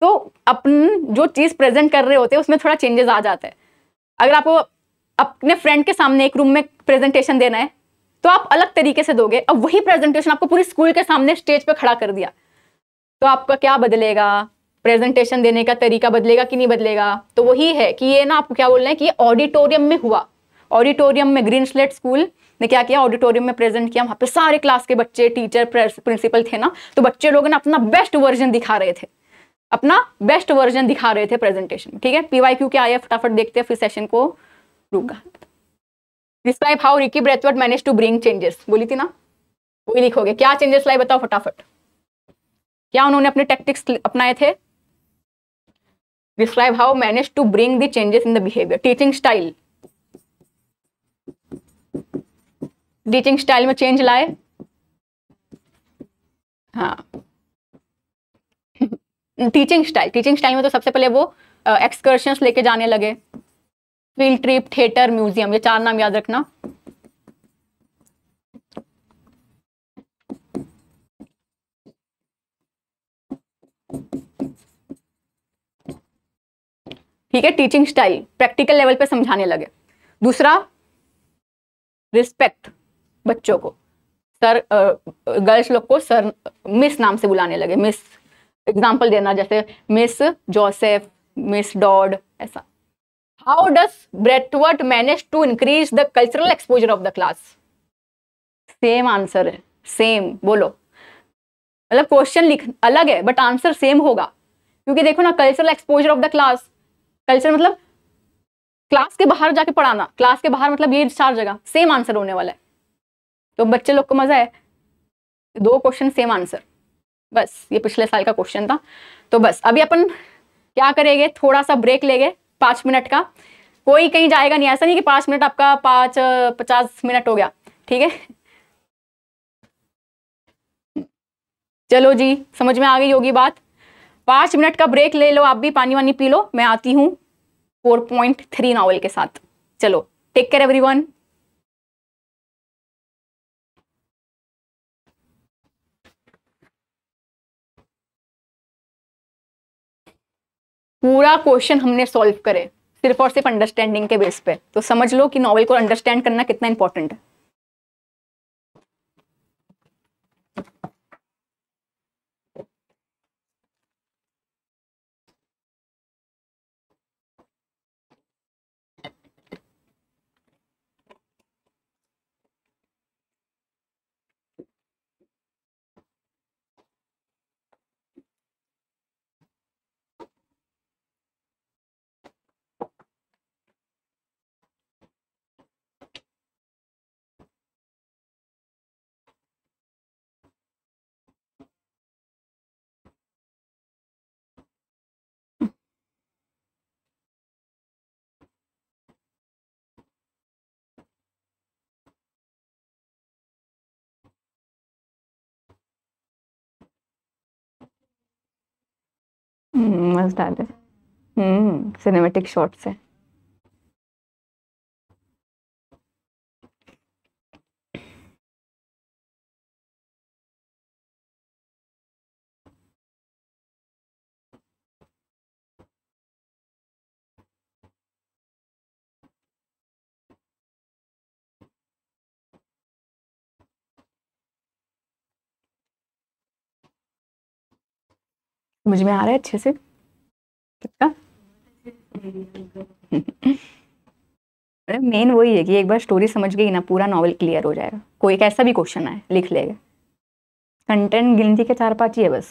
तो अपन जो चीज़ प्रेजेंट कर रहे होते हैं उसमें थोड़ा चेंजेस आ जाता है अगर आपको अपने फ्रेंड के सामने एक रूम में प्रेजेंटेशन देना है तो आप अलग तरीके से दोगे अब वही प्रेजेंटेशन आपको पूरी स्कूल के सामने स्टेज पर खड़ा कर दिया तो आपका क्या बदलेगा प्रेजेंटेशन देने का तरीका बदलेगा कि नहीं बदलेगा तो वही है कि ये ना आपको क्या बोलना है कि ऑडिटोरियम में हुआ ऑडिटोरियम में ग्रीन स्लेट स्कूल ने क्या किया ऑडिटोरियम में प्रेजेंट किया वहाँ पे सारे क्लास के बच्चे टीचर प्रिंसिपल थे ना तो बच्चे लोग ना अपना बेस्ट वर्जन दिखा रहे थे अपना बेस्ट वर्जन दिखा रहे थे प्रेजेंटेशन ठीक है पीवाई क्यू क्या आया फटाफट देखते हैं फिर सेशन को रुका describe how Ricky Braithwaite manage to bring changes बोली थी ना वही लिखोगे क्या चेंजेस लाए बताओ फटाफट क्या उन्होंने अपने टेक्टिक्स अपनाए थे describe how manage to bring the changes in the behaviour teaching style teaching style में चेंज लाए हाँ टीचिंग स्टाइल टीचिंग स्टाइल में तो सबसे पहले वो एक्सकर्शन लेके जाने लगे फील्ड ट्रिप थिएटर म्यूजियम ये चार नाम याद रखना ठीक है टीचिंग स्टाइल प्रैक्टिकल लेवल पे समझाने लगे दूसरा रिस्पेक्ट बच्चों को सर गर्ल्स लोग को सर मिस नाम से बुलाने लगे मिस एग्जाम्पल देना जैसे मिस जोसेफ मिस डॉड ऐसा how does Braithwaite manage to increase the cultural exposure of the class same answer है सेम बोलो मतलब क्वेश्चन लिख अलग है बट आंसर सेम होगा क्योंकि देखो ना cultural exposure of the class culture मतलब क्लास के बाहर जाके पढ़ाना क्लास के बाहर मतलब ये चार जगह सेम आंसर होने वाला है तो बच्चे लोग को मजा है दो क्वेश्चन सेम आंसर बस ये पिछले साल का क्वेश्चन था तो बस अभी अपन क्या करेंगे थोड़ा सा ब्रेक लेंगे पाँच मिनट का कोई कहीं जाएगा नहीं ऐसा नहीं कि पांच मिनट आपका पांच पचास मिनट हो गया ठीक है चलो जी समझ में आ गई होगी बात पांच मिनट का ब्रेक ले लो आप भी पानी वानी पी लो मैं आती हूँ फोर पॉइंट थ्री नॉवल के साथ चलो टेक केयर एवरीवन पूरा क्वेश्चन हमने सॉल्व करे सिर्फ और सिर्फ अंडरस्टैंडिंग के बेस पे तो समझ लो कि नॉवल को अंडरस्टैंड करना कितना इंपॉर्टेंट है मस्त डाले सिनेमेटिक शॉट्स है समझ में आ रहा है अच्छे से मेन वही है कि एक बार स्टोरी समझ गई ना पूरा नॉवल क्लियर हो जाएगा कोई कैसा भी क्वेश्चन आए लिख लेगा कंटेंट गिनती के चार पाँच ही है बस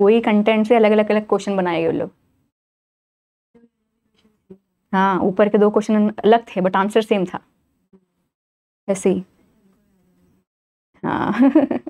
वही कंटेंट से अलग अलग अलग क्वेश्चन बनाए गए उन लोग हाँ ऊपर के दो क्वेश्चन अलग थे बट आंसर सेम था ऐसे ही हाँ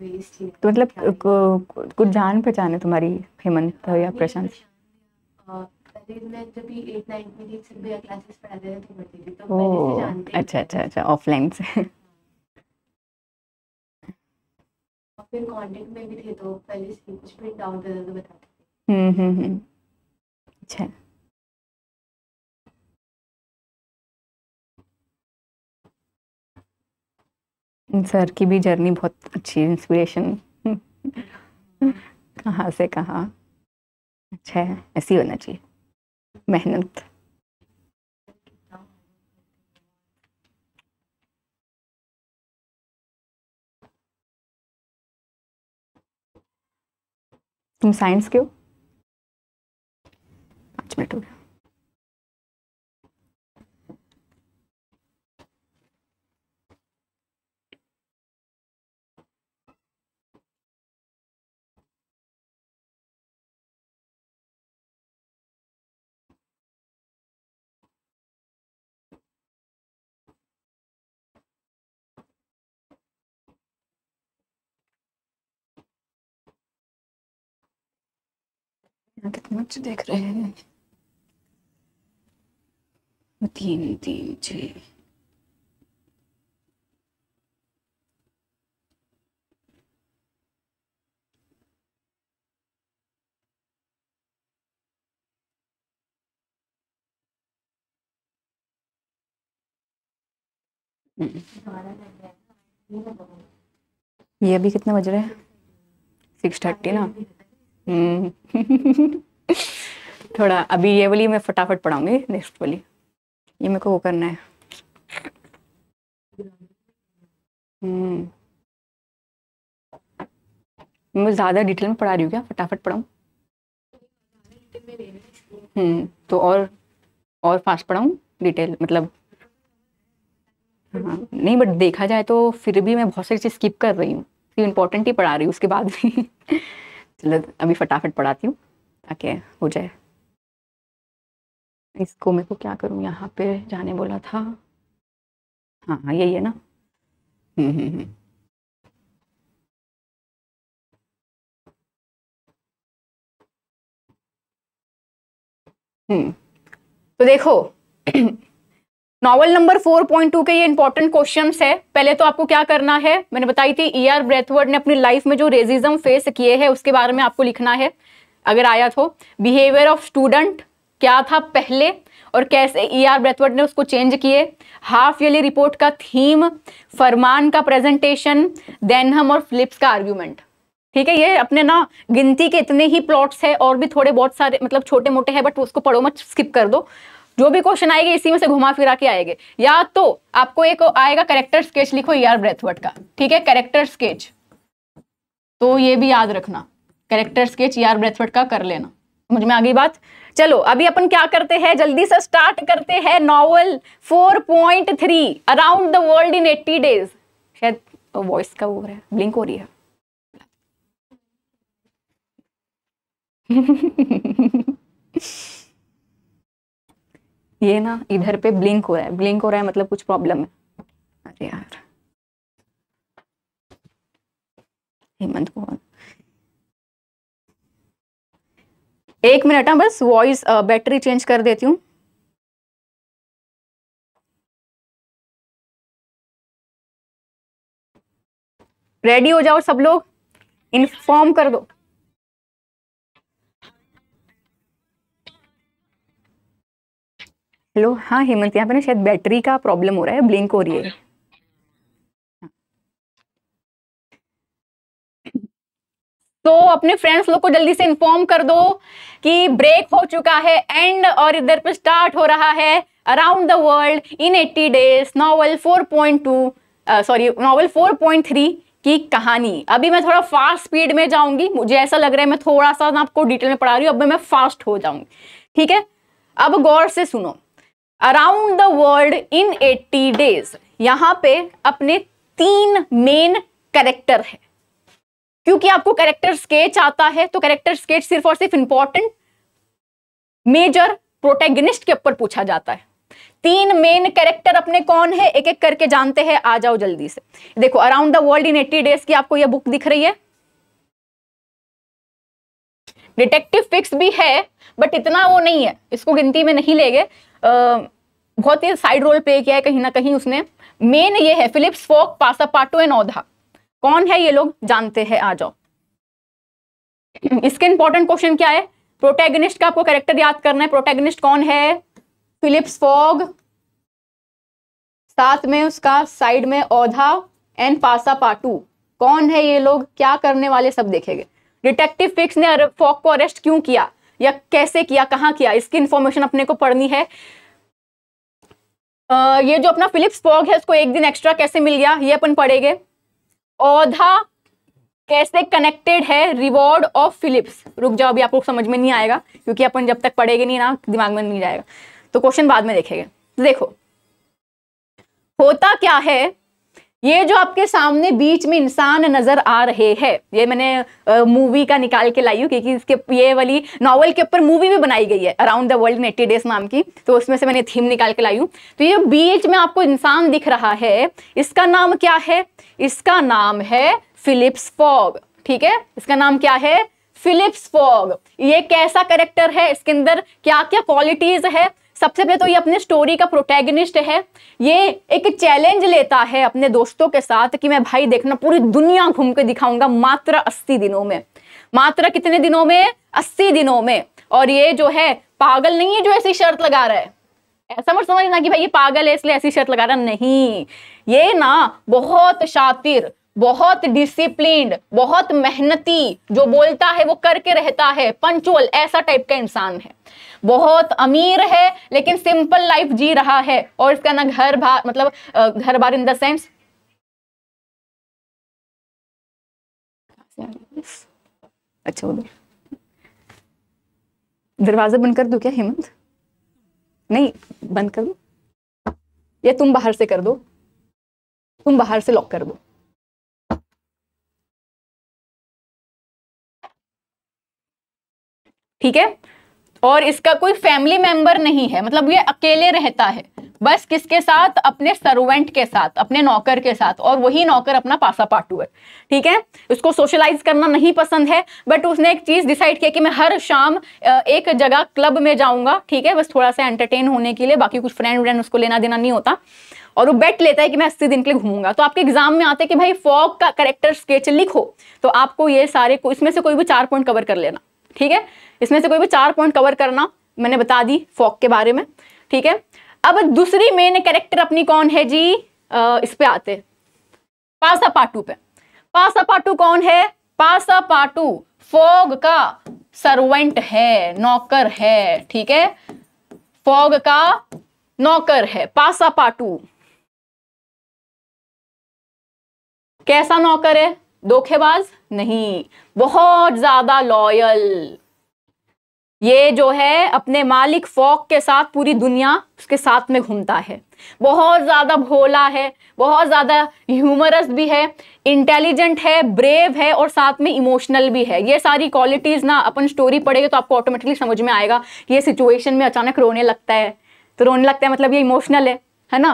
तो मतलब कुछ जान पहचान है तुम्हारी हेमंत हाँ, या प्रशांत तो तो अच्छा अच्छा अच्छा ऑफलाइन से फिर कांटेक्ट में भी थे तो पहले से कुछ भी डाउट रहता तो बताते हम्म हम्म हम्म अच्छा सर की भी जर्नी बहुत अच्छी इंस्पिरेशन कहाँ से कहाँ अच्छा है ऐसी होना चाहिए मेहनत तुम साइंस के हो पाँच मिनट हो गया कितने बच्चे देख रहे हैं तीन तीन छः ये अभी कितने बज रहे हैं सिक्स थर्टी ना हम्म। थोड़ा अभी ये वाली मैं फटाफट पढ़ाऊंगी नेक्स्ट वाली ये मेरे को वो करना है हम्म मैं ज़्यादा डिटेल में पढ़ा रही हूँ क्या फटाफट पढ़ाऊँ हम्म, तो और और फास्ट पढ़ाऊँ डिटेल मतलब हाँ नहीं बट देखा जाए तो फिर भी मैं बहुत सारी चीज़ स्किप कर रही हूँ इम्पोर्टेंट ही पढ़ा रही हूँ उसके बाद भी चलो अभी फटाफट पढ़ाती हूँ ताकि हो जाए इसको मेरे को क्या करूँ यहाँ पे जाने बोला था हाँ हाँ यही है ना हम्म हम्म हम्म हम्म तो देखो नॉवल नंबर 4.2 के ये इंपॉर्टेंट क्वेश्चन है पहले तो आपको क्या करना है मैंने बताई थी ई आर ब्रेथवर्ड ने अपनी लाइफ में जो रेजिज्म फेस किए हैं उसके बारे में आपको लिखना है अगर आया तो बिहेवियर ऑफ स्टूडेंट क्या था पहले और कैसे ई आर ब्रेथवर्ड ने उसको चेंज किए हाफ ईयरली रिपोर्ट का थीम फरमान का प्रेजेंटेशन देनहम और फ्लिप्स का आर्ग्यूमेंट ठीक है ये अपने ना गिनती के इतने ही प्लॉट्स है और भी थोड़े बहुत सारे मतलब छोटे मोटे हैं बट उसको पढ़ो मत स्किप कर दो जो भी क्वेश्चन आएगा इसी में से घुमा फिरा के आएंगे या तो आपको एक आएगा करेक्टर स्केच लिखो यार e ब्रेथवर्ड का ठीक है करेक्टर स्केच तो ये भी याद रखना करेक्टर स्केच यार ब्रेथवर्ड का कर लेना समझ में आ गई बात चलो अभी अपन क्या करते हैं जल्दी से स्टार्ट करते हैं novel 4.3 around the world in eighty days शायद वॉइस तो का वो है ब्लिंक हो रही है ये ना इधर पे ब्लिंक हो रहा है ब्लिंक हो रहा है मतलब कुछ प्रॉब्लम है अरे यार हेमंत कुमार एक मिनट है हाँ, बस वॉइस बैटरी चेंज कर देती हूँ रेडी हो जाओ सब लोग इन्फॉर्म कर दो हेलो हाँ हेमंत यहाँ पे ना शायद बैटरी का प्रॉब्लम हो रहा है ब्लिंक हो रही है तो अपने फ्रेंड्स लोग को जल्दी से इन्फॉर्म कर दो कि ब्रेक हो चुका है एंड और इधर पे स्टार्ट हो रहा है around the world in 80 days novel 4.2 sorry novel three की कहानी अभी मैं थोड़ा फास्ट स्पीड में जाऊंगी मुझे ऐसा लग रहा है मैं थोड़ा सा ना आपको डिटेल में पढ़ा रही हूँ अब मैं फास्ट हो जाऊंगी ठीक है अब गौर से सुनो around the world in 80 days यहां पे अपने तीन मेन करेक्टर है क्योंकि आपको करेक्टर स्केच आता है तो करेक्टर स्केच सिर्फ और सिर्फ इंपॉर्टेंट मेजर प्रोटेगनिस्ट के ऊपर पूछा जाता है तीन मेन कैरेक्टर अपने कौन है एक एक करके जानते हैं आ जाओ जल्दी से देखो around the world in eighty days की आपको यह बुक दिख रही है डिटेक्टिव फिक्स भी है बट इतना वो नहीं है इसको गिनती में नहीं लेंगे बहुत ही साइड रोल प्ले किया है कहीं ना कहीं उसने मेन ये है फिलिप्स फोक पासा पाटो एंड औधा कौन है ये लोग जानते हैं आ जाओ इसके इंपॉर्टेंट क्वेश्चन क्या है प्रोटेगनिस्ट का आपको कैरेक्टर याद करना है प्रोटेगनिस्ट कौन है फिलिप्स फोग साथ में उसका साइड में औधा एंड पासा पाटू कौन है ये लोग क्या करने वाले सब देखेंगे डिटेक्टिव फिक्स ने फॉग को अरेस्ट क्यों किया या कैसे किया कहाँ किया इसकी इंफॉर्मेशन अपने को पढ़नी है आ, ये जो अपना फिलिप्स पॉग है उसको एक दिन एक्स्ट्रा कैसे मिल गया ये अपन पढ़ेंगे औधा कैसे कनेक्टेड है रिवॉर्ड ऑफ फिलिप्स रुक जाओ अभी आपको समझ में नहीं आएगा क्योंकि अपन जब तक पढ़ेंगे नहीं ना दिमाग में नहीं जाएगा तो क्वेश्चन बाद में देखेंगे देखो होता क्या है ये जो आपके सामने बीच में इंसान नज़र आ रहे हैं ये मैंने मूवी का निकाल के लाई हूँ क्योंकि इसके ये वाली नॉवल के ऊपर मूवी भी बनाई गई है around the world in eighty days नाम की तो उसमें से मैंने थीम निकाल के लाई हूँ तो ये बीच में आपको इंसान दिख रहा है इसका नाम क्या है इसका नाम है फिलिप्स फॉग ठीक है इसका नाम क्या है फिलिप्स फॉग ये कैसा करेक्टर है इसके अंदर क्या क्या क्वालिटीज है सबसे पहले तो ये अपने स्टोरी का प्रोटैगनिस्ट है ये एक चैलेंज लेता है अपने दोस्तों के साथ कि मैं भाई देखना पूरी दुनिया घूम के दिखाऊंगा मात्र अस्सी दिनों में मात्र कितने दिनों में अस्सी दिनों में और ये जो है पागल नहीं है जो ऐसी शर्त लगा रहा है ऐसा मत समझना कि भाई ये पागल है इसलिए ऐसी शर्त लगा रहा नहीं ये ना बहुत शातिर बहुत डिसिप्लिन बहुत मेहनती जो बोलता है वो करके रहता है पंचुअल ऐसा टाइप का इंसान है बहुत अमीर है लेकिन सिंपल लाइफ जी रहा है और इसका ना घर बार मतलब घर बार इन द सेंस अच्छा उधर दरवाजा बंद कर दो क्या हेमंत नहीं बंद कर दो या तुम बाहर से कर दो तुम बाहर से लॉक कर दो ठीक है और इसका कोई फैमिली मेंबर नहीं है मतलब ये अकेले रहता है बस किसके साथ अपने सर्वेंट के साथ अपने नौकर के साथ और वही नौकर अपना पासा पाटू है ठीक है उसको सोशलाइज करना नहीं पसंद है बट उसने एक चीज डिसाइड किया कि मैं हर शाम एक जगह क्लब में जाऊंगा ठीक है बस थोड़ा सा एंटरटेन होने के लिए बाकी कुछ फ्रेंड व्रेंड उसको लेना देना नहीं होता और वो बेट लेता है कि मैं अस्सी दिन के लिए घूमूंगा तो आपके एग्जाम में आते हैं कि भाई फॉग का करेक्टर स्केच लिखो तो आपको ये सारे इसमें से कोई भी चार पॉइंट कवर कर लेना ठीक है इसमें से कोई भी चार पॉइंट कवर करना मैंने बता दी फॉक के बारे में ठीक है अब दूसरी मेन कैरेक्टर अपनी कौन है जी आ, इस पे आते पासा पाटू पे पासा पाटू कौन है पासा पाटू फॉग का सर्वेंट है नौकर है ठीक है फॉग का नौकर है पासा पाटू कैसा नौकर है धोखेबाज नहीं बहुत ज्यादा लॉयल ये जो है अपने मालिक फोक के साथ पूरी दुनिया उसके साथ में घूमता है बहुत ज़्यादा भोला है बहुत ज़्यादा ह्यूमरस भी है इंटेलिजेंट है ब्रेव है और साथ में इमोशनल भी है ये सारी क्वालिटीज़ ना अपन स्टोरी पढ़ेगी तो आपको ऑटोमेटिकली समझ में आएगा कि ये सिचुएशन में अचानक रोने लगता है तो रोने लगता है मतलब ये इमोशनल है है ना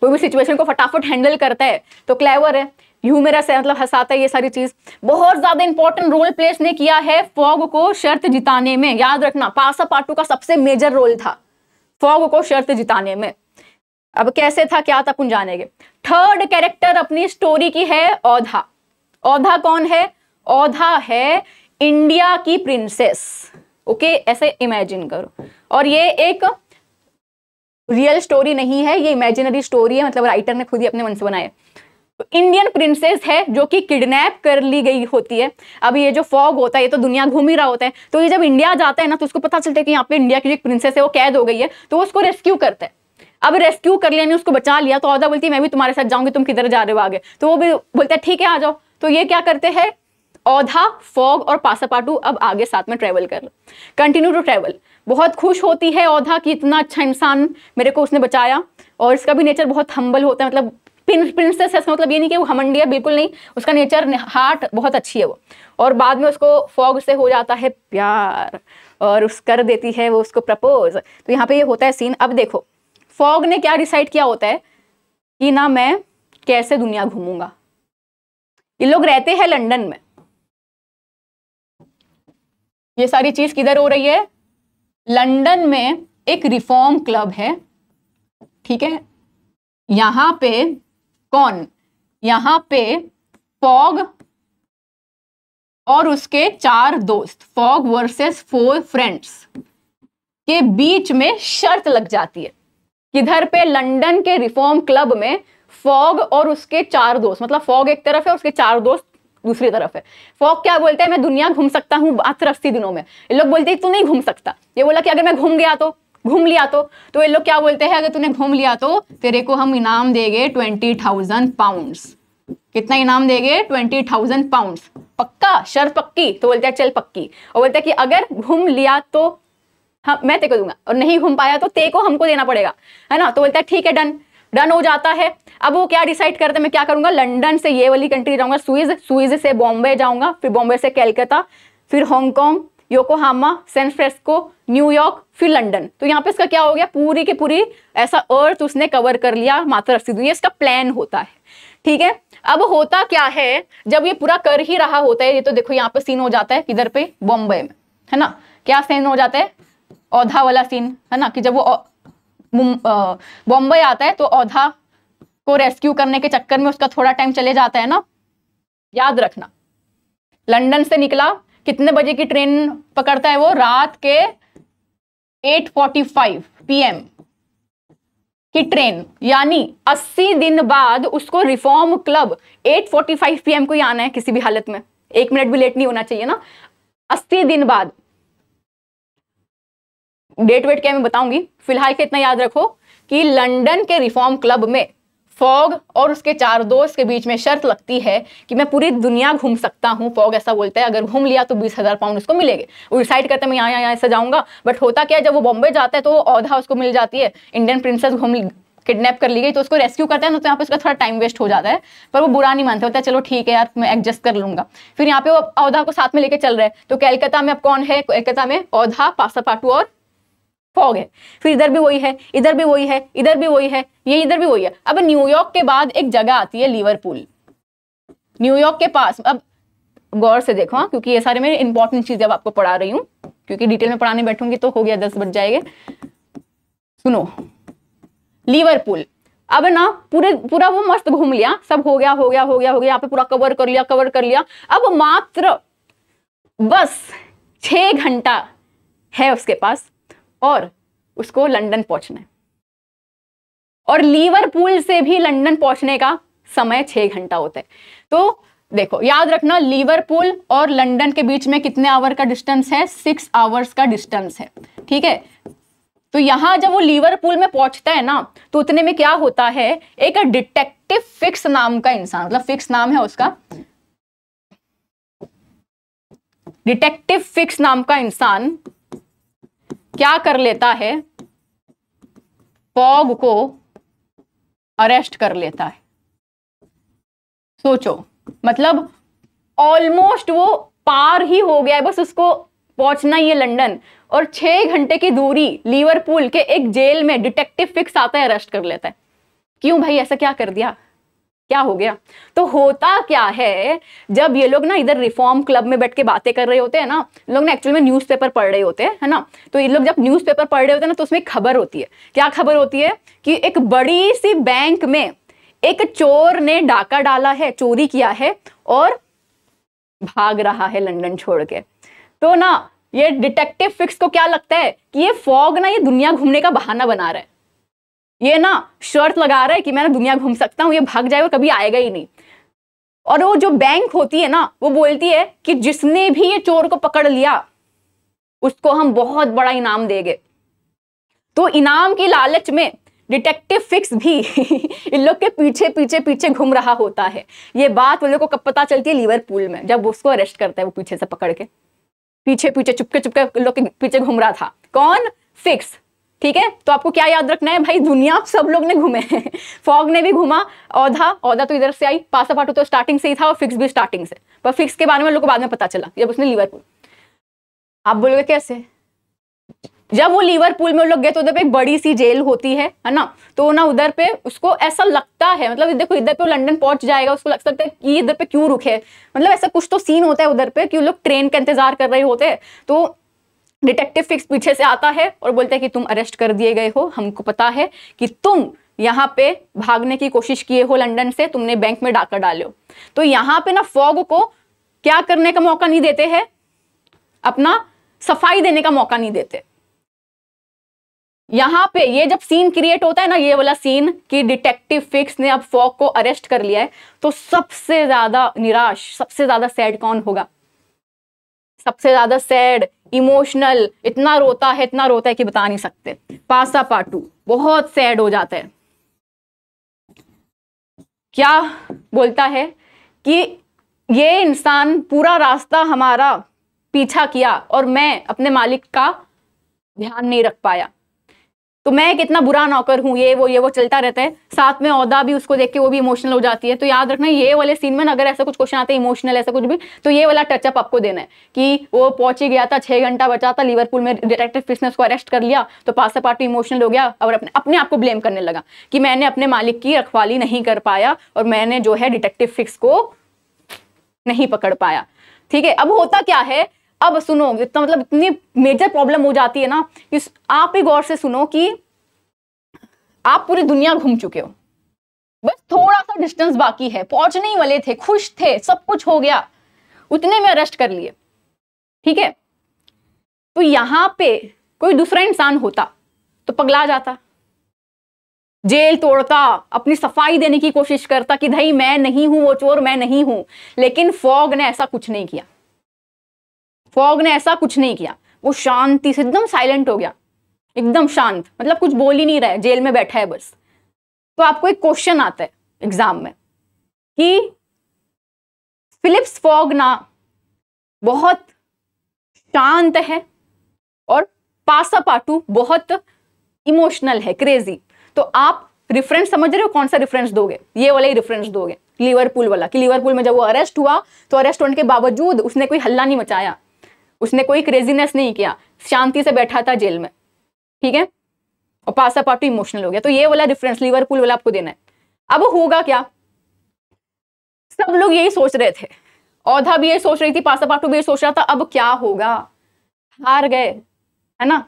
कोई भी सिचुएशन को फटाफट हैंडल करता है तो क्लेवर है ह्यूमरस है मतलब हंसाता है ये सारी चीज बहुत ज्यादा इंपॉर्टेंट रोल प्ले ने किया है फॉग को शर्त जिताने में याद रखना पासा पाटू का सबसे मेजर रोल था फॉग को शर्त जिताने में अब कैसे था क्या था अपन जानेंगे थर्ड कैरेक्टर अपनी स्टोरी की है औधा औधा कौन है औधा है इंडिया की प्रिंसेस ओके ऐसे इमेजिन करो और ये एक रियल स्टोरी नहीं है ये इमेजिनरी स्टोरी है मतलब राइटर ने खुद ही अपने मन से बनाया इंडियन तो प्रिंसेस है जो कि किडनैप कर ली गई होती है अब ये जो फॉग होता है ये तो दुनिया घूम ही रहा होता है तो ये जब इंडिया जाता है ना तो उसको पता चलता है कि यहाँ पे इंडिया की जो प्रिंसेस है वो कैद हो गई है तो उसको रेस्क्यू करता है अब रेस्क्यू कर लिया उसको बचा लिया तो औदा बोलती है मैं भी तुम्हारे साथ जाऊंगी तुम किधर जा रहे हो आगे तो वो भी बोलता है ठीक है आ जाओ तो ये क्या करते हैं औधा फॉग और पासापाटू अब आगे साथ में ट्रैवल कर लो कंटिन्यू टू ट्रैवल बहुत खुश होती है औधा कि इतना अच्छा इंसान मेरे को उसने बचाया और इसका भी नेचर बहुत हम्बल होता है मतलब प्रिंसेस है मतलब ये नहीं कि वो हमंडी है बिल्कुल नहीं उसका नेचर हार्ट बहुत अच्छी है वो और बाद में उसको फॉग से हो जाता है प्यार और उस कर देती है वो उसको प्रपोज तो यहाँ पे ये होता है सीन अब देखो फॉग ने क्या डिसाइड किया होता है कि ना मैं कैसे दुनिया घूमूंगा ये लोग रहते हैं लंडन में ये सारी चीज किधर हो रही है लंडन में एक रिफॉर्म क्लब है ठीक है यहां पे कौन यहां पे फॉग और उसके चार दोस्त फॉग वर्सेस फोर फ्रेंड्स के बीच में शर्त लग जाती है किधर पे लंदन के रिफॉर्म क्लब में फॉग और उसके चार दोस्त मतलब फॉग एक तरफ है उसके चार दोस्त दूसरी तरफ है फॉग क्या बोलते हैं मैं दुनिया घूम सकता हूं अस्सी दिनों में ये लोग बोलते हैं तू नहीं घूम सकता ये बोला कि अगर मैं घूम गया तो घूम लिया तो तो ये लोग क्या बोलते हैं अगर तूने घूम लिया तो तेरे को हम इनाम देंगे ट्वेंटी थाउजेंड पाउंड कितना इनाम देंगे ट्वेंटी थाउजेंड पाउंड पक्का शर पक्की तो बोलते हैं चल पक्की और बोलते हैं कि अगर घूम लिया तो हम हाँ, मैं तेरे को दूंगा और नहीं घूम पाया तो ते को हमको देना पड़ेगा है ना तो बोलते हैं ठीक है डन डन हो जाता है अब वो क्या डिसाइड करते हैं मैं क्या करूंगा लंदन से ये वाली कंट्री जाऊंगा स्विज स्विज से बॉम्बे जाऊंगा फिर बॉम्बे से कैलकाता फिर Hong Kong Yokohama San Francisco New York फिर लंडन तो यहाँ पे इसका क्या हो गया पूरी की पूरी ऐसा अर्थ उसने कवर कर लिया मात्र अस्सी दुनिया इसका प्लान होता है ठीक है अब होता क्या है जब ये पूरा कर ही रहा होता है ये तो देखो यहाँ पे सीन हो जाता है किधर पे बॉम्बे में है ना क्या सीन हो जाता है औधा वाला सीन है ना कि जब वो बॉम्बे आता है तो औधा को रेस्क्यू करने के चक्कर में उसका थोड़ा टाइम चले जाता है ना याद रखना लंदन से निकला कितने बजे की ट्रेन पकड़ता है वो रात के 8:45 पीएम की ट्रेन यानी 80 दिन बाद उसको रिफॉर्म क्लब 8:45 पीएम को ही आना है किसी भी हालत में एक मिनट भी लेट नहीं होना चाहिए ना 80 दिन बाद डेट वेट क्या मैं बताऊंगी फिलहाल के इतना याद रखो कि लंदन के रिफॉर्म क्लब में फॉग और उसके चार दोस्त के बीच में शर्त लगती है कि मैं पूरी दुनिया घूम सकता हूँ फॉग ऐसा बोलता है अगर घूम लिया तो बीस हज़ार पाउंड उसको मिलेंगे वो डिसाइड करते हैं मैं यहाँ यहाँ ऐसा जाऊँगा बट होता क्या है जब वो बॉम्बे जाता है तो वो औधा उसको मिल जाती है इंडियन प्रिंसेस घूम किडनैप कर ली गई तो उसको रेस्क्यू करता है ना तो यहाँ पे उसका थोड़ा टाइम वेस्ट हो जाता है पर वो बुरा नहीं मानते होता है चलो ठीक है यार मैं एडजस्ट कर लूंगा फिर यहाँ पे वो औधा को साथ में लेके चल रहे हैं तो कैलकाता में अब कौन है कैलकाता में औधा पासापाटू और फॉग है फिर इधर भी वही है इधर भी वही है इधर भी वही है ये इधर भी वही है अब न्यूयॉर्क के बाद एक जगह आती है लिवरपूल न्यूयॉर्क के पास अब गौर से देखो हाँ क्योंकि ये सारे मेरे इंपॉर्टेंट चीजें अब आपको पढ़ा रही हूँ क्योंकि डिटेल में पढ़ाने बैठूंगी तो हो गया दस बज जाएंगे सुनो लिवरपूल अब ना पूरे पूरा वो मस्त घूम लिया सब हो गया हो गया हो गया हो गया यहाँ पे पूरा कवर कर लिया कवर कर लिया अब मात्र बस छ घंटा है उसके पास और उसको लंदन पहुंचना है और लीवरपूल से भी लंदन पहुंचने का समय छह घंटा होता है तो देखो याद रखना लीवरपूल और लंदन के बीच में कितने आवर का डिस्टेंस है सिक्स आवर्स का डिस्टेंस है ठीक है तो यहां जब वो लीवरपूल में पहुंचता है ना तो उतने में क्या होता है एक डिटेक्टिव फिक्स नाम का इंसान मतलब फिक्स नाम है उसका डिटेक्टिव फिक्स नाम का इंसान क्या कर लेता है पॉग को अरेस्ट कर लेता है सोचो मतलब ऑलमोस्ट वो पार ही हो गया है बस उसको पहुंचना ही है लंदन और छह घंटे की दूरी लिवरपूल के एक जेल में डिटेक्टिव फिक्स आता है अरेस्ट कर लेता है क्यों भाई ऐसा क्या कर दिया क्या हो गया तो होता क्या है जब ये लोग ना इधर रिफॉर्म क्लब में बैठ के बातें कर रहे होते हैं ना लोग ना एक्चुअली में न्यूज़पेपर पढ़ रहे होते हैं है ना तो ये लोग जब न्यूज़पेपर पढ़ रहे होते हैं ना तो उसमें खबर होती है क्या खबर होती है कि एक बड़ी सी बैंक में एक चोर ने डाका डाला है चोरी किया है और भाग रहा है लंदन छोड़ के तो ना ये डिटेक्टिव फिक्स को क्या लगता है कि ये फॉग ना ये दुनिया घूमने का बहाना बना रहा है ये ना शर्त लगा रहा है कि मैं ना दुनिया घूम सकता हूँ ये भाग जाएगा कभी आएगा ही नहीं और वो जो बैंक होती है ना वो बोलती है कि जिसने भी ये चोर को पकड़ लिया उसको हम बहुत बड़ा इनाम देंगे तो इनाम की लालच में डिटेक्टिव फिक्स भी इन लोग के पीछे पीछे पीछे घूम रहा होता है ये बात उन लोग को कब पता चलती है लिवरपूल में जब उसको अरेस्ट करता है वो पीछे से पकड़ के पीछे पीछे चुपके चुपके लोग के पीछे घूम रहा था कौन फिक्स ठीक है तो आपको क्या याद रखना है भाई दुनिया सब लोग ने घूमे हैं फॉग ने भी घूमा औधा औधा तो इधर से आई पासा पाटू तो स्टार्टिंग से ही था और फिक्स भी स्टार्टिंग से पर फिक्स के बारे में लोगों को बाद में पता चला जब उसने लीवरपूल आप बोलोगे कैसे जब वो लीवरपूल में लोग गए तो उधर पे एक बड़ी सी जेल होती है है ना तो ना उधर पे उसको ऐसा लगता है मतलब देखो इधर पे वो लंदन पहुंच जाएगा उसको लग सकता है कि इधर पे क्यों रुके मतलब ऐसा कुछ तो सीन होता है उधर पे कि लोग ट्रेन का इंतजार कर रहे होते हैं तो डिटेक्टिव फिक्स पीछे से आता है और बोलता है कि तुम अरेस्ट कर दिए गए हो हमको पता है कि तुम यहाँ पे भागने की कोशिश किए हो लंदन से तुमने बैंक में डाका डाले हो तो यहाँ पे ना फॉग को क्या करने का मौका नहीं देते हैं अपना सफाई देने का मौका नहीं देते यहाँ पे ये जब सीन क्रिएट होता है ना ये वाला सीन कि डिटेक्टिव फिक्स ने अब फॉग को अरेस्ट कर लिया है तो सबसे ज्यादा निराश सबसे ज्यादा सैड कौन होगा सबसे ज्यादा सैड इमोशनल इतना रोता है इतना रोता है कि बता नहीं सकते पासा पाटू बहुत सैड हो जाता है क्या बोलता है कि ये इंसान पूरा रास्ता हमारा पीछा किया और मैं अपने मालिक का ध्यान नहीं रख पाया तो मैं कितना बुरा नौकर हूँ ये वो ये वो चलता रहता है साथ में औदा भी उसको देख के वो भी इमोशनल हो जाती है तो याद रखना ये वाले सीन में अगर ऐसा कुछ क्वेश्चन आता है इमोशनल ऐसा कुछ भी तो ये वाला टचअप आपको देना है कि वो पहुंच ही गया था छह घंटा बचा था लीवरपुल में डिटेक्टिव फिश ने उसको अरेस्ट कर लिया तो पासा पार्टी इमोशनल हो गया और अपने अपने आप को ब्लेम करने लगा कि मैंने अपने मालिक की रखवाली नहीं कर पाया और मैंने जो है डिटेक्टिव फिक्स को नहीं पकड़ पाया ठीक है अब होता क्या है अब सुनो इतना मतलब इतनी मेजर प्रॉब्लम हो जाती है ना कि आप ही गौर से सुनो कि आप पूरी दुनिया घूम चुके हो बस थोड़ा सा डिस्टेंस बाकी है पहुंचने ही वाले थे खुश थे सब कुछ हो गया उतने में अरेस्ट कर लिए ठीक है तो यहां पे कोई दूसरा इंसान होता तो पगला जाता जेल तोड़ता अपनी सफाई देने की कोशिश करता कि भाई मैं नहीं हूं वो चोर मैं नहीं हूं लेकिन फॉग ने ऐसा कुछ नहीं किया फॉग ने ऐसा कुछ नहीं किया वो शांति से एकदम साइलेंट हो गया एकदम शांत मतलब कुछ बोल ही नहीं रहा है जेल में बैठा है बस तो आपको एक क्वेश्चन आता है एग्जाम में कि फिलिप्स फॉग ना बहुत शांत है और पासा पाटू बहुत इमोशनल है क्रेजी तो आप रिफरेंस समझ रहे हो कौन सा रिफरेंस दोगे ये वाला ही रिफरेंस दोगे लिवरपूल वाला कि लिवरपूल में जब वो अरेस्ट हुआ तो अरेस्ट होने के बावजूद उसने कोई हल्ला नहीं मचाया उसने कोई क्रेजीनेस नहीं किया शांति से बैठा था जेल में ठीक है और पासा पार्टी इमोशनल हो गया तो ये वाला डिफरेंस लिवरपूल वाला आपको देना है अब होगा क्या सब लोग यही सोच रहे थे औधा भी यही सोच रही थी पासा पाटू तो भी सोच रहा था अब क्या होगा हार गए है ना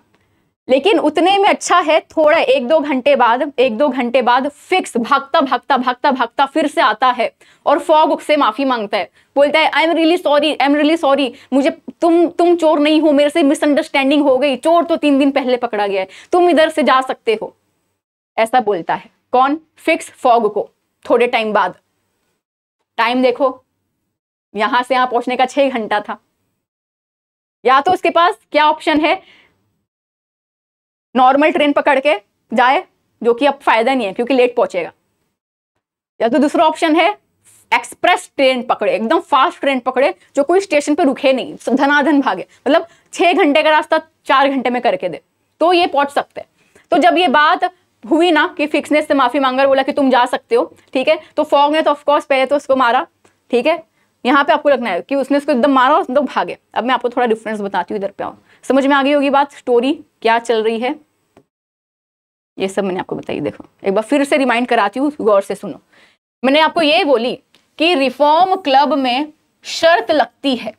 लेकिन उतने में अच्छा है थोड़ा एक दो घंटे बाद एक दो घंटे बाद फिक्स भागता भागता भागता भागता फिर से आता है और फॉग से माफी मांगता है बोलता है I am really sorry I am really sorry मुझे तुम तुम चोर नहीं हो मेरे से मिसअंडरस्टैंडिंग हो गई चोर तो तीन दिन पहले पकड़ा गया है तुम इधर से जा सकते हो ऐसा बोलता है कौन फिक्स फॉग को थोड़े टाइम बाद टाइम देखो यहां से यहां पहुंचने का छह घंटा था या तो उसके पास क्या ऑप्शन है नॉर्मल ट्रेन पकड़ के जाए जो कि अब फायदा नहीं है क्योंकि लेट पहुंचेगा या तो दूसरा ऑप्शन है एक्सप्रेस ट्रेन पकड़े एकदम फास्ट ट्रेन पकड़े जो कोई स्टेशन पर रुके नहीं धनाधन भागे मतलब छह घंटे का रास्ता चार घंटे में करके दे तो ये पहुंच सकते हैं तो जब ये बात हुई ना कि फिक्सनेस से माफी मांग कर बोला कि तुम जा सकते हो ठीक है तो फॉग ने तो ऑफकोर्स पहले तो उसको मारा ठीक है यहाँ पे आपको लगना है कि उसने उसको एकदम मारा और एकदम तो भागे अब मैं आपको थोड़ा डिफरेंस बताती हूँ इधर पे आऊँ समझ में आ गई होगी बात स्टोरी क्या चल रही है ये सब मैंने आपको बताई देखो एक बार फिर से रिमाइंड कराती हूँ गौर से सुनो मैंने आपको ये बोली कि रिफॉर्म क्लब में शर्त लगती है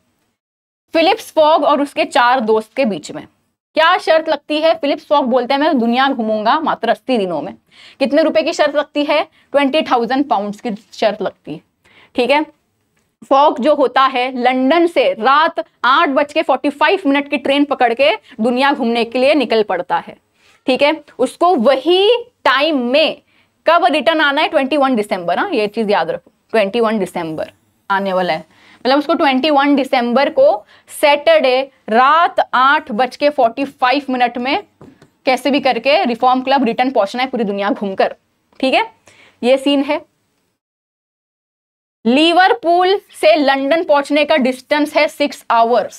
फिलिप्स फॉग और उसके चार दोस्त के बीच में क्या शर्त लगती है फिलिप्स फॉग बोलते हैं मैं दुनिया घूमूंगा मात्र अस्सी दिनों में कितने रुपए की शर्त लगती है ट्वेंटी थाउजेंड पाउंड की शर्त लगती है ठीक है फॉक जो होता है लंदन से रात आठ बज के फोर्टी फाइव मिनट की ट्रेन पकड़ के दुनिया घूमने के लिए निकल पड़ता है ठीक है उसको वही टाइम में कब रिटर्न आना है ट्वेंटी वन दिसंबर हाँ ये चीज़ याद रखो ट्वेंटी वन दिसंबर आने वाला है मतलब उसको 21 दिसंबर को सैटरडे रात आठ बज के फोर्टी फाइव मिनट में कैसे भी करके रिफॉर्म क्लब रिटर्न पहुंचना है पूरी दुनिया घूमकर ठीक है ये सीन है लीवरपूल से लंदन पहुंचने का डिस्टेंस है सिक्स आवर्स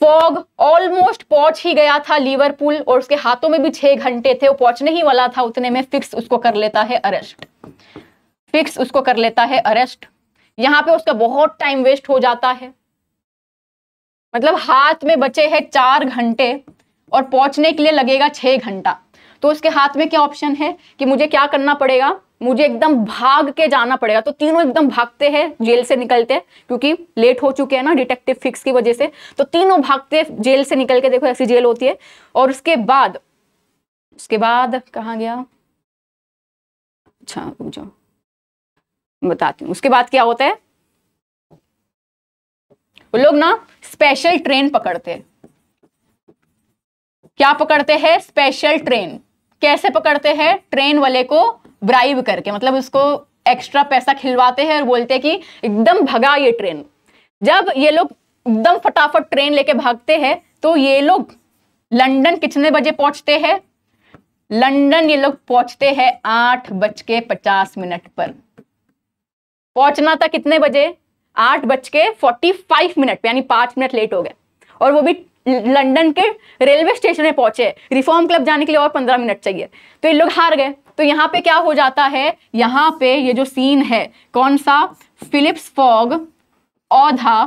फॉग ऑलमोस्ट पहुंच ही गया था लीवरपूल और उसके हाथों में भी छह घंटे थे वो पहुंचने ही वाला था उतने में फिक्स उसको कर लेता है अरेस्ट फिक्स उसको कर लेता है अरेस्ट यहाँ पे उसका बहुत टाइम वेस्ट हो जाता है मतलब हाथ में बचे है चार घंटे और पहुंचने के लिए लगेगा छह घंटा तो उसके हाथ में क्या ऑप्शन है कि मुझे क्या करना पड़ेगा मुझे एकदम भाग के जाना पड़ेगा तो तीनों एकदम भागते हैं जेल से निकलते हैं क्योंकि लेट हो चुके हैं ना डिटेक्टिव फिक्स की वजह से तो तीनों भागते जेल से निकल के देखो ऐसी जेल होती है और उसके बाद उसके बाद कहा गया अच्छा जो बताती हूँ उसके बाद क्या होता है वो लोग ना स्पेशल ट्रेन पकड़ते क्या पकड़ते हैं स्पेशल ट्रेन कैसे पकड़ते हैं ट्रेन वाले को ब्राइब करके मतलब उसको एक्स्ट्रा पैसा खिलवाते हैं और बोलते हैं कि एकदम भगा ये ट्रेन जब ये लोग एकदम फटाफट ट्रेन लेके भागते हैं तो ये लोग लंदन कितने बजे पहुंचते हैं लंदन ये लोग पहुंचते हैं आठ बज के पचास मिनट पर पहुंचना था कितने बजे आठ बज के फोर्टी फाइव मिनट यानी पांच मिनट लेट हो गए और वो भी लंदन के रेलवे स्टेशन में पहुंचे रिफॉर्म क्लब जाने के लिए और पंद्रह मिनट चाहिए तो ये लोग हार गए तो यहाँ पे क्या हो जाता है यहाँ पे ये जो सीन है कौन सा फिलिप्स फॉग औधा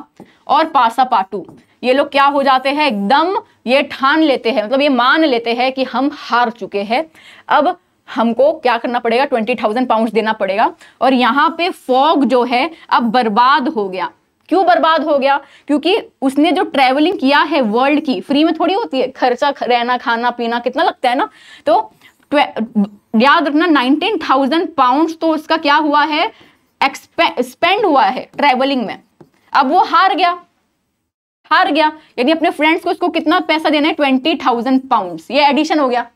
और पासा पाटू ये लोग क्या हो जाते हैं एकदम ये ठान लेते हैं मतलब ये मान लेते हैं कि हम हार चुके हैं अब हमको क्या करना पड़ेगा ट्वेंटी थाउजेंड पाउंड देना पड़ेगा और यहाँ पे फॉग जो है अब बर्बाद हो गया क्यों बर्बाद हो गया क्योंकि उसने जो ट्रैवलिंग किया है वर्ल्ड की फ्री में थोड़ी होती है खर्चा रहना खाना पीना कितना लगता है ना तो याद रखना नाइनटीन थाउजेंड पाउंड तो उसका क्या हुआ है स्पेंड हुआ है ट्रैवलिंग में अब वो हार गया हार गया यानी अपने फ्रेंड्स को उसको कितना पैसा देना है ट्वेंटी थाउजेंड पाउंड एडिशन हो गया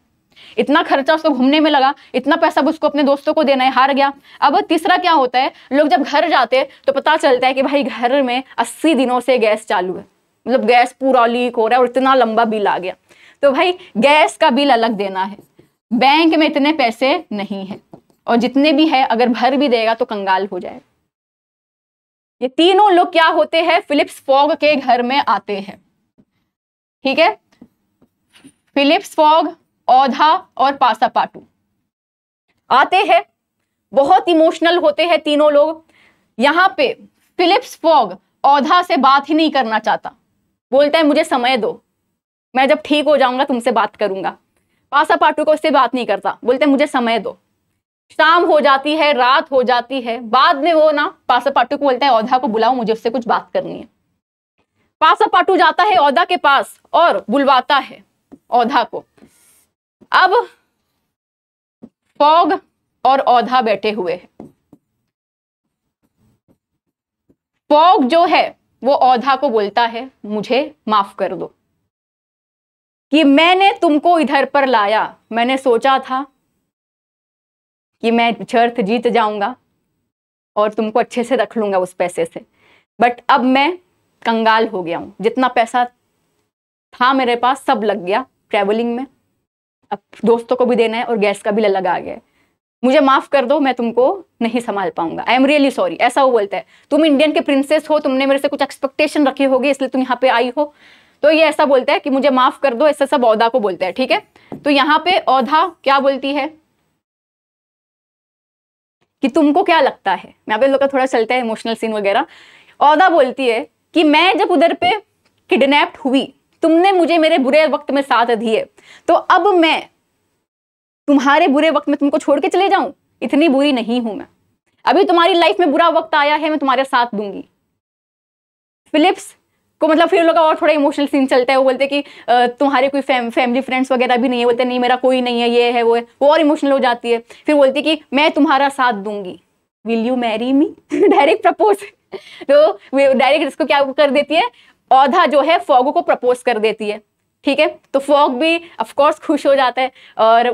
इतना खर्चा उसको घूमने में लगा इतना पैसा उसको अपने दोस्तों को देना है हार गया अब तीसरा क्या होता है लोग जब घर जाते तो पता चलता है कि भाई घर में अस्सी दिनों से गैस चालू है मतलब गैस पूरा लीक हो रहा है और इतना लंबा बिल आ गया तो भाई गैस का बिल अलग देना है बैंक में इतने पैसे नहीं है और जितने भी है अगर भर भी देगा तो कंगाल हो जाए ये तीनों लोग क्या होते हैं फिलिप्स फॉग के घर में आते हैं ठीक है फिलिप्स फॉग औधा और पासापाटू आते हैं बहुत इमोशनल होते हैं तीनों लोग यहाँ पे फिलिप्स फॉग औधा से बात ही नहीं करना चाहता बोलता है मुझे समय दो मैं जब ठीक हो जाऊंगा तुमसे बात करूंगा पासा पाटू को उससे बात नहीं करता बोलते मुझे समय दो शाम हो जाती है रात हो जाती है बाद में वो ना पासा पाटू को बोलता है औधा को बुलाओ मुझे उससे कुछ बात करनी है पासा पाटू जाता है औधा के पास और बुलवाता है औधा को अब फॉग और औधा बैठे हुए हैं फॉग जो है वो औधा को बोलता है मुझे माफ कर दो कि मैंने तुमको इधर पर लाया मैंने सोचा था कि मैं चर्थ जीत जाऊंगा और तुमको अच्छे से रख लूंगा उस पैसे से बट अब मैं कंगाल हो गया हूं जितना पैसा था मेरे पास सब लग गया ट्रेवलिंग में अब दोस्तों को भी देना है और गैस का बिल अलग आ गया मुझे माफ़ कर दो मैं तुमको नहीं संभाल पाऊंगा आई एम रियली सॉरी ऐसा वो बोलता है तुम इंडियन के प्रिंसेस हो तुमने मेरे से कुछ एक्सपेक्टेशन रखी होगी इसलिए तुम यहाँ पे आई हो तो ये ऐसा बोलता है कि मुझे माफ़ कर दो ऐसा सब औदा को बोलता है ठीक है तो यहाँ पे औधा क्या बोलती है कि तुमको क्या लगता है मैं आप लोग का थोड़ा चलता है इमोशनल सीन वगैरह औदा बोलती है कि मैं जब उधर पे किडनेप्ड हुई तुमने मुझे मेरे बुरे वक्त में साथ दिए तो अब मैं तुम्हारे बुरे वक्त में तुमको छोड़ के चले जाऊं इतनी बुरी नहीं हूं मैं अभी तुम्हारी लाइफ में बुरा वक्त आया है मैं तुम्हारे साथ दूंगी फिलिप्स को मतलब फिर लोग और थोड़ा इमोशनल सीन चलता है वो बोलते कि तुम्हारे कोई फैम, फैमिली फ्रेंड्स वगैरह भी नहीं है बोलते नहीं मेरा कोई नहीं है ये है वो है वो और इमोशनल हो जाती है फिर बोलती कि मैं तुम्हारा साथ दूंगी will you marry me direct propose तो डायरेक्ट इसको क्या कर देती है औधा जो है फॉगो को प्रपोज कर देती है ठीक है तो फॉग भी ऑफकोर्स खुश हो जाता है और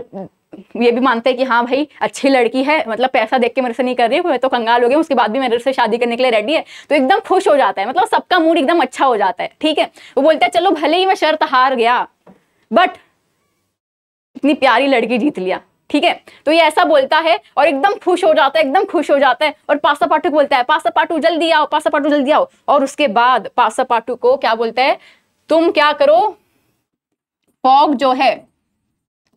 ये भी मानते हैं कि हाँ भाई अच्छी लड़की है मतलब पैसा देख के मेरे से नहीं कर रही है मैं तो कंगाल हो गया उसके बाद भी मेरे से शादी करने के लिए रेडी है तो एकदम खुश हो जाता है मतलब सबका मूड एकदम अच्छा हो जाता है ठीक है वो बोलते हैं चलो भले ही मैं शर्त हार गया बट इतनी प्यारी लड़की जीत लिया ठीक है तो ये ऐसा बोलता है और एकदम खुश हो जाता है एकदम खुश हो जाता है और पासा पाटू को बोलता है पासा पाटू जल्दी आओ पासा पाटू जल्दी आओ और उसके बाद पासा पाटू को क्या बोलता है तुम क्या करो फॉग जो है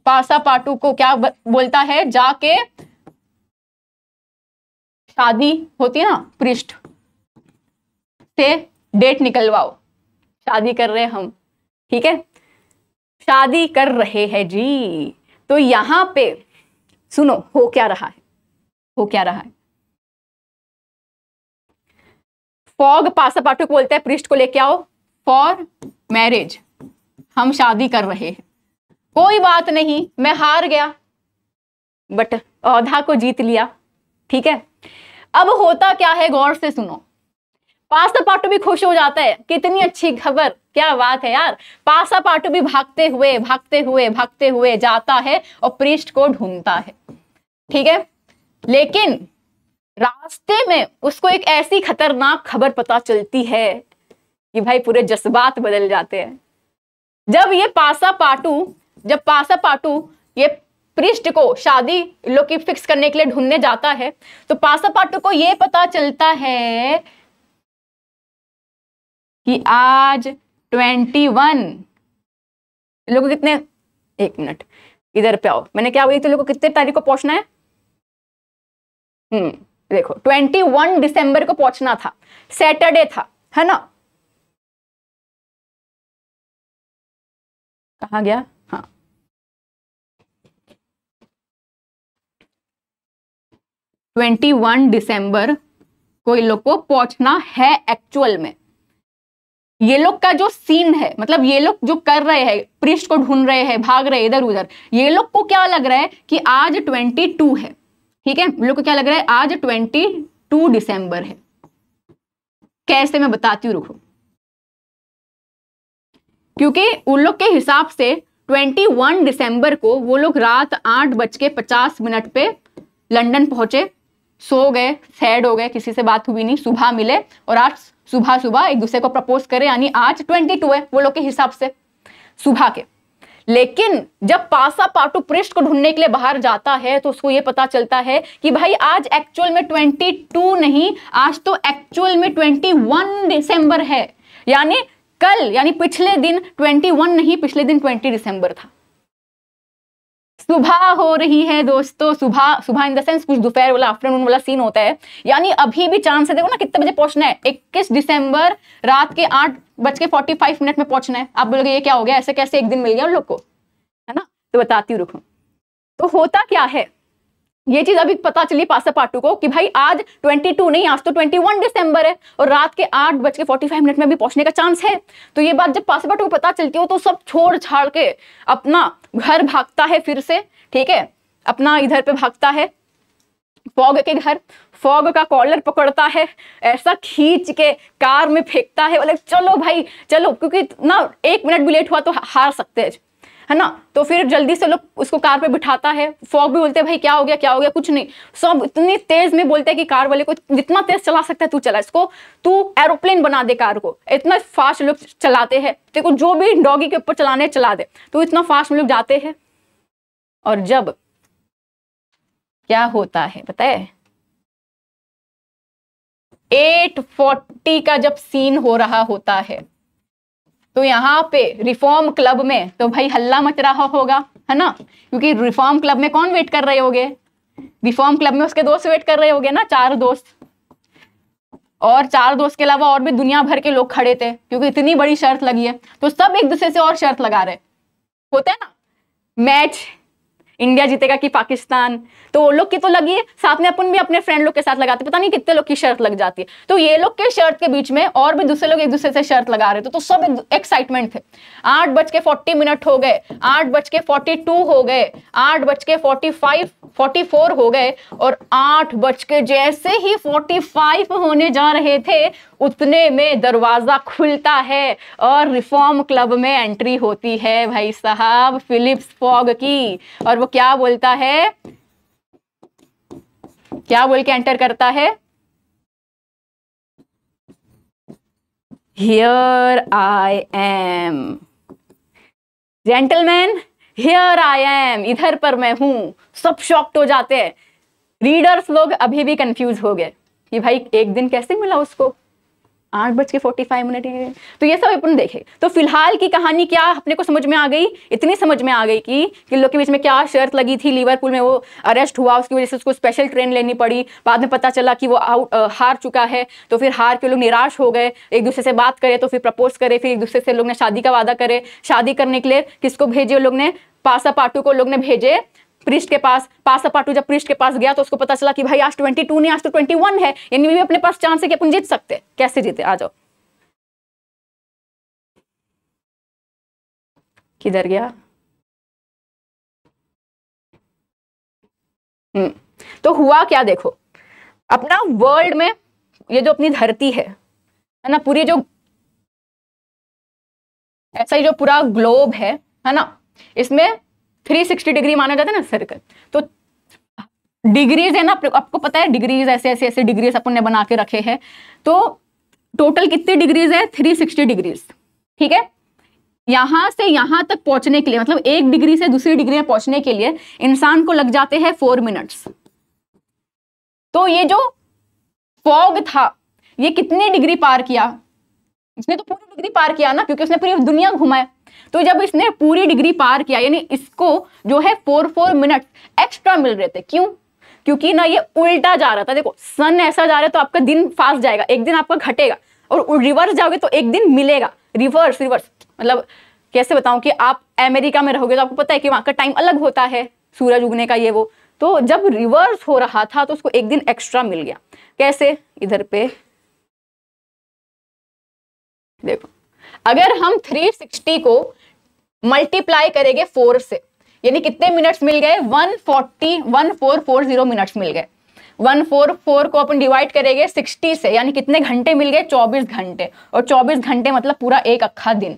पासा पाटू को क्या बोलता है जाके शादी होती है ना पृष्ठ से डेट निकलवाओ शादी कर रहे हम ठीक है शादी कर रहे हैं जी तो यहां पे सुनो हो क्या रहा है हो क्या रहा है फॉग पासा पाठक बोलते हैं पृष्ठ को लेके आओ फॉर मैरिज हम शादी कर रहे हैं कोई बात नहीं मैं हार गया बट औधा को जीत लिया ठीक है अब होता क्या है गौर से सुनो पासा पाटू भी खुश हो जाता है कितनी अच्छी खबर क्या बात है यार पासा पाटू भी भागते हुए भागते हुए भागते हुए जाता है और पृष्ठ को ढूंढता है ठीक है लेकिन रास्ते में उसको एक ऐसी खतरनाक खबर पता चलती है कि भाई पूरे जज्बात बदल जाते हैं जब ये पासा पाटू जब पासा पाटू ये पृष्ठ को शादी लोग की फिक्स करने के लिए ढूंढने जाता है तो पासा पाटू को ये पता चलता है कि आज ट्वेंटी वन लोगों कितने एक मिनट इधर पे आओ मैंने क्या बोली थी लोगों को कितने तारीख को पहुंचना है हम्म देखो ट्वेंटी वन दिसंबर को पहुंचना था सैटरडे था है ना कहा गया हाँ ट्वेंटी वन दिसंबर को इन लोग को पहुंचना है एक्चुअल में ये लोग का जो सीन है मतलब ये लोग जो कर रहे हैं पृष्ठ को ढूंढ रहे हैं भाग रहे इधर उधर ये लोग को क्या लग रहा है कि आज ट्वेंटी टू है ठीक है लोग को क्या लग रहा है आज ट्वेंटी टू डिसम्बर है कैसे मैं बताती हूं रुको क्योंकि उन लोग के हिसाब से 21 दिसंबर को वो लोग रात आठ बज के पचास मिनट पे लंदन पहुंचे सो गए सैड हो गए किसी से बात हुई नहीं सुबह मिले और आज सुबह सुबह एक दूसरे को प्रपोज करें यानी आज ट्वेंटी टू है वो लोग के हिसाब से सुबह के लेकिन जब पासा पाटू पृष्ठ को ढूंढने के लिए बाहर जाता है तो उसको ये पता चलता है कि भाई आज एक्चुअल में ट्वेंटी टू नहीं आज तो एक्चुअल में ट्वेंटी वन दिसंबर है यानी कल यानी पिछले दिन ट्वेंटी वन नहीं पिछले दिन ट्वेंटी दिसंबर था सुबह हो रही है दोस्तों सुबह सुबह इन द सेंस कुछ दोपहर वाला आफ्टरनून वाला सीन होता है यानी अभी भी चांस है देखो ना कितने बजे पहुंचना है इक्कीस दिसंबर रात के आठ बज के फोर्टी फाइव मिनट में पहुंचना है आप बोलोगे ये क्या हो गया ऐसे कैसे एक दिन मिल गया उन लोग को है ना तो बताती हूँ रुको तो होता क्या है ये चीज अभी पता चली पासा पाटू को कि भाई आज 22 नहीं आज तो 21 दिसंबर है और रात के आठ बज के फोर्टी मिनट में अभी पहुंचने का चांस है तो ये बात जब पासा पाटू को पता चलती हो तो सब छोड़ छाड़ के अपना घर भागता है फिर से ठीक है अपना इधर पे भागता है फॉग के घर फॉग का कॉलर पकड़ता है ऐसा खींच के कार में फेंकता है बोले चलो भाई चलो क्योंकि ना एक मिनट भी लेट हुआ तो हार सकते हैं है ना तो फिर जल्दी से लोग उसको कार पे बिठाता है फॉग भी बोलते हैं भाई क्या हो गया क्या हो गया कुछ नहीं सब इतनी तेज में बोलते हैं कि कार वाले को जितना तेज चला सकता है तू चला इसको तू एरोप्लेन बना दे कार को इतना फास्ट लोग चलाते हैं देखो जो भी डॉगी के ऊपर चलाने चला दे तो इतना फास्ट में लोग जाते हैं और जब क्या होता है बताए 840 का जब सीन हो रहा होता है तो यहाँ पे रिफॉर्म क्लब में तो भाई हल्ला मच रहा होगा है ना क्योंकि रिफॉर्म क्लब में कौन वेट कर रहे होगे रिफॉर्म क्लब में उसके दोस्त वेट कर रहे होगे ना चार दोस्त और चार दोस्त के अलावा और भी दुनिया भर के लोग खड़े थे क्योंकि इतनी बड़ी शर्त लगी है तो सब एक दूसरे से और शर्त लगा रहे होते है ना मैच इंडिया जीतेगा कि पाकिस्तान तो वो लोग की तो लगी है साथ में अपन भी अपने फ्रेंड लोग के साथ लगाते पता नहीं कितने लोग की शर्त लग जाती है तो ये लोग के शर्त के बीच में और भी दूसरे लोग एक दूसरे से शर्त लगा रहे थे तो, तो सब एक्साइटमेंट थे आठ बज के फोर्टी मिनट हो गए आठ बज के फोर्टी टू हो गए आठ बज के फोर्टी फाइव फोर्टी फोर हो गए और आठ बज के जैसे ही फोर्टी फाइव होने जा रहे थे उतने में दरवाज़ा खुलता है और रिफॉर्म क्लब में एंट्री होती है भाई साहब फिलिप्स फॉग की और वो क्या बोलता है क्या बोल के एंटर करता है here I am gentleman here I am इधर पर मैं हूं सब शॉक्ट हो जाते हैं रीडर्स लोग अभी भी कंफ्यूज हो गए कि भाई एक दिन कैसे मिला उसको आठ बज के फोर्टी फाइव मिनट है तो ये सब अपन देखे तो फिलहाल की कहानी क्या अपने को समझ में आ गई इतनी समझ में आ गई कि किलो के बीच में क्या शर्त लगी थी लिवरपूल में वो अरेस्ट हुआ उसकी वजह से उसको स्पेशल ट्रेन लेनी पड़ी बाद में पता चला कि वो आउट हार चुका है तो फिर हार के लोग निराश हो गए एक दूसरे से बात करे तो फिर प्रपोज करे फिर एक दूसरे से लोग ने शादी का वादा करे शादी करने के लिए किसको भेजे लोग ने पासा पाटू को लोग ने भेजे प्रिस्ट के पास पास पाटू जब प्रिस्ट के पास गया तो उसको पता चला कि भाई आज ट्वेंटी टू नहीं आज तो ट्वेंटी वन है यानी भी अपने पास चांस है कि अपन जीत सकते कैसे जीते आ जाओ किधर गया हम्म, तो हुआ क्या देखो अपना वर्ल्ड में ये जो अपनी धरती है है ना पूरी जो ऐसा ही जो पूरा ग्लोब है है ना इसमें 360 डिग्री माना जाता है ना सर्कल तो डिग्रीज है ना आपको पता है डिग्रीज ऐसे ऐसे ऐसे डिग्रीज अपन ने बना के रखे हैं तो टोटल कितनी डिग्रीज है 360 डिग्रीज ठीक है यहां से यहां तक पहुंचने के लिए मतलब एक डिग्री से दूसरी डिग्री में पहुंचने के लिए इंसान को लग जाते हैं फोर मिनट्स तो ये जो फॉग था ये कितनी डिग्री पार किया इसने तो पूरी डिग्री पार किया ना क्योंकि उसने पूरी दुनिया घुमाया तो जब इसने पूरी डिग्री पार किया यानी इसको जो है फोर फोर मिनट एक्स्ट्रा मिल रहे थे क्यों क्योंकि ना ये उल्टा जा रहा था देखो सन ऐसा जा रहा है तो आपका दिन फास्ट जाएगा एक दिन आपका घटेगा और रिवर्स जाओगे तो एक दिन मिलेगा रिवर्स रिवर्स मतलब कैसे बताऊं कि आप अमेरिका में रहोगे तो आपको पता है कि वहां का टाइम अलग होता है सूरज उगने का ये वो तो जब रिवर्स हो रहा था तो उसको एक दिन एक्स्ट्रा मिल गया कैसे इधर पे देखो अगर हम 360 को मल्टीप्लाई करेंगे फोर से यानी कितने मिनट्स मिल गए one forty one four four zero minutes मिल गए वन फोर फोर को अपन डिवाइड करेंगे सिक्सटी से यानी कितने घंटे मिल गए चौबीस घंटे और चौबीस घंटे मतलब पूरा एक अक्खा दिन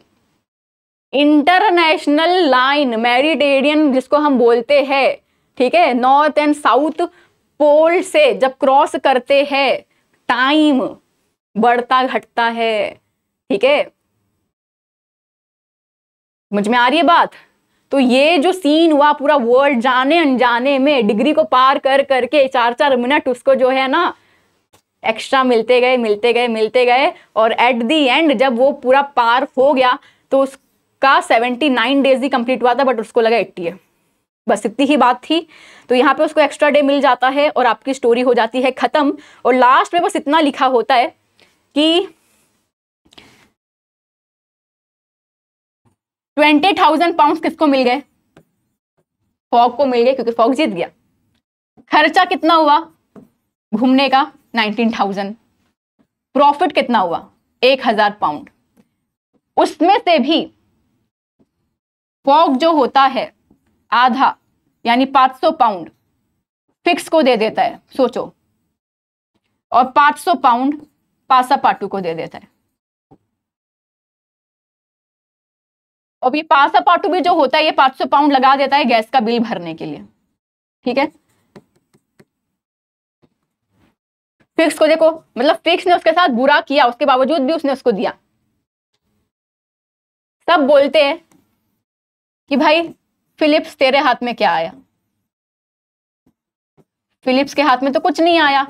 इंटरनेशनल लाइन मेरिटेरियन जिसको हम बोलते हैं ठीक है नॉर्थ एंड साउथ पोल से जब क्रॉस करते हैं टाइम बढ़ता घटता है ठीक है समझ में आ रही है बात तो ये जो सीन हुआ पूरा वर्ल्ड जाने अनजाने में डिग्री को पार कर करके चार चार मिनट उसको जो है ना एक्स्ट्रा मिलते गए मिलते गए मिलते गए और एट दी एंड जब वो पूरा पार हो गया तो उसका सेवेंटी नाइन डेज ही कंप्लीट हुआ था बट उसको लगा एट्टी है बस इतनी ही बात थी तो यहाँ पे उसको एक्स्ट्रा डे मिल जाता है और आपकी स्टोरी हो जाती है ख़त्म और लास्ट में बस इतना लिखा होता है कि ट्वेंटी थाउजेंड पाउंड किसको मिल गए फॉग को मिल गए क्योंकि फॉग जीत गया खर्चा कितना हुआ घूमने का नाइनटीन थाउजेंड प्रॉफिट कितना हुआ एक हजार पाउंड उसमें से भी फॉग जो होता है आधा यानी सौ पाउंड फिक्स को दे देता है सोचो और पांच सौ पाउंड पासा पाटू को दे देता है और ये पासा पाटू भी जो होता है ये पांच सौ पाउंड लगा देता है गैस का बिल भरने के लिए ठीक है फिक्स को देखो मतलब फिक्स ने उसके साथ बुरा किया उसके बावजूद भी उसने उसको दिया सब बोलते हैं कि भाई फिलिप्स तेरे हाथ में क्या आया फिलिप्स के हाथ में तो कुछ नहीं आया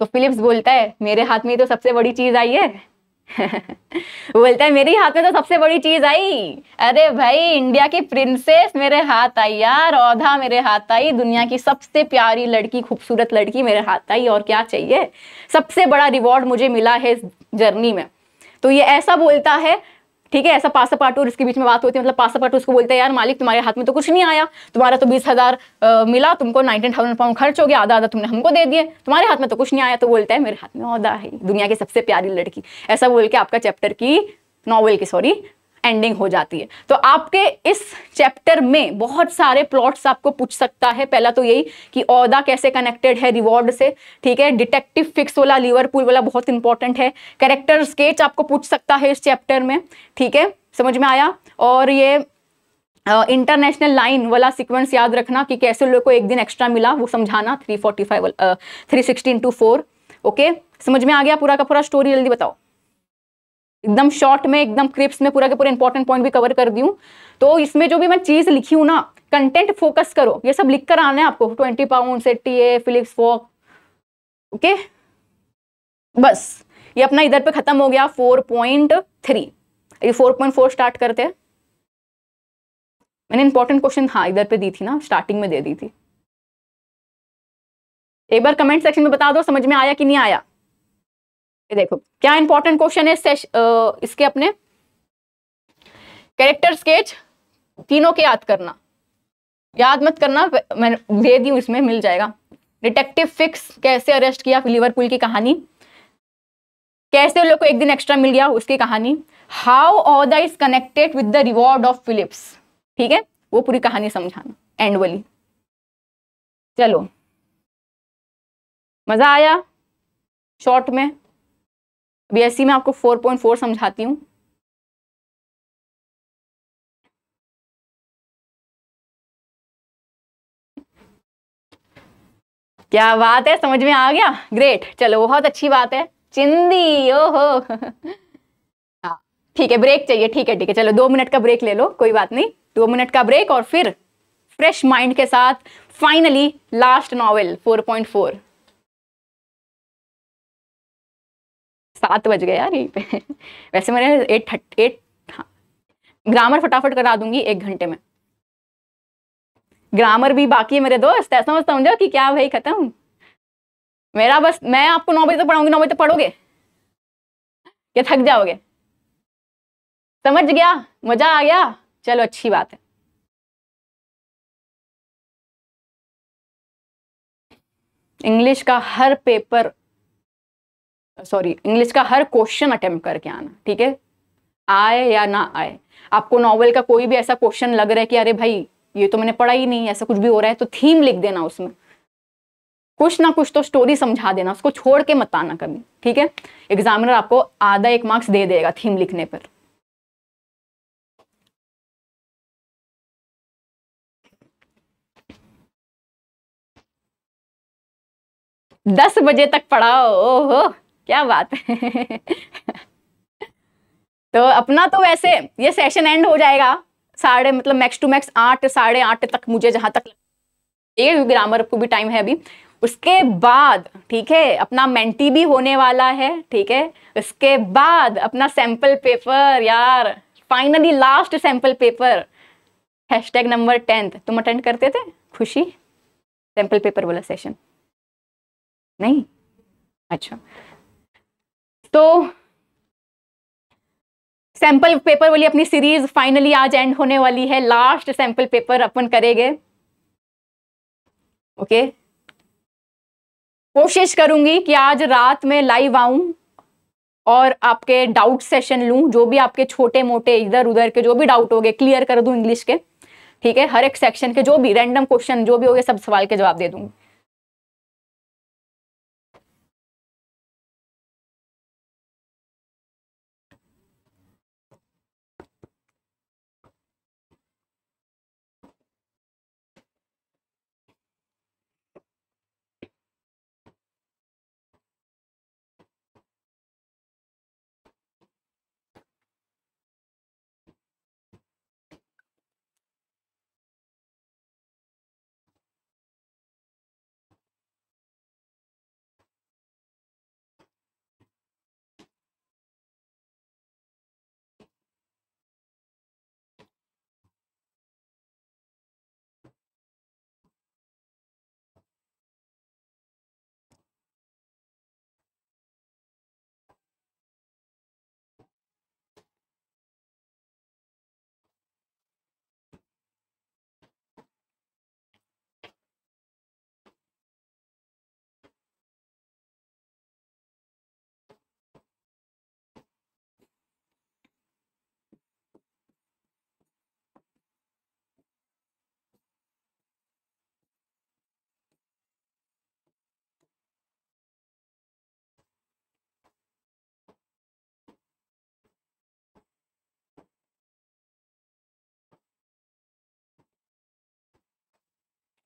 तो फिलिप्स बोलता है मेरे हाथ में तो सबसे बड़ी चीज आई है बोलता है मेरे हाथ में तो सबसे बड़ी चीज आई अरे भाई इंडिया की प्रिंसेस मेरे हाथ आई यार औधा मेरे हाथ आई दुनिया की सबसे प्यारी लड़की खूबसूरत लड़की मेरे हाथ आई और क्या चाहिए सबसे बड़ा रिवॉर्ड मुझे मिला है इस जर्नी में तो ये ऐसा बोलता है ठीक है ऐसा पासा पार्टू और इसके बीच में बात होती है मतलब पासा पार्टू उसको बोलते हैं यार मालिक तुम्हारे हाथ में तो कुछ नहीं आया तुम्हारा तो बीस हज़ार मिला तुमको नाइनटीन थाउजेंड पाउंड खर्च हो गया आधा आधा तुमने हमको दे दिए तुम्हारे हाथ में तो कुछ नहीं आया तो बोलता है मेरे हाथ में औदा है दुनिया की सबसे प्यारी लड़की ऐसा बोल के आपका चैप्टर की नॉवल की सॉरी एंडिंग हो जाती है तो आपके इस चैप्टर में बहुत सारे प्लॉट्स आपको पूछ सकता है पहला तो यही कि औदा कैसे कनेक्टेड है रिवॉर्ड से ठीक है डिटेक्टिव फिक्स वाला लिवरपूल वाला बहुत इंपॉर्टेंट है कैरेक्टर स्केच आपको पूछ सकता है इस चैप्टर में ठीक है समझ में आया और ये इंटरनेशनल uh, लाइन वाला सीक्वेंस याद रखना कि कैसे लोग को एक दिन एक्स्ट्रा मिला वो समझाना three forty five three sixteen two four okay समझ में आ गया पूरा का पूरा स्टोरी जल्दी बताओ एकदम शॉर्ट में एकदम क्रिप्स में पूरा के पूरा इंपॉर्टेंट पॉइंट भी कवर कर दी हूँ तो इसमें जो भी मैं चीज़ लिखी हूँ ना कंटेंट फोकस करो ये सब लिख कर आना है आपको ट्वेंटी पाउंड से टी ए फिलिप्स फॉक ओके बस ये अपना इधर पे खत्म हो गया फोर पॉइंट थ्री ये फोर पॉइंट फोर स्टार्ट करते हैं मैंने इंपॉर्टेंट क्वेश्चन हाँ इधर पे दी थी ना स्टार्टिंग में दे दी थी एक बार कमेंट सेक्शन में बता दो समझ में आया कि नहीं आया ये देखो क्या इंपॉर्टेंट क्वेश्चन है आ, इसके अपने कैरेक्टर स्केच तीनों के याद करना याद मत करना मैं दे दी इसमें मिल जाएगा डिटेक्टिव फिक्स कैसे अरेस्ट किया लिवरपूल की कहानी कैसे लोग को एक दिन एक्स्ट्रा मिल गया उसकी कहानी how Aouda is connected with the reward of Phileas ठीक है वो पूरी कहानी समझाना एंड वाली चलो मज़ा आया शॉर्ट में बीएससी में आपको 4.4 समझाती हूँ क्या बात है समझ में आ गया ग्रेट चलो बहुत अच्छी बात है चिंदी ओहो हो हाँ, ठीक है ब्रेक चाहिए ठीक है ठीक है चलो दो मिनट का ब्रेक ले लो कोई बात नहीं दो मिनट का ब्रेक और फिर फ्रेश माइंड के साथ फाइनली लास्ट नॉवेल 4.4 सात बज गए यार यहीं पे वैसे मैंने एट थर्ट एट हाँ ग्रामर फटाफट करा दूंगी एक घंटे में ग्रामर भी बाकी है मेरे दोस्त ऐसा मत समझो कि क्या भाई खत्म मेरा बस मैं आपको नौ बजे तक तो पढ़ाऊंगी नौ बजे तक तो पढ़ोगे या थक जाओगे समझ गया मजा आ गया चलो अच्छी बात है इंग्लिश का हर पेपर सॉरी इंग्लिश का हर क्वेश्चन अटेम्प्ट करके आना ठीक है आए या ना आए आपको नॉवल का कोई भी ऐसा क्वेश्चन लग रहा है कि अरे भाई ये तो मैंने पढ़ा ही नहीं ऐसा कुछ भी हो रहा है तो थीम लिख देना उसमें कुछ ना कुछ तो स्टोरी समझा देना उसको छोड़ के मत आना कभी ठीक है एग्जामिनर आपको आधा एक मार्क्स दे देगा थीम लिखने पर दस बजे तक पढ़ाओ ओहो क्या बात है तो अपना तो वैसे ये सेशन एंड हो जाएगा साढ़े मतलब मैक्स टू मैक्स आठ साढ़े आठ तक मुझे जहां तक ये ग्रामर को भी टाइम है अभी उसके बाद ठीक है अपना मेंटी भी होने वाला है ठीक है उसके बाद अपना सैंपल पेपर यार finally last sample paper hashtag number tenth तुम अटेंड करते थे खुशी सैंपल पेपर वाला सेशन नहीं अच्छा तो सैंपल पेपर वाली अपनी सीरीज फाइनली आज एंड होने वाली है लास्ट सैंपल पेपर अपन करेंगे ओके कोशिश करूंगी कि आज रात में लाइव आऊं और आपके डाउट सेशन लूं जो भी आपके छोटे मोटे इधर उधर के जो भी डाउट हो गए क्लियर कर दूं इंग्लिश के ठीक है हर एक सेक्शन के जो भी रैंडम क्वेश्चन जो भी हो गए सब सवाल के जवाब दे दूंगी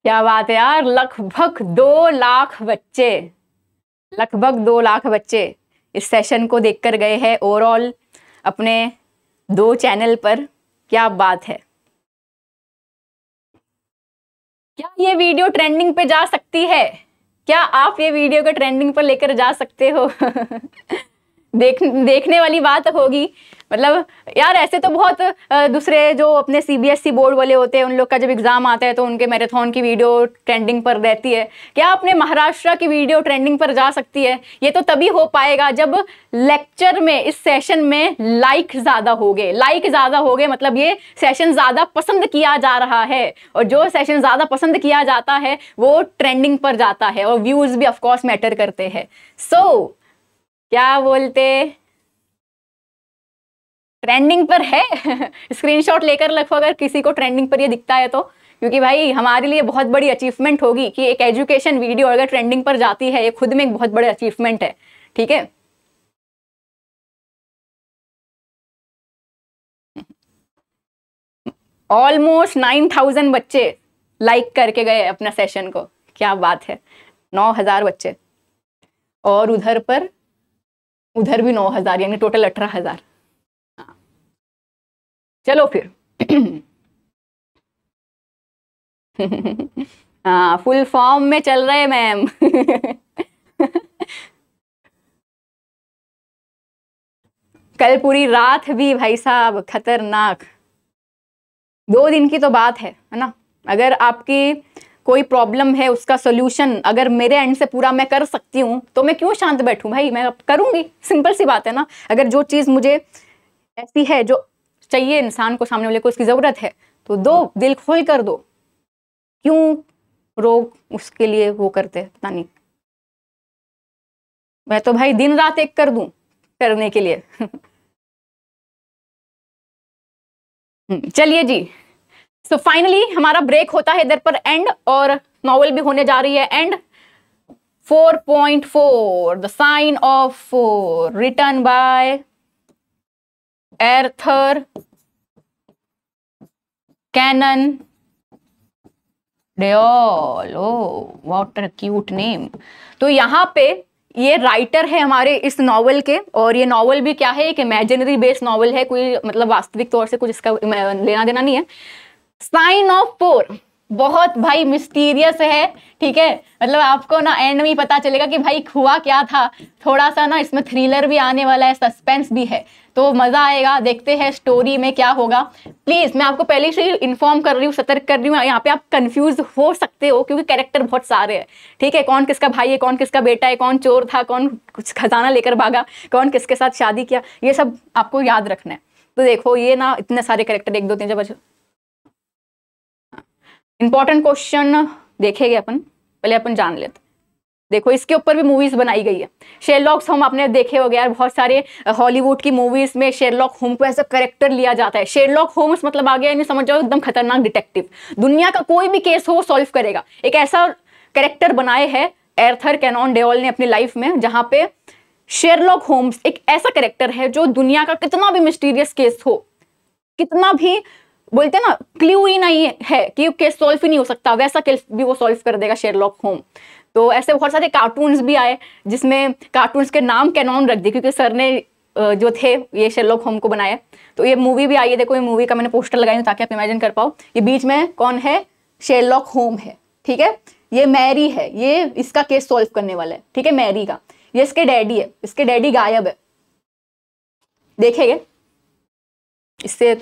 क्या बात है यार लगभग दो लाख बच्चे लगभग दो लाख बच्चे इस सेशन को देखकर गए हैं ओवरऑल अपने दो चैनल पर क्या बात है क्या ये वीडियो ट्रेंडिंग पे जा सकती है क्या आप ये वीडियो को ट्रेंडिंग पर लेकर जा सकते हो देख देखने वाली बात होगी मतलब यार ऐसे तो बहुत दूसरे जो अपने सीबीएसई बोर्ड e वाले होते हैं उन लोग का जब एग्ज़ाम आता है तो उनके मैराथन की वीडियो ट्रेंडिंग पर रहती है क्या अपने महाराष्ट्र की वीडियो ट्रेंडिंग पर जा सकती है ये तो तभी हो पाएगा जब लेक्चर में इस सेशन में लाइक ज़्यादा हो गए लाइक ज़्यादा हो गए मतलब ये सेशन ज़्यादा पसंद किया जा रहा है और जो सेशन ज़्यादा पसंद किया जाता है वो ट्रेंडिंग पर जाता है और व्यूज़ भी ऑफकोर्स मैटर करते हैं सो so, क्या बोलते ट्रेंडिंग पर है स्क्रीनशॉट लेकर रखो अगर किसी को ट्रेंडिंग पर ये दिखता है तो क्योंकि भाई हमारे लिए बहुत बड़ी अचीवमेंट होगी कि एक एजुकेशन वीडियो अगर ट्रेंडिंग पर जाती है ये खुद में एक बहुत बड़ी अचीवमेंट है ठीक है ऑलमोस्ट नाइन थाउजेंड बच्चे लाइक करके गए अपना सेशन को क्या बात है नौ हजार बच्चे और उधर पर उधर भी नौ हज़ार यानी टोटल अठारह हज़ार चलो फिर हाँ फुल फॉर्म में चल रहे हैं मैम कल पूरी रात भी भाई साहब खतरनाक दो दिन की तो बात है है ना अगर आपकी कोई प्रॉब्लम है उसका सोल्यूशन अगर मेरे एंड से पूरा मैं कर सकती हूँ तो मैं क्यों शांत बैठू भाई मैं करूंगी सिंपल सी बात है ना अगर जो चीज़ मुझे ऐसी है जो चाहिए इंसान को सामने वाले को उसकी ज़रूरत है तो दो दिल खोल कर दो क्यों रोग उसके लिए वो करते पता नहीं मैं तो भाई दिन रात एक कर दू करने के लिए हम्म, चलिए जी सो फाइनली हमारा ब्रेक होता है इधर पर एंड और नॉवल भी होने जा रही है and 4.4 the sign of four written by Arthur Conan Doyle oh what cute name तो यहाँ पे ये राइटर है हमारे इस नावल के और ये नावल भी क्या है एक इमेजिनरी बेस्ड नावल है कोई मतलब वास्तविक तौर से कुछ इसका लेना देना नहीं है साइन ऑफ फोर बहुत भाई मिस्टीरियस है ठीक है मतलब आपको ना एंड में पता चलेगा कि भाई हुआ क्या था थोड़ा सा ना इसमें थ्रिलर भी आने वाला है सस्पेंस भी है तो मज़ा आएगा देखते हैं स्टोरी में क्या होगा प्लीज़ मैं आपको पहले से इन्फॉर्म कर रही हूँ सतर्क कर रही हूँ यहाँ पे आप कंफ्यूज हो सकते हो क्योंकि कैरेक्टर बहुत सारे हैं ठीक है कौन किसका भाई है कौन किसका बेटा है कौन चोर था कौन कुछ खजाना लेकर भागा कौन किसके साथ शादी किया ये सब आपको याद रखना है तो देखो ये ना इतने सारे कैरेक्टर एक दो तीन जब इंपॉर्टेंट क्वेश्चन देखेंगे अपन पहले अपन जान लेते देखो इसके ऊपर भी मूवीज बनाई गई है शेरलॉक्स हम आपने देखे हो गया यार बहुत सारे हॉलीवुड की मूवीज में शेरलॉक होम को ऐसा करेक्टर लिया जाता है शेरलॉक होम्स मतलब आ गया समझ जाओ एकदम खतरनाक डिटेक्टिव दुनिया का कोई भी केस हो सॉल्व करेगा एक ऐसा करेक्टर बनाए है एर्थर कैनॉन डेवल ने अपनी लाइफ में जहां पे शेरलॉक होम्स एक ऐसा करेक्टर है जो दुनिया का कितना भी मिस्टीरियस केस हो कितना भी बोलते ना क्ल्यू ही नहीं है कि केस सॉल्व ही नहीं हो सकता वैसा केस भी वो सॉल्व कर देगा शेरलॉक होम तो ऐसे बहुत सारे कार्टून्स भी आए जिसमें कार्टून्स के नाम कैनॉन रख दिए क्योंकि सर ने जो थे ये शेरलॉक होम को बनाया तो ये मूवी भी आई है देखो ये मूवी का मैंने पोस्टर लगाई हूँ ताकि आप इमेजिन कर पाओ ये बीच में कौन है शेरलॉक होम है ठीक है ये मैरी है ये इसका केस सॉल्व करने वाला है ठीक है मैरी का ये इसके डैडी है इसके डैडी गायब है देखेंगे इससे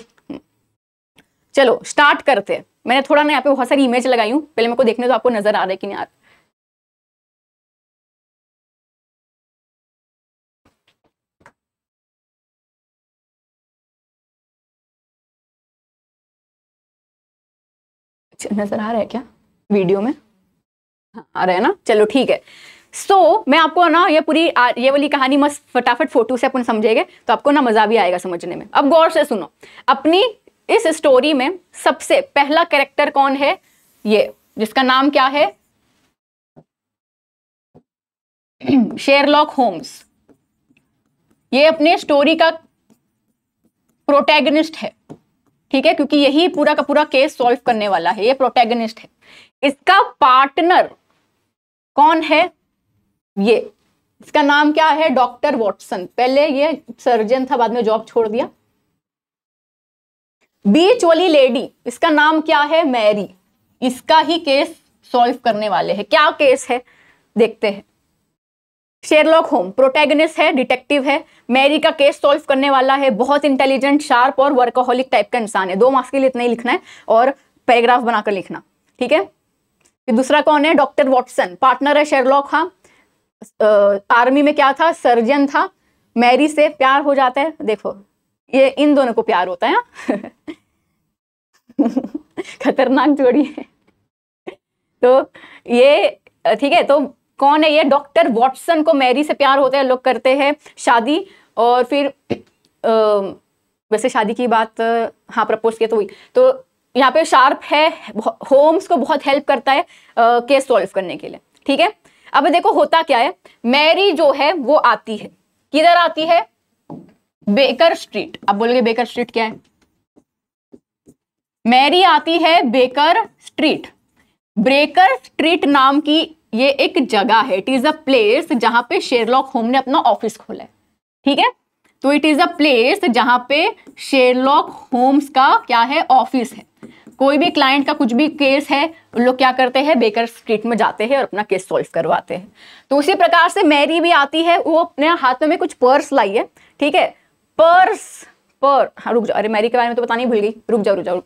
चलो स्टार्ट करते हैं मैंने थोड़ा ना यहाँ पे बहुत सारी इमेज लगाई हूँ पहले मेरे को देखने तो आपको नजर आ रहा है कि नहीं रहा अच्छा, नजर आ रहा है क्या वीडियो में हाँ आ रहा है ना चलो ठीक है सो so, मैं आपको ना ये पूरी ये वाली कहानी मस्त फटाफट फोटो से अपन समझेंगे तो आपको ना मजा भी आएगा समझने में अब गौर से सुनो अपनी इस स्टोरी में सबसे पहला कैरेक्टर कौन है ये जिसका नाम क्या है शेरलॉक होम्स ये अपने स्टोरी का प्रोटैगनिस्ट है ठीक है क्योंकि यही पूरा का पूरा केस सॉल्व करने वाला है ये प्रोटैगनिस्ट है इसका पार्टनर कौन है ये इसका नाम क्या है डॉक्टर वॉटसन पहले ये सर्जन था बाद में जॉब छोड़ दिया बीच वाली लेडी इसका नाम क्या है मैरी इसका ही केस सॉल्व करने वाले हैं क्या केस है देखते हैं शेरलॉक होम प्रोटेगनिस्ट है डिटेक्टिव है मैरी का केस सॉल्व करने वाला है बहुत इंटेलिजेंट शार्प और वर्कोहोलिक टाइप का इंसान है दो मार्क्स के लिए इतना ही लिखना है और पैराग्राफ बनाकर लिखना ठीक है दूसरा कौन है डॉक्टर वॉटसन पार्टनर है शेरलॉक का आर्मी में क्या था सर्जन था मैरी से प्यार हो जाता है देखो ये इन दोनों को प्यार होता है हाँ? खतरनाक जोड़ी है तो ये ठीक है तो कौन है ये डॉक्टर वॉटसन को मैरी से प्यार होता है लोग करते हैं शादी और फिर आ, वैसे शादी की बात हाँ प्रपोज किया तो हुई तो यहाँ पे शार्प है होम्स को बहुत हेल्प करता है केस सॉल्व करने के लिए ठीक है अब देखो होता क्या है मैरी जो है वो आती है किधर आती है बेकर स्ट्रीट आप बोलोगे बेकर स्ट्रीट क्या है मैरी आती है बेकर स्ट्रीट ब्रेकर स्ट्रीट नाम की ये एक जगह है इट इज अ प्लेस जहां पे शेरलॉक होम ने अपना ऑफिस खोला है ठीक है तो इट इज अ प्लेस जहां पे शेरलॉक होम्स का क्या है ऑफिस है कोई भी क्लाइंट का कुछ भी केस है उन लोग क्या करते हैं बेकर स्ट्रीट में जाते हैं और अपना केस सॉल्व करवाते हैं तो उसी प्रकार से मैरी भी आती है वो अपने हाथ में कुछ पर्स लाई है ठीक है पर्स पर हाँ, रुक जाओ अरे मैरी के बारे में तो पता नहीं भूल गई रुक जाओ रुक जाओ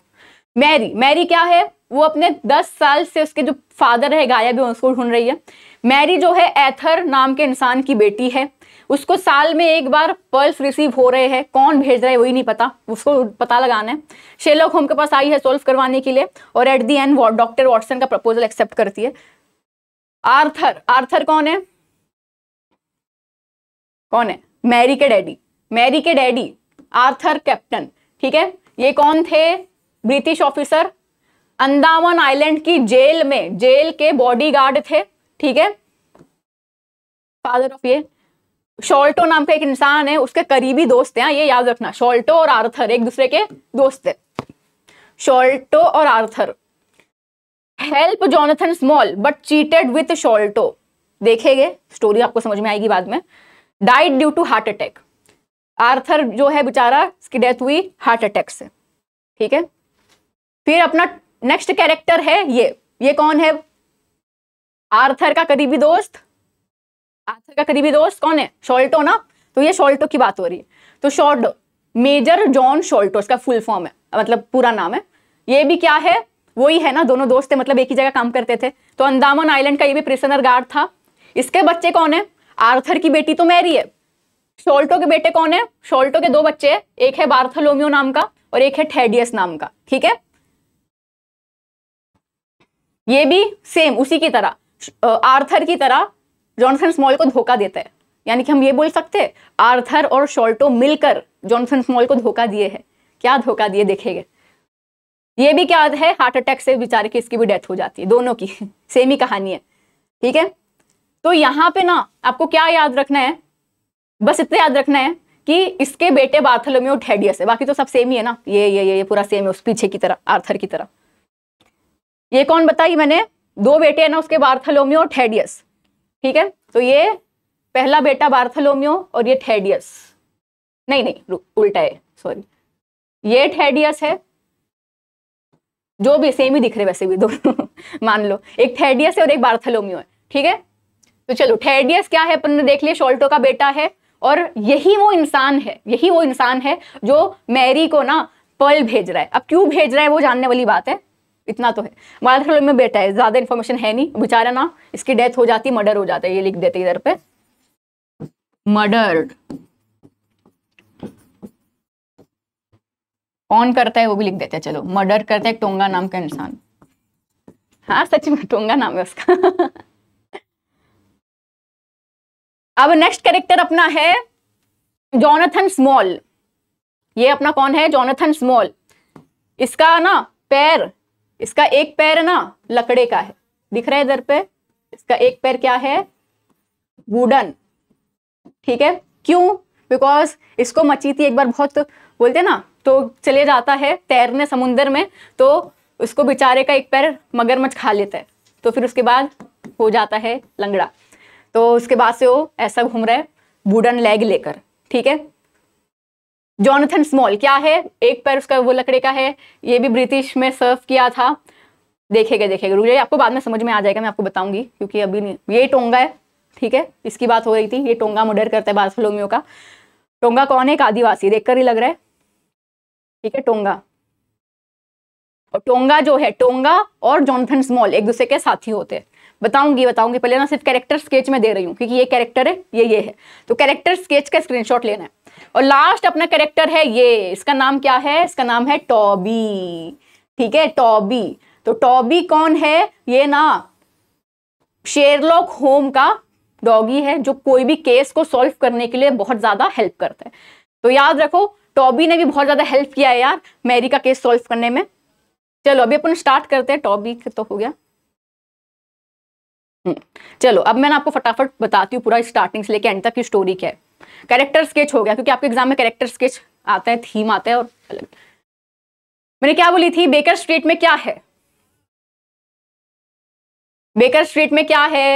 मैरी मैरी क्या है वो अपने दस साल से उसके जो फादर है गाया भी उसको ढूंढ रही है मैरी जो है एथर नाम के इंसान की बेटी है उसको साल में एक बार पर्स रिसीव हो रहे हैं कौन भेज रहा है वही नहीं पता उसको पता लगाना है शेलोक होम के पास आई है सोल्व करवाने के लिए और at the end doctor Watson का प्रपोजल एक्सेप्ट करती है आर्थर आर्थर कौन है कौन है मैरी के डैडी मैरी के डैडी आर्थर कैप्टन ठीक है ये कौन थे ब्रिटिश ऑफिसर अंदावन आइलैंड की जेल में जेल के बॉडीगार्ड थे ठीक है फादर ऑफ ये शॉल्टो नाम का एक इंसान है उसके करीबी दोस्त हैं हाँ, ये याद रखना शॉल्टो और आर्थर एक दूसरे के दोस्त थे शॉल्टो और Arthur help Jonathan Small but cheated with Sholto देखेंगे स्टोरी आपको समझ में आएगी बाद में died due to heart attack Arthur जो है बेचारा इसकी डेथ हुई हार्ट अटैक से ठीक है फिर अपना नेक्स्ट कैरेक्टर है ये ये कौन है आर्थर का करीबी दोस्त आर्थर का करीबी दोस्त कौन है शोल्टो ना तो ये शोल्टो की बात हो रही है तो शोल्टो मेजर जॉन शोल्टो इसका फुल फॉर्म है मतलब पूरा नाम है ये भी क्या है वही है ना दोनों दोस्त है मतलब एक ही जगह काम करते थे तो अंदामन आइलैंड का ये भी प्रिसनर गार्ड था इसके बच्चे कौन है आर्थर की बेटी तो मैरी है शोल्टो के बेटे कौन है शोल्टो के दो बच्चे हैं एक है बार्थोलोमियो नाम का और एक है थेडियस नाम का ठीक है ये भी सेम उसी की तरह आर्थर की तरह जॉनसन स्मॉल को धोखा देता है यानी कि हम ये बोल सकते हैं आर्थर और शोल्टो मिलकर जॉनसन स्मॉल को धोखा दिए है क्या धोखा दिए देखेंगे ये भी क्या है हार्ट अटैक से बेचारे की इसकी भी डेथ हो जाती है दोनों की सेम ही कहानी है ठीक है तो यहाँ पे ना आपको क्या याद रखना है बस इतना याद रखना है कि इसके बेटे बार्थलोमियो ठेडियस है बाकी तो सब सेम ही है ना ये ये ये ये पूरा सेम है उस पीछे की तरह आर्थर की तरह ये कौन बताई मैंने दो बेटे हैं ना उसके बार्थलोमियो और ठेडियस ठीक है तो ये पहला बेटा बार्थलोमियो और ये ठेडियस नहीं नहीं उल्टा है सॉरी ये ठेडियस है जो भी सेम ही दिख रहे वैसे भी दोनों मान लो एक थेडियस है और एक बार्थलोमियो है ठीक है तो चलो थेडियस क्या है अपन ने देख लिया शोल्टो का बेटा है और यही वो इंसान है यही वो इंसान है जो मैरी को ना पर्ल भेज रहा है अब क्यों भेज रहा है वो जानने वाली बात है इतना तो है मारा में बेटा है ज़्यादा इंफॉर्मेशन है नहीं बेचारा ना इसकी डेथ हो जाती मर्डर हो जाता है ये लिख देते इधर पे मर्डर्ड कौन करता है वो भी लिख देते हैं चलो मर्डर करते हैं टोंगा नाम का इंसान हाँ सच में टोंगा नाम है उसका अब नेक्स्ट कैरेक्टर अपना है जॉनथन स्मॉल ये अपना कौन है जॉनथन स्मॉल इसका ना पैर इसका एक पैर ना लकड़े का है दिख रहा है इधर पे इसका एक पैर क्या है वुडन ठीक है क्यों बिकॉज इसको मचीती एक बार बहुत बोलते ना तो चले जाता है तैरने समुंदर में तो उसको बेचारे का एक पैर मगरमच्छ खा लेता है तो फिर उसके बाद हो जाता है लंगड़ा तो उसके बाद से वो ऐसा घूम रहा है वुडन लेग लेकर ठीक है जॉनथन स्मॉल क्या है एक पैर उसका वो लकड़े का है ये भी ब्रिटिश में सर्व किया था देखेगा देखेगा रुक जाइए आपको बाद में समझ में आ जाएगा मैं आपको बताऊंगी क्योंकि अभी नहीं ये टोंगा है ठीक है इसकी बात हो रही थी ये टोंगा मर्डर करता है बार्सोलोमियो का टोंगा कौन है एक आदिवासी देखकर ही लग रहा है ठीक है टोंगा और टोंगा जो है टोंगा और जॉनथन स्मॉल एक दूसरे के साथी होते हैं बताऊंगी बताऊंगी पहले ना सिर्फ कैरेक्टर स्केच में दे रही हूँ क्योंकि ये कैरेक्टर है ये ये है तो कैरेक्टर स्केच का स्क्रीनशॉट लेना है और लास्ट अपना कैरेक्टर है ये इसका नाम क्या है इसका नाम है टॉबी ठीक है टॉबी तो टॉबी कौन है ये ना शेरलॉक होम का डॉगी है जो कोई भी केस को सॉल्व करने के लिए बहुत ज़्यादा हेल्प करता है तो याद रखो टॉबी ने भी बहुत ज़्यादा हेल्प किया है यार मैरी का केस सॉल्व करने में चलो अभी अपन स्टार्ट करते हैं टॉबी तो हो गया हम्म। चलो अब मैं आपको फटाफट बताती हूँ पूरा स्टार्टिंग से लेकर एंड तक की स्टोरी क्या है कैरेक्टर स्केच हो गया क्योंकि आपके एग्जाम में कैरेक्टर स्केच आता है थीम आता है और अलग मैंने क्या बोली थी बेकर स्ट्रीट में क्या है बेकर स्ट्रीट में क्या है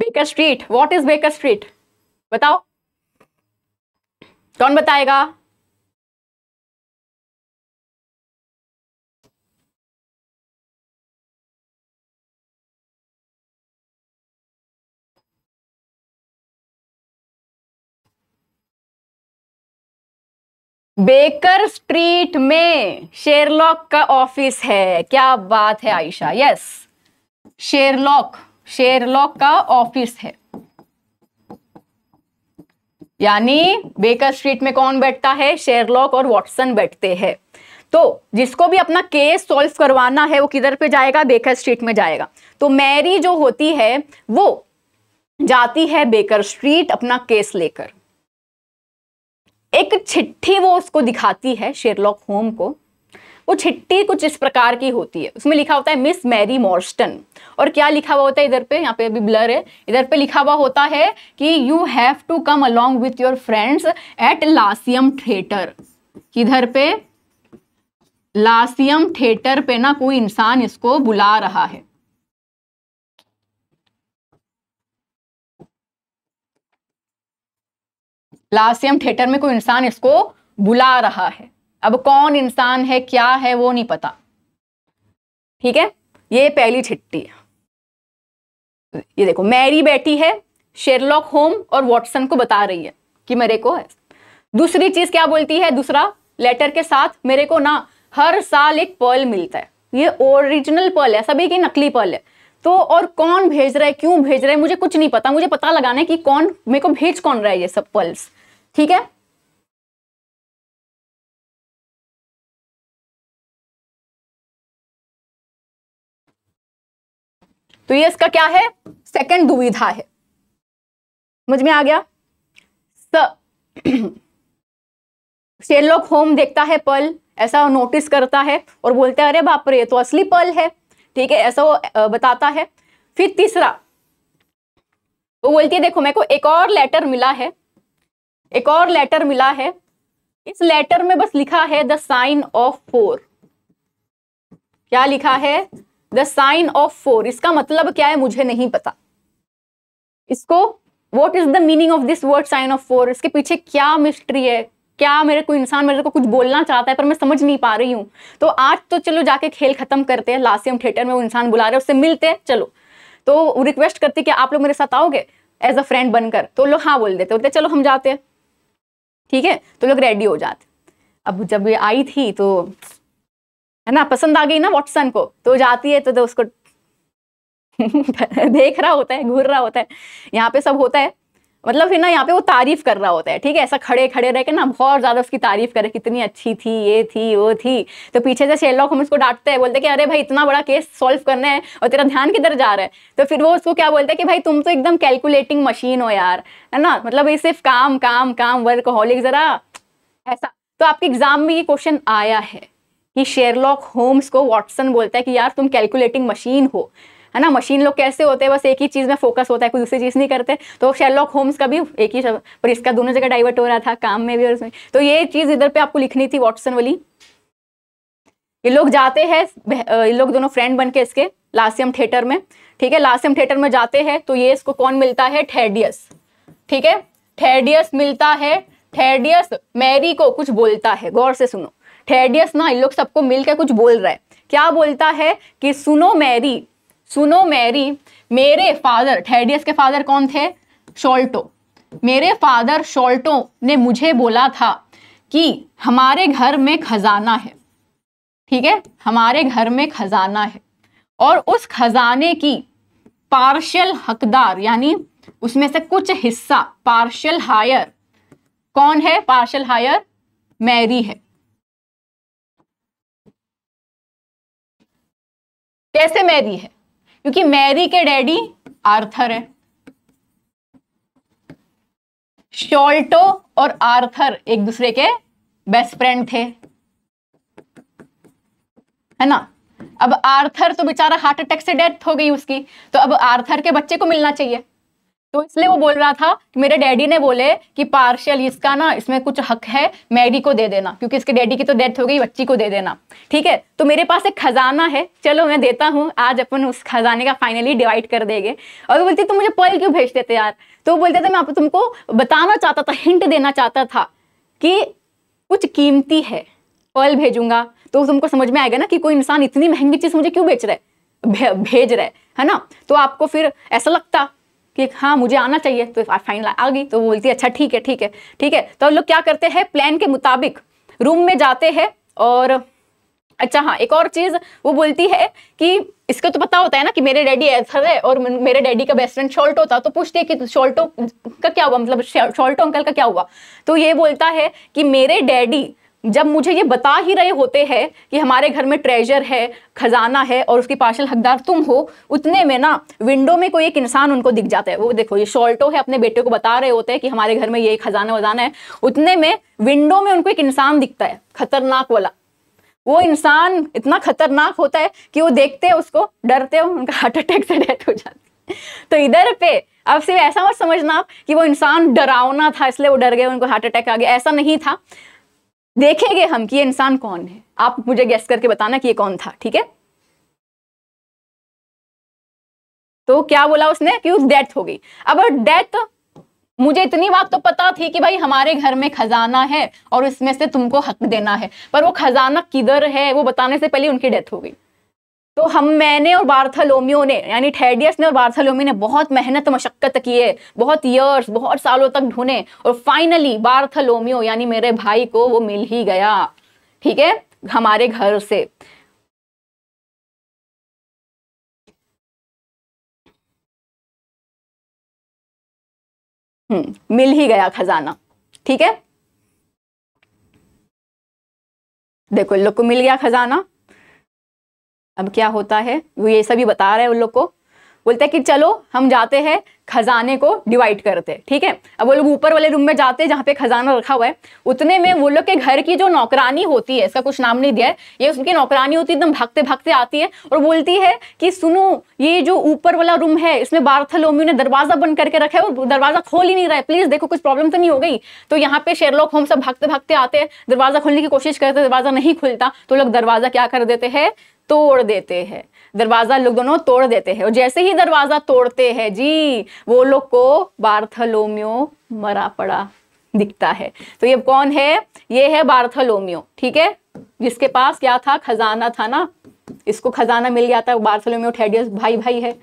Baker street what is Baker street बताओ कौन बताएगा बेकर स्ट्रीट में शेरलॉक का ऑफिस है क्या बात है आयशा यस शेरलॉक शेरलॉक का ऑफिस है यानी बेकर स्ट्रीट में कौन बैठता है शेरलॉक और वॉटसन बैठते हैं तो जिसको भी अपना केस सॉल्व करवाना है वो किधर पे जाएगा बेकर स्ट्रीट में जाएगा तो मैरी जो होती है वो जाती है बेकर स्ट्रीट अपना केस लेकर एक चिट्ठी वो उसको दिखाती है शेरलॉक होम को वो चिट्ठी कुछ इस प्रकार की होती है उसमें लिखा होता है मिस मैरी मॉर्स्टन और क्या लिखा हुआ होता है इधर पे यहाँ पे अभी ब्लर है इधर पे लिखा हुआ होता है कि you have to come along with your friends at Lyceum theatre किधर पे लासियम थिएटर पे ना कोई इंसान इसको बुला रहा है लासियम थिएटर में कोई इंसान इसको बुला रहा है अब कौन इंसान है क्या है वो नहीं पता ठीक है ये पहली छिट्टी है ये देखो मैरी बैठी है शेरलॉक होम और वॉटसन को बता रही है कि मेरे को है दूसरी चीज क्या बोलती है दूसरा लेटर के साथ मेरे को ना हर साल एक पर्ल मिलता है ये ओरिजिनल पर्ल है सभी की नकली पर्ल है तो और कौन भेज रहा है क्यों भेज रहा है मुझे कुछ नहीं पता मुझे पता लगाना है कि कौन मेरे को भेज कौन रहा है ये सब पर्ल्स ठीक है तो ये इसका क्या है सेकंड दुविधा है समझ में आ गया शेरलॉक होम देखता है पल ऐसा नोटिस करता है और बोलता है अरे बाप रे तो असली पल है ठीक है ऐसा वो बताता है फिर तीसरा वो बोलती है देखो मेरे को एक और लेटर मिला है एक और लेटर मिला है इस लेटर में बस लिखा है द साइन ऑफ फोर क्या लिखा है द साइन ऑफ फोर इसका मतलब क्या है मुझे नहीं पता इसको what is the meaning of this word sign of four इसके पीछे क्या मिस्ट्री है क्या मेरे को इंसान मेरे को कुछ बोलना चाहता है पर मैं समझ नहीं पा रही हूँ तो आज तो चलो जाके खेल खत्म करते हैं लासियम थिएटर में वो इंसान बुला रहे हैं उससे मिलते हैं चलो तो रिक्वेस्ट करते कि आप लोग मेरे साथ आओगे एज अ फ्रेंड बनकर तो लोग हाँ बोल देते होते चलो हम जाते हैं ठीक है तो लोग रेडी हो जाते अब जब ये आई थी तो है ना पसंद आ गई ना वॉटसन को तो जाती है तो, तो उसको देख रहा होता है घूर रहा होता है यहाँ पे सब होता है मतलब फिर ना यहाँ पे वो तारीफ कर रहा होता है ठीक है ऐसा खड़े खड़े रह के ना बहुत ज्यादा उसकी तारीफ करे कितनी अच्छी थी ये थी वो थी तो पीछे से शेरलॉक हम उसको डांटते हैं बोलते हैं कि अरे भाई इतना बड़ा केस सॉल्व करना है और तेरा ध्यान किधर जा रहा है तो फिर वो उसको क्या बोलते हैं कि भाई तुम तो एकदम कैलकुलेटिंग मशीन हो यार है ना मतलब ये सिर्फ काम काम काम वर्कहोलिक जरा ऐसा तो आपके एग्जाम में ये क्वेश्चन आया है कि शेरलॉक होम्स को वॉटसन बोलता है कि यार तुम कैलकुलेटिंग मशीन हो है ना मशीन लोग कैसे होते हैं बस एक ही चीज़ में फोकस होता है कोई दूसरी चीज़ नहीं करते तो शेरलॉक होम्स का भी एक ही पर इसका दोनों जगह डाइवर्ट हो रहा था काम में भी और उसमें तो ये चीज़ इधर पर आपको लिखनी थी वॉटसन वाली ये लोग जाते हैं ये लोग दोनों फ्रेंड बन के इसके लासियम थिएटर में ठीक है लासियम थिएटर में जाते हैं तो ये इसको कौन मिलता है थेडियस ठीक है थेडियस मिलता है थेडियस मैरी को कुछ बोलता है गौर से सुनो थेडियस ना इन लोग सबको मिलकर कुछ बोल रहा है क्या बोलता है कि सुनो मैरी सुनो मैरी मेरे फादर थेडियस के फादर कौन थे शोल्टो मेरे फादर शोल्टो ने मुझे बोला था कि हमारे घर में खजाना है ठीक है हमारे घर में खजाना है और उस खजाने की पार्शियल हकदार यानी उसमें से कुछ हिस्सा पार्शियल हायर कौन है पार्शल हायर मैरी है कैसे मैरी है क्योंकि मैरी के डैडी आर्थर है शोल्टो और आर्थर एक दूसरे के बेस्ट फ्रेंड थे है ना अब आर्थर तो बेचारा हार्ट अटैक से डेथ हो गई उसकी तो अब आर्थर के बच्चे को मिलना चाहिए तो इसलिए वो बोल रहा था कि मेरे डैडी ने बोले कि पार्शियल इसका ना इसमें कुछ हक है मैडी को दे देना क्योंकि इसके डैडी की तो डेथ हो गई बच्ची को दे देना ठीक है तो मेरे पास एक खजाना है चलो मैं देता हूँ आज अपन उस खजाने का फाइनली डिवाइड कर देंगे और वो बोलती तुम मुझे पल क्यों भेज देते यार तो वो बोलते थे मैं आप तुमको बताना चाहता था हिंट देना चाहता था कि कुछ कीमती है पल भेजूंगा तो तुमको समझ में आएगा ना कि कोई इंसान इतनी महंगी चीज़ मुझे क्यों बेच रहा है भेज रहा है है ना तो आपको फिर ऐसा लगता कि हाँ मुझे आना चाहिए तो फाइनल आ गई तो वो बोलती है अच्छा ठीक है ठीक है ठीक है तो हम लोग क्या करते हैं प्लान के मुताबिक रूम में जाते हैं और अच्छा हाँ एक और चीज़ वो बोलती है कि इसको तो पता होता है ना कि मेरे डैडी एथर है और मेरे डैडी का बेस्ट फ्रेंड शॉल्टो था तो पूछती है कि शॉल्टो का क्या हुआ मतलब शॉल्टो अंकल का क्या हुआ तो ये बोलता है कि मेरे डैडी जब मुझे ये बता ही रहे होते हैं कि हमारे घर में ट्रेजर है खजाना है और उसकी पार्शल हकदार तुम हो उतने में ना विंडो में कोई एक इंसान उनको दिख जाता है वो देखो ये शॉल्टो है अपने बेटे को बता रहे होते हैं कि हमारे घर में ये खजाना वजाना है उतने में विंडो में उनको एक इंसान दिखता है खतरनाक वाला वो इंसान इतना खतरनाक होता है कि वो देखते हैं उसको डरते हैं उनका हार्ट अटैक से डेथ हो जाती तो इधर पे अब सिर्फ ऐसा मत समझना आप कि वो इंसान डरावना था इसलिए वो डर गए उनको हार्ट अटैक आ गया ऐसा नहीं था देखेंगे हम कि ये इंसान कौन है आप मुझे गैस करके बताना कि ये कौन था ठीक है तो क्या बोला उसने कि उस डेथ हो गई अब डेथ मुझे इतनी बात तो पता थी कि भाई हमारे घर में खजाना है और इसमें से तुमको हक देना है पर वो खजाना किधर है वो बताने से पहले उनकी डेथ हो गई तो हम मैंने और बार्थलोमियो ने यानी थेडियस ने और बार्थलोमियो ने बहुत मेहनत मशक्कत किए बहुत ईयर्स बहुत सालों तक ढूंढे और फाइनली बार्थलोमियो यानी मेरे भाई को वो मिल ही गया ठीक है हमारे घर से हम्म मिल ही गया खजाना ठीक है देखो लोग को मिल गया खजाना अब क्या होता है वो ये सभी बता रहे हैं उन लोग को बोलते हैं कि चलो हम जाते हैं खजाने को डिवाइड करते हैं ठीक है अब वो लोग ऊपर वाले रूम में जाते हैं जहाँ पे खजाना रखा हुआ है उतने में वो लोग के घर की जो नौकरानी होती है इसका कुछ नाम नहीं दिया है ये उसकी नौकरानी होती है एकदम भागते भागते आती है और बोलती है कि सुनो ये जो ऊपर वाला रूम है इसमें बार्थलोम्यू ने दरवाजा बंद करके रखा है और दरवाजा खोल ही नहीं रहा है प्लीज देखो कुछ प्रॉब्लम तो नहीं हो गई तो यहाँ पे शेरलॉक होम सब भागते भागते आते हैं दरवाजा खोलने की कोशिश करते दरवाजा नहीं खुलता तो लोग दरवाजा क्या कर देते हैं तोड़ देते हैं दरवाज़ा लोग दोनों तोड़ देते हैं और जैसे ही दरवाज़ा तोड़ते हैं जी वो लोग को बार्थलोमियो मरा पड़ा दिखता है तो ये कौन है ये है बार्थलोमियो ठीक है जिसके पास क्या था खजाना था ना इसको खजाना मिल गया था बार्थलोमियो ठेडियस भाई भाई है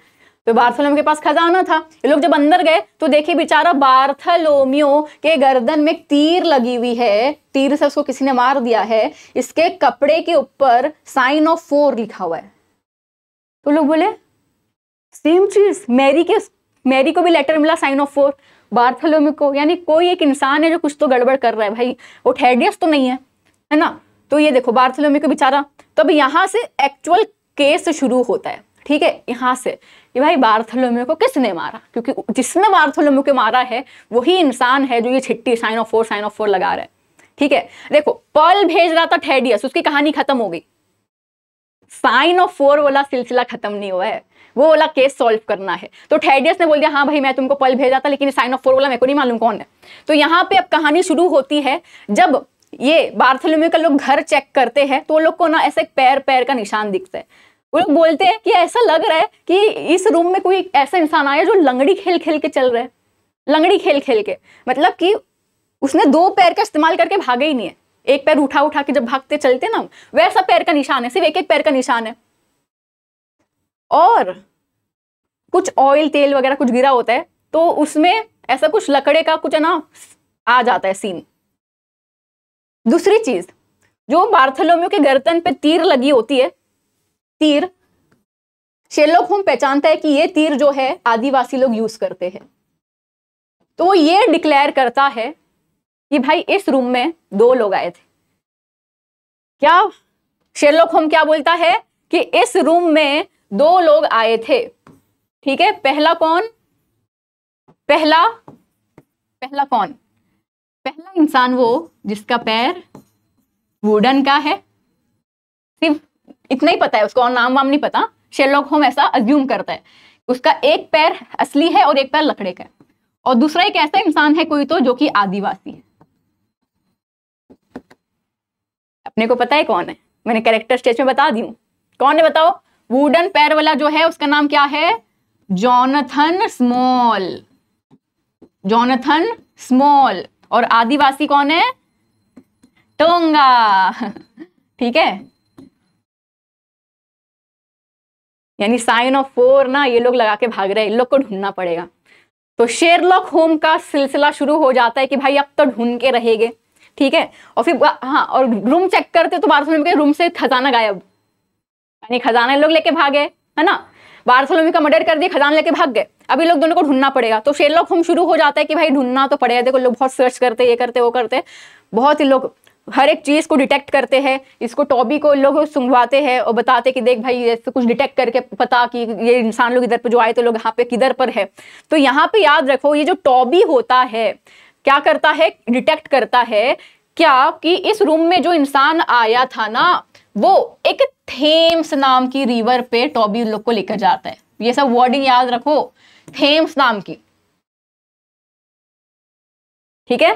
तो बार्थोलोम्यू के पास खजाना था ये लोग जब अंदर गए तो देखिए बेचारा बार्थलोमियो के गर्दन में तीर लगी हुई है तीर से उसको किसी ने मार दिया है इसके कपड़े के ऊपर साइन ऑफ फोर लिखा हुआ है तो लोग बोले सेम चीज मैरी के मैरी को भी लेटर मिला साइन ऑफ फोर बार्थलोम्यू को यानी कोई एक इंसान है जो कुछ तो गड़बड़ कर रहा है भाई वो ठेडियस तो नहीं है है ना तो ये देखो बार्थलोम्यू को बेचारा तो अब यहां से एक्चुअल केस शुरू होता है ठीक है यहां से कि भाई बार्थोलोम्यो को किसने मारा क्योंकि जिसने बार्थोलोम्यो को मारा है वही इंसान है जो ये छिट्टी sign of four sign of four लगा रहा है ठीक है देखो पर्ल भेज रहा था थेडियस उसकी कहानी खत्म हो गई साइन ऑफ फोर वाला सिलसिला खत्म नहीं हुआ है वो वाला केस सॉल्व करना है तो थेडियस ने बोल दिया हाँ भाई मैं तुमको पल भेजा था लेकिन साइन ऑफ फोर वाला मेरे को नहीं मालूम कौन है तो यहाँ पे अब कहानी शुरू होती है जब ये बार्थोलोम्यो का लोग घर चेक करते हैं तो लोग को ना ऐसे पैर पैर का निशान दिखता है वो लोग बोलते हैं कि ऐसा लग रहा है कि इस रूम में कोई ऐसा इंसान आया जो लंगड़ी खेल खेल के चल रहा है लंगड़ी खेल खेल के मतलब कि उसने दो पैर का इस्तेमाल करके भागे ही नहीं है एक पैर उठा उठा के जब भागते चलते ना वैसा पैर का निशान है सिर्फ एक एक पैर का निशान है और कुछ ऑयल तेल वगैरह कुछ गिरा होता है तो उसमें ऐसा कुछ लकड़े का कुछ है ना आ जाता है सीन दूसरी चीज जो बार्थलोमियो के गर्तन पे तीर लगी होती है तीर शेलोक होम पहचानता है कि ये तीर जो है आदिवासी लोग यूज करते हैं तो वो ये डिक्लेयर करता है कि भाई इस रूम में दो लोग आए थे क्या शेलोक होम क्या बोलता है कि इस रूम में दो लोग आए थे ठीक है पहला कौन पहला पहला कौन पहला इंसान वो जिसका पैर वुडन का है सिर्फ इतना ही पता है उसको और नाम वाम नहीं पता शेरलॉक होम ऐसा अज्यूम करता है उसका एक पैर असली है और एक पैर लकड़े का है और दूसरा एक ऐसा इंसान है कोई तो जो कि आदिवासी है अपने को पता है कौन है मैंने कैरेक्टर स्टेज में बता दी हूं कौन है बताओ वुडन पैर वाला जो है उसका नाम क्या है जॉनथन स्मॉल जॉनथन स्मॉल और आदिवासी कौन है टोंगा ठीक है यानी साइन ऑफ फोर ना ये लोग लगा के भाग रहे हैं इन लोग को ढूंढना पड़ेगा तो शेरलॉक होम का सिलसिला शुरू हो जाता है कि भाई अब तो ढूंढ के रहेंगे ठीक है और फिर हाँ और रूम चेक करते तो बारसोलोमी के रूम से खजाना गायब यानी खजाना लोग लेके भागे है ना बार्थोलोमी का मर्डर कर दिया खजाना लेके भाग गए अभी लोग दोनों को ढूंढना पड़ेगा तो शेरलॉक होम शुरू हो जाता है कि भाई ढूंढना तो पड़ेगा देखो लोग बहुत सर्च करते ये करते वो करते बहुत ही लोग हर एक चीज़ को डिटेक्ट करते हैं इसको टॉबी को लोग सुंगवाते हैं और बताते कि देख भाई ऐसे कुछ डिटेक्ट करके पता कि ये इंसान लोग इधर पर जो आए तो लोग यहाँ पे किधर पर है तो यहाँ पे याद रखो ये जो टॉबी होता है क्या करता है डिटेक्ट करता है क्या कि इस रूम में जो इंसान आया था ना वो एक थेम्स नाम की रिवर पे टॉबी लोग को लेकर जाता है ये सब वर्डिंग याद रखो थेम्स नाम की ठीक है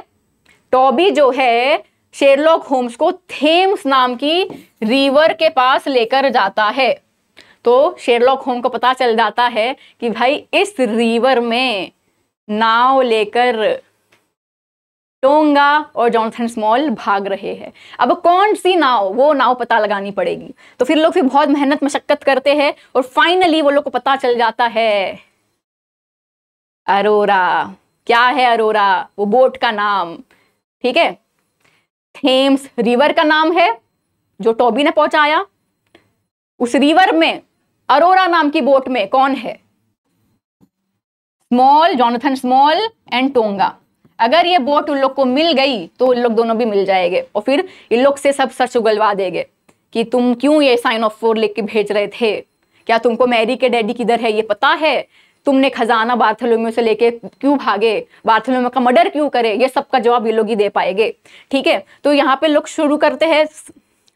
टॉबी जो है शेरलॉक होम्स को थेम्स नाम की रिवर के पास लेकर जाता है तो शेरलॉक होम को पता चल जाता है कि भाई इस रिवर में नाव लेकर टोंगा और जॉनसन स्मॉल भाग रहे हैं अब कौन सी नाव वो नाव पता लगानी पड़ेगी तो फिर लोग फिर बहुत मेहनत मशक्कत करते हैं और फाइनली वो लोग को पता चल जाता है अरोरा क्या है अरोरा वो बोट का नाम ठीक है थेम्स रिवर का नाम है जो टॉबी ने पहुंचाया उस रिवर में अरोरा नाम की बोट में कौन है Small Jonathan Small and Tonga अगर ये बोट उन लोग को मिल गई तो उन लोग दोनों भी मिल जाएंगे और फिर इन लोग से सब सच उगलवा देंगे कि तुम क्यों ये साइन ऑफ फोर लेके भेज रहे थे क्या तुमको मैरी के डैडी किधर है ये पता है तुमने खजाना बार्थलोमियो से लेके क्यों भागे बार्थलोमियो का मर्डर क्यों करे ये सबका जवाब ये लोग ही दे पाएंगे ठीक है तो यहाँ पे लोग शुरू करते हैं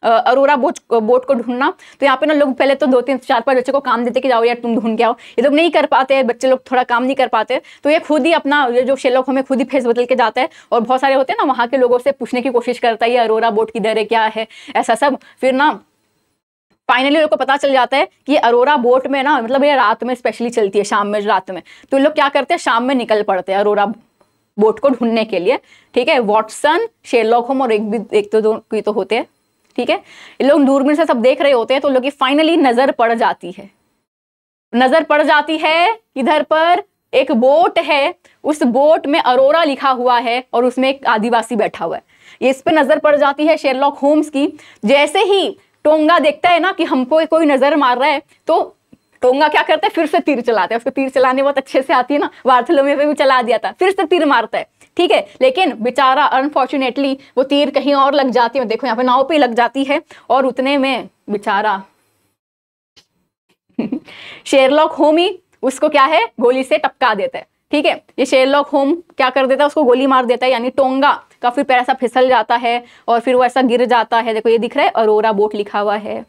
अरोरा बोट बोट को ढूंढना तो यहाँ पे ना लोग पहले तो दो तीन चार पांच बच्चे को काम देते कि जाओ यार तुम ढूंढ के आओ ये लोग नहीं कर पाते बच्चे लोग थोड़ा काम नहीं कर पाते तो ये खुद ही अपना ये जो शेलोक हमें खुद ही फेस बदल के जाता है और बहुत सारे होते हैं ना वहाँ के लोगों से पूछने की कोशिश करता है ये अरोरा बोट किधर है क्या है ऐसा सब फिर ना फाइनली उनको पता चल जाता है कि अरोरा बोट में ना मतलब ये रात में स्पेशली चलती है शाम में रात में तो लोग क्या करते हैं शाम में निकल पड़ते हैं अरोरा बोट को ढूंढने के लिए ठीक है वॉटसन शेरलॉक होम और एक भी एक तो दो तो होते हैं ठीक है ये लोग दूरबीन से सब देख रहे होते हैं तो लोग की फाइनली नजर पड़ जाती है नजर पड़ जाती है इधर पर एक बोट है उस बोट में अरोरा लिखा हुआ है और उसमें एक आदिवासी बैठा हुआ है इस पर नजर पड़ जाती है शेरलॉक होम्स की जैसे ही टोंगा देखता है ना कि हमको कोई नजर मार रहा है तो टोंगा क्या करता है फिर से तीर चलाता है उसको तीर चलाने बहुत अच्छे से आती है ना वार्थलोमे पे भी चला दिया था फिर से तीर मारता है ठीक है लेकिन बेचारा अनफॉर्चुनेटली वो तीर कहीं और लग जाती है देखो यहाँ पे नाव पे लग जाती है और उतने में बेचारा शेरलॉक ही उसको क्या है गोली से टपका देता है ठीक है ये शेरलॉक होम क्या कर देता है उसको गोली मार देता है यानी टोंगा तो फिर पैर ऐसा फिसल जाता है और फिर वो ऐसा गिर जाता है देखो ये दिख रहा है अरोरा बोट लिखा हुआ है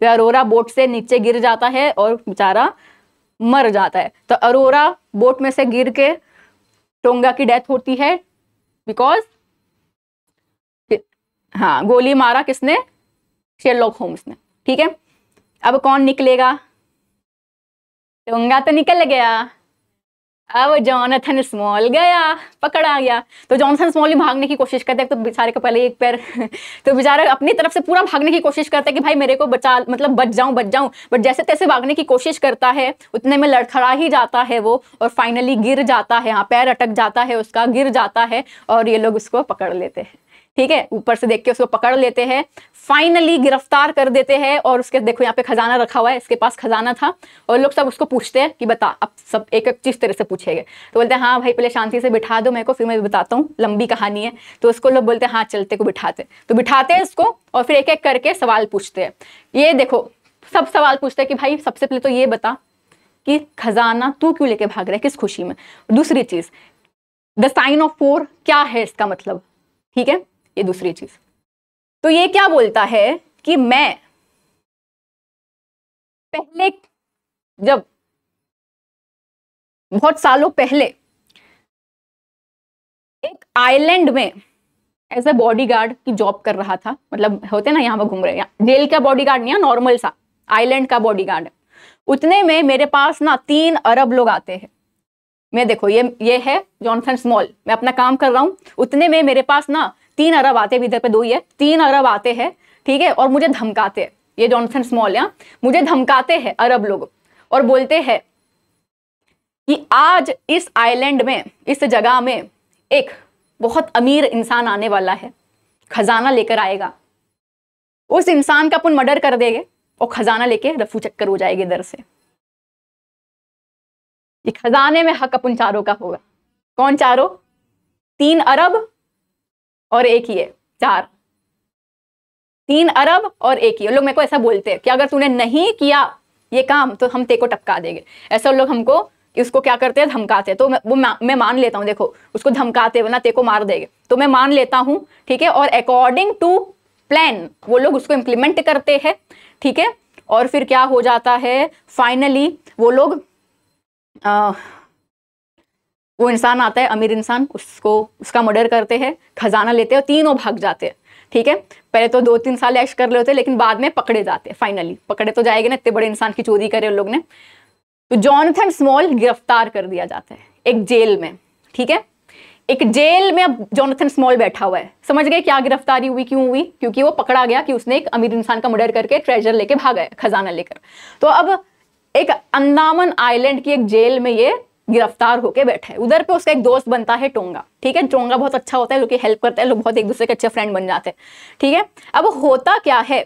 फिर अरोरा बोट से नीचे गिर जाता है और बेचारा मर जाता है तो अरोरा बोट में से गिर के टोंगा की डेथ होती है बिकॉज हाँ गोली मारा किसने शेरलॉक होम्स ने ठीक है अब कौन निकलेगा टोंगा तो निकल गया अब जॉनथन स्मॉल गया पकड़ा गया तो जॉनथन स्मॉल भी भागने की कोशिश करते हैं तो बेचारे का पहले एक पैर तो बेचारा अपनी तरफ से पूरा भागने की कोशिश करता है कि भाई मेरे को बचा मतलब बच जाऊं बच जाऊं बट जैसे तैसे भागने की कोशिश करता है उतने में लड़खड़ा ही जाता है वो और फाइनली गिर जाता है हाँ पैर अटक जाता है उसका गिर जाता है और ये लोग उसको पकड़ लेते हैं ठीक है ऊपर से देख के उसको पकड़ लेते हैं फाइनली गिरफ्तार कर देते हैं और उसके देखो यहाँ पे खजाना रखा हुआ है इसके पास खजाना था और लोग सब उसको पूछते हैं कि बता अब सब एक एक चीज तरह से पूछेगा तो बोलते हैं हाँ भाई पहले शांति से बिठा दो मेरे को फिर मैं बताता हूँ लंबी कहानी है तो उसको लोग बोलते हैं हाँ चलते को बिठाते तो बिठाते हैं इसको और फिर एक एक करके सवाल पूछते हैं ये देखो सब सवाल पूछते हैं कि भाई सबसे पहले तो ये बता कि खजाना तू क्यों लेके भाग रहा है किस खुशी में दूसरी चीज द साइन ऑफ फोर क्या है इसका मतलब ठीक है ये दूसरी चीज तो ये क्या बोलता है कि मैं पहले जब बहुत सालों पहले एक आइलैंड में एज ए बॉडीगार्ड की जॉब कर रहा था मतलब होते ना यहाँ पर घूम रहे हैं जेल का गार्ड नहीं है नॉर्मल सा आइलैंड का बॉडी है उतने में मेरे पास ना तीन अरब लोग आते हैं मैं देखो ये ये है जॉनसन स्मॉल मैं अपना काम कर रहा हूँ उतने में मेरे पास ना तीन अरब आते हैं इधर पे दो ही है तीन अरब आते हैं ठीक है और मुझे धमकाते हैं ये जॉनसन स्मॉल यहाँ मुझे धमकाते हैं अरब लोग और बोलते हैं कि आज इस आइलैंड में इस जगह में एक बहुत अमीर इंसान आने वाला है खजाना लेकर आएगा उस इंसान का अपन मर्डर कर देंगे और खजाना लेके रफू चक्कर हो जाएगी इधर से ये खजाने में हक अपन चारों का होगा कौन चारों तीन अरब और एक ही है चार तीन अरब और एक ही लोग मेरे को ऐसा बोलते हैं कि अगर तूने नहीं किया ये काम तो हम तेरे को टपका देंगे ऐसा लोग हमको कि उसको क्या करते हैं धमकाते हैं तो मैं वो मैं मान लेता हूँ देखो उसको धमकाते वरना ते को मार देंगे तो मैं मान लेता हूँ ठीक है और अकॉर्डिंग टू प्लान वो लोग उसको इम्प्लीमेंट करते हैं ठीक है और फिर क्या हो जाता है फाइनली वो लोग वो इंसान आता है अमीर इंसान उसको उसका मर्डर करते हैं खजाना लेते हैं और तीनों भाग जाते हैं ठीक है पहले तो दो तीन साल ऐश कर लेते हैं लेकिन बाद में पकड़े जाते हैं फाइनली पकड़े तो जाएंगे ना इतने बड़े इंसान की चोरी करे उन लोग ने तो जॉनथन स्मॉल गिरफ्तार कर दिया जाता है एक जेल में ठीक है एक जेल में अब जॉनथन स्मॉल बैठा हुआ है समझ गए क्या गिरफ्तारी हुई क्यों हुई क्योंकि वो पकड़ा गया कि उसने एक अमीर इंसान का मर्डर करके ट्रेजर लेके भागा खजाना लेकर तो अब एक अंदामन आइलैंड की एक जेल में ये गिरफ्तार होकर बैठा है उधर पे उसका एक दोस्त बनता है टोंगा ठीक है टोंगा बहुत अच्छा होता है लोग हेल्प करते हैं लोग बहुत एक दूसरे के अच्छे फ्रेंड बन जाते हैं ठीक है अब होता क्या है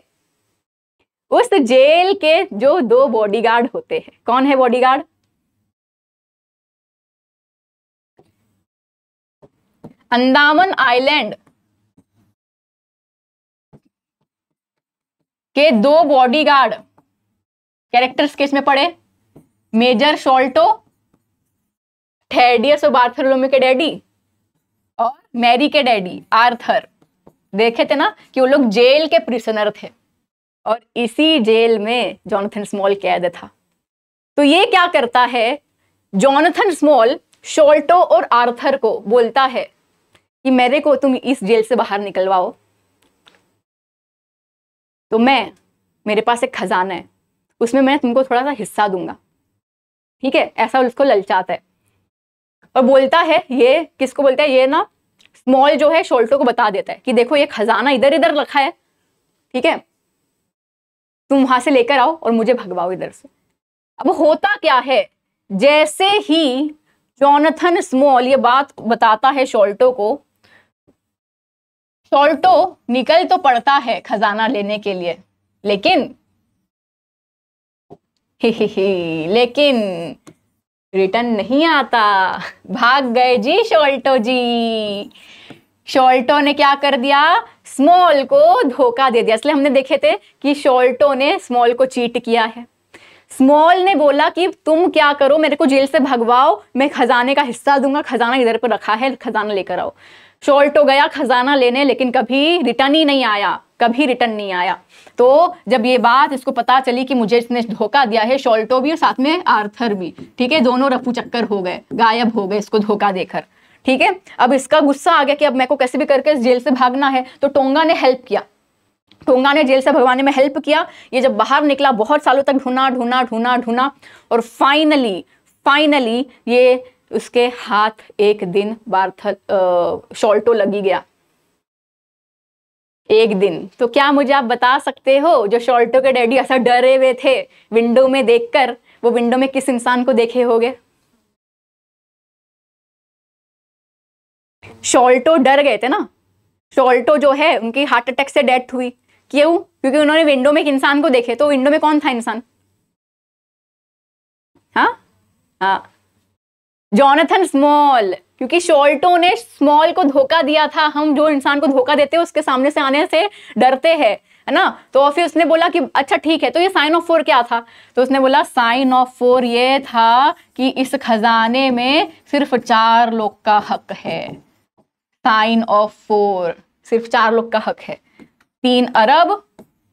उस जेल के जो दो बॉडीगार्ड होते हैं कौन है बॉडीगार्ड अंदामन आइलैंड के दो बॉडीगार्ड कैरेक्टर्स किस में पड़े मेजर शोल्टो थेडियस और बार्थलोमे के डैडी और मैरी के डैडी आर्थर देखे थे ना कि वो लोग जेल के प्रिसनर थे और इसी जेल में जॉनथन स्मॉल कैद था तो ये क्या करता है जॉनथन स्मॉल शोल्टो और आर्थर को बोलता है कि मेरे को तुम इस जेल से बाहर निकलवाओ तो मैं मेरे पास एक खजाना है उसमें मैं तुमको थोड़ा सा हिस्सा दूंगा ठीक है ऐसा उसको ललचाता है और बोलता है ये किसको बोलता है ये ना स्मॉल जो है शोल्टो को बता देता है कि देखो ये खजाना इधर इधर रखा है ठीक है तुम वहां से लेकर आओ और मुझे भगवाओ इधर से अब होता क्या है जैसे ही जॉनथन स्मॉल ये बात बताता है शोल्टो को शोल्टो निकल तो पड़ता है खजाना लेने के लिए लेकिन ही ही ही लेकिन रिटर्न नहीं आता भाग गए जी शोल्टो जी शोल्टो ने क्या कर दिया स्मॉल को धोखा दे दिया इसलिए हमने देखे थे कि शोल्टो ने स्मॉल को चीट किया है स्मॉल ने बोला कि तुम क्या करो मेरे को जेल से भगवाओ मैं खजाने का हिस्सा दूंगा खजाना इधर पर रखा है खजाना लेकर आओ चोल तो गया खजाना लेने लेकिन कभी रिटर्न ही नहीं आया कभी रिटर्न नहीं आया तो जब ये बात इसको पता चली कि मुझे इसने धोखा दिया है शॉल्टो तो भी और साथ में आर्थर भी ठीक है दोनों रफू चक्कर हो गए गायब हो गए इसको धोखा देकर ठीक है अब इसका गुस्सा आ गया कि अब मेरे को कैसे भी करके इस जेल से भागना है तो टोंगा ने हेल्प किया टोंगा ने जेल से भगवाने में हेल्प किया ये जब बाहर निकला बहुत सालों तक ढूंढा ढूंढा ढूंढा ढूंढा और फाइनली फाइनली ये उसके हाथ एक दिन बार्थल शॉल्टो लगी गया एक दिन तो क्या मुझे आप बता सकते हो जो शॉल्टो के डैडी ऐसा डरे हुए थे विंडो में देखकर वो विंडो में किस इंसान को देखे गए शॉल्टो डर गए थे ना शॉल्टो जो है उनकी हार्ट अटैक से डेथ हुई क्यों क्योंकि उन्होंने विंडो में एक इंसान को देखे तो विंडो में कौन था इंसान हाँ हाँ जॉनथन स्मॉल क्योंकि शोल्टो ने स्मॉल को धोखा दिया था हम जो इंसान को धोखा देते हैं उसके सामने से आने से डरते हैं है ना तो फिर उसने बोला कि अच्छा ठीक है तो ये साइन ऑफ फोर क्या था तो उसने बोला साइन ऑफ फोर ये था कि इस खजाने में सिर्फ चार लोग का हक है साइन ऑफ फोर सिर्फ चार लोग का हक है तीन अरब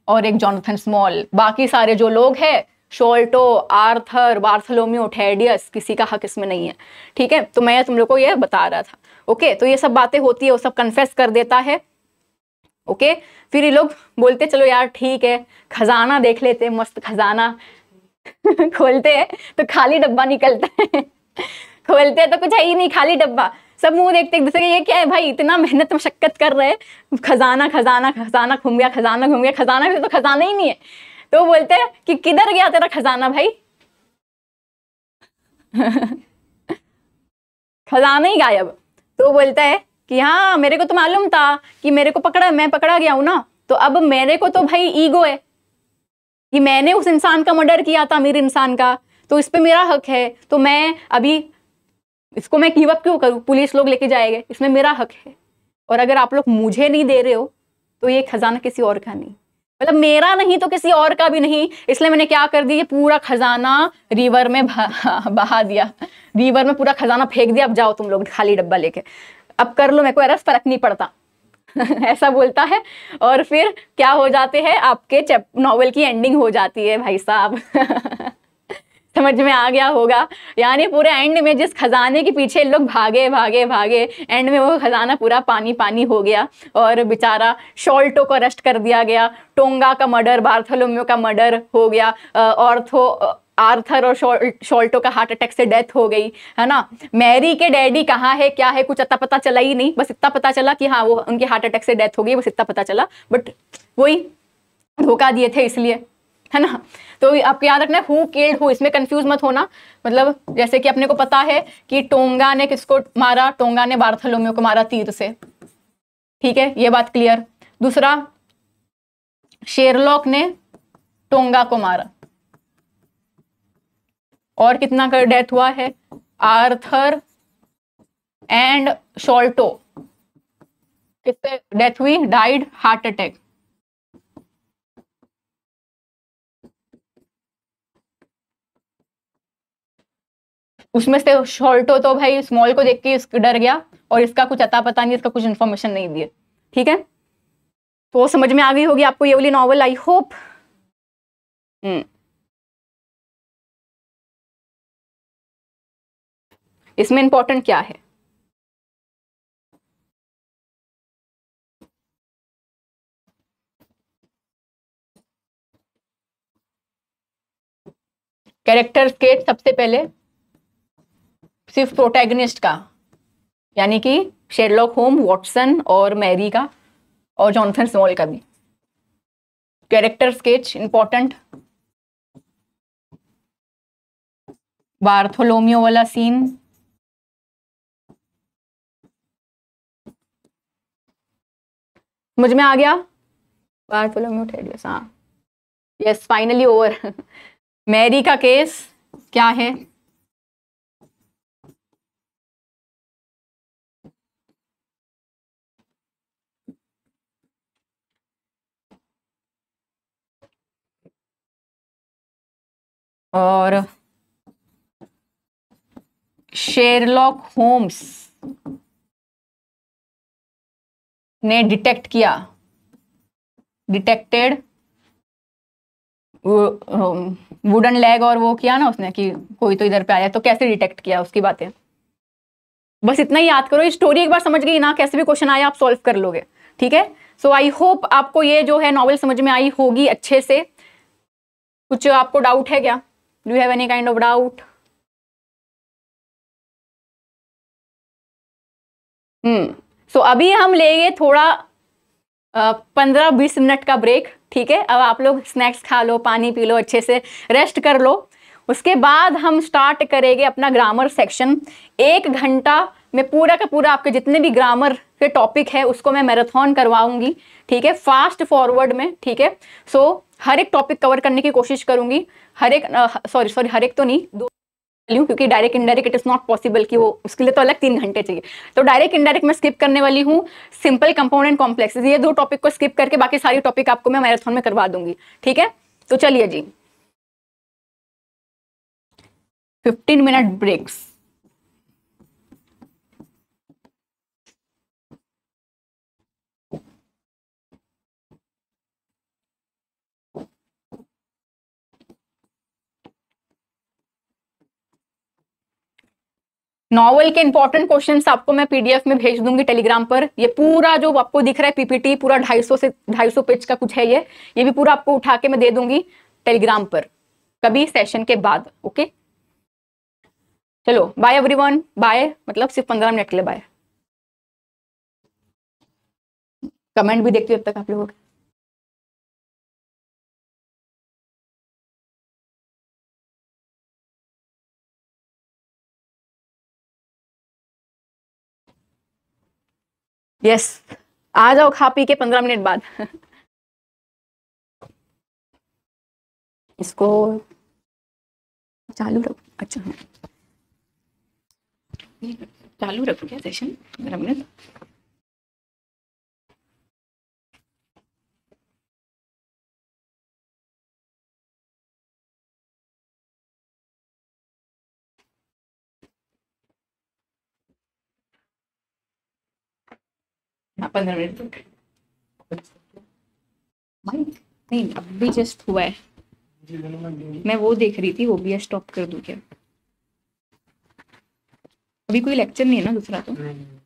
और एक जॉनथन स्मॉल बाकी सारे जो लोग हैं शोल्टो आर्थर बार्थलोमियो ठेडियस किसी का हक इसमें नहीं है ठीक है तो मैं तुम लोग को ये बता रहा था ओके तो ये सब बातें होती है वो सब कन्फेस कर देता है ओके फिर ये लोग बोलते चलो यार ठीक है खजाना देख लेते मस्त खजाना खोलते हैं तो खाली डब्बा निकलता है खोलते हैं तो कुछ है ही नहीं खाली डब्बा सब मुंह देखते एक दूसरे ये क्या है भाई इतना मेहनत मशक्कत कर रहे हैं खजाना खजाना खजाना घूम गया खजाना घूम गया खजाना भी तो खजाना ही नहीं है तो वो बोलते हैं कि किधर गया तेरा खजाना भाई खजाना ही गायब तो बोलता है कि हाँ मेरे को तो मालूम था कि मेरे को पकड़ा मैं पकड़ा गया हूं ना तो अब मेरे को तो भाई ईगो है कि मैंने उस इंसान का मर्डर किया था अमीर इंसान का तो इस पर मेरा हक है तो मैं अभी इसको मैं गिव क्यों करूं पुलिस लोग लेके जाएंगे इसमें मेरा हक है और अगर आप लोग मुझे नहीं दे रहे हो तो ये खजाना किसी और का नहीं मतलब मेरा नहीं तो किसी और का भी नहीं इसलिए मैंने क्या कर दी पूरा खजाना रिवर में बहा दिया रिवर में पूरा खजाना फेंक दिया अब जाओ तुम लोग खाली डब्बा लेके अब कर लो मेरे को ऐसा फर्क नहीं पड़ता ऐसा बोलता है और फिर क्या हो जाते हैं आपके नॉवल की एंडिंग हो जाती है भाई साहब समझ में आ गया होगा यानी पूरे एंड में जिस खजाने के पीछे लोग भागे भागे भागे एंड में वो खजाना पूरा पानी पानी हो गया और बेचारा शोल्टो को अरेस्ट कर दिया गया टोंगा का मर्डर बार्थोलोमियो का मर्डर हो गया ऑर्थो आर्थर और शोल्टो का हार्ट अटैक से डेथ हो गई है ना मैरी के डैडी कहाँ है क्या है कुछ अता पता चला ही नहीं बस इतना पता चला कि हाँ वो उनके हार्ट अटैक से डेथ हो गई बस इतना पता चला बट वही धोखा दिए थे इसलिए है ना तो आपको याद रखना हु किल्ड हु इसमें कंफ्यूज मत होना मतलब जैसे कि अपने को पता है कि टोंगा ने किसको मारा टोंगा ने बारथलोमियो को मारा तीर से ठीक है ये बात क्लियर दूसरा शेरलॉक ने टोंगा को मारा और कितना का डेथ हुआ है आर्थर एंड शोल्टो किससे डेथ हुई डाइड हार्ट अटैक उसमें से शॉर्ट हो तो भाई स्मॉल को देख के डर गया और इसका कुछ अता पता नहीं इसका कुछ इन्फॉर्मेशन नहीं दिए ठीक है तो समझ में आ गई होगी आपको ये वाली नॉवल आई होप इसमें इंपॉर्टेंट क्या है कैरेक्टर्स के सबसे पहले सिर्फ प्रोटैगनिस्ट का यानी कि शेरलॉक होम वॉटसन और मैरी का और जॉनसन स्मॉल का भी कैरेक्टर स्केच इंपॉर्टेंट बार्थोलोमियो वाला सीन मुझ में आ गया बार्थोलोमियो हाँ यस फाइनली ओवर मैरी का केस क्या है और शेरलॉक होम्स ने डिटेक्ट किया डिटेक्टेड वुडन लेग और वो किया ना उसने कि कोई तो इधर पे आया तो कैसे डिटेक्ट किया उसकी बातें बस इतना ही याद करो ये स्टोरी एक बार समझ गई ना कैसे भी क्वेश्चन आया आप सॉल्व कर लोगे ठीक है सो आई होप आपको ये जो है नॉवल समझ में आई होगी अच्छे से कुछ आपको डाउट है क्या do you have any kind of doubt hmm hmm. So so, अभी हम लेंगे थोड़ा पंद्रह बीस मिनट का ब्रेक ठीक है अब आप लोग स्नैक्स खा लो पानी पी लो अच्छे से रेस्ट कर लो उसके बाद हम स्टार्ट करेंगे अपना ग्रामर सेक्शन एक घंटा मैं पूरा का पूरा आपके जितने भी ग्रामर के टॉपिक है उसको मैं मैराथन करवाऊंगी ठीक है फास्ट फॉरवर्ड में ठीक है सो हर एक टॉपिक कवर करने की कोशिश करूंगी हर एक सॉरी सॉरी हर एक तो नहीं दो लूँ क्योंकि direct indirect it is not possible कि वो उसके लिए तो अलग तीन घंटे चाहिए तो डायरेक्ट इनडायरेक्ट मैं स्किप करने वाली हूँ सिंपल कंपोनेंट कॉम्प्लेक्सेस ये दो टॉपिक को स्किप करके बाकी सारी टॉपिक आपको मैं मैराथन में करवा दूंगी ठीक है तो चलिए जी फिफ्टीन मिनट ब्रेक्स नॉवल के इंपॉर्टेंट क्वेश्चन आपको मैं पीडीएफ में भेज दूंगी टेलीग्राम पर ये पूरा जो आपको दिख रहा है पीपीटी पूरा 250 से 250 पेज का कुछ है ये ये भी पूरा आपको उठा के मैं दे दूंगी टेलीग्राम पर कभी सेशन के बाद ओके चलो बाय एवरीवन बाय मतलब सिर्फ पंद्रह मिनट के लिए बाय कमेंट भी देखते हो तक आप लोगों के यस आ जाओ खा पी के पंद्रह मिनट बाद इसको चालू रखो अच्छा चालू रखो क्या सेशन पंद्रह मिनट पंद्रह मिनट माइक नहीं भी जस्ट हुआ है मैं वो देख रही थी वो भी स्टॉप कर दू क्या अभी कोई लेक्चर नहीं है ना दूसरा तो हम्म।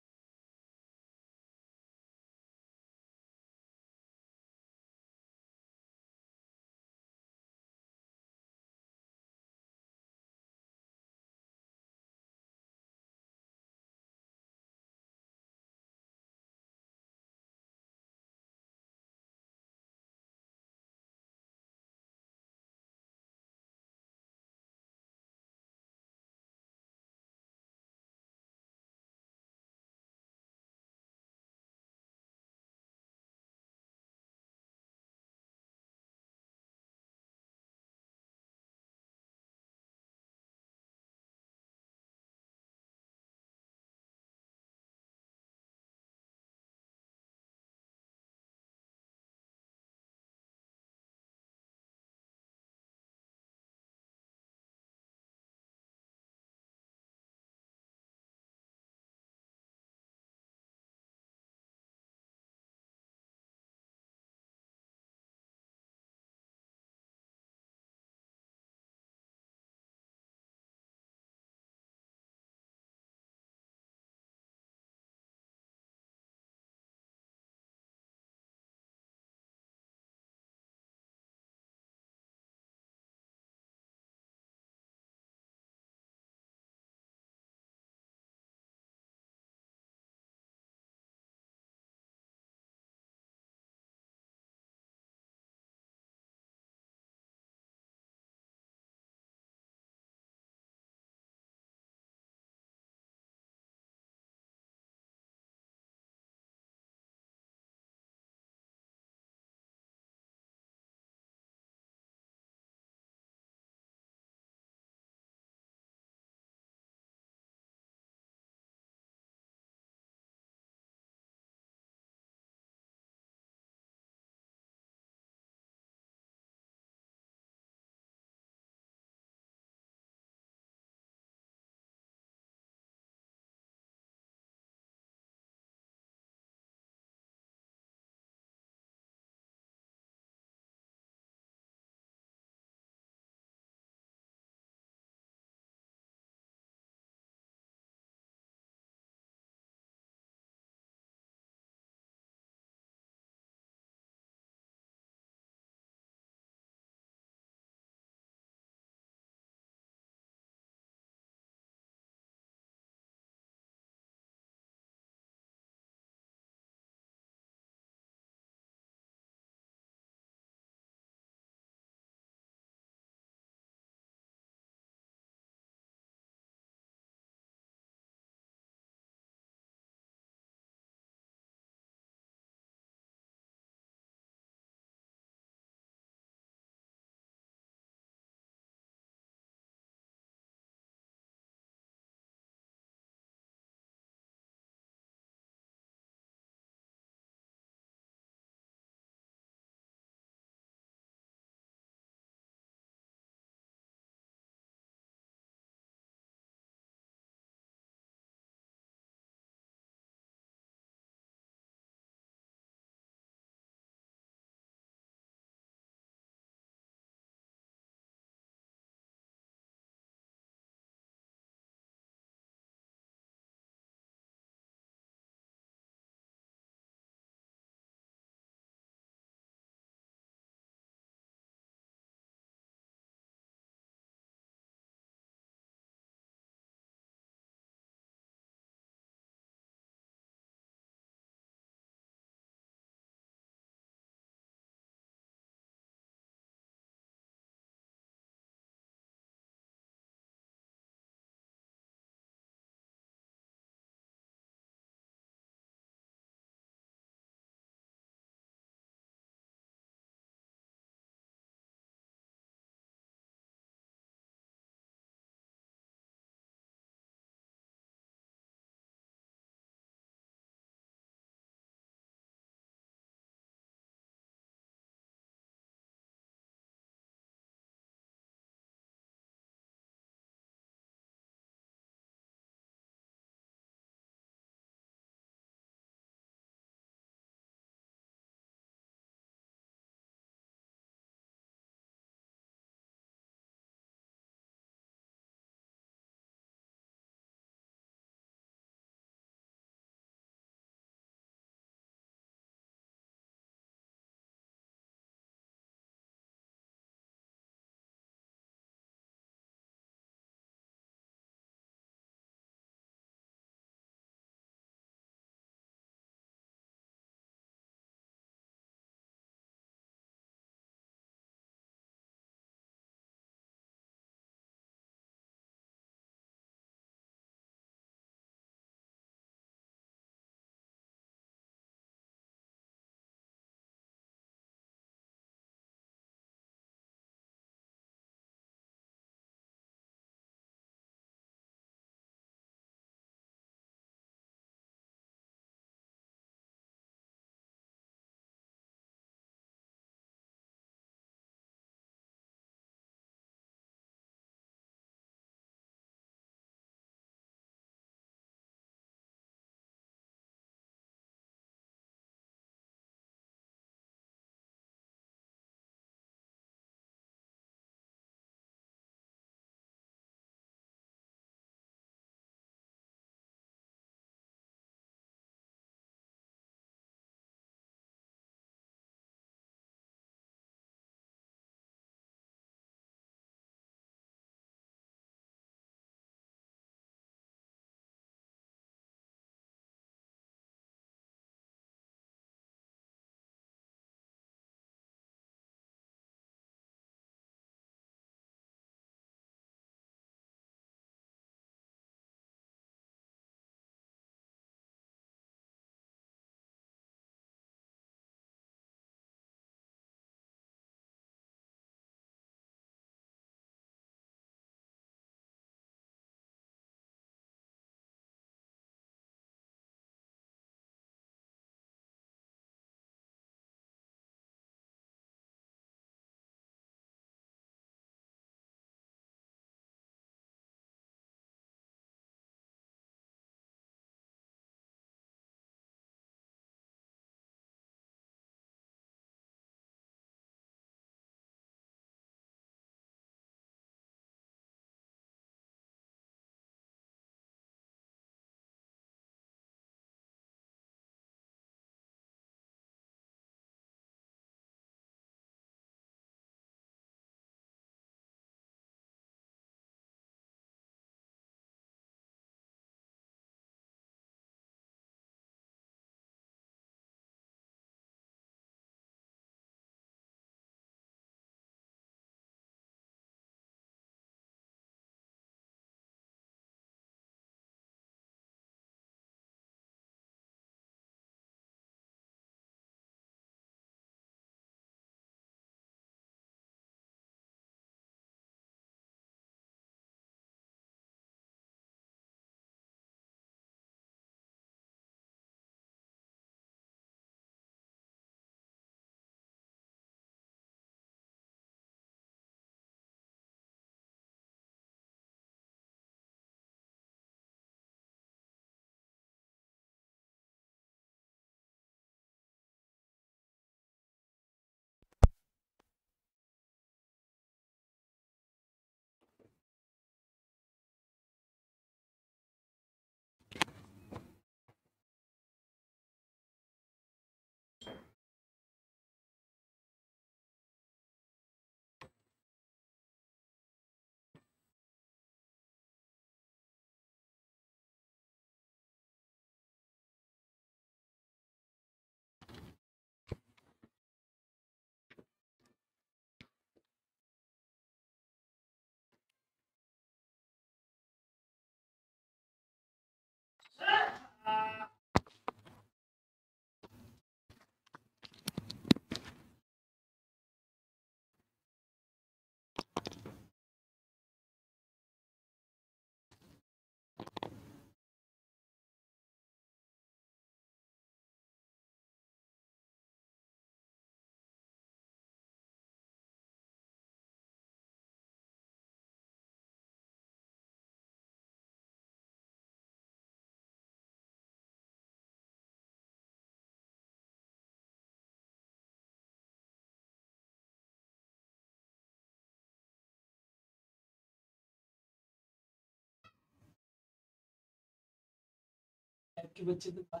के बच्चे तो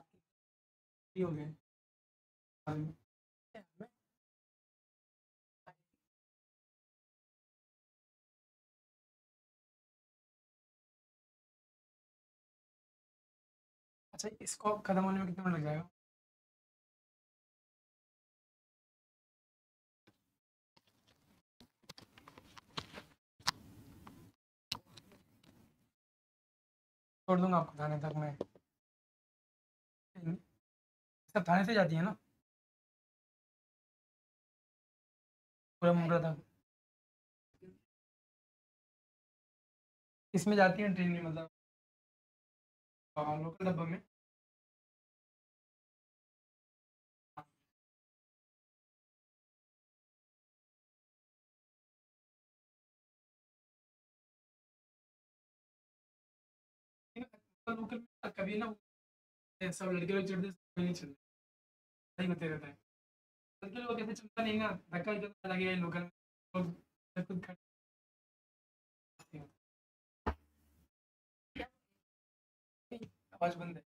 हो गए um, अच्छा इसको खत्म होने में कितना लग जाएगा छोड़ दूंगा आपको थाने तक मैं सब थाने से जाती है ना पूरा मुंडरा था इसमें जाती है ट्रेन में मतलब लोकल हाँ, डब्बा में लोकल हाँ। कभी ना सब लड़के लोग चढ़ते नहीं चल रही होते रहता है आजकल लोग ऐसे चलता नहीं ना धक्का इधर लगे लोकल लोग खुद खड़े आवाज बंद है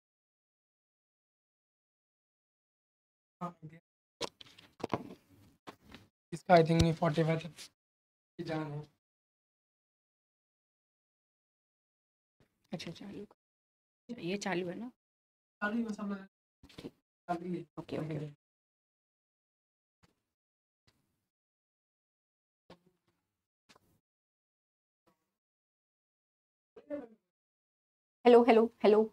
इसका आई थिंक फोर्टी फाइव जान है अच्छा चालू ये चालू है ना चालू है okay hello hello hello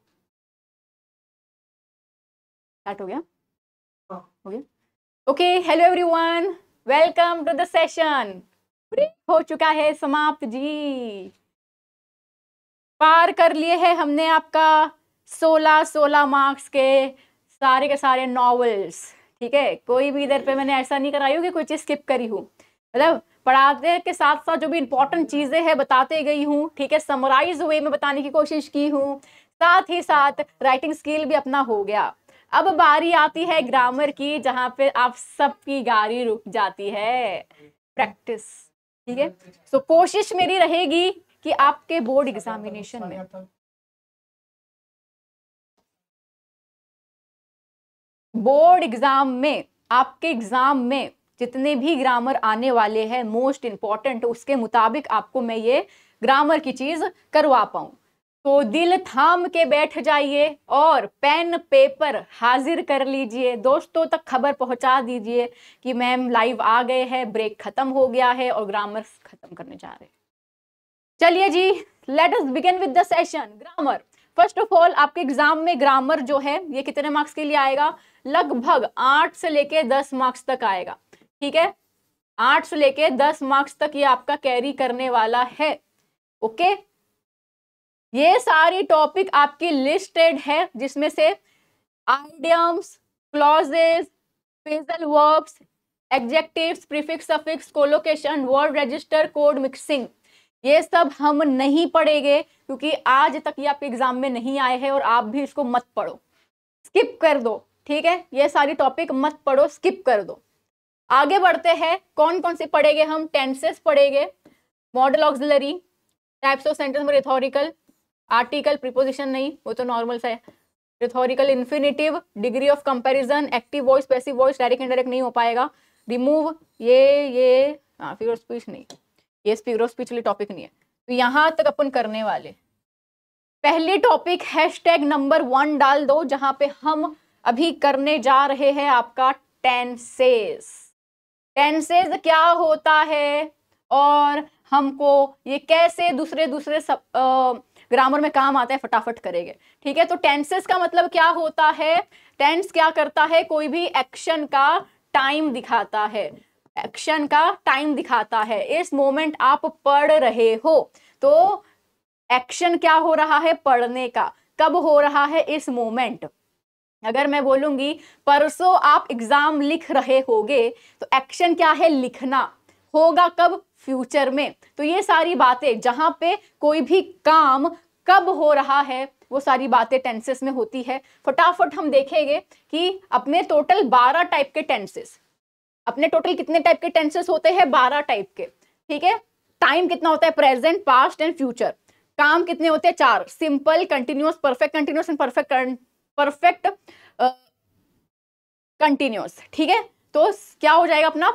start हो गया हाँ। हो गया okay hello everyone welcome to the session break हो चुका है समाप्त जी पार कर लिए है हमने आपका सोलह सोलह मार्क्स के सारे के सारे नॉवेल्स ठीक है कोई भी इधर पे हम्म। मैंने ऐसा नहीं कराई हूँ कि कोई चीज़ स्किप करी हूँ मतलब पढ़ाते के साथ साथ जो भी इंपॉर्टेंट हम्म। चीज़ें हैं बताते गई हूँ ठीक है समराइज वे में बताने की कोशिश की हूँ साथ ही साथ राइटिंग स्किल भी अपना हो गया अब बारी आती है ग्रामर हम्म। की जहाँ पे आप सबकी गाड़ी रुक जाती है प्रैक्टिस ठीक है सो कोशिश मेरी रहेगी कि आपके बोर्ड एग्जामिनेशन में बोर्ड एग्जाम में आपके एग्जाम में जितने भी ग्रामर आने वाले हैं मोस्ट इंपॉर्टेंट उसके मुताबिक आपको मैं ये ग्रामर की चीज़ करवा पाऊँ तो दिल थाम के बैठ जाइए और पेन पेपर हाजिर कर लीजिए दोस्तों तक खबर पहुंचा दीजिए कि मैम लाइव आ गए हैं ब्रेक ख़त्म हो गया है और ग्रामर ख़त्म करने जा रहे हैं चलिए जी let us begin with the session grammar first of all आपके एग्जाम में ग्रामर जो है ये कितने मार्क्स के लिए आएगा लगभग आठ से लेके दस मार्क्स तक आएगा ठीक है आठ से लेके दस मार्क्स तक ये आपका कैरी करने वाला है ओके ये सारी टॉपिक आपकी लिस्टेड है जिसमें से idioms clauses phrasal verbs adjective prefix suffix collocation word register code mixing ये सब हम नहीं पढ़ेंगे क्योंकि आज तक ये आपके एग्जाम में नहीं आए हैं और आप भी इसको मत पढ़ो स्किप कर दो ठीक है ये सारी टॉपिक मत पढ़ो स्किप कर दो आगे बढ़ते हैं कौन कौन से पढ़ेंगे हम टेंसेस पढ़ेंगे modal auxiliary types of sentence में रिथोरिकल आर्टिकल प्रिपोजिशन नहीं वो तो नॉर्मल सा है rhetorical infinitive degree of comparison active voice passive voice direct indirect नहीं हो पाएगा रिमूव ये ये हाँ फिगर स्पीच नहीं ये स्पीकर ऑफ स्पीच वाली टॉपिक नहीं है तो यहाँ तक अपन करने वाले पहली टॉपिक हैशटैग नंबर वन डाल दो जहां पे हम अभी करने जा रहे हैं आपका टेंसेस टेंसेस क्या होता है और हमको ये कैसे दूसरे दूसरे सब ग्रामर में काम आता है फटाफट करेंगे ठीक है तो टेंसेस का मतलब क्या होता है टेंस क्या करता है कोई भी एक्शन का टाइम दिखाता है एक्शन का टाइम दिखाता है इस मोमेंट आप पढ़ रहे हो तो एक्शन क्या हो रहा है पढ़ने का कब हो रहा है इस मोमेंट अगर मैं बोलूंगी परसों आप एग्जाम लिख रहे होगे तो एक्शन क्या है लिखना होगा कब फ्यूचर में तो ये सारी बातें जहां पे कोई भी काम कब हो रहा है वो सारी बातें टेंसेस में होती है फटाफट हम देखेंगे कि अपने टोटल 12 टाइप के टेंसेस अपने टोटल कितने टाइप के टेंसेस होते हैं बारह टाइप के ठीक है टाइम कितना होता है प्रेजेंट पास्ट एंड फ्यूचर काम कितने होते हैं चार simple continuous perfect continuous and perfect perfect continuous ठीक है तो क्या हो जाएगा अपना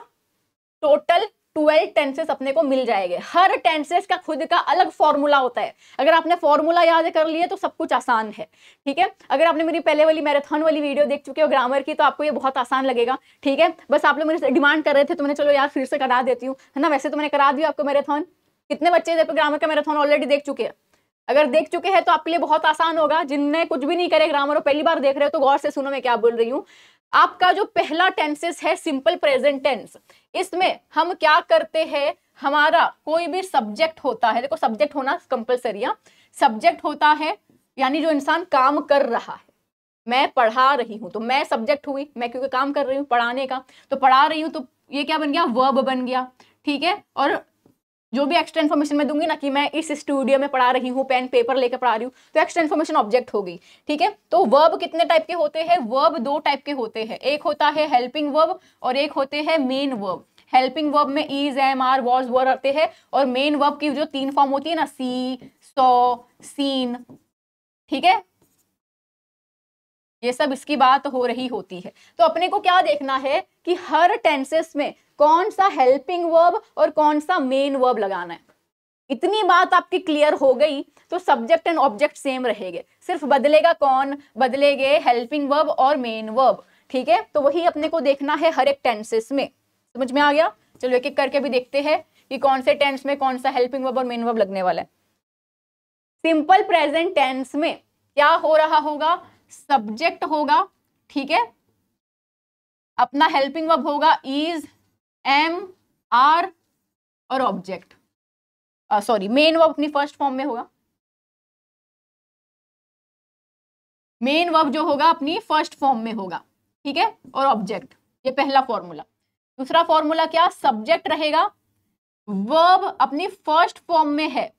टोटल ट्वेल्व टेंसेस अपने को मिल जाएंगे हर टेंसेस का खुद का अलग फॉर्मूला होता है अगर आपने फॉर्मूला याद कर लिए तो सब कुछ आसान है ठीक है अगर आपने मेरी पहले वाली मैराथन वाली वीडियो देख चुके हो ग्रामर की तो आपको ये बहुत आसान लगेगा ठीक है बस आप लोग मेरे डिमांड कर रहे थे तो मैंने चलो यार फिर से करा देती हूँ है ना वैसे तो मैंने करा दिया आपको मैराथन कितने बच्चे ग्रामर का मैराथन ऑलरेडी देख चुके हैं अगर देख चुके हैं तो आपके लिए बहुत आसान होगा जिनने कुछ भी नहीं करे ग्रामर और पहली बार देख रहे हो तो गौर से सुनो मैं क्या बोल रही हूँ आपका जो पहला टेंसेस है सिंपल प्रेजेंट टेंस इसमें हम क्या करते हैं हमारा कोई भी सब्जेक्ट होता है देखो सब्जेक्ट होना कंपल्सरी सब्जेक्ट होता है यानी जो इंसान काम कर रहा है मैं पढ़ा रही हूं तो मैं सब्जेक्ट हुई मैं क्योंकि काम कर रही हूँ पढ़ाने का तो पढ़ा रही हूँ तो ये क्या बन गया वर्ब बन गया ठीक है और जो भी एक्स्ट्रा इन्फॉर्मेशन मैं दूंगी ना कि मैं इस स्टूडियो में पढ़ा रही हूँ पेन पेपर लेकर पढ़ा रही हूँ तो एक्स्ट्रा इन्फॉर्मेशन ऑब्जेक्ट होगी ठीक है तो वर्ब कितने टाइप के होते हैं वर्ब दो टाइप के होते हैं एक होता है हेल्पिंग वर्ब और एक होते हैं मेन वर्ब हेल्पिंग वर्ब में is am are was were आते हैं और मेन वर्ब की जो तीन फॉर्म होती है ना सी सो सीन ठीक है ये सब इसकी बात हो रही होती है तो अपने को क्या देखना है कि हर टेंसेस में कौन सा हेल्पिंग वर्ब और कौन सा मेन वर्ब लगाना है इतनी बात आपकी क्लियर हो गई तो सब्जेक्ट एंड ऑब्जेक्ट सेम रहेगा सिर्फ बदलेगा कौन बदलेगे हेल्पिंग वर्ब और मेन वर्ब ठीक है तो वही अपने को देखना है हर एक टेंसेस में समझ में आ गया चलो एक एक करके भी देखते हैं कि कौन से टेंस में कौन सा हेल्पिंग वर्ब और मेन वर्ब लगने वाला है सिंपल प्रेजेंट टेंस में क्या हो रहा होगा सब्जेक्ट होगा ठीक है अपना हेल्पिंग वर्ब होगा इज एम आर और ऑब्जेक्ट सॉरी मेन वर्ब अपनी फर्स्ट फॉर्म में होगा मेन वर्ब जो होगा अपनी फर्स्ट फॉर्म में होगा ठीक है और ऑब्जेक्ट ये पहला फॉर्मूला दूसरा फॉर्मूला क्या सब्जेक्ट रहेगा वर्ब अपनी फर्स्ट फॉर्म में है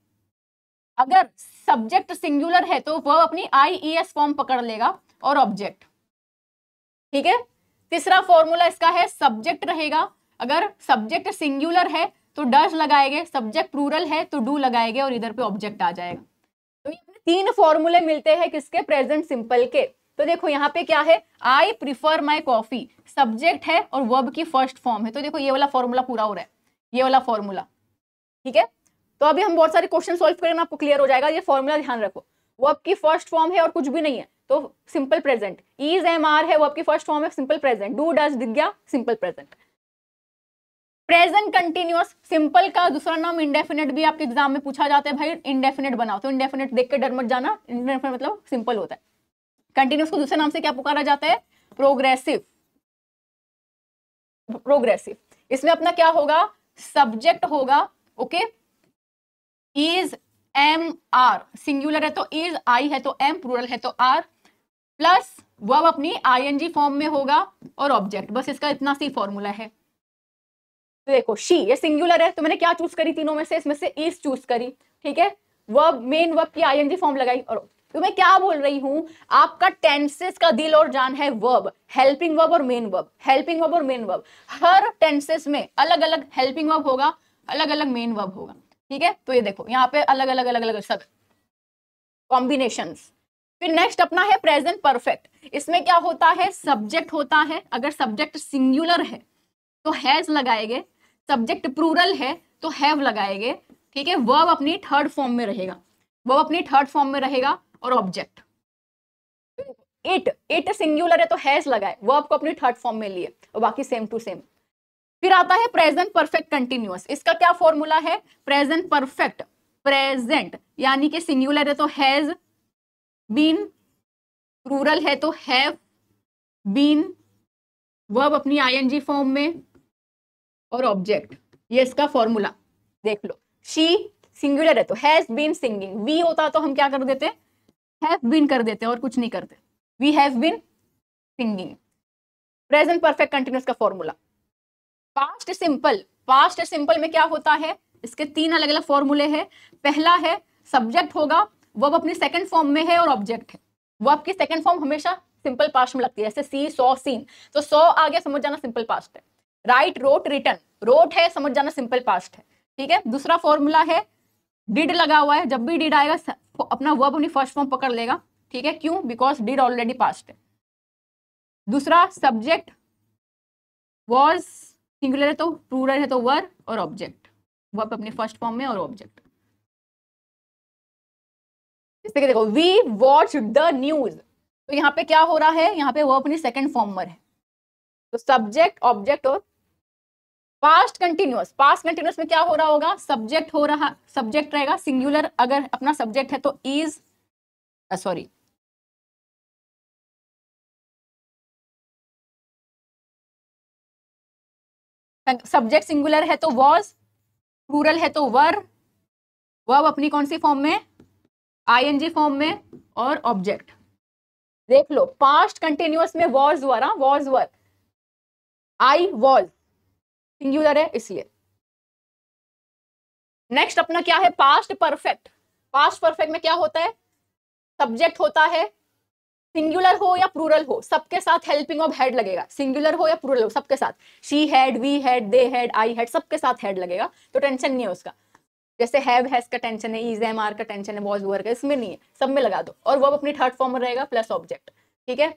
अगर सब्जेक्ट सिंगुलर है तो वर्ब अपनी आई ई एस फॉर्म पकड़ लेगा और ऑब्जेक्ट ठीक है तीसरा फॉर्मूला इसका है सब्जेक्ट रहेगा अगर सब्जेक्ट सिंगुलर है तो डज लगाएंगे सब्जेक्ट प्लूरल है तो डू लगाएंगे और इधर पे ऑब्जेक्ट आ जाएगा तो ये तीन फॉर्मूले मिलते हैं किसके प्रेजेंट सिंपल के तो देखो यहाँ पे क्या है I prefer my coffee subject है और वर्ब की फर्स्ट फॉर्म है तो देखो ये वाला फॉर्मूला पूरा हो रहा है ये वाला फॉर्मूला ठीक है तो अभी हम बहुत सारे क्वेश्चन सोल्व करेंगे आपको क्लियर हो जाएगा ये फॉर्मूला ध्यान रखो वो आपकी फर्स्ट फॉर्म है और कुछ भी नहीं है तो simple present is am are है वो आपकी फर्स्ट फॉर्म है सिंपल प्रेजेंट डू डज दिख simple present present continuous simple का दूसरा नाम इंडेफिनेट भी आपके एग्जाम में पूछा जाता है भाई इंडेफिनेट बनाओ तो इंडेफिनेट देख के डर मत जाना इंडेफिनेट मतलब सिंपल होता है कंटिन्यूस को दूसरे नाम से क्या पुकारा जाता है प्रोग्रेसिव प्रोग्रेसिव इसमें अपना क्या होगा सब्जेक्ट होगा okay okay? Is am are singular है तो इज आई है तो एम प्लूरल है तो आर प्लस वर्ब अपनी आई एन जी फॉर्म में होगा और ऑब्जेक्ट बस इसका इतना सी फॉर्मूला है तो देखो शी ये सिंगुलर है तो मैंने क्या चूज करी तीनों में से इसमें से इज चूज करी ठीक है वर्ब मेन वर्ब की आई जी फॉर्म लगाई और तो मैं क्या बोल रही हूँ आपका टेंसेस का दिल और जान है वर्ब हेल्पिंग वर्ब और मेन वर्ब हेल्पिंग वर्ब और मेन वर्ब हर टेंसेस में अलग अलग हेल्पिंग वर्ब होगा अलग अलग मेन वर्ब होगा ठीक है तो ये देखो यहाँ पे अलग अलग अलग अलग सब कॉम्बिनेशन फिर नेक्स्ट अपना है प्रेजेंट परफेक्ट इसमें क्या होता है सब्जेक्ट होता है अगर सब्जेक्ट सिंगुलर है तो हैज लगाएंगे सब्जेक्ट प्रूरल है तो हैव लगाएंगे ठीक है वर्ब अपनी थर्ड फॉर्म में रहेगा वर्ब अपनी थर्ड फॉर्म में रहेगा और ऑब्जेक्ट इट इट सिंगुलर है तो हैज लगाए वर्ब को अपनी थर्ड फॉर्म में लिए और बाकी सेम टू सेम फिर आता है प्रेजेंट परफेक्ट कंटिन्यूस इसका क्या फॉर्मूला है प्रेजेंट परफेक्ट प्रेजेंट यानी कि सिंगुलर है तो हैज बीन रूरल है तो हैव बीन वर्ब अपनी आईएनजी फॉर्म में और ऑब्जेक्ट ये इसका फॉर्मूला देख लो शी सिंगुलर है तो हैज बीन सिंगिंग वी होता तो हम क्या कर देते हैव बीन कर देते और कुछ नहीं करते we have been singing present perfect continuous का formula past simple past simple में क्या होता है इसके तीन अलग अलग फॉर्मूले हैं पहला है सब्जेक्ट होगा वो अब अपनी सेकंड फॉर्म में है और ऑब्जेक्ट है वो आपकी सेकंड फॉर्म हमेशा सिंपल पास्ट में लगती है जैसे सी सौ सीन तो सौ आ गया समझ जाना सिंपल पास्ट है राइट रोट रिटर्न रोट है समझ जाना सिंपल पास्ट है ठीक है दूसरा फॉर्मूला है डिड लगा हुआ है जब भी डिड आएगा अपना वो अपनी फर्स्ट फॉर्म पकड़ लेगा ठीक है क्यों बिकॉज डिड ऑलरेडी पास्ट है दूसरा सब्जेक्ट वॉज सिंगुलर है तो प्लूरल है तो वर और ऑब्जेक्ट वर्ब अपने फर्स्ट फॉर्म में और ऑब्जेक्ट इसके देखो वी वॉच द न्यूज तो यहाँ पे क्या हो रहा है यहाँ पे वो अपनी सेकेंड फॉर्म में है तो सब्जेक्ट ऑब्जेक्ट और पास्ट कंटिन्यूस पास्ट कंटिन्यूस में क्या हो रहा होगा सब्जेक्ट हो रहा सब्जेक्ट रहेगा सिंगुलर अगर अपना सब्जेक्ट है तो is sorry uh, subject singular है तो वॉज प्लूरल है तो वर वर्व अपनी कौन सी फॉर्म में आईएनजी फॉर्म में और ऑब्जेक्ट देख लो पास्ट कंटिन्यूस में वॉज वर हाँ was were I was singular है इसलिए नेक्स्ट अपना क्या है पास्ट परफेक्ट पास्ट परफेक्ट में क्या होता है सब्जेक्ट होता है सिंगुलर हो या प्रूरल हो सबके साथ हेल्पिंग ऑफ हेड लगेगा सिंगुलर हो या प्रूरल हो सबके साथ she had we had they had I had सबके साथ हेड लगेगा तो टेंशन नहीं है उसका जैसे हैव हैज का टेंशन है इज एम आर का टेंशन है वॉज वर का इसमें नहीं है सब में लगा दो और वो अपनी थर्ड फॉर्म में रहेगा प्लस ऑब्जेक्ट ठीक है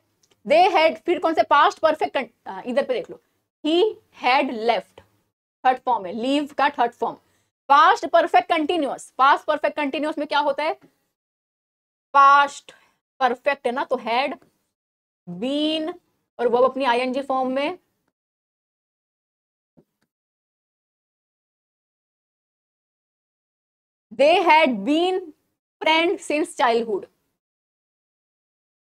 दे हैड फिर कौन से पास्ट परफेक्ट इधर पे देख लो he had left third form है लीव का third form past perfect continuous past perfect continuous में क्या होता है पास्ट परफेक्ट है ना तो हैड बीन और वो अपनी आईएनजी फॉर्म में they had been friend since childhood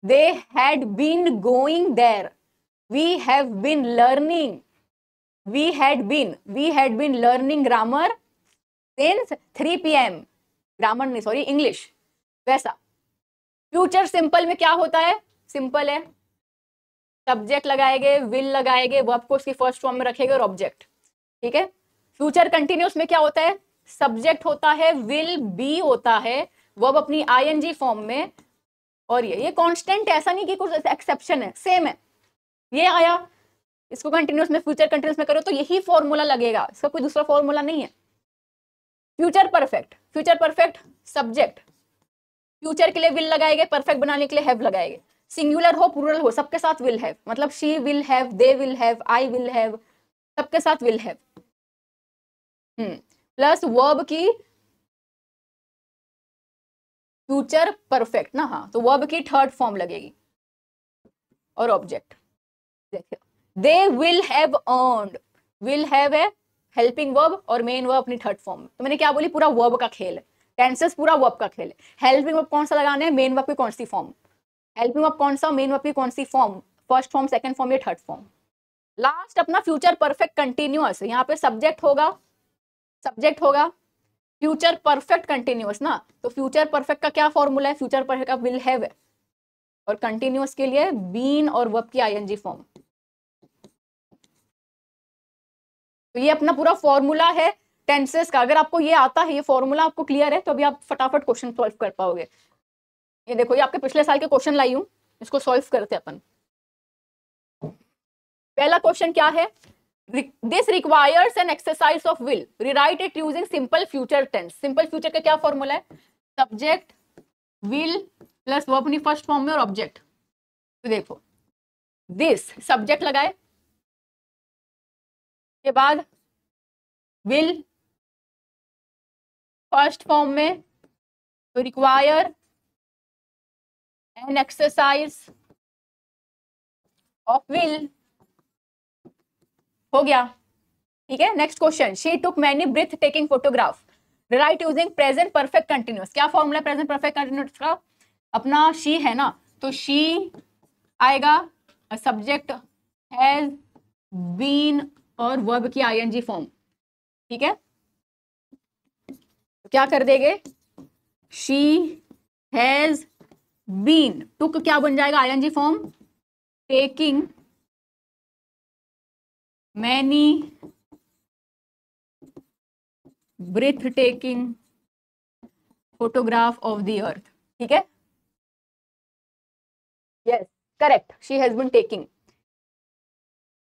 they had been going there we have been learning we had been we had been learning grammar since three P M grammar नहीं sorry English वैसा future simple में क्या होता है simple है subject लगाएंगे will लगाएंगे वो आपको उसकी फर्स्ट फॉर्म में रखेगा और ऑब्जेक्ट ठीक है फ्यूचर कंटिन्यूस में क्या होता है सब्जेक्ट होता है विल बी होता है वर्ब अपनी आईएनजी फॉर्म में और ये ये कांस्टेंट ऐसा नहीं कि कुछ एक्सेप्शन है सेम है ये आया इसको कंटिन्यूस में फ्यूचर कंटिन्यूस में करो तो यही फॉर्मूला लगेगा इसका कोई दूसरा फॉर्मूला नहीं है future perfect future perfect subject future के लिए विल लगाएंगे परफेक्ट बनाने के लिए हैव लगाएंगे सिंगुलर हो पुरल हो सबके साथ विल हैव मतलब she will have they will have I will have सबके साथ विल हैव प्लस वर्ब की फ्यूचर परफेक्ट ना हाँ तो वर्ब की थर्ड फॉर्म लगेगी और ऑब्जेक्ट देखिए they will have earned will have a helping verb और मेन वर्ब अपनी थर्ड फॉर्म तो मैंने क्या बोली पूरा वर्ब का खेल है टेंसेस पूरा वर्क का खेल है हेल्पिंग वर्क कौन सा लगाना है मेन वर्क की कौन सी फॉर्म हेल्पिंग वर्क कौन सा मेन वर्क की कौन सी form first form second form या थर्ड फॉर्म लास्ट अपना फ्यूचर परफेक्ट कंटिन्यूअस यहाँ पे सब्जेक्ट होगा सब्जेक्ट होगा फ्यूचर परफेक्ट कंटिन्यूअस ना तो फ्यूचर परफेक्ट का क्या फॉर्मूला है फ्यूचर परफेक्ट का विल हैव और कंटिन्यूअस के लिए बीन और वर्ब की आईएनजी फॉर्म तो ये अपना पूरा फॉर्मूला है टेंसेस का अगर आपको ये आता है ये फॉर्मूला आपको क्लियर है तो अभी आप फटाफट क्वेश्चन सॉल्व कर पाओगे ये देखो ये आपके पिछले साल के क्वेश्चन लाई हूँ इसको सॉल्व करते अपन पहला क्वेश्चन क्या है this requires an exercise of will rewrite it using simple future tense simple future का क्या फॉर्मूला है सब्जेक्ट विल प्लस वो अपनी फर्स्ट फॉर्म में और ऑब्जेक्ट तो देखो दिस सब्जेक्ट लगाए के बाद विल फर्स्ट फॉर्म में to require an exercise of will हो गया ठीक है next question she took many breath taking photograph right using present perfect continuous क्या फॉर्मूला प्रेजेंट परफेक्ट कंटिन्यूस का अपना शी है ना तो शी आएगा सब्जेक्ट हैज बीन और वर्ब की आईएनजी फॉर्म ठीक है क्या कर देंगे शी हैज बीन टुक क्या बन जाएगा I G form taking many breath taking photograph of the earth ठीक है yes correct she has been taking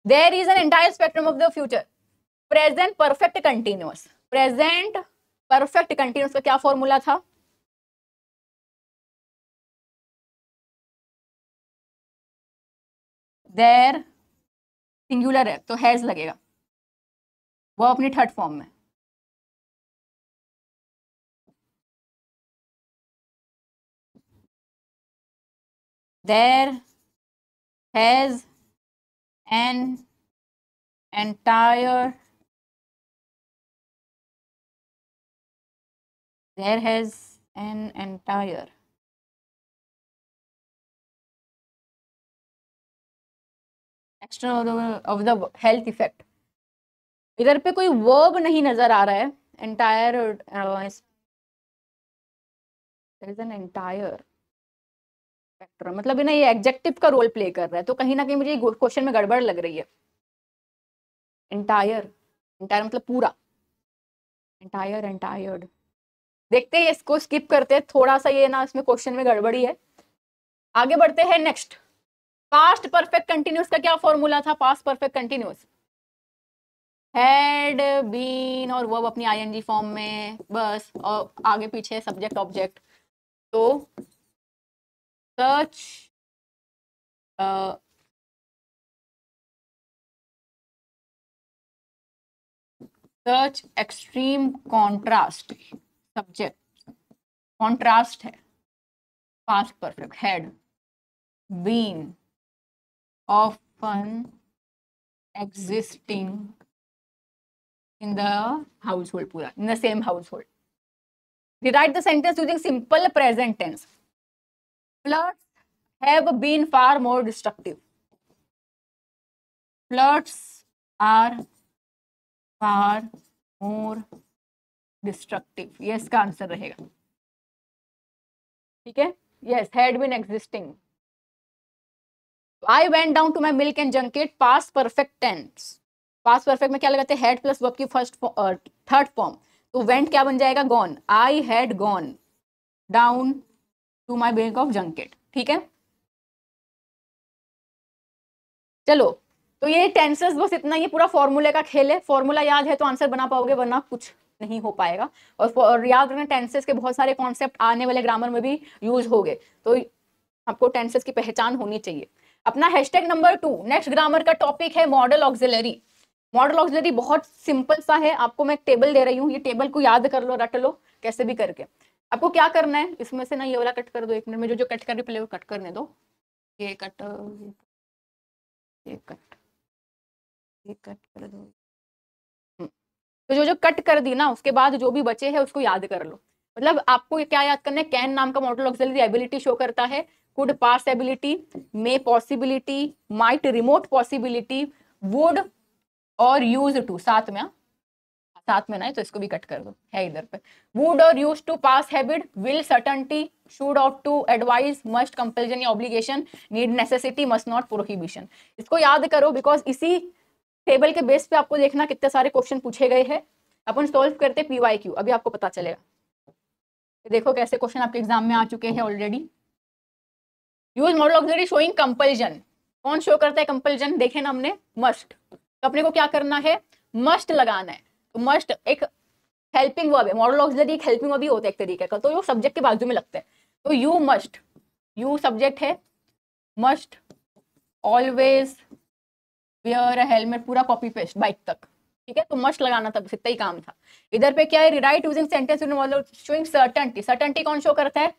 there is an entire spectrum of the future present perfect continuous present perfect continuous का क्या formula था देर singular है तो has लगेगा वो अपनी थर्ड फॉर्म में there has an entire there has an entire extra of the health effect इधर पे कोई वर्ब नहीं नज़र आ रहा है एंटायर एंटायर फैक्टर मतलब ना ये एग्जेक्टिव का रोल प्ले कर रहा है तो कहीं ना कहीं मुझे क्वेश्चन में गड़बड़ लग रही है एंटायर एंटायर मतलब पूरा एंटायर एंटायर्ड देखते हैं इसको स्किप करते हैं थोड़ा सा ये ना इसमें क्वेश्चन में गड़बड़ी है आगे बढ़ते हैं नेक्स्ट पास्ट परफेक्ट कंटिन्यूस का क्या फॉर्मूला था past perfect continuous had been और वर्ब अपनी आईएनजी फॉर्म में बस और आगे पीछे सब्जेक्ट ऑब्जेक्ट तो such uh, extreme contrast subject contrast है past perfect had been of existing in the household पूरा in the same household rewrite the sentence using simple present tense plus have been far more destructive Floods are far more destructive ये इसका answer रहेगा ठीक है yes had been existing I went down to my milk and junket past perfect tense past perfect में क्या लगाते हैं had plus verb की फर्स्ट थर्ड फॉर्म तो वेंट क्या बन जाएगा gone I had gone down to my bank of junket ठीक है चलो तो ये टेंसेस बस इतना ये पूरा फॉर्मूले का खेल है फॉर्मूला याद है तो आंसर बना पाओगे वरना कुछ नहीं हो पाएगा और याद रखना टेंसेस के बहुत सारे कॉन्सेप्ट आने वाले ग्रामर में भी यूज हो गए तो आपको टेंसेस की पहचान होनी चाहिए अपना hashtag number two next grammar का टॉपिक है मॉडल ऑक्सिलरी मॉडल ऑक्सिलरी बहुत सिंपल सा है आपको मैं टेबल दे रही हूँ ये टेबल को याद कर लो रट लो कैसे भी करके आपको क्या करना है इसमें से ना ये वाला कट कर दो एक मिनट में जो जो कट कर रही पहले वो कट करने दो ये कट ये कट ये कट कर दो तो जो जो कट कर दी ना उसके बाद जो भी बचे हैं उसको याद कर लो मतलब आपको क्या याद करना है कैन नाम का मॉडल ऑक्सिलरी एबिलिटी शो करता है could past ability may possibility might remote possibility would और यूज टू साथ में हाँ? साथ में ना तो इसको भी कट कर दो है इधर पे वुड और use to past habit will certainty should of to advice must compulsion या obligation need necessity must not prohibition इसको याद करो बिकॉज इसी टेबल के बेस पे आपको देखना कितने सारे क्वेश्चन पूछे गए हैं अपन सॉल्व करते पी वाई क्यू अभी आपको पता चलेगा देखो कैसे क्वेश्चन आपके एग्जाम में आ चुके हैं already use modal auxiliary showing compulsion कौन शो करता है कंपल्जन देखे ना हमने मस्ट तो अपने को क्या करना है मस्ट लगाना है तो मस्ट एक हेल्पिंग वर्ब है मॉडल ऑक्सिलरी एक हेल्पिंग वर्ब ही होता है एक तरीके का तो वो सब्जेक्ट के बाजू में लगता तो है तो यू मस्ट यू सब्जेक्ट है मस्ट ऑलवेज वेयर हेलमेट पूरा कॉपी पेस्ट बाइक तक ठीक है तो मस्ट लगाना था इतना ही काम था इधर पे क्या है write using sentence showing certainty certainty कौन शो करता है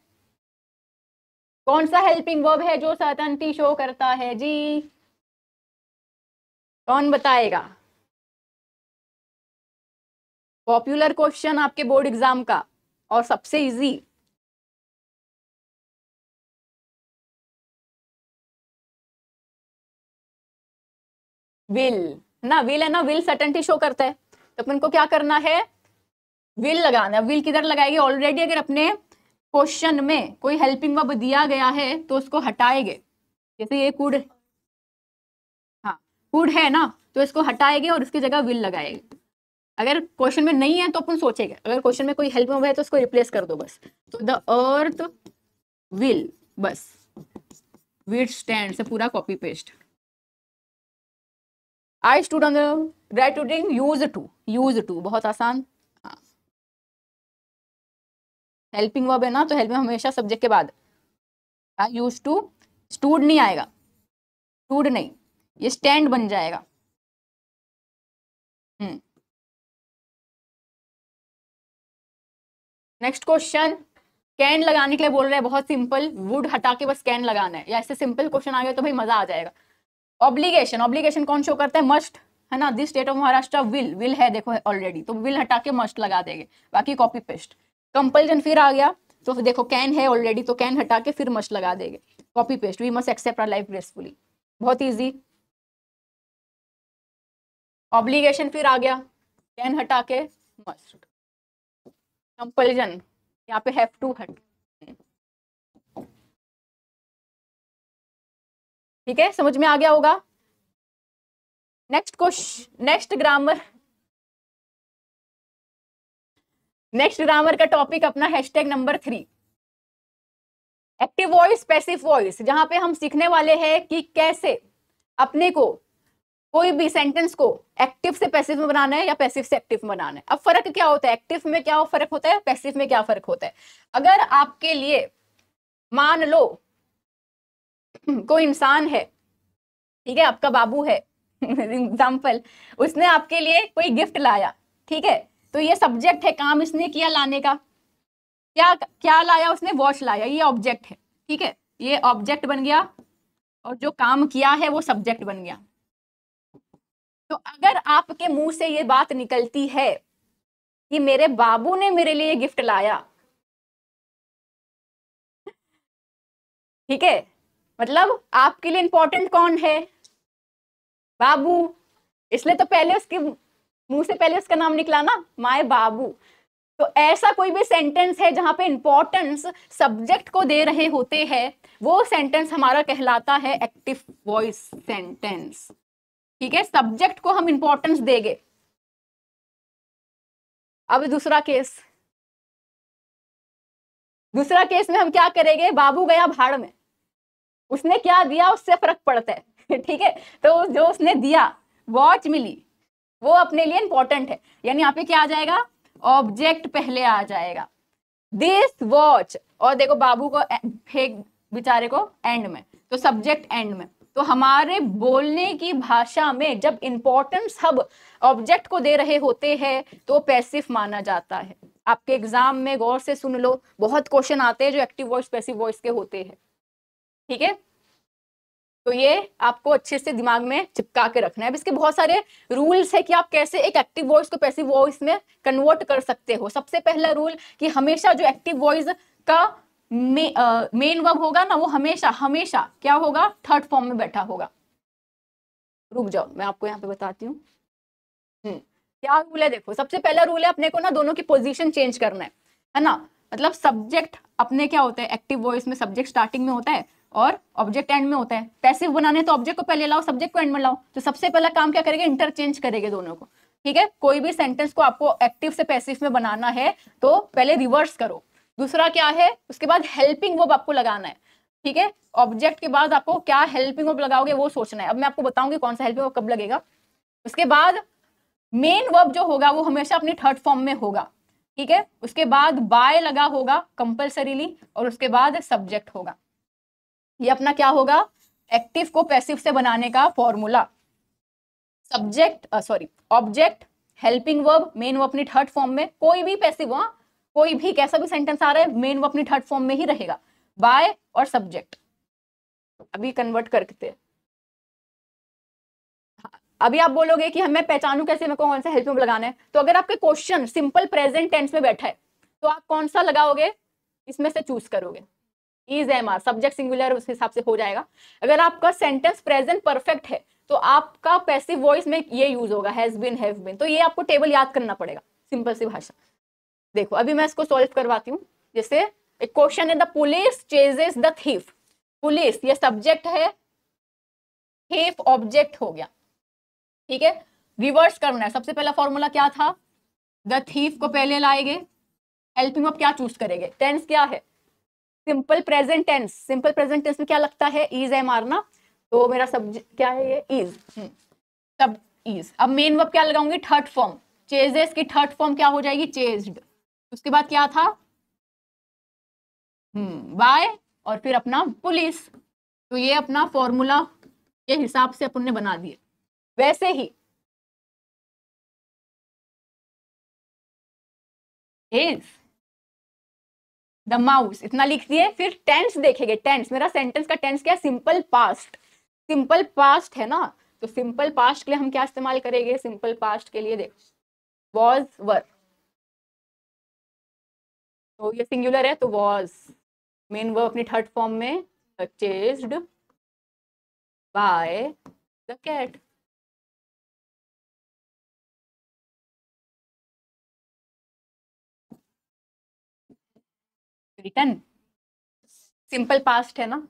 कौन सा हेल्पिंग वर्ब है जो सर्टनटी शो करता है जी कौन बताएगा पॉपुलर क्वेश्चन आपके बोर्ड एग्जाम का और सबसे इजी विल है ना विल है ना विल सर्टेनिटी शो करता है तो अपन को क्या करना है विल लगाना विल किधर लगाएगी ऑलरेडी अगर अपने क्वेश्चन में कोई हेल्पिंग वर्ब दिया गया है तो उसको हटाएंगे जैसे ये कुड हाँ कुड है ना तो इसको हटाएंगे और उसकी जगह विल लगाएंगे अगर क्वेश्चन में नहीं है तो अपन सोचेंगे अगर क्वेश्चन में कोई हेल्पिंग वर्ब है तो उसको रिप्लेस कर दो बस तो द अर्थ विल बस विट स्टैंड से पूरा copy paste I stood on the right to drink use to use to बहुत आसान हेल्पिंग हाँ। वर्ब है ना तो हेल्पिंग हमेशा सब्जेक्ट के बाद यूज टू स्टूड नहीं आएगा स्टूड नहीं ये स्टैंड बन जाएगा नेक्स्ट क्वेश्चन कैन लगाने के लिए बोल रहे हैं बहुत सिंपल वुड हटा के बस कैन लगाना है या ऐसे सिंपल क्वेश्चन आ गया तो भाई मजा आ जाएगा ऑब्लिगेशन ऑब्लिगेशन कौन शो करता है मस्ट है ना this state of Maharashtra will will है देखो ऑलरेडी तो विल हटा के मस्ट लगा देंगे बाकी कॉपी पेस्ट कंपल्जन फिर आ गया तो देखो कैन है ऑलरेडी तो कैन हटा के फिर मस्ट लगा देंगे copy paste we must accept our life gracefully बहुत ईजी ऑब्लिगेशन फिर आ गया कैन हटा के मस्ट कंपल्जन यहाँ पे हैव टू हट ठीक है समझ में आ गया होगा next question next grammar next grammar का टॉपिक अपना hashtag number three active voice passive voice जहां पे हम सीखने वाले हैं कि कैसे अपने को कोई भी सेंटेंस को एक्टिव से पैसिव में बनाना है या पैसिव से एक्टिव में बनाना है अब फर्क क्या होता है एक्टिव में क्या फर्क होता है पैसिव में क्या फर्क होता है अगर आपके लिए मान लो कोई इंसान है ठीक है आपका बाबू है एग्जाम्पल उसने आपके लिए कोई गिफ्ट लाया ठीक है तो ये सब्जेक्ट है काम इसने किया लाने का क्या क्या लाया उसने वॉच लाया ये ऑब्जेक्ट है ठीक है ये ऑब्जेक्ट बन गया और जो काम किया है वो सब्जेक्ट बन गया तो अगर आपके मुंह से ये बात निकलती है कि मेरे बाबू ने मेरे लिए गिफ्ट लाया ठीक है मतलब आपके लिए इंपॉर्टेंट कौन है बाबू इसलिए तो पहले उसके मुंह से पहले उसका नाम निकला ना माए बाबू तो ऐसा कोई भी सेंटेंस है जहां पे इम्पोर्टेंस सब्जेक्ट को दे रहे होते हैं वो सेंटेंस हमारा कहलाता है एक्टिव वॉइस सेंटेंस ठीक है सब्जेक्ट को हम इंपॉर्टेंस देंगे अब दूसरा केस दूसरा केस में हम क्या करेंगे बाबू गया भाड़ में उसने क्या दिया उससे फर्क पड़ता है ठीक है तो जो उसने दिया वॉच मिली वो अपने लिए इंपॉर्टेंट है यानी यहाँ पे क्या आ जाएगा ऑब्जेक्ट पहले आ जाएगा दिस वॉच और देखो बाबू को फेंक बेचारे को एंड में तो सब्जेक्ट एंड में तो हमारे बोलने की भाषा में जब इंपॉर्टेंस हब ऑब्जेक्ट को दे रहे होते हैं तो पैसिव माना जाता है आपके एग्जाम में गौर से सुन लो बहुत क्वेश्चन आते हैं जो एक्टिव वॉइस पैसिव वॉइस के होते हैं ठीक है तो ये आपको अच्छे से दिमाग में चिपका के रखना है अब इसके बहुत सारे रूल्स है कि आप कैसे एक एक्टिव वॉइस को पैसिव वॉइस में कन्वर्ट कर सकते हो सबसे पहला रूल कि हमेशा जो एक्टिव वॉइस का मेन वर्ब होगा ना वो हमेशा हमेशा क्या होगा थर्ड फॉर्म में बैठा होगा रुक जाओ मैं आपको यहाँ पे बताती हूँ हम्म, क्या रूल है देखो सबसे पहला रूल है अपने को ना दोनों की पोजिशन चेंज करना है है ना मतलब सब्जेक्ट अपने क्या होता है एक्टिव वॉइस में सब्जेक्ट स्टार्टिंग में होता है और ऑब्जेक्ट एंड में होता है पैसिव बनाने तो ऑब्जेक्ट को पहले लाओ सब्जेक्ट को एंड में लाओ तो सबसे पहला काम क्या करेगा इंटरचेंज करेंगे दोनों को ठीक है कोई भी सेंटेंस को आपको एक्टिव से पैसिव में बनाना है तो पहले रिवर्स करो दूसरा क्या है उसके बाद हेल्पिंग वो आपको लगाना है ठीक है ऑब्जेक्ट के बाद आपको क्या हेल्पिंग वर्ब लगाओगे वो सोचना है अब मैं आपको बताऊंगी कौन सा हेल्पिंग वर्ब कब लगेगा उसके बाद मेन वर्ब जो होगा वो हमेशा अपनी थर्ड फॉर्म में होगा ठीक है उसके बाद बाय लगा होगा कंपल्सरीली और उसके बाद सब्जेक्ट होगा ये अपना क्या होगा एक्टिव को पैसिव से बनाने का formula subject sorry object helping verb main वो अपनी थर्ड फॉर्म में कोई भी पैसिव हाँ कोई भी कैसा भी सेंटेंस आ रहा है मेन वो अपनी थर्ड फॉर्म में ही रहेगा बाय और सब्जेक्ट अभी कन्वर्ट करते हैं हाँ, अभी आप बोलोगे कि हमें पहचानू कैसे मैं कौन सा हेल्पिंग में लगाना है तो अगर आपके क्वेश्चन सिंपल प्रेजेंट टेंस में बैठा है तो आप कौन सा लगाओगे इसमें से चूज करोगे is am are subject singular उस हिसाब से हो जाएगा अगर आपका सेंटेंस प्रेजेंट परफेक्ट है तो आपका पैसिव वॉइस में ये यूज होगा हैज बिन हैव बिन तो ये आपको टेबल याद करना पड़ेगा सिंपल सी भाषा देखो अभी मैं इसको सॉल्व करवाती हूँ जैसे एक क्वेश्चन है the police chases the thief police ये सब्जेक्ट है थीफ ऑब्जेक्ट हो गया ठीक है रिवर्स करना है सबसे पहला फॉर्मूला क्या था द थीफ को पहले लाएंगे हेल्पिंग आप क्या चूज करेंगे टेंस क्या है simple present tense simple present tense में क्या लगता है इज है मारना तो मेरा सब क्या है ये इज हम्म। सब इज अब मेन वर्ब क्या लगाऊंगी थर्ड फॉर्म चेजेस की थर्ड फॉर्म क्या हो जाएगी चेज्ड उसके बाद क्या था बाय हम्म, और फिर अपना पुलिस तो ये अपना फॉर्मूला के हिसाब से अपन ने बना दिए वैसे ही is द माउस इतना लिख दिए फिर टेंस देखेंगे टेंस मेरा सेंटेंस का टेंस क्या सिंपल पास्ट सिंपल पास्ट है ना तो सिंपल पास्ट के लिए हम क्या इस्तेमाल करेंगे सिंपल पास्ट के लिए देख वॉज वर तो ये सिंगुलर है तो वॉज मेन वर्ब अपनी थर्ड फॉर्म में purchased by the cat return simple past है ना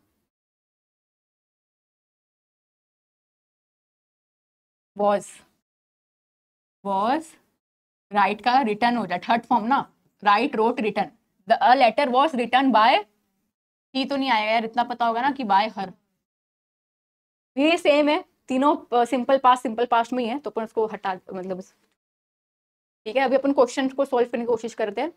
वॉज वॉज राइट का रिटर्न हो जाए थर्ड फॉर्म ना write wrote return the a letter was return by T तो नहीं आया यार इतना पता होगा ना कि बाय हर ये सेम है तीनों सिंपल पास सिंपल पास्ट में ही है तो अपन उसको हटा मतलब ठीक है अभी अपन क्वेश्चन को सॉल्व करने की कोशिश करते हैं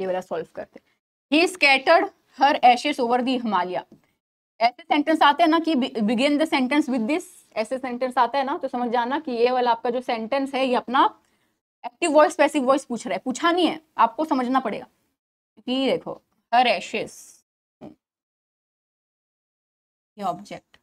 ये वाला सॉल्व करते ही scattered her ashes over the Himalaya ऐसे सेंटेंस आते हैं ना कि begin the sentence with this ऐसे सेंटेंस आते हैं ना तो समझ जाना कि ये वाला आपका जो सेंटेंस है ये अपना एक्टिव वॉइस पैसिव वॉइस पूछ रहा है पूछा नहीं है आपको समझना पड़ेगा क्योंकि देखो हर एशेस hmm. ये object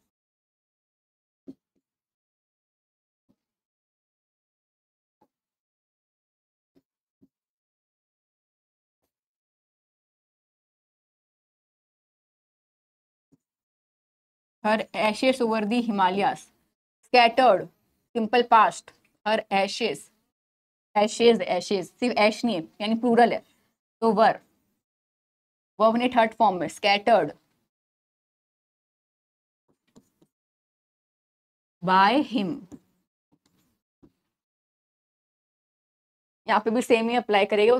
her ashes over the Himalayas, scattered, simple past her ashes, ashes, ashes, सिर्फ ash नहीं है यानी प्लूरल है तो वर वर्व ने थर्ड फॉर्म में स्कैटर्ड बाय हिम यहाँ पे भी सेम ही अप्लाई करेगा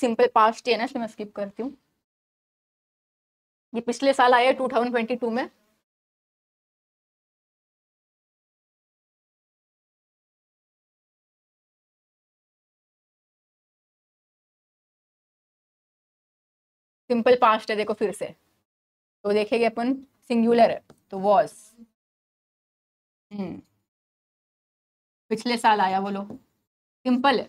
सिंपल पास्ट है ना इसलिए मैं स्किप करती हूँ ये पिछले साल आया टू थाउजेंड ट्वेंटी टू में सिंपल पास्ट है देखो फिर से तो देखेंगे अपन सिंगुलर है तो वॉज हम्म। पिछले साल आया बोलो सिंपल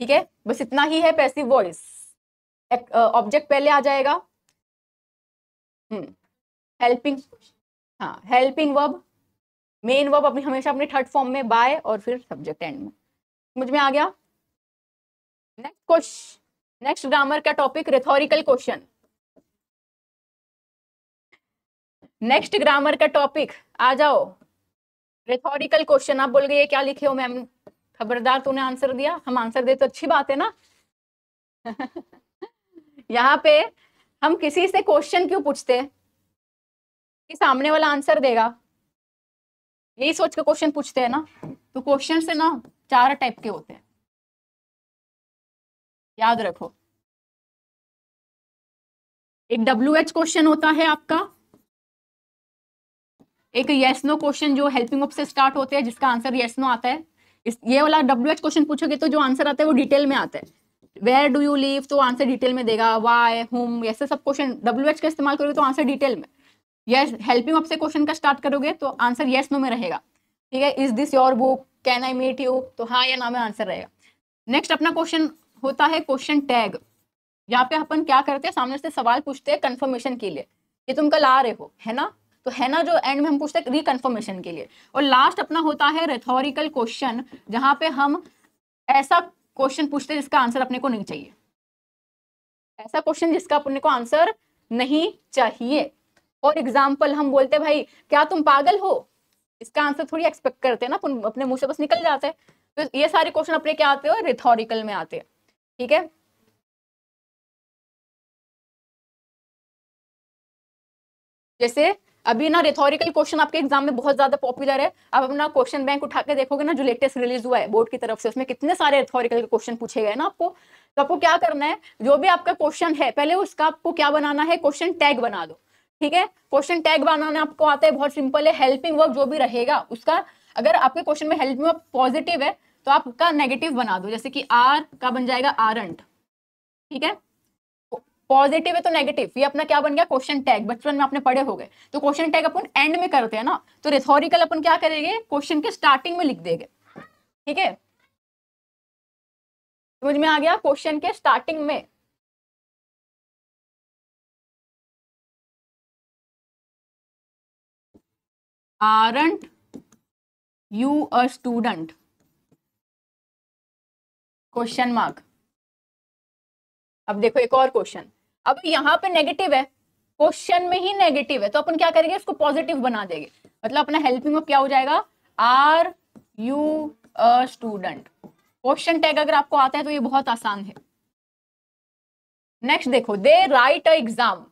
ठीक है बस इतना ही है पैसिव वॉइस ऑब्जेक्ट पहले आ जाएगा हेल्पिंग हम्म। हाँ हेल्पिंग वर्ब मेन वर्ब अपनी हमेशा अपने थर्ड फॉर्म में बाय और फिर सब्जेक्ट एंड में समझ में आ गया नेक्स्ट क्वेश्चन नेक्स्ट ग्रामर का topic rhetorical question next grammar का टॉपिक आ जाओ रिथोरिकल क्वेश्चन आप बोल गए क्या लिखे हो मैम खबरदार तूने आंसर दिया हम आंसर दे तो अच्छी बात है ना यहाँ पे हम किसी से क्वेश्चन क्यों पूछते कि सामने वाला आंसर देगा यही सोच के क्वेश्चन पूछते हैं ना तो क्वेश्चन से ना चार टाइप के होते हैं याद रखो एक डब्ल्यू एच क्वेश्चन होता है आपका एक येस नो क्वेश्चन जो हेल्पिंग ऑफ से स्टार्ट होते हैं जिसका आंसर येस नो आता है इस ये वाला डब्ल्यू एच क्वेश्चन पूछोगे तो जो आंसर आता है वो डिटेल में आता है वेयर डू यू लिव तो आंसर डिटेल में देगा वाई होम ऐसे सब क्वेश्चन डब्ल्यू एच का इस्तेमाल करोगे तो आंसर डिटेल में यस हेल्पिंग ऑफ से क्वेश्चन का स्टार्ट करोगे तो आंसर येस नो में रहेगा ठीक है is this your book can I meet you तो हाँ या ना में आंसर रहेगा नेक्स्ट अपना क्वेश्चन होता है क्वेश्चन टैग यहाँ पे अपन क्या करते हैं सामने से सवाल पूछते हैं कन्फर्मेशन के लिए ये तुम कल आ रहे हो है ना तो है ना जो एंड में हम पूछते हैं रिकन्फर्मेशन के लिए और लास्ट अपना होता है रेथोरिकल क्वेश्चन जहाँ पे हम ऐसा क्वेश्चन पूछते हैं जिसका आंसर अपने को नहीं चाहिए ऐसा क्वेश्चन जिसका अपने को आंसर नहीं चाहिए फॉर एग्जाम्पल हम बोलते भाई क्या तुम पागल हो इसका आंसर थोड़ी एक्सपेक्ट करते हैं ना अपने मुंह से बस निकल जाते हैं तो ये सारे क्वेश्चन अपने क्या आते हैं रिथोरिकल में आते हैं ठीक है जैसे अभी ना रिथोरिकल क्वेश्चन आपके एग्जाम में बहुत ज्यादा पॉपुलर है आप अपना क्वेश्चन बैंक उठा के देखोगे ना जो लेटेस्ट रिलीज हुआ है बोर्ड की तरफ से उसमें कितने सारे रिथोरिकल क्वेश्चन पूछे गए ना आपको तो आपको क्या करना है जो भी आपका क्वेश्चन है पहले उसका आपको क्या बनाना है क्वेश्चन टैग बना दो ठीक है क्वेश्चन टैग बनाना आपको आता है बहुत सिंपल है हेल्पिंग वर्ब जो भी रहेगा उसका अगर आपके क्वेश्चन में हेल्पिंग वर्ब पॉजिटिव है तो आपका नेगेटिव बना दो जैसे कि आर का बन जाएगा आरंट ठीक है पॉजिटिव है तो नेगेटिव ये अपना क्या बन गया क्वेश्चन टैग बचपन में आपने पढ़े हो गए तो क्वेश्चन टैग अपन एंड में करते हैं ना तो रिथोरिकल अपन क्या करेंगे क्वेश्चन के स्टार्टिंग में लिख देंगे ठीक है समझ में आ गया क्वेश्चन के स्टार्टिंग में aren't you a student question mark अब देखो एक और क्वेश्चन अब यहां पे नेगेटिव है क्वेश्चन में ही नेगेटिव है तो अपन क्या करेंगे इसको पॉजिटिव बना देंगे मतलब अपना हेल्पिंग ऑफ क्या हो जाएगा are you a student question tag अगर आपको आता है तो ये बहुत आसान है नेक्स्ट देखो दे राइट अ एग्जाम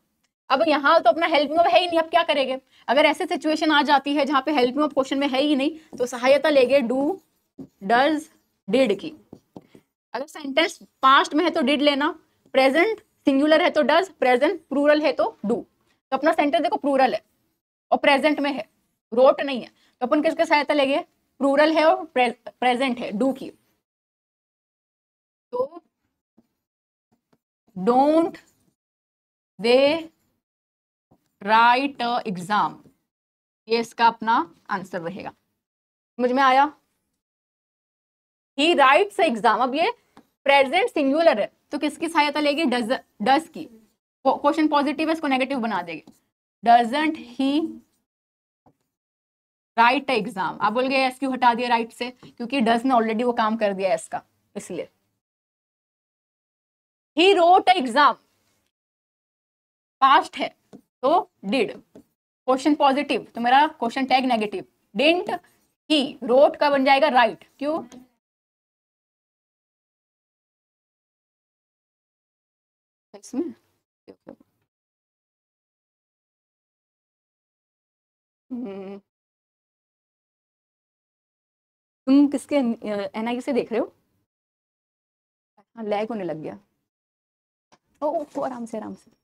अब यहाँ तो अपना हेल्पिंग है ही नहीं अब क्या करेंगे अगर ऐसे सिचुएशन आ जाती है जहाँ पे हेल्पिंग ऑफ क्वेश्चन में है ही नहीं तो सहायता लेंगे डू डज डिड की अगर सेंटेंस पास्ट में है तो डिड लेना प्रेजेंट सिंगुलर है तो डज प्रेजेंट प्रूरल है तो डू तो अपना सेंटेंस देखो प्रूरल है और प्रेजेंट में है रोट नहीं है तो अपन किसके सहायता लेंगे प्रूरल है और प्रेजेंट है डू की तो डोंट दे राइट एग्जाम ये इसका अपना आंसर रहेगा समझ में आया ही राइट्स एग्जाम अब ये प्रेजेंट सिंगुलर है तो किसकी सहायता लेगी डज की क्वेश्चन पॉजिटिव है इसको नेगेटिव बना देगी डजेंट ही राइट एग्जाम आप बोल गए एस क्यू हटा दिया राइट से क्योंकि डज ने ऑलरेडी वो काम कर दिया है इसका इसलिए ही रोट एग्जाम पास्ट है तो डिड क्वेश्चन पॉजिटिव तो मेरा क्वेश्चन टैग नेगेटिव डेंट ही रोट का बन जाएगा राइट क्यों हम्म। तुम किसके एनआईए से देख रहे हो लैग हाँ, होने लग गया ओ, ओ आराम से आराम से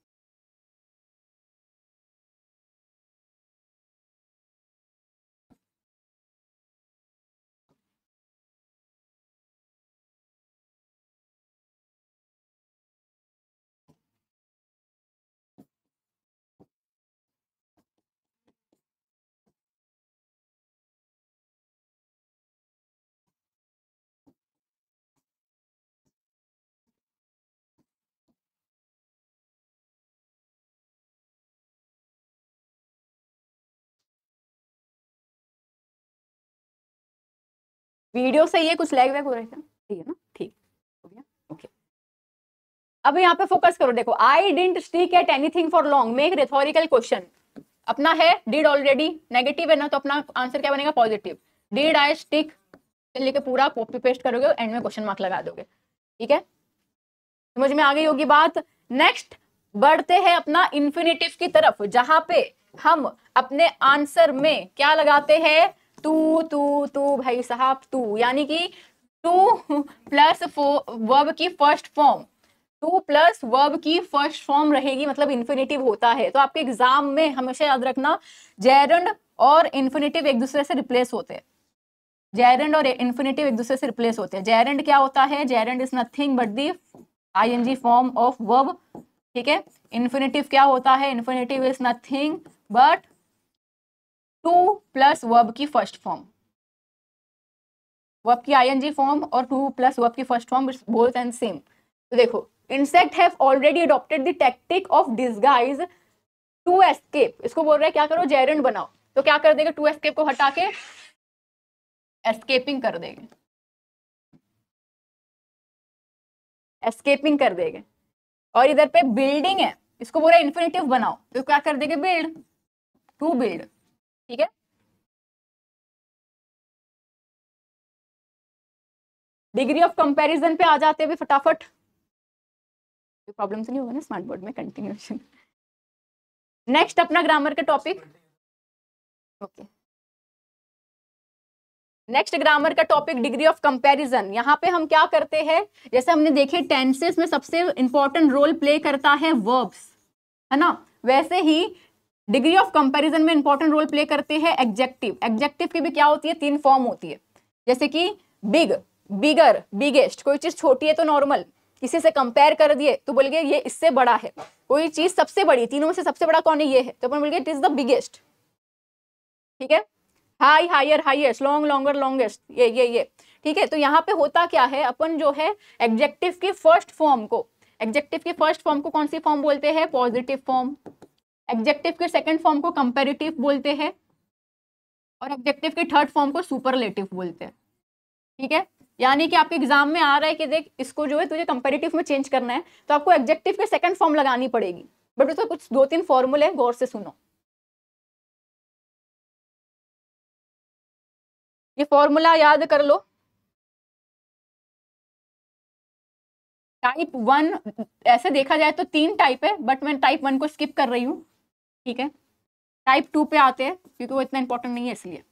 वीडियो सही है कुछ लैग वैग हो रहे थे ठीक है ना ठीक हो गया ओके अब यहाँ पे फोकस करो देखो I didn't stick at anything for long make rhetorical question अपना है डिड ऑलरेडी नेगेटिव है ना तो अपना आंसर क्या बनेगा पॉजिटिव डिड आई स्टिक लेके पूरा कॉपी पेस्ट करोगे एंड में क्वेश्चन मार्क लगा दोगे ठीक है समझ में आ गई होगी बात नेक्स्ट बढ़ते हैं अपना इन्फिनेटिव की तरफ जहां पे हम अपने आंसर में क्या लगाते हैं तू तू तू भाई साहब तू यानी कि टू प्लस वर्ब की first form to plus verb की फर्स्ट फॉर्म रहेगी मतलब इन्फिनेटिव होता है तो आपके एग्जाम में हमेशा याद रखना जैरंड और इन्फिनेटिव एक दूसरे से रिप्लेस होते हैं जैरंड और इन्फिनेटिव एक दूसरे से रिप्लेस होते हैं जैरंड क्या होता है gerund is nothing but the G form of verb ठीक है इन्फिनेटिव क्या होता है infinitive is nothing but to plus verb की फर्स्ट फॉर्म वर्ब की आईएनजी फॉर्म और टू प्लस वर्ब की first form both and same तो देखो insect have already adopted the tactic of disguise to escape इसको बोल रहा है क्या करो जेरन बनाओ तो क्या कर देगा टू एस्केप को हटा के एस्केपिंग कर देंगे एस्केपिंग कर देंगे और इधर पे बिल्डिंग है इसको बोल है इन्फिनेटिव बनाओ तो क्या कर देंगे बिल्ड टू बिल्ड ठीक है डिग्री ऑफ कंपैरिजन पे आ जाते हुए फटाफट कोई प्रॉब्लम तो नहीं होगा ना स्मार्ट बोर्ड में कंटिन्यूशन नेक्स्ट अपना ग्रामर का टॉपिक ओके नेक्स्ट ग्रामर का टॉपिक डिग्री ऑफ कंपैरिजन यहाँ पे हम क्या करते हैं जैसे हमने देखे टेंसेस में सबसे इंपॉर्टेंट रोल प्ले करता है वर्ब्स है ना वैसे ही डिग्री ऑफ कंपैरिजन में इंपॉर्टेंट रोल प्ले करते हैं एग्जेक्टिव एग्जेक्टिव की भी क्या होती है तीन फॉर्म होती है जैसे कि बिग बिगर बिगेस्ट कोई चीज छोटी है तो नॉर्मल किसी से कंपेयर कर दिए तो बोल गए ये इससे बड़ा है कोई चीज सबसे बड़ी तीनों में से सबसे बड़ा कौन है ये है तो अपन बोल गए इट इज द बिगेस्ट ठीक है high higher highest long longer longest ये ये ये ठीक है तो यहाँ पे होता क्या है अपन जो है एग्जेक्टिव की फर्स्ट फॉर्म को एग्जेक्टिव की फर्स्ट फॉर्म को कौन सी फॉर्म बोलते हैं पॉजिटिव फॉर्म एग्जेक्टिव हम्म। के सेकेंड फॉर्म को कंपेरेटिव बोलते हैं और ऑब्जेक्टिव के थर्ड फॉर्म को सुपरलेटिव बोलते हैं ठीक है यानी कि आपके एग्जाम में आ रहा है कि देख इसको जो है तुझे कंपेरेटिव में चेंज करना है तो आपको एग्जेक्टिव के सेकंड फॉर्म लगानी पड़ेगी बट उसका कुछ दो तीन फॉर्मूले हैं गौर से सुनो ये फॉर्मूला याद कर लो टाइप वन ऐसे देखा जाए तो तीन टाइप है बट मैं टाइप वन को स्किप कर रही हूं ठीक है टाइप टू पे आते हैं क्योंकि वो इतना इंपॉर्टेंट नहीं है इसलिए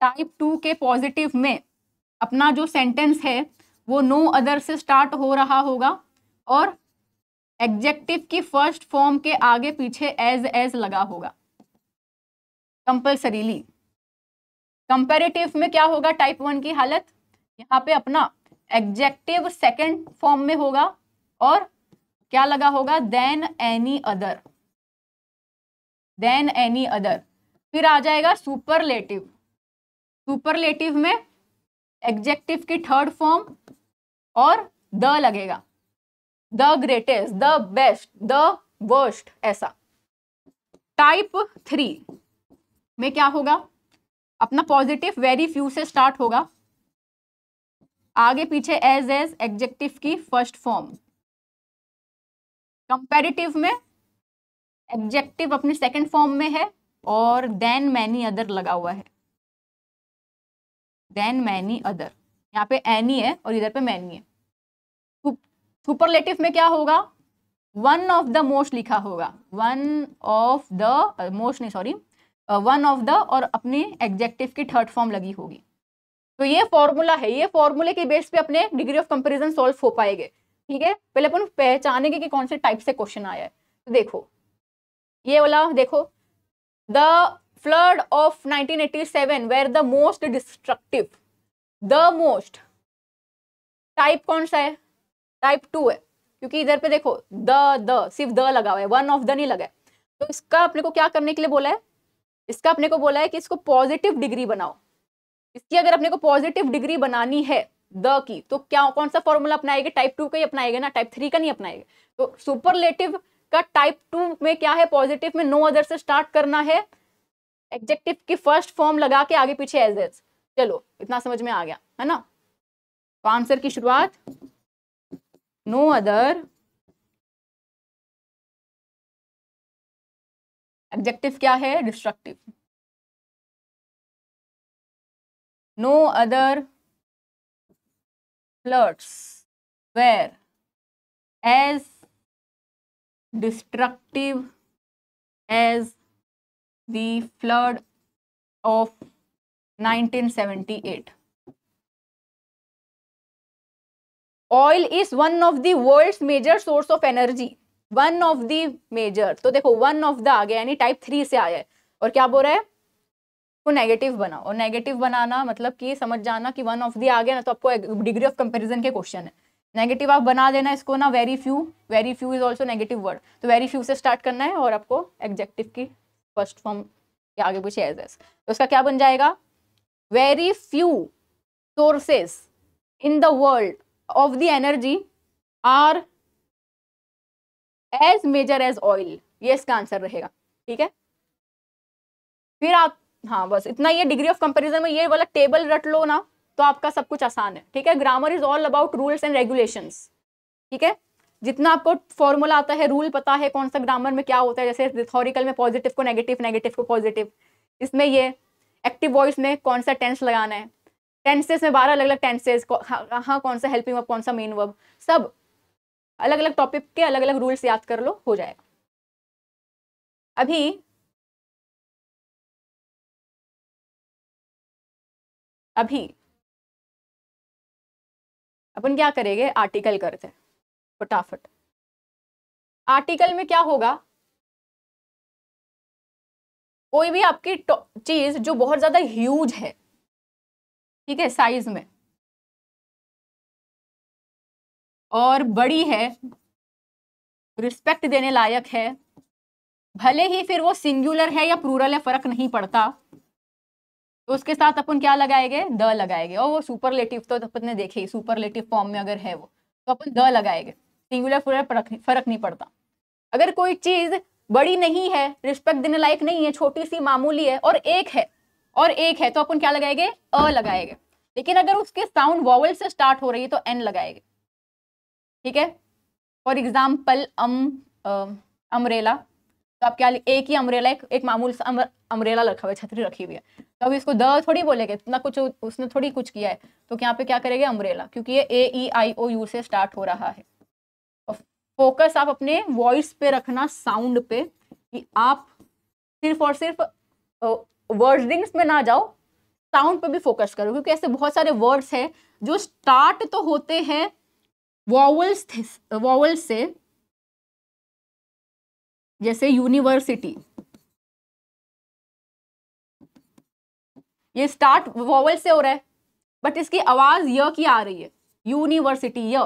टाइप टू के पॉजिटिव में अपना जो सेंटेंस है वो नो अदर से स्टार्ट हो रहा होगा और एग्जेक्टिव की फर्स्ट फॉर्म के आगे पीछे एज एज लगा होगा कंपल्सरीली कंपेरेटिव में क्या होगा टाइप वन की हालत यहाँ पे अपना एग्जेक्टिव सेकेंड फॉर्म में होगा और क्या लगा होगा than any other than any other फिर आ जाएगा सुपरलेटिव सुपरलेटिव में एग्जेक्टिव की थर्ड फॉर्म और द लगेगा the greatest the best the worst ऐसा टाइप थ्री में क्या होगा अपना पॉजिटिव वेरी फ्यू से स्टार्ट होगा आगे पीछे एज एज एग्जेक्टिव की फर्स्ट फॉर्म कंपेरेटिव में एग्जेक्टिव अपने सेकंड फॉर्म में है और देन मैनी अदर लगा हुआ है देन मैनी अदर यहाँ पे एनी है और इधर पे मैनी है सुपरलेटिव में क्या होगा वन ऑफ द मोस्ट लिखा होगा वन ऑफ द मोस्ट नहीं सॉरी वन ऑफ द और अपने एग्जेक्टिव की थर्ड फॉर्म लगी होगी तो ये फॉर्मूला है ये फॉर्मूले के बेस पे अपने डिग्री ऑफ कंपेरिजन सॉल्व हो पाएंगे ठीक है पहले अपन पहचानेंगे कि कौन से टाइप से क्वेश्चन आया है तो देखो ये वाला देखो the flood of 1987 were the most destructive the most type कौन सा है टाइप टू है क्योंकि इधर पे देखो द द सिर्फ द लगा हुआ है वन ऑफ द नहीं लगा है तो इसका अपने को क्या करने के लिए बोला है इसका अपने को बोला है कि इसको पॉजिटिव डिग्री बनाओ इसकी अगर अपने को पॉजिटिव डिग्री बनानी है द की तो क्या कौन सा फॉर्मूला अपनाएगा टाइप टू का ही अपनाएगा ना टाइप थ्री का नहीं अपनाएगा तो सुपरलेटिव का टाइप टू में क्या है पॉजिटिव में नो अदर से स्टार्ट करना है एग्जेक्टिव की फर्स्ट फॉर्म लगा के आगे पीछे एज एज चलो इतना समझ में आ गया है ना तो आंसर की शुरुआत नो अदर एग्जेक्टिव क्या है destructive no other floods were as destructive as the flood of 1978 oil is one of the world major source of energy one of the major तो देखो वन ऑफ द आ गया यानी type three से आया है और क्या बोल रहा है को नेगेटिव बनाओ और नेगेटिव बनाना मतलब कि समझ जाना कि वन ऑफ दी आ गया ना तो आपको डिग्री ऑफ कंपेरिजन के क्वेश्चन है नेगेटिव आप बना देना इसको ना very few very few is also negative word तो वेरी फ्यू से स्टार्ट करना है और आपको एग्जेक्टिव की फर्स्ट फॉर्म या आगे पीछे एज एस तो उसका क्या बन जाएगा very few sources in the world of the energy are as major as oil ये इसका आंसर रहेगा ठीक है फिर आप हाँ बस इतना ये डिग्री ऑफ कंपेरिजन में ये वाला टेबल रट लो ना तो आपका सब कुछ आसान है ठीक है grammar is all about rules and regulation ठीक है जितना आपको फॉर्मूला आता है रूल पता है कौन सा ग्रामर में क्या होता है जैसे रिथोरिकल में पॉजिटिव को नेगेटिव नेगेटिव को पॉजिटिव इसमें ये एक्टिव वॉइस में कौन सा टेंस लगाना है टेंसेस में बारह अलग अलग टेंसेस कहाँ कौन सा हेल्पिंग वर्ब कौन सा मेन वर्ब सब अलग अलग टॉपिक के अलग अलग रूल्स याद कर लो हो जाएगा अभी अभी अपन क्या करेंगे आर्टिकल करते हैं फटाफट आर्टिकल में क्या होगा कोई भी आपकी चीज जो बहुत ज्यादा ह्यूज है ठीक है साइज में और बड़ी है रिस्पेक्ट देने लायक है भले ही फिर वो सिंगुलर है या प्रूरल है फर्क नहीं पड़ता तो उसके साथ अपन क्या लगाएंगे द लगाएंगे और वो सुपरलेटिव तो अपन ने देखे ही सुपरलेटिव फॉर्म में अगर है वो तो अपन द लगाएंगे सिंगुलर फुलर फर्क नहीं पड़ता अगर कोई चीज बड़ी नहीं है रिस्पेक्ट देने लायक नहीं है छोटी सी मामूली है और एक है और एक है तो अपन क्या लगाएंगे अ लगाएंगे लेकिन अगर उसके साउंड वॉवल से स्टार्ट हो रही है तो एन लगाएंगे ठीक है फॉर एग्जाम्पल अम अमरेला आप क्या एक ही अमरेला एक, एक मामूल सा अम्ब्रेला रखा हुआ छतरी रखी हुई है तो अभी इसको द थोड़ी बोलेंगे इतना कुछ उसने थोड़ी कुछ किया है तो यहाँ पे क्या करेगा अमरेला क्योंकि ये ए ई आई ओ यू से स्टार्ट हो रहा है फोकस तो आप अपने वॉइस पे रखना साउंड पे कि आप सिर्फ और सिर्फ वर्डिंग्स में ना जाओ साउंड पे भी फोकस करो क्योंकि ऐसे बहुत सारे वर्ड्स हैं जो स्टार्ट तो होते हैं वॉवल्स वॉवल्स से जैसे यूनिवर्सिटी ये स्टार्ट वॉवल से हो रहा है बट इसकी आवाज य की आ रही है यूनिवर्सिटी य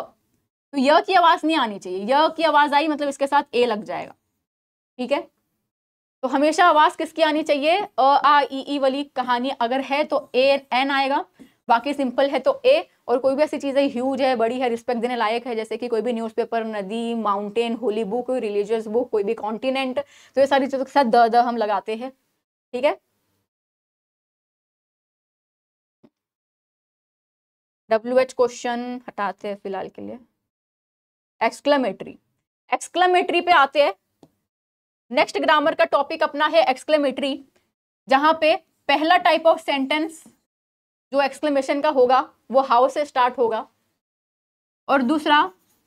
तो य की आवाज नहीं आनी चाहिए य की आवाज आई मतलब इसके साथ ए लग जाएगा ठीक है तो हमेशा आवाज किसकी आनी चाहिए अ आ ई ई वाली कहानी अगर है तो ए एन आएगा बाकी सिंपल है तो ए और कोई भी ऐसी चीज़ ह्यूज है बड़ी है रिस्पेक्ट देने लायक है जैसे कि कोई भी न्यूज़पेपर नदी mountain holy book religious book कोई भी कॉन्टिनेंट तो ये सारी चीज़ों के साथ द द हम लगाते हैं ठीक है डब्ल्यू एच क्वेश्चन हटाते हैं फिलहाल के लिए एक्सक्लेमेटरी एक्सक्लेमेटरी पे आते हैं नेक्स्ट ग्रामर का टॉपिक अपना है एक्सक्लेमेटरी जहां पे पहला टाइप ऑफ सेंटेंस जो एक्सक्लेमेशन का होगा वो हाउ से स्टार्ट होगा और दूसरा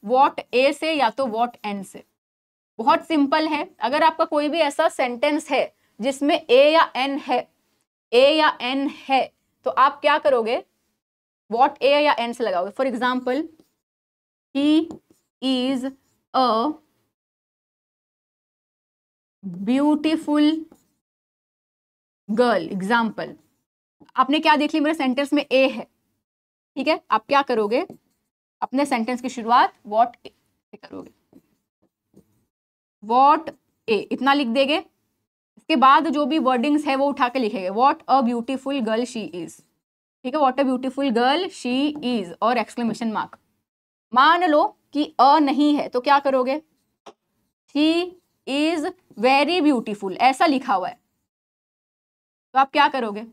वॉट ए से या तो वॉट एन से बहुत सिंपल है अगर आपका कोई भी ऐसा सेंटेंस है जिसमें ए या एन है ए या एन है तो आप क्या करोगे वॉट ए या एन से लगाओगे for example he is a beautiful girl example आपने क्या देख लिया मेरे सेंटेंस में ए है ठीक है आप क्या करोगे अपने सेंटेंस की शुरुआत वॉट ए से करोगे वॉट ए इतना लिख देंगे इसके बाद जो भी वर्डिंग्स है वो उठा के लिखेंगे what a beautiful girl she is ठीक है what a beautiful girl she is और एक्सक्लेमेशन मार्क मान लो कि अ नहीं है तो क्या करोगे शी इज वेरी ब्यूटीफुल ऐसा लिखा हुआ है तो आप क्या करोगे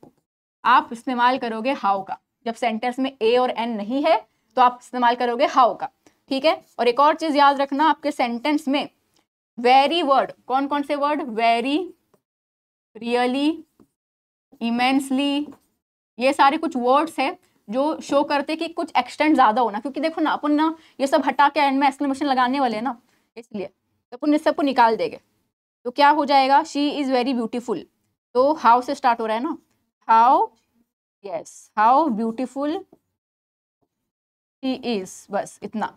आप इस्तेमाल करोगे हाउ का जब सेंटेंस में ए और एन नहीं है तो आप इस्तेमाल करोगे हाउ का ठीक है और एक और चीज़ याद रखना आपके सेंटेंस में वेरी वर्ड कौन कौन से वर्ड वेरी रियली इमेंसली ये सारे कुछ वर्ड्स हैं जो शो करते कि कुछ एक्सटेंड ज़्यादा होना क्योंकि देखो ना अपन ना ये सब हटा के एंड में एक्सक्लेमेशन लगाने वाले हैं ना इसलिए तो अपन इस सबको निकाल देंगे तो क्या हो जाएगा शी इज़ वेरी ब्यूटीफुल तो हाउ से स्टार्ट हो रहा है ना how yes how beautiful he is बस इतना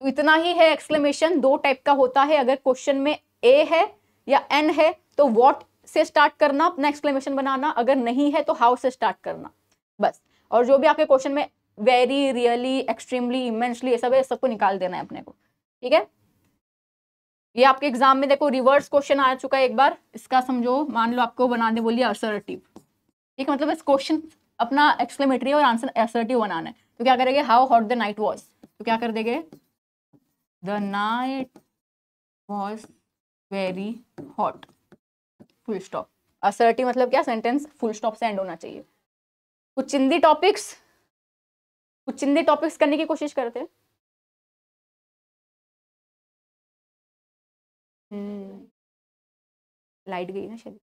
तो इतना ही है एक्सक्लेमेशन दो टाइप का होता है अगर क्वेश्चन में ए है या एन है तो वॉट से स्टार्ट करना अपना एक्सक्लेमेशन बनाना अगर नहीं है तो हाउ से स्टार्ट करना बस और जो भी आपके क्वेश्चन में वेरी रियली एक्सट्रीमली इमेंसली ये सब है सबको निकाल देना है अपने को ठीक है ये आपके एग्जाम में देखो रिवर्स क्वेश्चन आ चुका है एक बार इसका समझो मान लो आपको बना दे बोलिए असरटिव ठीक है मतलब इस क्वेश्चन अपना एक्सक्लेमेटरी और आंसर एसर्टिव बनाना है तो क्या करेंगे how hot the night was तो क्या कर देंगे the night was very hot full stop assertive मतलब क्या सेंटेंस फुल स्टॉप से एंड होना चाहिए कुछ चिंदी टॉपिक्स कुछ चिंदी टॉपिक्स करने की कोशिश करते हैं लाइट hmm. गई ना शायद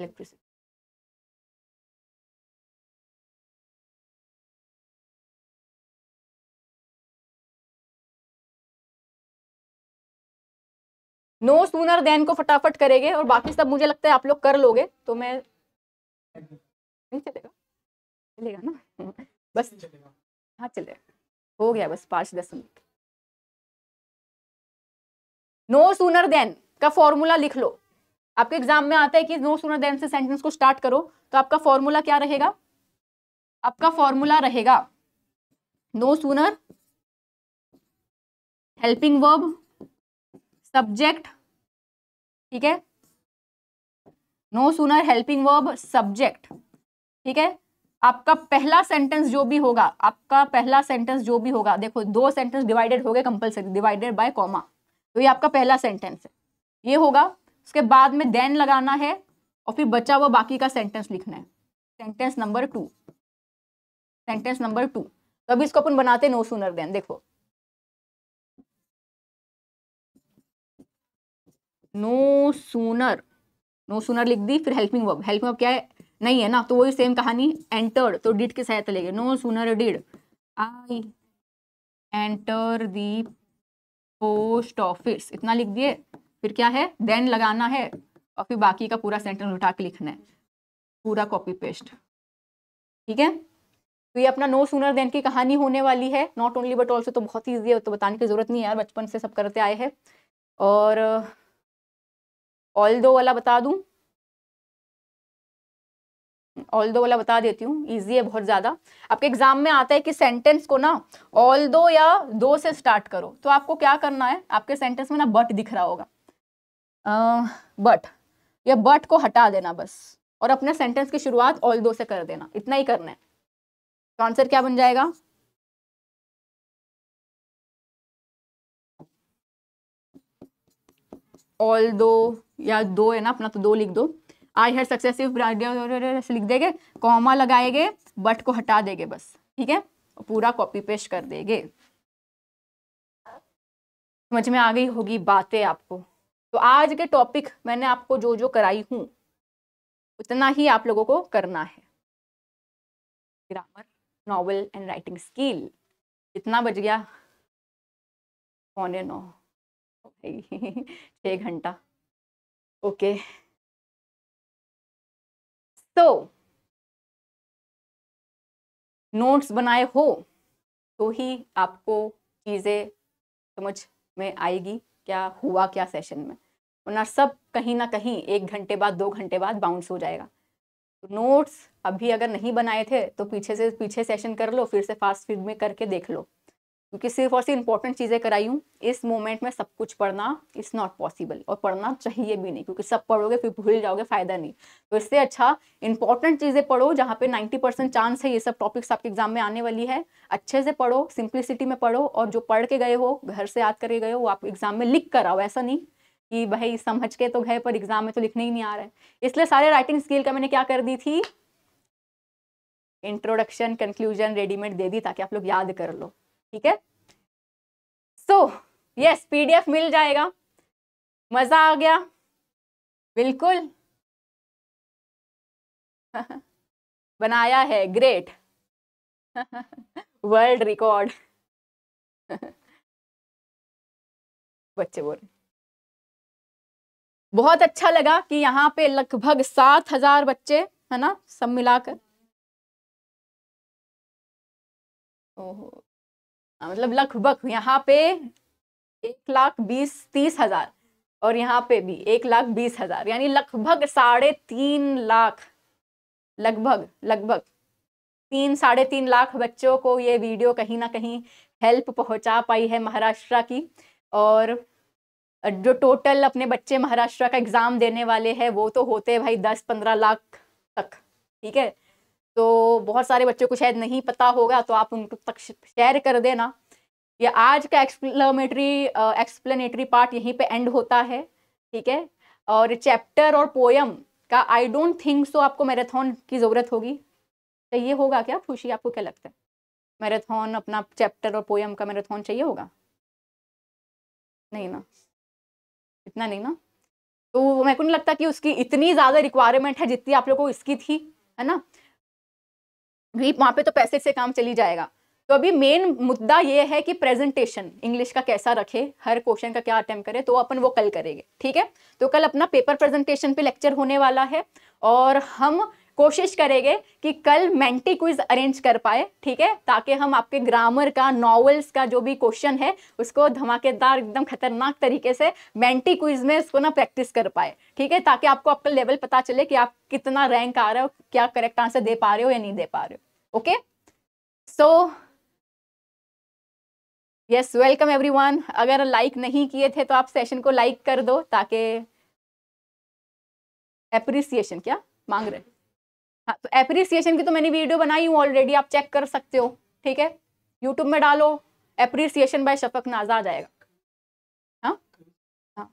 इलेक्ट्रिसिटी नो सूनर देन को फटाफट करेंगे और बाकी सब मुझे लगता है आप लोग कर लोगे तो मैं नहीं चलेगा चलेगा ना बस हाँ चलेगा हो गया बस पाँच दस मिनट नो सूनर देन का फॉर्मूला लिख लो आपके एग्जाम में आता है कि नो सूनर देन से सेंटेंस को स्टार्ट करो तो आपका फॉर्मूला क्या रहेगा आपका फॉर्मूला रहेगा no sooner helping verb subject ठीक है no sooner helping verb subject ठीक है आपका पहला सेंटेंस जो भी होगा आपका पहला सेंटेंस जो भी होगा देखो दो सेंटेंस डिवाइडेड हो गए कंपलसरी डिवाइडेड बाय कॉमा तो ये आपका पहला सेंटेंस है ये होगा उसके बाद में देन लगाना है और फिर बचा हुआ बाकी का सेंटेंस लिखना है sentence number two sentence number two तो अभी इसको अपन बनाते नो सुनर देन देखो नो सूनर नो सूनर लिख दी फिर हेल्पिंग वर्ब हेल्पिंग वर्ब क्या है नहीं है ना तो वही सेम कहानी एंटर्ड तो डिड के साथ चले गए no sooner did I enter the post office इतना लिख दिए फिर क्या है देन लगाना है और फिर बाकी का पूरा सेंटेंस उठा के लिखना है पूरा कॉपी पेस्ट ठीक है तो ये अपना नो सूनर देन की कहानी होने वाली है नॉट ओनली बट ऑल्सो तो बहुत ईजी है तो बताने की जरूरत नहीं है यार बचपन से सब करते आए हैं और ऑल दो वाला बता दूं ऑल दो वाला बता देती हूँ ईजी है बहुत ज़्यादा आपके एग्जाम में आता है कि सेंटेंस को ना ऑल दो या दो से स्टार्ट करो तो आपको क्या करना है आपके सेंटेंस में ना बट दिख रहा होगा बट या बट को हटा देना बस और अपने सेंटेंस की शुरुआत ऑल दो से कर देना इतना ही करना है तो आंसर क्या बन जाएगा ऑल दो या दो है ना अपना तो दो लिख दो आई हैड सक्सेसिव लिख देंगे कॉमा लगाएंगे बट को हटा देंगे बस ठीक है पूरा कॉपी पेस्ट कर देंगे समझ में आ गई होगी बातें आपको तो आज के टॉपिक मैंने आपको जो जो कराई हूं उतना ही आप लोगों को करना है grammar novel and writing skill कितना बज गया पौने नौ छ छः घंटा ओके तो नोट्स बनाए हो तो ही आपको चीज़ें समझ में आएगी क्या हुआ क्या सेशन में वरना सब कहीं ना कहीं एक घंटे बाद दो घंटे बाद बाउंस हो जाएगा नोट्स तो अभी अगर नहीं बनाए थे तो पीछे से पीछे सेशन कर लो फिर से फास्ट फीड में करके देख लो क्योंकि सिर्फ और सिर्फ इंपॉर्टेंट चीज़ें कराई हूँ इस मोमेंट में सब कुछ पढ़ना इज़ नॉट पॉसिबल और पढ़ना चाहिए भी नहीं क्योंकि सब पढ़ोगे फिर भूल जाओगे फ़ायदा नहीं तो इससे अच्छा इंपॉर्टेंट चीज़ें पढ़ो जहाँ पे 90 परसेंट चांस है ये सब टॉपिक्स आपके एग्जाम में आने वाली है अच्छे से पढ़ो सिंप्लिसिटी में पढ़ो और जो पढ़ के गए हो घर से याद करके गए हो वो आप एग्जाम में लिख कर आओ ऐसा नहीं कि भाई समझ के तो गए पर एग्जाम में तो लिखने ही नहीं आ रहा है इसलिए सारे राइटिंग स्किल का मैंने क्या कर दी थी इंट्रोडक्शन कंक्लूजन रेडीमेड दे दी ताकि आप लोग याद कर लो ठीक है सो यस पीडीएफ मिल जाएगा मजा आ गया बिल्कुल बनाया है ग्रेट वर्ल्ड रिकॉर्ड बच्चे बोल रहे बहुत अच्छा लगा कि यहाँ पे लगभग सात हजार बच्चे है ना सब मिलाकर ओहो मतलब लगभग यहाँ पे एक लाख बीस तीस हजार और यहाँ पे भी एक लाख बीस हजार यानी लगभग साढ़े तीन लाख लगभग लगभग तीन साढ़े तीन लाख बच्चों को ये वीडियो कहीं ना कहीं हेल्प पहुंचा पाई है महाराष्ट्र की और जो टोटल अपने बच्चे महाराष्ट्र का एग्ज़ाम देने वाले हैं वो तो होते हैं भाई दस पंद्रह लाख तक ठीक है तो बहुत सारे बच्चों को शायद नहीं पता होगा तो आप उनको तक शेयर कर देना ये आज का एक्सप्लेमेटरी एक्सप्लेनेटरी पार्ट यहीं पे एंड होता है ठीक है और चैप्टर और पोयम का आई डोंट थिंक सो आपको मैराथन की ज़रूरत होगी चाहिए तो होगा क्या खुशी आपको क्या लगता है मैराथन अपना चैप्टर और पोयम का मैराथन चाहिए होगा नहीं ना इतना नहीं ना तो मेरे को नहीं लगता कि उसकी इतनी ज़्यादा रिक्वायरमेंट है जितनी आप लोगों को इसकी थी है ना भी वहाँ पे तो पैसे से काम चली जाएगा तो अभी मेन मुद्दा ये है कि प्रेजेंटेशन इंग्लिश का कैसा रखे हर क्वेश्चन का क्या अटैम्प्ट करे तो अपन वो कल करेंगे ठीक है तो कल अपना पेपर प्रेजेंटेशन पे लेक्चर होने वाला है और हम कोशिश करेंगे कि कल मेंटी क्विज अरेंज कर पाए ठीक है ताकि हम आपके ग्रामर का नॉवेल्स का जो भी क्वेश्चन है उसको धमाकेदार एकदम खतरनाक तरीके से मेंटी क्विज में इसको ना प्रैक्टिस कर पाए ठीक है ताकि आपको आपका लेवल पता चले कि आप कितना रैंक आ रहे हो क्या करेक्ट आंसर दे पा रहे हो या नहीं दे पा रहे हो okay so yes welcome everyone अगर लाइक नहीं किए थे तो आप सेशन को लाइक कर दो ताकि एप्रिसिएशन क्या मांग रहे हाँ तो एप्रिसिएशन की तो मैंने वीडियो बनाई हूँ ऑलरेडी आप चेक कर सकते हो ठीक है यूट्यूब में डालो एप्रिसिएशन बाय शफक नाजा आ जाएगा हाँ हाँ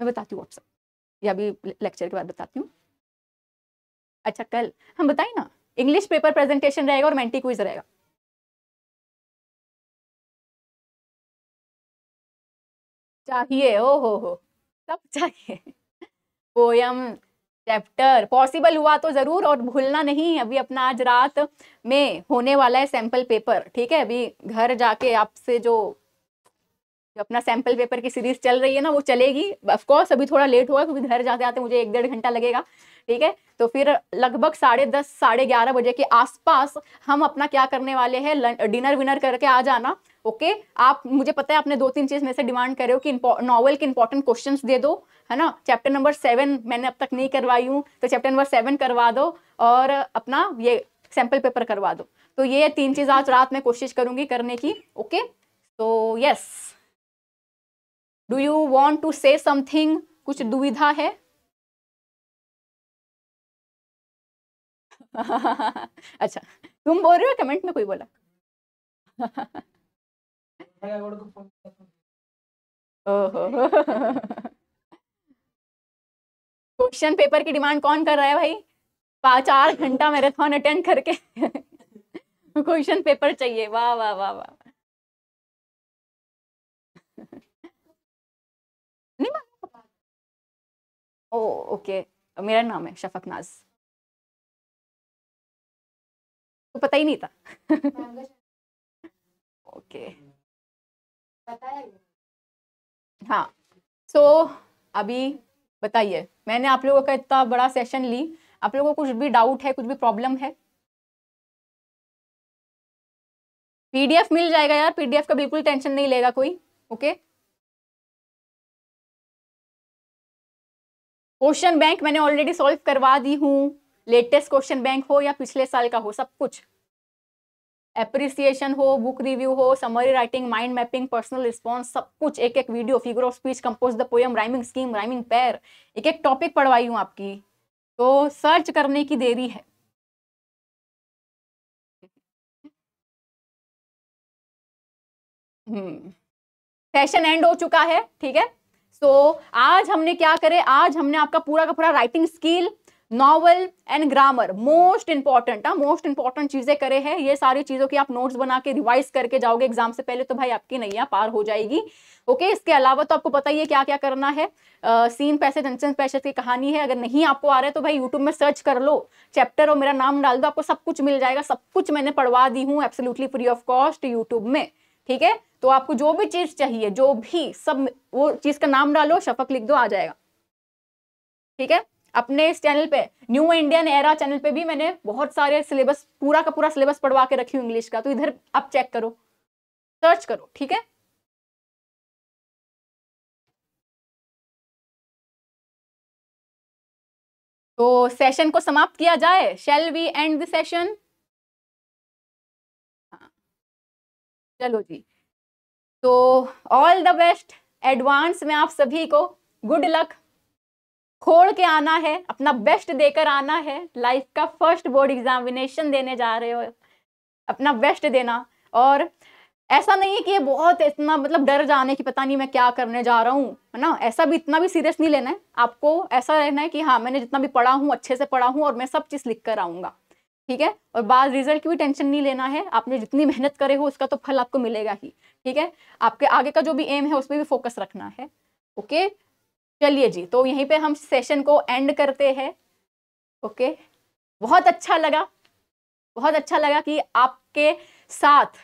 मैं बताती हूँ व्हाट्सअप या अभी लेक्चर के बाद बताती हूँ अच्छा कल हम बताए ना इंग्लिश पेपर प्रेजेंटेशन रहेगा और मेंटी क्विज रहेगा चाहिए ओ हो हो सब चाहिए पोयम चैप्टर पॉसिबल हुआ तो ज़रूर और भूलना नहीं अभी अपना आज रात में होने वाला है सैंपल पेपर ठीक है अभी घर जाके आपसे जो जो अपना सैम्पल पेपर की सीरीज चल रही है ना वो चलेगी ऑफकोर्स अभी थोड़ा लेट हुआ क्योंकि घर जाते आते मुझे एक डेढ़ घंटा लगेगा ठीक है तो फिर लगभग साढ़े दस साढ़े ग्यारह बजे के आसपास हम अपना क्या करने वाले हैं डिनर विनर करके आ जाना ओके आप मुझे पता है आपने दो तीन चीज़ में से डिमांड करे हो कि नॉवल के इंपॉर्टेंट क्वेश्चन दे दो है ना चैप्टर नंबर सेवन मैंने अब तक नहीं करवाई हूँ तो चैप्टर नंबर सेवन करवा दो और अपना ये सैम्पल पेपर करवा दो तो ये तीन चीज़ आज रात में कोशिश करूंगी करने की ओके तो yes do you want to say something कुछ दुविधा है अच्छा तुम बोल रहे हो कमेंट में कोई बोला क्वेश्चन पेपर की डिमांड कौन कर रहा है भाई पाँच चार घंटा मैराथन अटेंड करके क्वेश्चन पेपर चाहिए वाह वाह वाह वाह ओ oh, ओके मेरा नाम है शफक नाज तो पता ही नहीं था ओके हाँ सो so, अभी बताइए मैंने आप लोगों का इतना बड़ा सेशन ली आप लोगों को कुछ भी डाउट है कुछ भी प्रॉब्लम है पीडीएफ मिल जाएगा यार पीडीएफ का बिल्कुल टेंशन नहीं लेगा कोई ओके okay? क्वेश्चन बैंक मैंने ऑलरेडी सॉल्व करवा दी हूँ लेटेस्ट क्वेश्चन बैंक हो या पिछले साल का हो सब कुछ एप्रिसिएशन हो बुक रिव्यू हो summary writing mind mapping personal response सब कुछ एक एक video figure of speech compose the poem rhyming scheme rhyming pair एक एक टॉपिक पढ़वाई हूँ आपकी तो सर्च करने की देरी है सेशन हम्म। एंड हो चुका है ठीक है सो so, आज हमने क्या करे आज हमने आपका पूरा का पूरा writing skill novel and grammar most important हाँ मोस्ट इंपॉर्टेंट चीज़ें करे हैं ये सारी चीज़ों की आप नोट्स बना के रिवाइज करके जाओगे एग्जाम से पहले तो भाई आपकी नैया पार हो जाएगी ओके okay, इसके अलावा तो आपको पता ही है क्या क्या करना है सीन पैसे जनसन पैसे की कहानी है अगर नहीं आपको आ रहा है तो भाई यूट्यूब में सर्च कर लो चैप्टर और मेरा नाम डाल दो आपको सब कुछ मिल जाएगा सब कुछ मैंने पढ़वा दी हूँ absolutely free of cost YouTube में ठीक है तो आपको जो भी चीज चाहिए जो भी सब वो चीज का नाम डालो शफक लिख दो आ जाएगा ठीक है अपने इस चैनल पे न्यू इंडियन एरा चैनल पे भी मैंने बहुत सारे सिलेबस पूरा का पूरा सिलेबस पढ़वा के रखी हूँ इंग्लिश का तो इधर आप चेक करो सर्च करो ठीक है तो सेशन को समाप्त किया जाए shall we end the session चलो जी तो ऑल द बेस्ट एडवांस में आप सभी को गुड लक खोल के आना है अपना बेस्ट देकर आना है लाइफ का फर्स्ट बोर्ड एग्जामिनेशन देने जा रहे हो अपना बेस्ट देना और ऐसा नहीं है कि ये बहुत इतना मतलब डर जाने की पता नहीं मैं क्या करने जा रहा हूँ है ना ऐसा भी इतना भी सीरियस नहीं लेना है आपको ऐसा रहना है कि हाँ मैंने जितना भी पढ़ा हूँ अच्छे से पढ़ा हूँ और मैं सब चीज़ लिख कर आऊँगा ठीक है और बाद रिजल्ट की भी टेंशन नहीं लेना है आपने जितनी मेहनत करे हो उसका तो फल आपको मिलेगा ही ठीक है आपके आगे का जो भी एम है उस पर भी फोकस रखना है ओके चलिए जी तो यहीं पे हम सेशन को एंड करते हैं ओके बहुत अच्छा लगा बहुत अच्छा लगा कि आपके साथ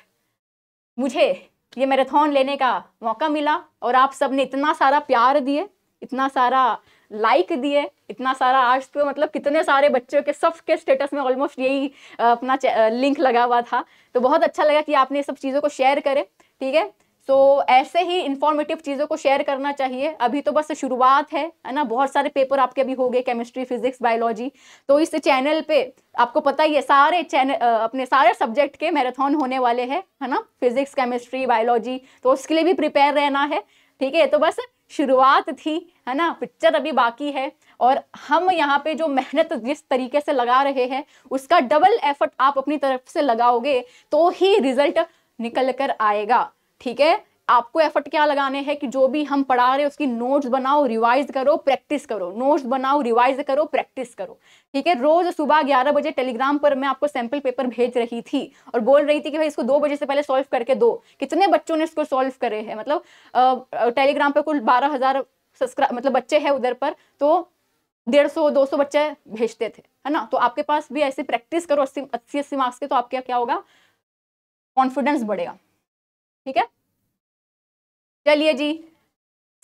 मुझे ये मैराथन लेने का मौका मिला और आप सब ने इतना सारा प्यार दिए इतना सारा लाइक दिए इतना सारा आज तो मतलब कितने सारे बच्चों के सब के स्टेटस में ऑलमोस्ट यही अपना लिंक लगा हुआ था तो बहुत अच्छा लगा कि आपने सब चीज़ों को शेयर करें ठीक है so, ऐसे ही इन्फॉर्मेटिव चीज़ों को शेयर करना चाहिए अभी तो बस शुरुआत है है ना बहुत सारे पेपर आपके अभी हो गए केमिस्ट्री फिजिक्स बायोलॉजी तो इस चैनल पे आपको पता ही है सारे चैनल अपने सारे सब्जेक्ट के मैराथन होने वाले हैं है ना फिजिक्स केमिस्ट्री बायोलॉजी तो उसके लिए भी प्रिपेयर रहना है ठीक है तो बस शुरुआत थी है ना पिक्चर अभी बाकी है और हम यहाँ पे जो मेहनत जिस तरीके से लगा रहे हैं उसका डबल एफर्ट आप अपनी तरफ से लगाओगे तो ही रिजल्ट निकल कर आएगा ठीक है आपको एफर्ट क्या लगाने हैं कि जो भी हम पढ़ा रहे हैं उसकी नोट्स बनाओ रिवाइज करो प्रैक्टिस करो नोट्स बनाओ रिवाइज करो प्रैक्टिस करो ठीक है रोज सुबह ग्यारह बजे टेलीग्राम पर मैं आपको सैंपल पेपर भेज रही थी और बोल रही थी कि भाई इसको दो बजे से पहले सॉल्व करके दो कितने बच्चों ने इसको सॉल्व करे है मतलब टेलीग्राम पर कुल बारह हजार सब्सक्राइब मतलब बच्चे हैं उधर पर तो डेढ़ सौ दो सौ बच्चे भेजते थे है ना तो आपके पास भी ऐसे प्रैक्टिस करो अस्सी अस्सी अस्सी मार्क्स के तो आपके क्या होगा कॉन्फिडेंस बढ़ेगा ठीक है चलिए जी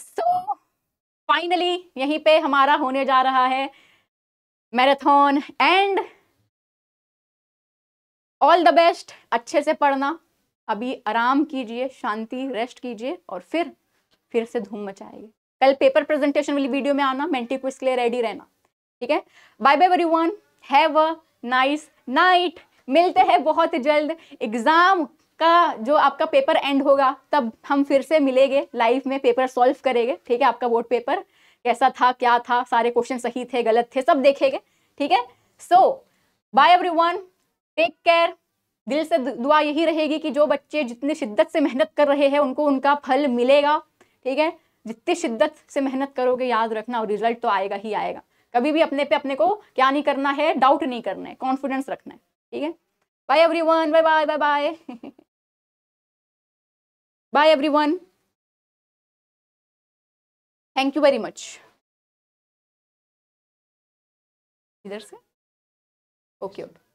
सो so, फाइनली यहीं पे हमारा होने जा रहा है marathon and all the best अच्छे से पढ़ना अभी आराम कीजिए शांति रेस्ट कीजिए और फिर फिर से धूम मचाएगी कल पेपर प्रेजेंटेशन वाली वीडियो में आना मेंटी क्विज के लिए रेडी रहना ठीक है bye bye everyone have a nice night मिलते हैं बहुत जल्द एग्जाम का जो आपका पेपर एंड होगा तब हम फिर से मिलेंगे लाइव में पेपर सॉल्व करेंगे ठीक है आपका वोट पेपर कैसा था क्या था सारे क्वेश्चन सही थे गलत थे सब देखेंगे ठीक है so bye every take care दिल से दुआ यही रहेगी कि जो बच्चे जितनी शिद्दत से मेहनत कर रहे हैं उनको उनका फल मिलेगा ठीक है जितनी शिद्दत से मेहनत करोगे याद रखना और रिजल्ट तो आएगा ही आएगा कभी भी अपने पे अपने को क्या नहीं करना है डाउट नहीं करना है कॉन्फिडेंस रखना है ठीक है bye everyone bye bye bye bye Bye everyone. Thank you very much. इधर से ओके okay, ओके okay.